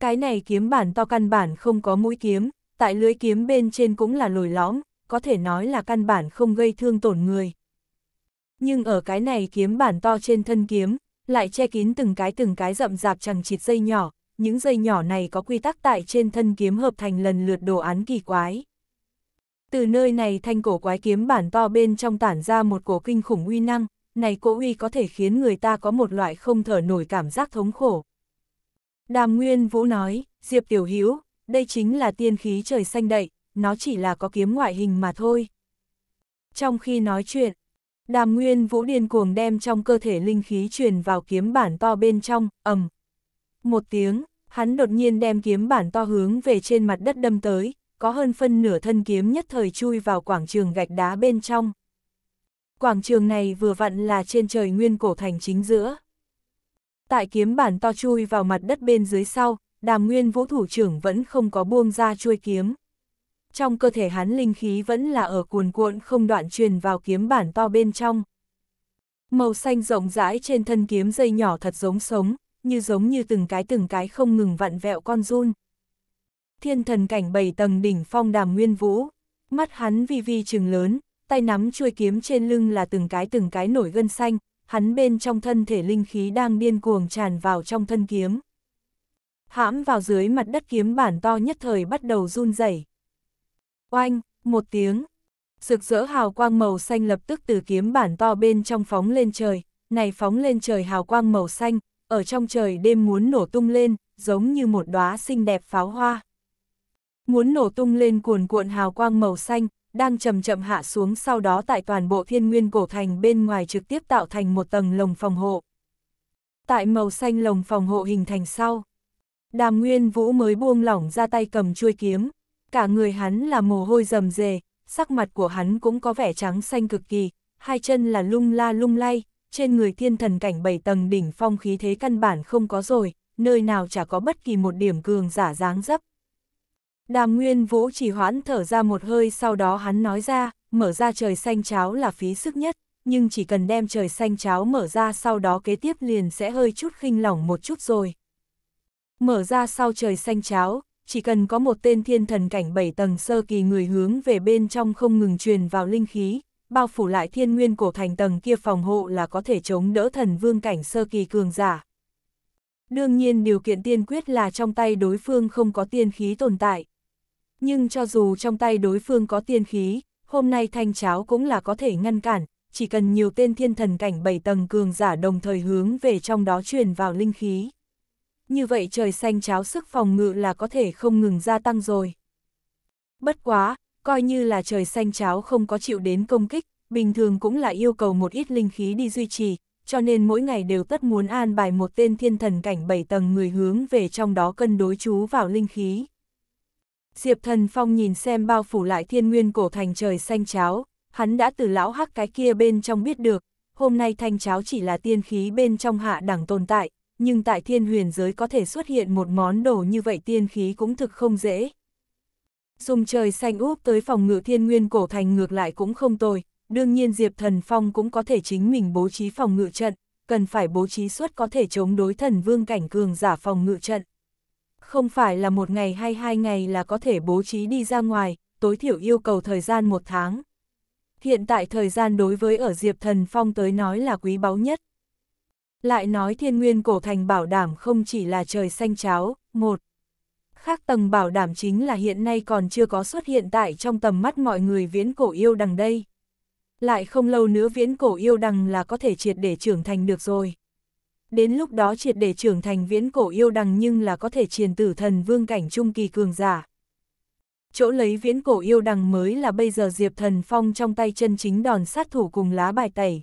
Cái này kiếm bản to căn bản không có mũi kiếm, tại lưới kiếm bên trên cũng là lồi lõm, có thể nói là căn bản không gây thương tổn người. Nhưng ở cái này kiếm bản to trên thân kiếm, lại che kín từng cái từng cái rậm rạp chẳng chịt dây nhỏ, những dây nhỏ này có quy tắc tại trên thân kiếm hợp thành lần lượt đồ án kỳ quái. Từ nơi này thanh cổ quái kiếm bản to bên trong tản ra một cổ kinh khủng uy năng, này cố uy có thể khiến người ta có một loại không thở nổi cảm giác thống khổ. Đàm Nguyên Vũ nói, Diệp Tiểu Hữu đây chính là tiên khí trời xanh đậy, nó chỉ là có kiếm ngoại hình mà thôi. Trong khi nói chuyện, Đàm Nguyên Vũ điên cuồng đem trong cơ thể linh khí truyền vào kiếm bản to bên trong, ầm. Một tiếng, hắn đột nhiên đem kiếm bản to hướng về trên mặt đất đâm tới, có hơn phân nửa thân kiếm nhất thời chui vào quảng trường gạch đá bên trong quảng trường này vừa vặn là trên trời nguyên cổ thành chính giữa. Tại kiếm bản to chui vào mặt đất bên dưới sau, đàm nguyên vũ thủ trưởng vẫn không có buông ra chui kiếm. Trong cơ thể hắn linh khí vẫn là ở cuồn cuộn không đoạn truyền vào kiếm bản to bên trong. Màu xanh rộng rãi trên thân kiếm dây nhỏ thật giống sống, như giống như từng cái từng cái không ngừng vặn vẹo con run. Thiên thần cảnh bảy tầng đỉnh phong đàm nguyên vũ, mắt hắn vi vi trừng lớn, tay nắm chuôi kiếm trên lưng là từng cái từng cái nổi gân xanh, hắn bên trong thân thể linh khí đang điên cuồng tràn vào trong thân kiếm. Hãm vào dưới mặt đất kiếm bản to nhất thời bắt đầu run rẩy. Oanh, một tiếng, rực rỡ hào quang màu xanh lập tức từ kiếm bản to bên trong phóng lên trời, này phóng lên trời hào quang màu xanh, ở trong trời đêm muốn nổ tung lên, giống như một đóa xinh đẹp pháo hoa. Muốn nổ tung lên cuồn cuộn hào quang màu xanh, đang chậm chậm hạ xuống sau đó tại toàn bộ thiên nguyên cổ thành bên ngoài trực tiếp tạo thành một tầng lồng phòng hộ. Tại màu xanh lồng phòng hộ hình thành sau, đàm nguyên vũ mới buông lỏng ra tay cầm chuôi kiếm, cả người hắn là mồ hôi rầm rề, sắc mặt của hắn cũng có vẻ trắng xanh cực kỳ, hai chân là lung la lung lay, trên người thiên thần cảnh bảy tầng đỉnh phong khí thế căn bản không có rồi, nơi nào chả có bất kỳ một điểm cường giả dáng dấp. Đàm Nguyên Vũ chỉ hoãn thở ra một hơi sau đó hắn nói ra, mở ra trời xanh cháo là phí sức nhất, nhưng chỉ cần đem trời xanh cháo mở ra sau đó kế tiếp liền sẽ hơi chút khinh lỏng một chút rồi. Mở ra sau trời xanh cháo, chỉ cần có một tên thiên thần cảnh bảy tầng sơ kỳ người hướng về bên trong không ngừng truyền vào linh khí, bao phủ lại thiên nguyên cổ thành tầng kia phòng hộ là có thể chống đỡ thần vương cảnh sơ kỳ cường giả. Đương nhiên điều kiện tiên quyết là trong tay đối phương không có tiên khí tồn tại nhưng cho dù trong tay đối phương có tiên khí, hôm nay thanh cháo cũng là có thể ngăn cản, chỉ cần nhiều tên thiên thần cảnh bảy tầng cường giả đồng thời hướng về trong đó truyền vào linh khí. Như vậy trời xanh cháo sức phòng ngự là có thể không ngừng gia tăng rồi. Bất quá, coi như là trời xanh cháo không có chịu đến công kích, bình thường cũng là yêu cầu một ít linh khí đi duy trì, cho nên mỗi ngày đều tất muốn an bài một tên thiên thần cảnh bảy tầng người hướng về trong đó cân đối chú vào linh khí. Diệp Thần Phong nhìn xem bao phủ lại thiên nguyên cổ thành trời xanh cháo, hắn đã từ lão hắc cái kia bên trong biết được, hôm nay thanh cháo chỉ là tiên khí bên trong hạ đẳng tồn tại, nhưng tại thiên huyền giới có thể xuất hiện một món đồ như vậy tiên khí cũng thực không dễ. Dùng trời xanh úp tới phòng ngự thiên nguyên cổ thành ngược lại cũng không tồi, đương nhiên Diệp Thần Phong cũng có thể chính mình bố trí phòng ngự trận, cần phải bố trí suất có thể chống đối thần vương cảnh cường giả phòng ngự trận không phải là một ngày hay hai ngày là có thể bố trí đi ra ngoài, tối thiểu yêu cầu thời gian một tháng. Hiện tại thời gian đối với ở Diệp Thần Phong tới nói là quý báu nhất. Lại nói thiên nguyên cổ thành bảo đảm không chỉ là trời xanh cháo, một. Khác tầng bảo đảm chính là hiện nay còn chưa có xuất hiện tại trong tầm mắt mọi người viễn cổ yêu đằng đây. Lại không lâu nữa viễn cổ yêu đằng là có thể triệt để trưởng thành được rồi đến lúc đó triệt để trưởng thành viễn cổ yêu đằng nhưng là có thể triền tử thần vương cảnh trung kỳ cường giả. Chỗ lấy viễn cổ yêu đằng mới là bây giờ Diệp Thần Phong trong tay chân chính đòn sát thủ cùng lá bài tẩy.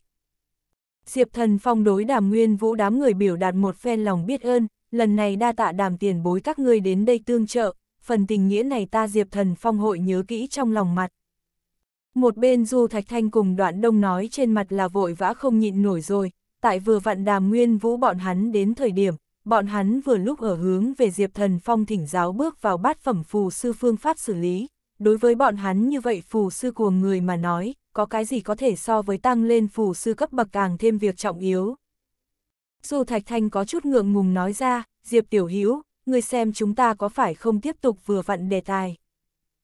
Diệp Thần Phong đối đàm nguyên vũ đám người biểu đạt một phen lòng biết ơn, lần này đa tạ đàm tiền bối các ngươi đến đây tương trợ, phần tình nghĩa này ta Diệp Thần Phong hội nhớ kỹ trong lòng mặt. Một bên Du Thạch Thanh cùng đoạn đông nói trên mặt là vội vã không nhịn nổi rồi, tại vừa vặn đàm nguyên vũ bọn hắn đến thời điểm, bọn hắn vừa lúc ở hướng về Diệp Thần Phong thỉnh giáo bước vào bát phẩm phù sư phương pháp xử lý. Đối với bọn hắn như vậy phù sư cuồng người mà nói, có cái gì có thể so với tăng lên phù sư cấp bậc càng thêm việc trọng yếu. Dù Thạch Thanh có chút ngượng ngùng nói ra, Diệp Tiểu Hữu người xem chúng ta có phải không tiếp tục vừa vặn đề tài.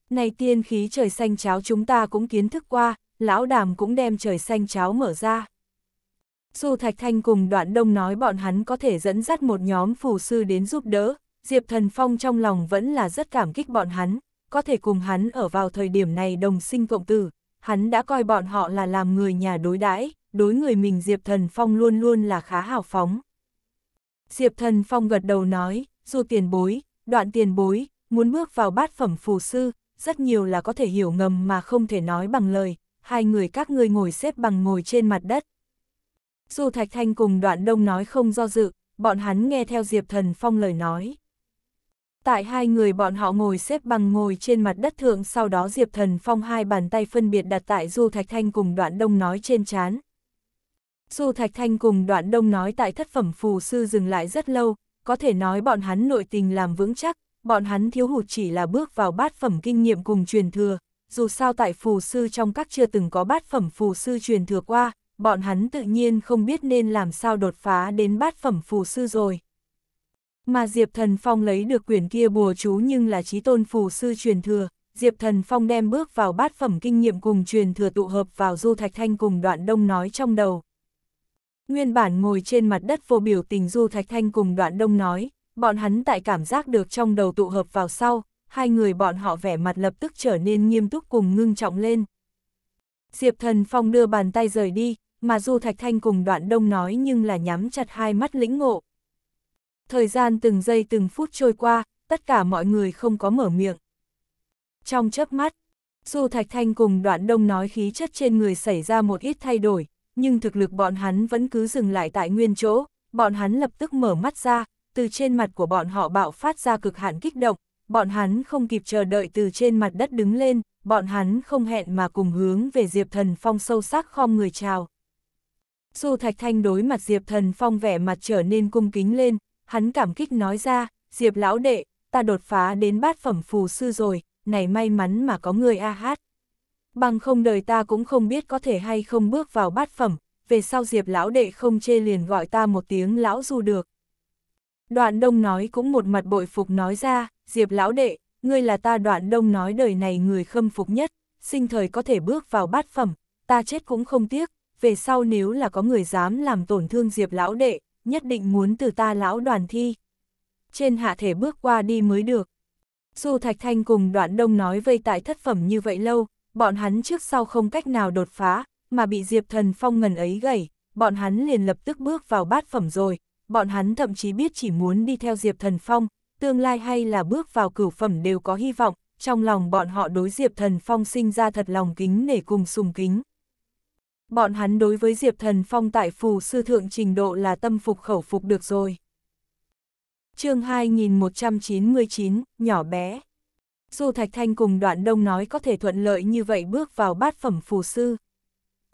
Này tiên khí trời xanh cháo chúng ta cũng kiến thức qua, lão đàm cũng đem trời xanh cháo mở ra. Dù Thạch Thanh cùng đoạn đông nói bọn hắn có thể dẫn dắt một nhóm phù sư đến giúp đỡ, Diệp Thần Phong trong lòng vẫn là rất cảm kích bọn hắn, có thể cùng hắn ở vào thời điểm này đồng sinh cộng tử, hắn đã coi bọn họ là làm người nhà đối đãi, đối người mình Diệp Thần Phong luôn luôn là khá hào phóng. Diệp Thần Phong gật đầu nói, dù tiền bối, đoạn tiền bối, muốn bước vào bát phẩm phù sư, rất nhiều là có thể hiểu ngầm mà không thể nói bằng lời, hai người các ngươi ngồi xếp bằng ngồi trên mặt đất, dù Thạch Thanh cùng đoạn đông nói không do dự, bọn hắn nghe theo Diệp Thần Phong lời nói. Tại hai người bọn họ ngồi xếp bằng ngồi trên mặt đất thượng sau đó Diệp Thần Phong hai bàn tay phân biệt đặt tại Du Thạch Thanh cùng đoạn đông nói trên chán. Du Thạch Thanh cùng đoạn đông nói tại thất phẩm phù sư dừng lại rất lâu, có thể nói bọn hắn nội tình làm vững chắc, bọn hắn thiếu hụt chỉ là bước vào bát phẩm kinh nghiệm cùng truyền thừa, dù sao tại phù sư trong các chưa từng có bát phẩm phù sư truyền thừa qua, bọn hắn tự nhiên không biết nên làm sao đột phá đến bát phẩm phù sư rồi. Mà Diệp Thần Phong lấy được quyển kia bùa chú nhưng là trí tôn phù sư truyền thừa, Diệp Thần Phong đem bước vào bát phẩm kinh nghiệm cùng truyền thừa tụ hợp vào Du Thạch Thanh cùng đoạn đông nói trong đầu. Nguyên bản ngồi trên mặt đất vô biểu tình Du Thạch Thanh cùng đoạn đông nói, bọn hắn tại cảm giác được trong đầu tụ hợp vào sau, hai người bọn họ vẻ mặt lập tức trở nên nghiêm túc cùng ngưng trọng lên. Diệp Thần Phong đưa bàn tay rời đi, mà Du Thạch Thanh cùng đoạn đông nói nhưng là nhắm chặt hai mắt lĩnh ngộ. Thời gian từng giây từng phút trôi qua, tất cả mọi người không có mở miệng. Trong chớp mắt, Du Thạch Thanh cùng đoạn đông nói khí chất trên người xảy ra một ít thay đổi, nhưng thực lực bọn hắn vẫn cứ dừng lại tại nguyên chỗ, bọn hắn lập tức mở mắt ra, từ trên mặt của bọn họ bạo phát ra cực hạn kích động, bọn hắn không kịp chờ đợi từ trên mặt đất đứng lên, bọn hắn không hẹn mà cùng hướng về Diệp Thần Phong sâu sắc khom người chào. Dù Thạch Thanh đối mặt Diệp Thần Phong vẻ mặt trở nên cung kính lên, hắn cảm kích nói ra, Diệp lão đệ, ta đột phá đến bát phẩm phù sư rồi, này may mắn mà có người a hát. Bằng không đời ta cũng không biết có thể hay không bước vào bát phẩm, về sau Diệp lão đệ không chê liền gọi ta một tiếng lão du được. Đoạn đông nói cũng một mặt bội phục nói ra, Diệp lão đệ, ngươi là ta đoạn đông nói đời này người khâm phục nhất, sinh thời có thể bước vào bát phẩm, ta chết cũng không tiếc, về sau nếu là có người dám làm tổn thương diệp lão đệ, nhất định muốn từ ta lão đoàn thi. Trên hạ thể bước qua đi mới được. Dù Thạch Thanh cùng đoạn đông nói vây tại thất phẩm như vậy lâu, bọn hắn trước sau không cách nào đột phá, mà bị diệp thần phong ngần ấy gầy, bọn hắn liền lập tức bước vào bát phẩm rồi, bọn hắn thậm chí biết chỉ muốn đi theo diệp thần phong, tương lai hay là bước vào cửu phẩm đều có hy vọng, trong lòng bọn họ đối Diệp Thần Phong sinh ra thật lòng kính nể cùng sùng kính. Bọn hắn đối với Diệp Thần Phong tại phù sư thượng trình độ là tâm phục khẩu phục được rồi. chương 2199, nhỏ bé. Dù Thạch Thanh cùng đoạn đông nói có thể thuận lợi như vậy bước vào bát phẩm phù sư.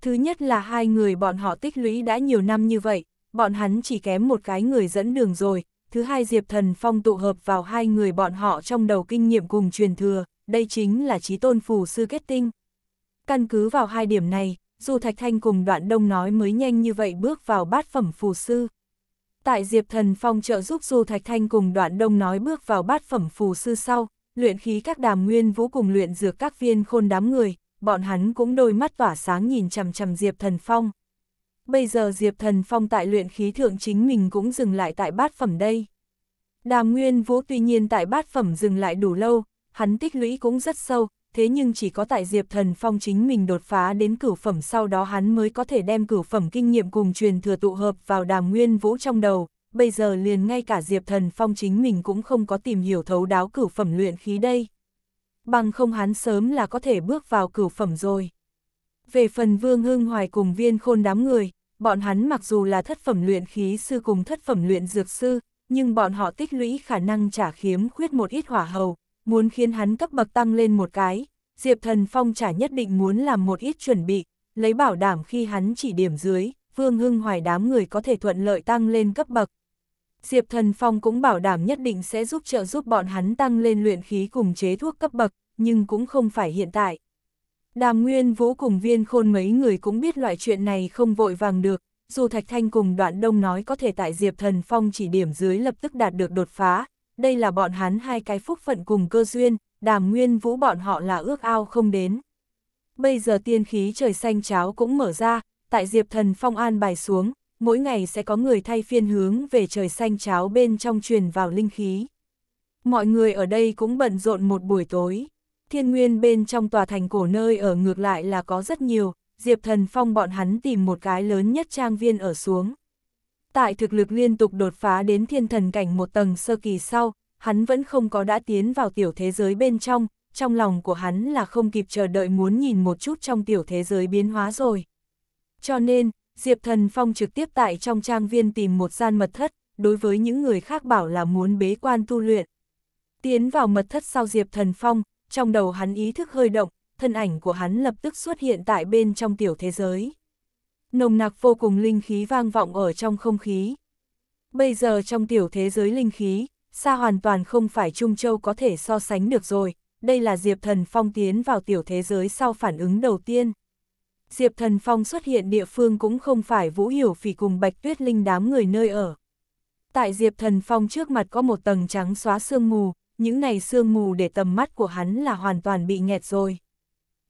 Thứ nhất là hai người bọn họ tích lũy đã nhiều năm như vậy, bọn hắn chỉ kém một cái người dẫn đường rồi, thứ hai Diệp Thần Phong tụ hợp vào hai người bọn họ trong đầu kinh nghiệm cùng truyền thừa, đây chính là trí tôn phù sư kết tinh. Căn cứ vào hai điểm này, dù Thạch Thanh cùng đoạn đông nói mới nhanh như vậy bước vào bát phẩm phù sư. Tại Diệp Thần Phong trợ giúp Du Thạch Thanh cùng đoạn đông nói bước vào bát phẩm phù sư sau, luyện khí các đàm nguyên vũ cùng luyện dược các viên khôn đám người, bọn hắn cũng đôi mắt tỏa sáng nhìn chằm chằm Diệp Thần Phong bây giờ Diệp Thần Phong tại luyện khí thượng chính mình cũng dừng lại tại bát phẩm đây. Đàm Nguyên Vũ tuy nhiên tại bát phẩm dừng lại đủ lâu, hắn tích lũy cũng rất sâu, thế nhưng chỉ có tại Diệp Thần Phong chính mình đột phá đến cửu phẩm sau đó hắn mới có thể đem cửu phẩm kinh nghiệm cùng truyền thừa tụ hợp vào Đàm Nguyên Vũ trong đầu, bây giờ liền ngay cả Diệp Thần Phong chính mình cũng không có tìm hiểu thấu đáo cửu phẩm luyện khí đây. Bằng không hắn sớm là có thể bước vào cửu phẩm rồi. Về phần Vương Hưng Hoài cùng viên khôn đám người, bọn hắn mặc dù là thất phẩm luyện khí sư cùng thất phẩm luyện dược sư, nhưng bọn họ tích lũy khả năng trả khiếm khuyết một ít hỏa hầu, muốn khiến hắn cấp bậc tăng lên một cái, Diệp Thần Phong trả nhất định muốn làm một ít chuẩn bị, lấy bảo đảm khi hắn chỉ điểm dưới, Vương Hưng Hoài đám người có thể thuận lợi tăng lên cấp bậc. Diệp Thần Phong cũng bảo đảm nhất định sẽ giúp trợ giúp bọn hắn tăng lên luyện khí cùng chế thuốc cấp bậc, nhưng cũng không phải hiện tại. Đàm Nguyên Vũ cùng viên khôn mấy người cũng biết loại chuyện này không vội vàng được, dù Thạch Thanh cùng đoạn đông nói có thể tại Diệp Thần Phong chỉ điểm dưới lập tức đạt được đột phá, đây là bọn hắn hai cái phúc phận cùng cơ duyên, đàm Nguyên Vũ bọn họ là ước ao không đến. Bây giờ tiên khí trời xanh cháo cũng mở ra, tại Diệp Thần Phong an bài xuống, mỗi ngày sẽ có người thay phiên hướng về trời xanh cháo bên trong truyền vào linh khí. Mọi người ở đây cũng bận rộn một buổi tối thiên nguyên bên trong tòa thành cổ nơi ở ngược lại là có rất nhiều, Diệp Thần Phong bọn hắn tìm một cái lớn nhất trang viên ở xuống. Tại thực lực liên tục đột phá đến thiên thần cảnh một tầng sơ kỳ sau, hắn vẫn không có đã tiến vào tiểu thế giới bên trong, trong lòng của hắn là không kịp chờ đợi muốn nhìn một chút trong tiểu thế giới biến hóa rồi. Cho nên, Diệp Thần Phong trực tiếp tại trong trang viên tìm một gian mật thất, đối với những người khác bảo là muốn bế quan tu luyện. Tiến vào mật thất sau Diệp Thần Phong, trong đầu hắn ý thức hơi động, thân ảnh của hắn lập tức xuất hiện tại bên trong tiểu thế giới. Nồng nặc vô cùng linh khí vang vọng ở trong không khí. Bây giờ trong tiểu thế giới linh khí, xa hoàn toàn không phải Trung Châu có thể so sánh được rồi, đây là Diệp Thần Phong tiến vào tiểu thế giới sau phản ứng đầu tiên. Diệp Thần Phong xuất hiện địa phương cũng không phải Vũ Hiểu Phỉ cùng Bạch Tuyết Linh đám người nơi ở. Tại Diệp Thần Phong trước mặt có một tầng trắng xóa sương mù, những này sương mù để tầm mắt của hắn là hoàn toàn bị nghẹt rồi.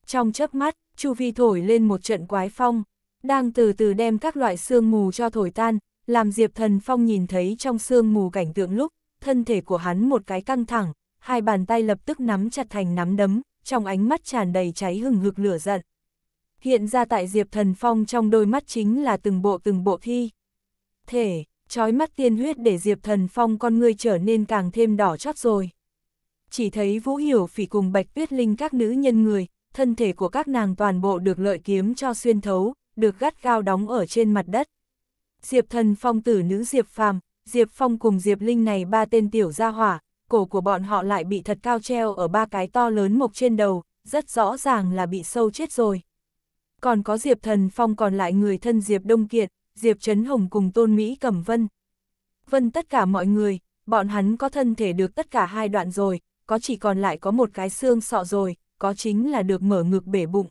Trong chớp mắt, chu vi thổi lên một trận quái phong, đang từ từ đem các loại sương mù cho thổi tan, làm Diệp Thần Phong nhìn thấy trong sương mù cảnh tượng lúc, thân thể của hắn một cái căng thẳng, hai bàn tay lập tức nắm chặt thành nắm đấm, trong ánh mắt tràn đầy cháy hừng hực lửa giận. Hiện ra tại Diệp Thần Phong trong đôi mắt chính là từng bộ từng bộ thi. Thể, trói mắt tiên huyết để Diệp Thần Phong con người trở nên càng thêm đỏ chót rồi chỉ thấy Vũ Hiểu Phỉ cùng Bạch Tuyết Linh các nữ nhân người, thân thể của các nàng toàn bộ được lợi kiếm cho xuyên thấu, được gắt gao đóng ở trên mặt đất. Diệp thần phong tử nữ Diệp phàm, Diệp phong cùng Diệp Linh này ba tên tiểu gia hỏa, cổ của bọn họ lại bị thật cao treo ở ba cái to lớn mộc trên đầu, rất rõ ràng là bị sâu chết rồi. Còn có Diệp thần phong còn lại người thân Diệp Đông Kiệt, Diệp Trấn Hồng cùng Tôn Mỹ Cẩm Vân. Vân tất cả mọi người, bọn hắn có thân thể được tất cả hai đoạn rồi, có chỉ còn lại có một cái xương sọ rồi, có chính là được mở ngực bể bụng.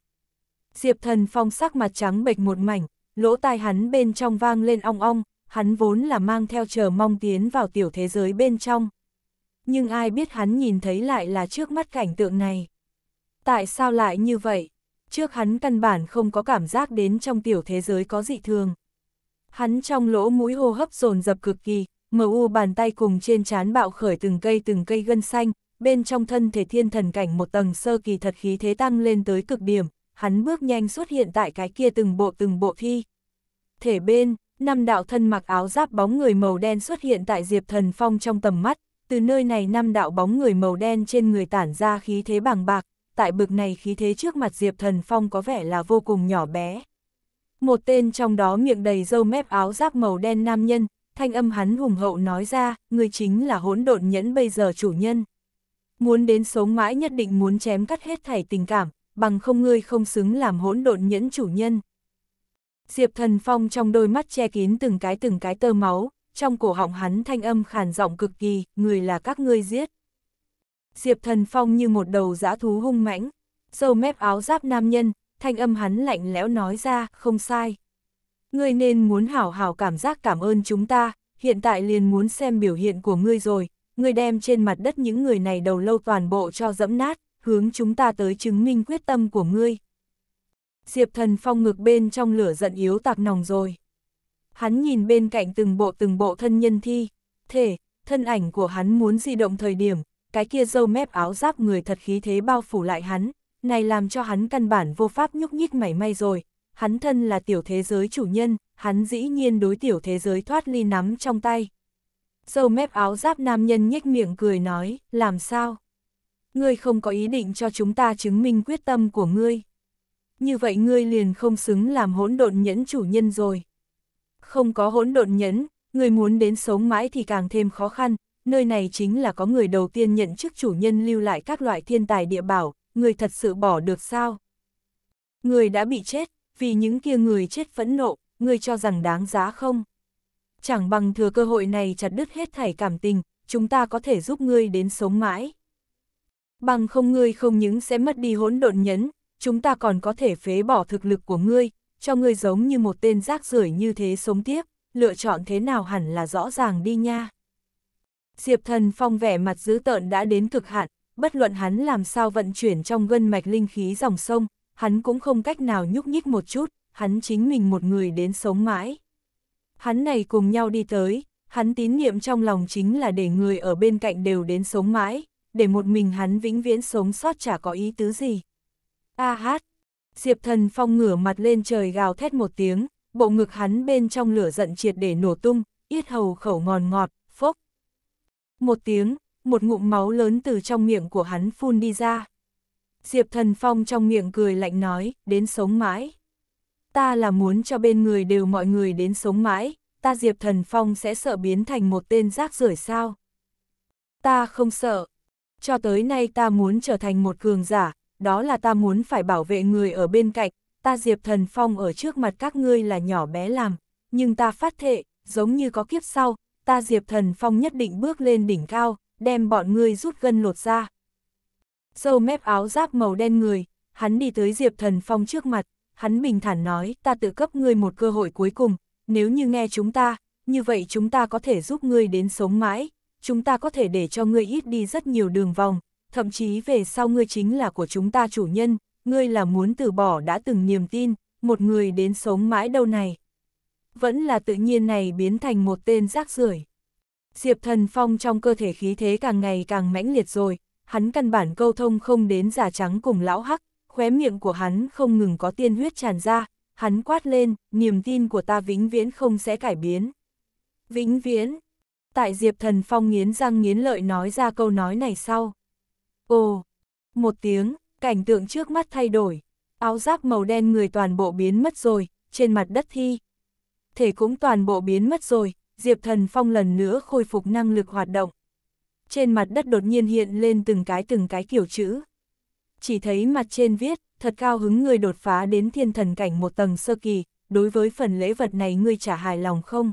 Diệp thần phong sắc mặt trắng bệch một mảnh, lỗ tai hắn bên trong vang lên ong ong, hắn vốn là mang theo chờ mong tiến vào tiểu thế giới bên trong. Nhưng ai biết hắn nhìn thấy lại là trước mắt cảnh tượng này. Tại sao lại như vậy? Trước hắn căn bản không có cảm giác đến trong tiểu thế giới có dị thường. Hắn trong lỗ mũi hô hấp dồn dập cực kỳ, mờ u bàn tay cùng trên trán bạo khởi từng cây từng cây gân xanh, bên trong thân thể thiên thần cảnh một tầng sơ kỳ thật khí thế tăng lên tới cực điểm, hắn bước nhanh xuất hiện tại cái kia từng bộ từng bộ thi. Thể bên, năm đạo thân mặc áo giáp bóng người màu đen xuất hiện tại Diệp Thần Phong trong tầm mắt, từ nơi này năm đạo bóng người màu đen trên người tản ra khí thế bàng bạc, tại bực này khí thế trước mặt Diệp Thần Phong có vẻ là vô cùng nhỏ bé. Một tên trong đó miệng đầy râu mép áo giáp màu đen nam nhân, thanh âm hắn hùng hậu nói ra, người chính là hỗn độn nhẫn bây giờ chủ nhân muốn đến sống mãi nhất định muốn chém cắt hết thảy tình cảm, bằng không ngươi không xứng làm hỗn độn nhẫn chủ nhân. Diệp Thần Phong trong đôi mắt che kín từng cái từng cái tơ máu, trong cổ họng hắn thanh âm khàn giọng cực kỳ, người là các ngươi giết. Diệp Thần Phong như một đầu dã thú hung mãnh, dâu mép áo giáp nam nhân, thanh âm hắn lạnh lẽo nói ra, không sai. Ngươi nên muốn hảo hảo cảm giác cảm ơn chúng ta, hiện tại liền muốn xem biểu hiện của ngươi rồi, người đem trên mặt đất những người này đầu lâu toàn bộ cho dẫm nát, hướng chúng ta tới chứng minh quyết tâm của ngươi. Diệp thần phong ngực bên trong lửa giận yếu tạc nòng rồi. Hắn nhìn bên cạnh từng bộ từng bộ thân nhân thi, thể, thân ảnh của hắn muốn di động thời điểm, cái kia dâu mép áo giáp người thật khí thế bao phủ lại hắn, này làm cho hắn căn bản vô pháp nhúc nhích mảy may rồi, hắn thân là tiểu thế giới chủ nhân, hắn dĩ nhiên đối tiểu thế giới thoát ly nắm trong tay. Dâu mép áo giáp nam nhân nhếch miệng cười nói, làm sao? Ngươi không có ý định cho chúng ta chứng minh quyết tâm của ngươi. Như vậy ngươi liền không xứng làm hỗn độn nhẫn chủ nhân rồi. Không có hỗn độn nhẫn, ngươi muốn đến sống mãi thì càng thêm khó khăn, nơi này chính là có người đầu tiên nhận chức chủ nhân lưu lại các loại thiên tài địa bảo, người thật sự bỏ được sao? Người đã bị chết, vì những kia người chết phẫn nộ, ngươi cho rằng đáng giá không? chẳng bằng thừa cơ hội này chặt đứt hết thảy cảm tình, chúng ta có thể giúp ngươi đến sống mãi. Bằng không ngươi không những sẽ mất đi hỗn độn nhấn, chúng ta còn có thể phế bỏ thực lực của ngươi, cho ngươi giống như một tên rác rưởi như thế sống tiếp, lựa chọn thế nào hẳn là rõ ràng đi nha. Diệp thần phong vẻ mặt dữ tợn đã đến cực hạn, bất luận hắn làm sao vận chuyển trong gân mạch linh khí dòng sông, hắn cũng không cách nào nhúc nhích một chút, hắn chính mình một người đến sống mãi. Hắn này cùng nhau đi tới, hắn tín niệm trong lòng chính là để người ở bên cạnh đều đến sống mãi, để một mình hắn vĩnh viễn sống sót chả có ý tứ gì. A hát, Diệp thần phong ngửa mặt lên trời gào thét một tiếng, bộ ngực hắn bên trong lửa giận triệt để nổ tung, yết hầu khẩu ngòn ngọt, phốc. Một tiếng, một ngụm máu lớn từ trong miệng của hắn phun đi ra. Diệp thần phong trong miệng cười lạnh nói, đến sống mãi ta là muốn cho bên người đều mọi người đến sống mãi, ta Diệp Thần Phong sẽ sợ biến thành một tên rác rưởi sao. Ta không sợ. Cho tới nay ta muốn trở thành một cường giả, đó là ta muốn phải bảo vệ người ở bên cạnh, ta Diệp Thần Phong ở trước mặt các ngươi là nhỏ bé làm, nhưng ta phát thệ, giống như có kiếp sau, ta Diệp Thần Phong nhất định bước lên đỉnh cao, đem bọn ngươi rút gân lột ra. Sâu mép áo giáp màu đen người, hắn đi tới Diệp Thần Phong trước mặt, hắn bình thản nói, ta tự cấp ngươi một cơ hội cuối cùng, nếu như nghe chúng ta, như vậy chúng ta có thể giúp ngươi đến sống mãi, chúng ta có thể để cho ngươi ít đi rất nhiều đường vòng, thậm chí về sau ngươi chính là của chúng ta chủ nhân, ngươi là muốn từ bỏ đã từng niềm tin, một người đến sống mãi đâu này. Vẫn là tự nhiên này biến thành một tên rác rưởi. Diệp Thần Phong trong cơ thể khí thế càng ngày càng mãnh liệt rồi, hắn căn bản câu thông không đến giả trắng cùng lão hắc, khóe miệng của hắn không ngừng có tiên huyết tràn ra, hắn quát lên, niềm tin của ta vĩnh viễn không sẽ cải biến. Vĩnh viễn, tại Diệp Thần Phong nghiến răng nghiến lợi nói ra câu nói này sau. Ồ, một tiếng, cảnh tượng trước mắt thay đổi, áo giáp màu đen người toàn bộ biến mất rồi, trên mặt đất thi. Thể cũng toàn bộ biến mất rồi, Diệp Thần Phong lần nữa khôi phục năng lực hoạt động. Trên mặt đất đột nhiên hiện lên từng cái từng cái kiểu chữ chỉ thấy mặt trên viết, thật cao hứng người đột phá đến thiên thần cảnh một tầng sơ kỳ, đối với phần lễ vật này ngươi trả hài lòng không?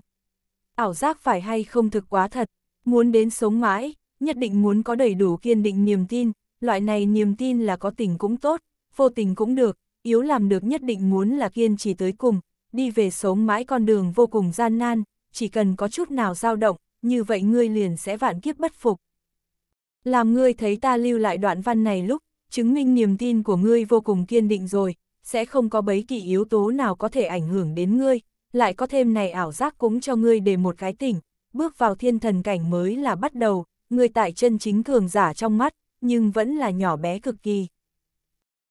Ảo giác phải hay không thực quá thật, muốn đến sống mãi, nhất định muốn có đầy đủ kiên định niềm tin, loại này niềm tin là có tình cũng tốt, vô tình cũng được, yếu làm được nhất định muốn là kiên trì tới cùng, đi về sống mãi con đường vô cùng gian nan, chỉ cần có chút nào dao động, như vậy ngươi liền sẽ vạn kiếp bất phục. Làm ngươi thấy ta lưu lại đoạn văn này lúc, chứng minh niềm tin của ngươi vô cùng kiên định rồi, sẽ không có bấy kỳ yếu tố nào có thể ảnh hưởng đến ngươi, lại có thêm này ảo giác cũng cho ngươi để một cái tỉnh, bước vào thiên thần cảnh mới là bắt đầu, ngươi tại chân chính cường giả trong mắt, nhưng vẫn là nhỏ bé cực kỳ.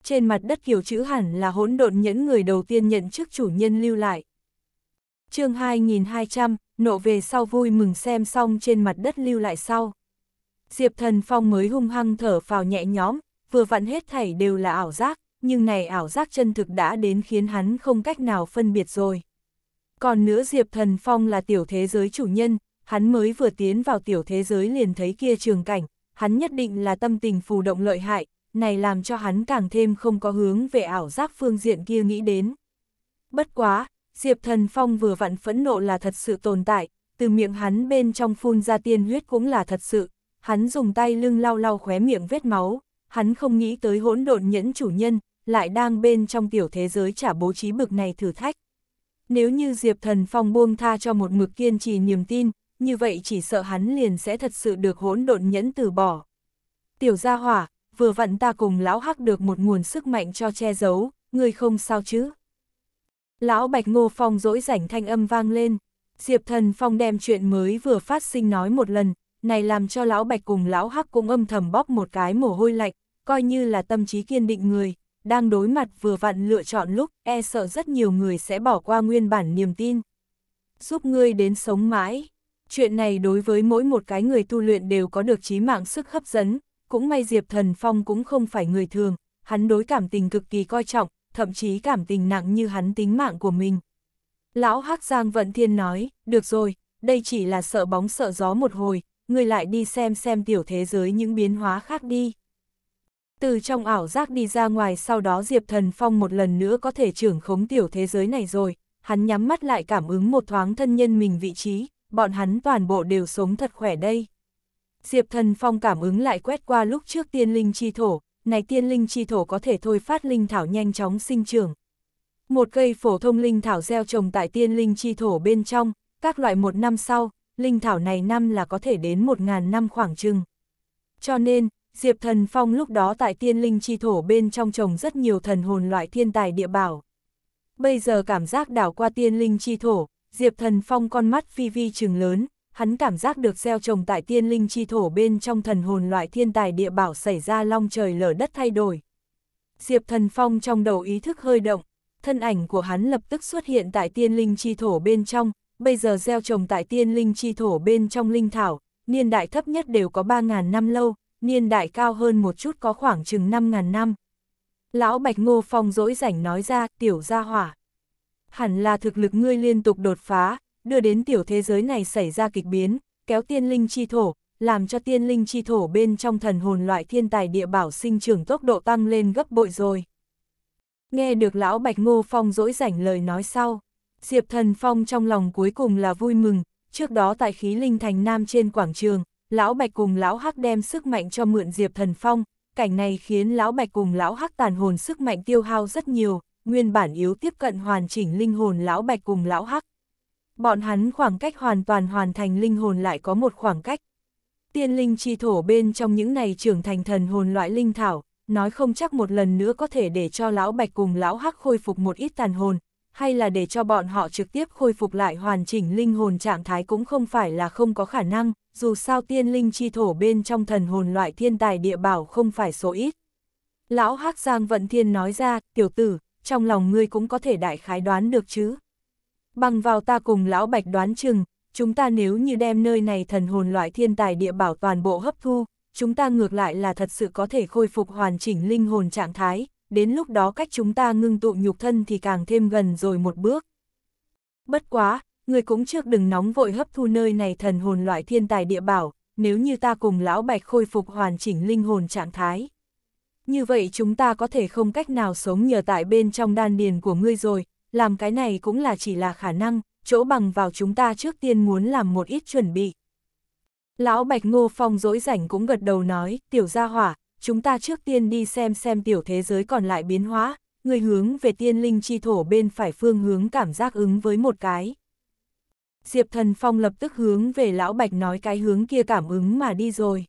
Trên mặt đất kiểu chữ hẳn là hỗn độn nhẫn người đầu tiên nhận chức chủ nhân lưu lại. chương 2200, nộ về sau vui mừng xem xong trên mặt đất lưu lại sau. Diệp thần phong mới hung hăng thở vào nhẹ nhóm vừa vặn hết thảy đều là ảo giác, nhưng này ảo giác chân thực đã đến khiến hắn không cách nào phân biệt rồi. Còn nữa Diệp Thần Phong là tiểu thế giới chủ nhân, hắn mới vừa tiến vào tiểu thế giới liền thấy kia trường cảnh, hắn nhất định là tâm tình phù động lợi hại, này làm cho hắn càng thêm không có hướng về ảo giác phương diện kia nghĩ đến. Bất quá, Diệp Thần Phong vừa vặn phẫn nộ là thật sự tồn tại, từ miệng hắn bên trong phun ra tiên huyết cũng là thật sự, hắn dùng tay lưng lau lau khóe miệng vết máu, hắn không nghĩ tới hỗn độn nhẫn chủ nhân, lại đang bên trong tiểu thế giới trả bố trí bực này thử thách. Nếu như Diệp Thần Phong buông tha cho một mực kiên trì niềm tin, như vậy chỉ sợ hắn liền sẽ thật sự được hỗn độn nhẫn từ bỏ. Tiểu gia hỏa, vừa vặn ta cùng lão hắc được một nguồn sức mạnh cho che giấu, người không sao chứ? Lão Bạch Ngô Phong dỗi rảnh thanh âm vang lên, Diệp Thần Phong đem chuyện mới vừa phát sinh nói một lần, này làm cho lão Bạch cùng lão Hắc cũng âm thầm bóp một cái mồ hôi lạnh, coi như là tâm trí kiên định người, đang đối mặt vừa vặn lựa chọn lúc, e sợ rất nhiều người sẽ bỏ qua nguyên bản niềm tin. Giúp ngươi đến sống mãi. Chuyện này đối với mỗi một cái người tu luyện đều có được trí mạng sức hấp dẫn, cũng may Diệp Thần Phong cũng không phải người thường, hắn đối cảm tình cực kỳ coi trọng, thậm chí cảm tình nặng như hắn tính mạng của mình. Lão Hắc Giang Vận Thiên nói, được rồi, đây chỉ là sợ bóng sợ gió một hồi, người lại đi xem xem tiểu thế giới những biến hóa khác đi. Từ trong ảo giác đi ra ngoài sau đó Diệp Thần Phong một lần nữa có thể trưởng khống tiểu thế giới này rồi, hắn nhắm mắt lại cảm ứng một thoáng thân nhân mình vị trí, bọn hắn toàn bộ đều sống thật khỏe đây. Diệp Thần Phong cảm ứng lại quét qua lúc trước tiên linh chi thổ, này tiên linh chi thổ có thể thôi phát linh thảo nhanh chóng sinh trưởng. Một cây phổ thông linh thảo gieo trồng tại tiên linh chi thổ bên trong, các loại một năm sau, linh thảo này năm là có thể đến một ngàn năm khoảng chừng. Cho nên, Diệp Thần Phong lúc đó tại tiên linh chi thổ bên trong trồng rất nhiều thần hồn loại thiên tài địa bảo. Bây giờ cảm giác đảo qua tiên linh chi thổ, Diệp Thần Phong con mắt vi vi trừng lớn, hắn cảm giác được gieo trồng tại tiên linh chi thổ bên trong thần hồn loại thiên tài địa bảo xảy ra long trời lở đất thay đổi. Diệp Thần Phong trong đầu ý thức hơi động, thân ảnh của hắn lập tức xuất hiện tại tiên linh chi thổ bên trong, bây giờ gieo trồng tại tiên linh chi thổ bên trong linh thảo, niên đại thấp nhất đều có 3.000 năm lâu, niên đại cao hơn một chút có khoảng chừng 5.000 năm. Lão Bạch Ngô Phong dỗi rảnh nói ra, tiểu gia hỏa. Hẳn là thực lực ngươi liên tục đột phá, đưa đến tiểu thế giới này xảy ra kịch biến, kéo tiên linh chi thổ, làm cho tiên linh chi thổ bên trong thần hồn loại thiên tài địa bảo sinh trưởng tốc độ tăng lên gấp bội rồi. Nghe được lão Bạch Ngô Phong dỗi rảnh lời nói sau, Diệp Thần Phong trong lòng cuối cùng là vui mừng, trước đó tại khí linh thành nam trên quảng trường, Lão Bạch cùng Lão Hắc đem sức mạnh cho mượn Diệp Thần Phong, cảnh này khiến Lão Bạch cùng Lão Hắc tàn hồn sức mạnh tiêu hao rất nhiều, nguyên bản yếu tiếp cận hoàn chỉnh linh hồn Lão Bạch cùng Lão Hắc. Bọn hắn khoảng cách hoàn toàn hoàn thành linh hồn lại có một khoảng cách. Tiên linh chi thổ bên trong những này trưởng thành thần hồn loại linh thảo, nói không chắc một lần nữa có thể để cho Lão Bạch cùng Lão Hắc khôi phục một ít tàn hồn, hay là để cho bọn họ trực tiếp khôi phục lại hoàn chỉnh linh hồn trạng thái cũng không phải là không có khả năng, dù sao tiên linh chi thổ bên trong thần hồn loại thiên tài địa bảo không phải số ít. Lão hắc Giang Vận Thiên nói ra, tiểu tử, trong lòng ngươi cũng có thể đại khái đoán được chứ. Bằng vào ta cùng Lão Bạch đoán chừng, chúng ta nếu như đem nơi này thần hồn loại thiên tài địa bảo toàn bộ hấp thu, chúng ta ngược lại là thật sự có thể khôi phục hoàn chỉnh linh hồn trạng thái, đến lúc đó cách chúng ta ngưng tụ nhục thân thì càng thêm gần rồi một bước. Bất quá, người cũng trước đừng nóng vội hấp thu nơi này thần hồn loại thiên tài địa bảo, nếu như ta cùng lão bạch khôi phục hoàn chỉnh linh hồn trạng thái. Như vậy chúng ta có thể không cách nào sống nhờ tại bên trong đan điền của ngươi rồi, làm cái này cũng là chỉ là khả năng, chỗ bằng vào chúng ta trước tiên muốn làm một ít chuẩn bị. Lão Bạch Ngô Phong dỗi rảnh cũng gật đầu nói, tiểu gia hỏa, chúng ta trước tiên đi xem xem tiểu thế giới còn lại biến hóa, người hướng về tiên linh chi thổ bên phải phương hướng cảm giác ứng với một cái. Diệp Thần Phong lập tức hướng về Lão Bạch nói cái hướng kia cảm ứng mà đi rồi.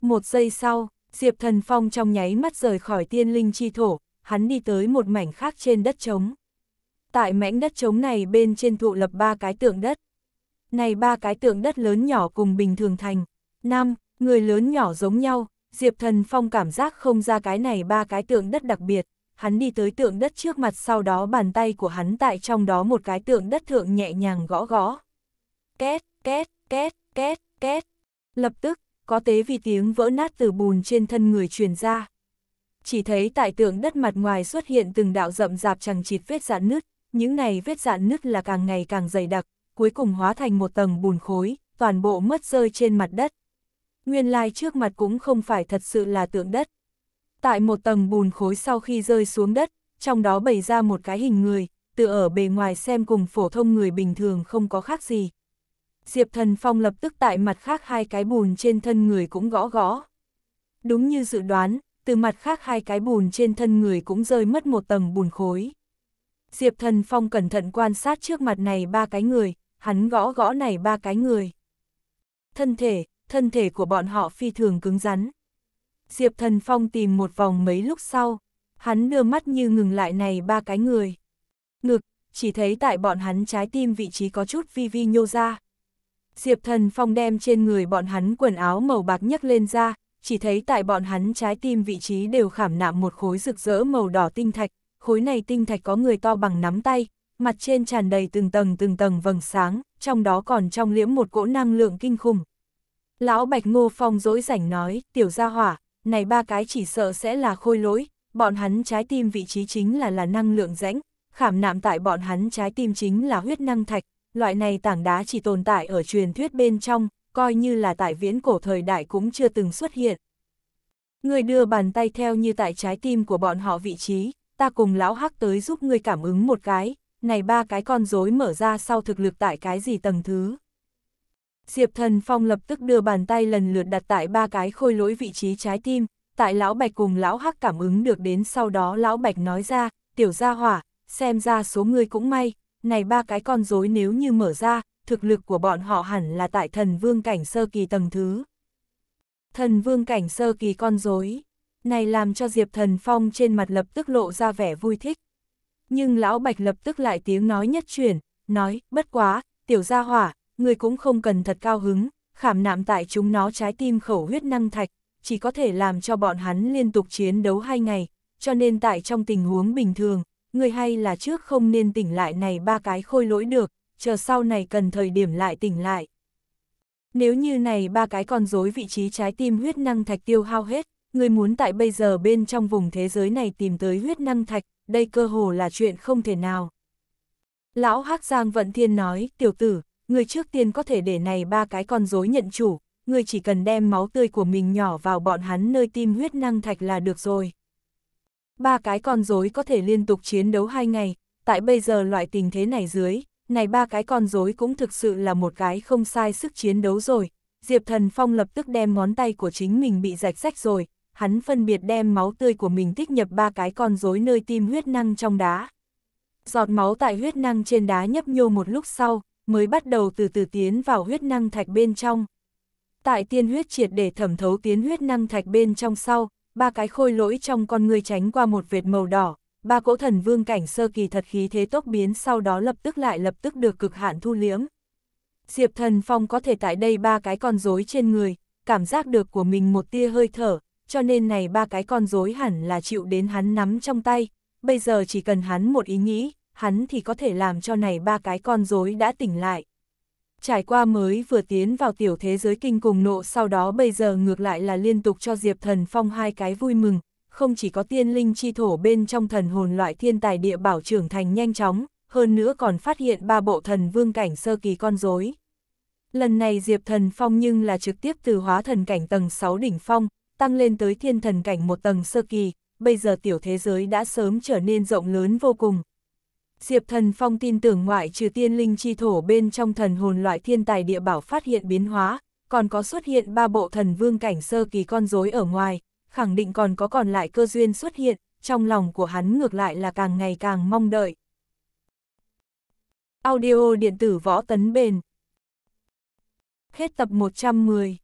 Một giây sau, Diệp Thần Phong trong nháy mắt rời khỏi tiên linh chi thổ, hắn đi tới một mảnh khác trên đất trống. Tại mảnh đất trống này bên trên thụ lập ba cái tượng đất. Này ba cái tượng đất lớn nhỏ cùng bình thường thành. Năm, người lớn nhỏ giống nhau, Diệp Thần Phong cảm giác không ra cái này ba cái tượng đất đặc biệt, hắn đi tới tượng đất trước mặt sau đó bàn tay của hắn tại trong đó một cái tượng đất thượng nhẹ nhàng gõ gõ. Két, két, két, két, két. Lập tức, có tế vì tiếng vỡ nát từ bùn trên thân người truyền ra. Chỉ thấy tại tượng đất mặt ngoài xuất hiện từng đạo rậm rạp chẳng chịt vết dạn nứt, những này vết dạn nứt là càng ngày càng dày đặc, cuối cùng hóa thành một tầng bùn khối, toàn bộ mất rơi trên mặt đất nguyên lai trước mặt cũng không phải thật sự là tượng đất. Tại một tầng bùn khối sau khi rơi xuống đất, trong đó bày ra một cái hình người, từ ở bề ngoài xem cùng phổ thông người bình thường không có khác gì. Diệp Thần Phong lập tức tại mặt khác hai cái bùn trên thân người cũng gõ gõ. Đúng như dự đoán, từ mặt khác hai cái bùn trên thân người cũng rơi mất một tầng bùn khối. Diệp Thần Phong cẩn thận quan sát trước mặt này ba cái người, hắn gõ gõ này ba cái người. Thân thể, thân thể của bọn họ phi thường cứng rắn. Diệp Thần Phong tìm một vòng mấy lúc sau, hắn đưa mắt như ngừng lại này ba cái người. Ngực, chỉ thấy tại bọn hắn trái tim vị trí có chút vi vi nhô ra. Diệp Thần Phong đem trên người bọn hắn quần áo màu bạc nhấc lên ra, chỉ thấy tại bọn hắn trái tim vị trí đều khảm nạm một khối rực rỡ màu đỏ tinh thạch, khối này tinh thạch có người to bằng nắm tay, mặt trên tràn đầy từng tầng từng tầng vầng sáng, trong đó còn trong liễm một cỗ năng lượng kinh khủng, Lão Bạch Ngô Phong dỗi rảnh nói, tiểu gia hỏa, này ba cái chỉ sợ sẽ là khôi lỗi, bọn hắn trái tim vị trí chính là là năng lượng rãnh, khảm nạm tại bọn hắn trái tim chính là huyết năng thạch, loại này tảng đá chỉ tồn tại ở truyền thuyết bên trong, coi như là tại viễn cổ thời đại cũng chưa từng xuất hiện. Người đưa bàn tay theo như tại trái tim của bọn họ vị trí, ta cùng lão hắc tới giúp ngươi cảm ứng một cái, này ba cái con rối mở ra sau thực lực tại cái gì tầng thứ. Diệp Thần Phong lập tức đưa bàn tay lần lượt đặt tại ba cái khôi lỗi vị trí trái tim, tại Lão Bạch cùng Lão Hắc cảm ứng được đến sau đó Lão Bạch nói ra, tiểu gia hỏa, xem ra số người cũng may, này ba cái con rối nếu như mở ra, thực lực của bọn họ hẳn là tại thần vương cảnh sơ kỳ tầng thứ. Thần vương cảnh sơ kỳ con rối này làm cho Diệp Thần Phong trên mặt lập tức lộ ra vẻ vui thích. Nhưng Lão Bạch lập tức lại tiếng nói nhất chuyển, nói, bất quá, tiểu gia hỏa, người cũng không cần thật cao hứng, khảm nạm tại chúng nó trái tim khẩu huyết năng thạch, chỉ có thể làm cho bọn hắn liên tục chiến đấu hai ngày, cho nên tại trong tình huống bình thường, người hay là trước không nên tỉnh lại này ba cái khôi lỗi được, chờ sau này cần thời điểm lại tỉnh lại. Nếu như này ba cái con rối vị trí trái tim huyết năng thạch tiêu hao hết, người muốn tại bây giờ bên trong vùng thế giới này tìm tới huyết năng thạch, đây cơ hồ là chuyện không thể nào. Lão Hắc Giang Vận Thiên nói, tiểu tử, người trước tiên có thể để này ba cái con rối nhận chủ, người chỉ cần đem máu tươi của mình nhỏ vào bọn hắn nơi tim huyết năng thạch là được rồi. Ba cái con rối có thể liên tục chiến đấu hai ngày, tại bây giờ loại tình thế này dưới, này ba cái con rối cũng thực sự là một cái không sai sức chiến đấu rồi. Diệp Thần Phong lập tức đem ngón tay của chính mình bị rạch rách rồi, hắn phân biệt đem máu tươi của mình tích nhập ba cái con rối nơi tim huyết năng trong đá. Giọt máu tại huyết năng trên đá nhấp nhô một lúc sau, mới bắt đầu từ từ tiến vào huyết năng thạch bên trong. Tại tiên huyết triệt để thẩm thấu tiến huyết năng thạch bên trong sau, ba cái khôi lỗi trong con người tránh qua một vệt màu đỏ, ba cỗ thần vương cảnh sơ kỳ thật khí thế tốc biến sau đó lập tức lại lập tức được cực hạn thu liễm. Diệp thần phong có thể tại đây ba cái con rối trên người, cảm giác được của mình một tia hơi thở, cho nên này ba cái con rối hẳn là chịu đến hắn nắm trong tay, bây giờ chỉ cần hắn một ý nghĩ, hắn thì có thể làm cho này ba cái con rối đã tỉnh lại. Trải qua mới vừa tiến vào tiểu thế giới kinh cùng nộ sau đó bây giờ ngược lại là liên tục cho Diệp Thần Phong hai cái vui mừng, không chỉ có tiên linh chi thổ bên trong thần hồn loại thiên tài địa bảo trưởng thành nhanh chóng, hơn nữa còn phát hiện ba bộ thần vương cảnh sơ kỳ con rối. Lần này Diệp Thần Phong nhưng là trực tiếp từ hóa thần cảnh tầng 6 đỉnh phong, tăng lên tới thiên thần cảnh một tầng sơ kỳ, bây giờ tiểu thế giới đã sớm trở nên rộng lớn vô cùng, Diệp Thần Phong tin tưởng ngoại trừ tiên linh chi thổ bên trong thần hồn loại thiên tài địa bảo phát hiện biến hóa, còn có xuất hiện ba bộ thần vương cảnh sơ kỳ con rối ở ngoài, khẳng định còn có còn lại cơ duyên xuất hiện, trong lòng của hắn ngược lại là càng ngày càng mong đợi. Audio điện tử võ tấn bền Hết tập 110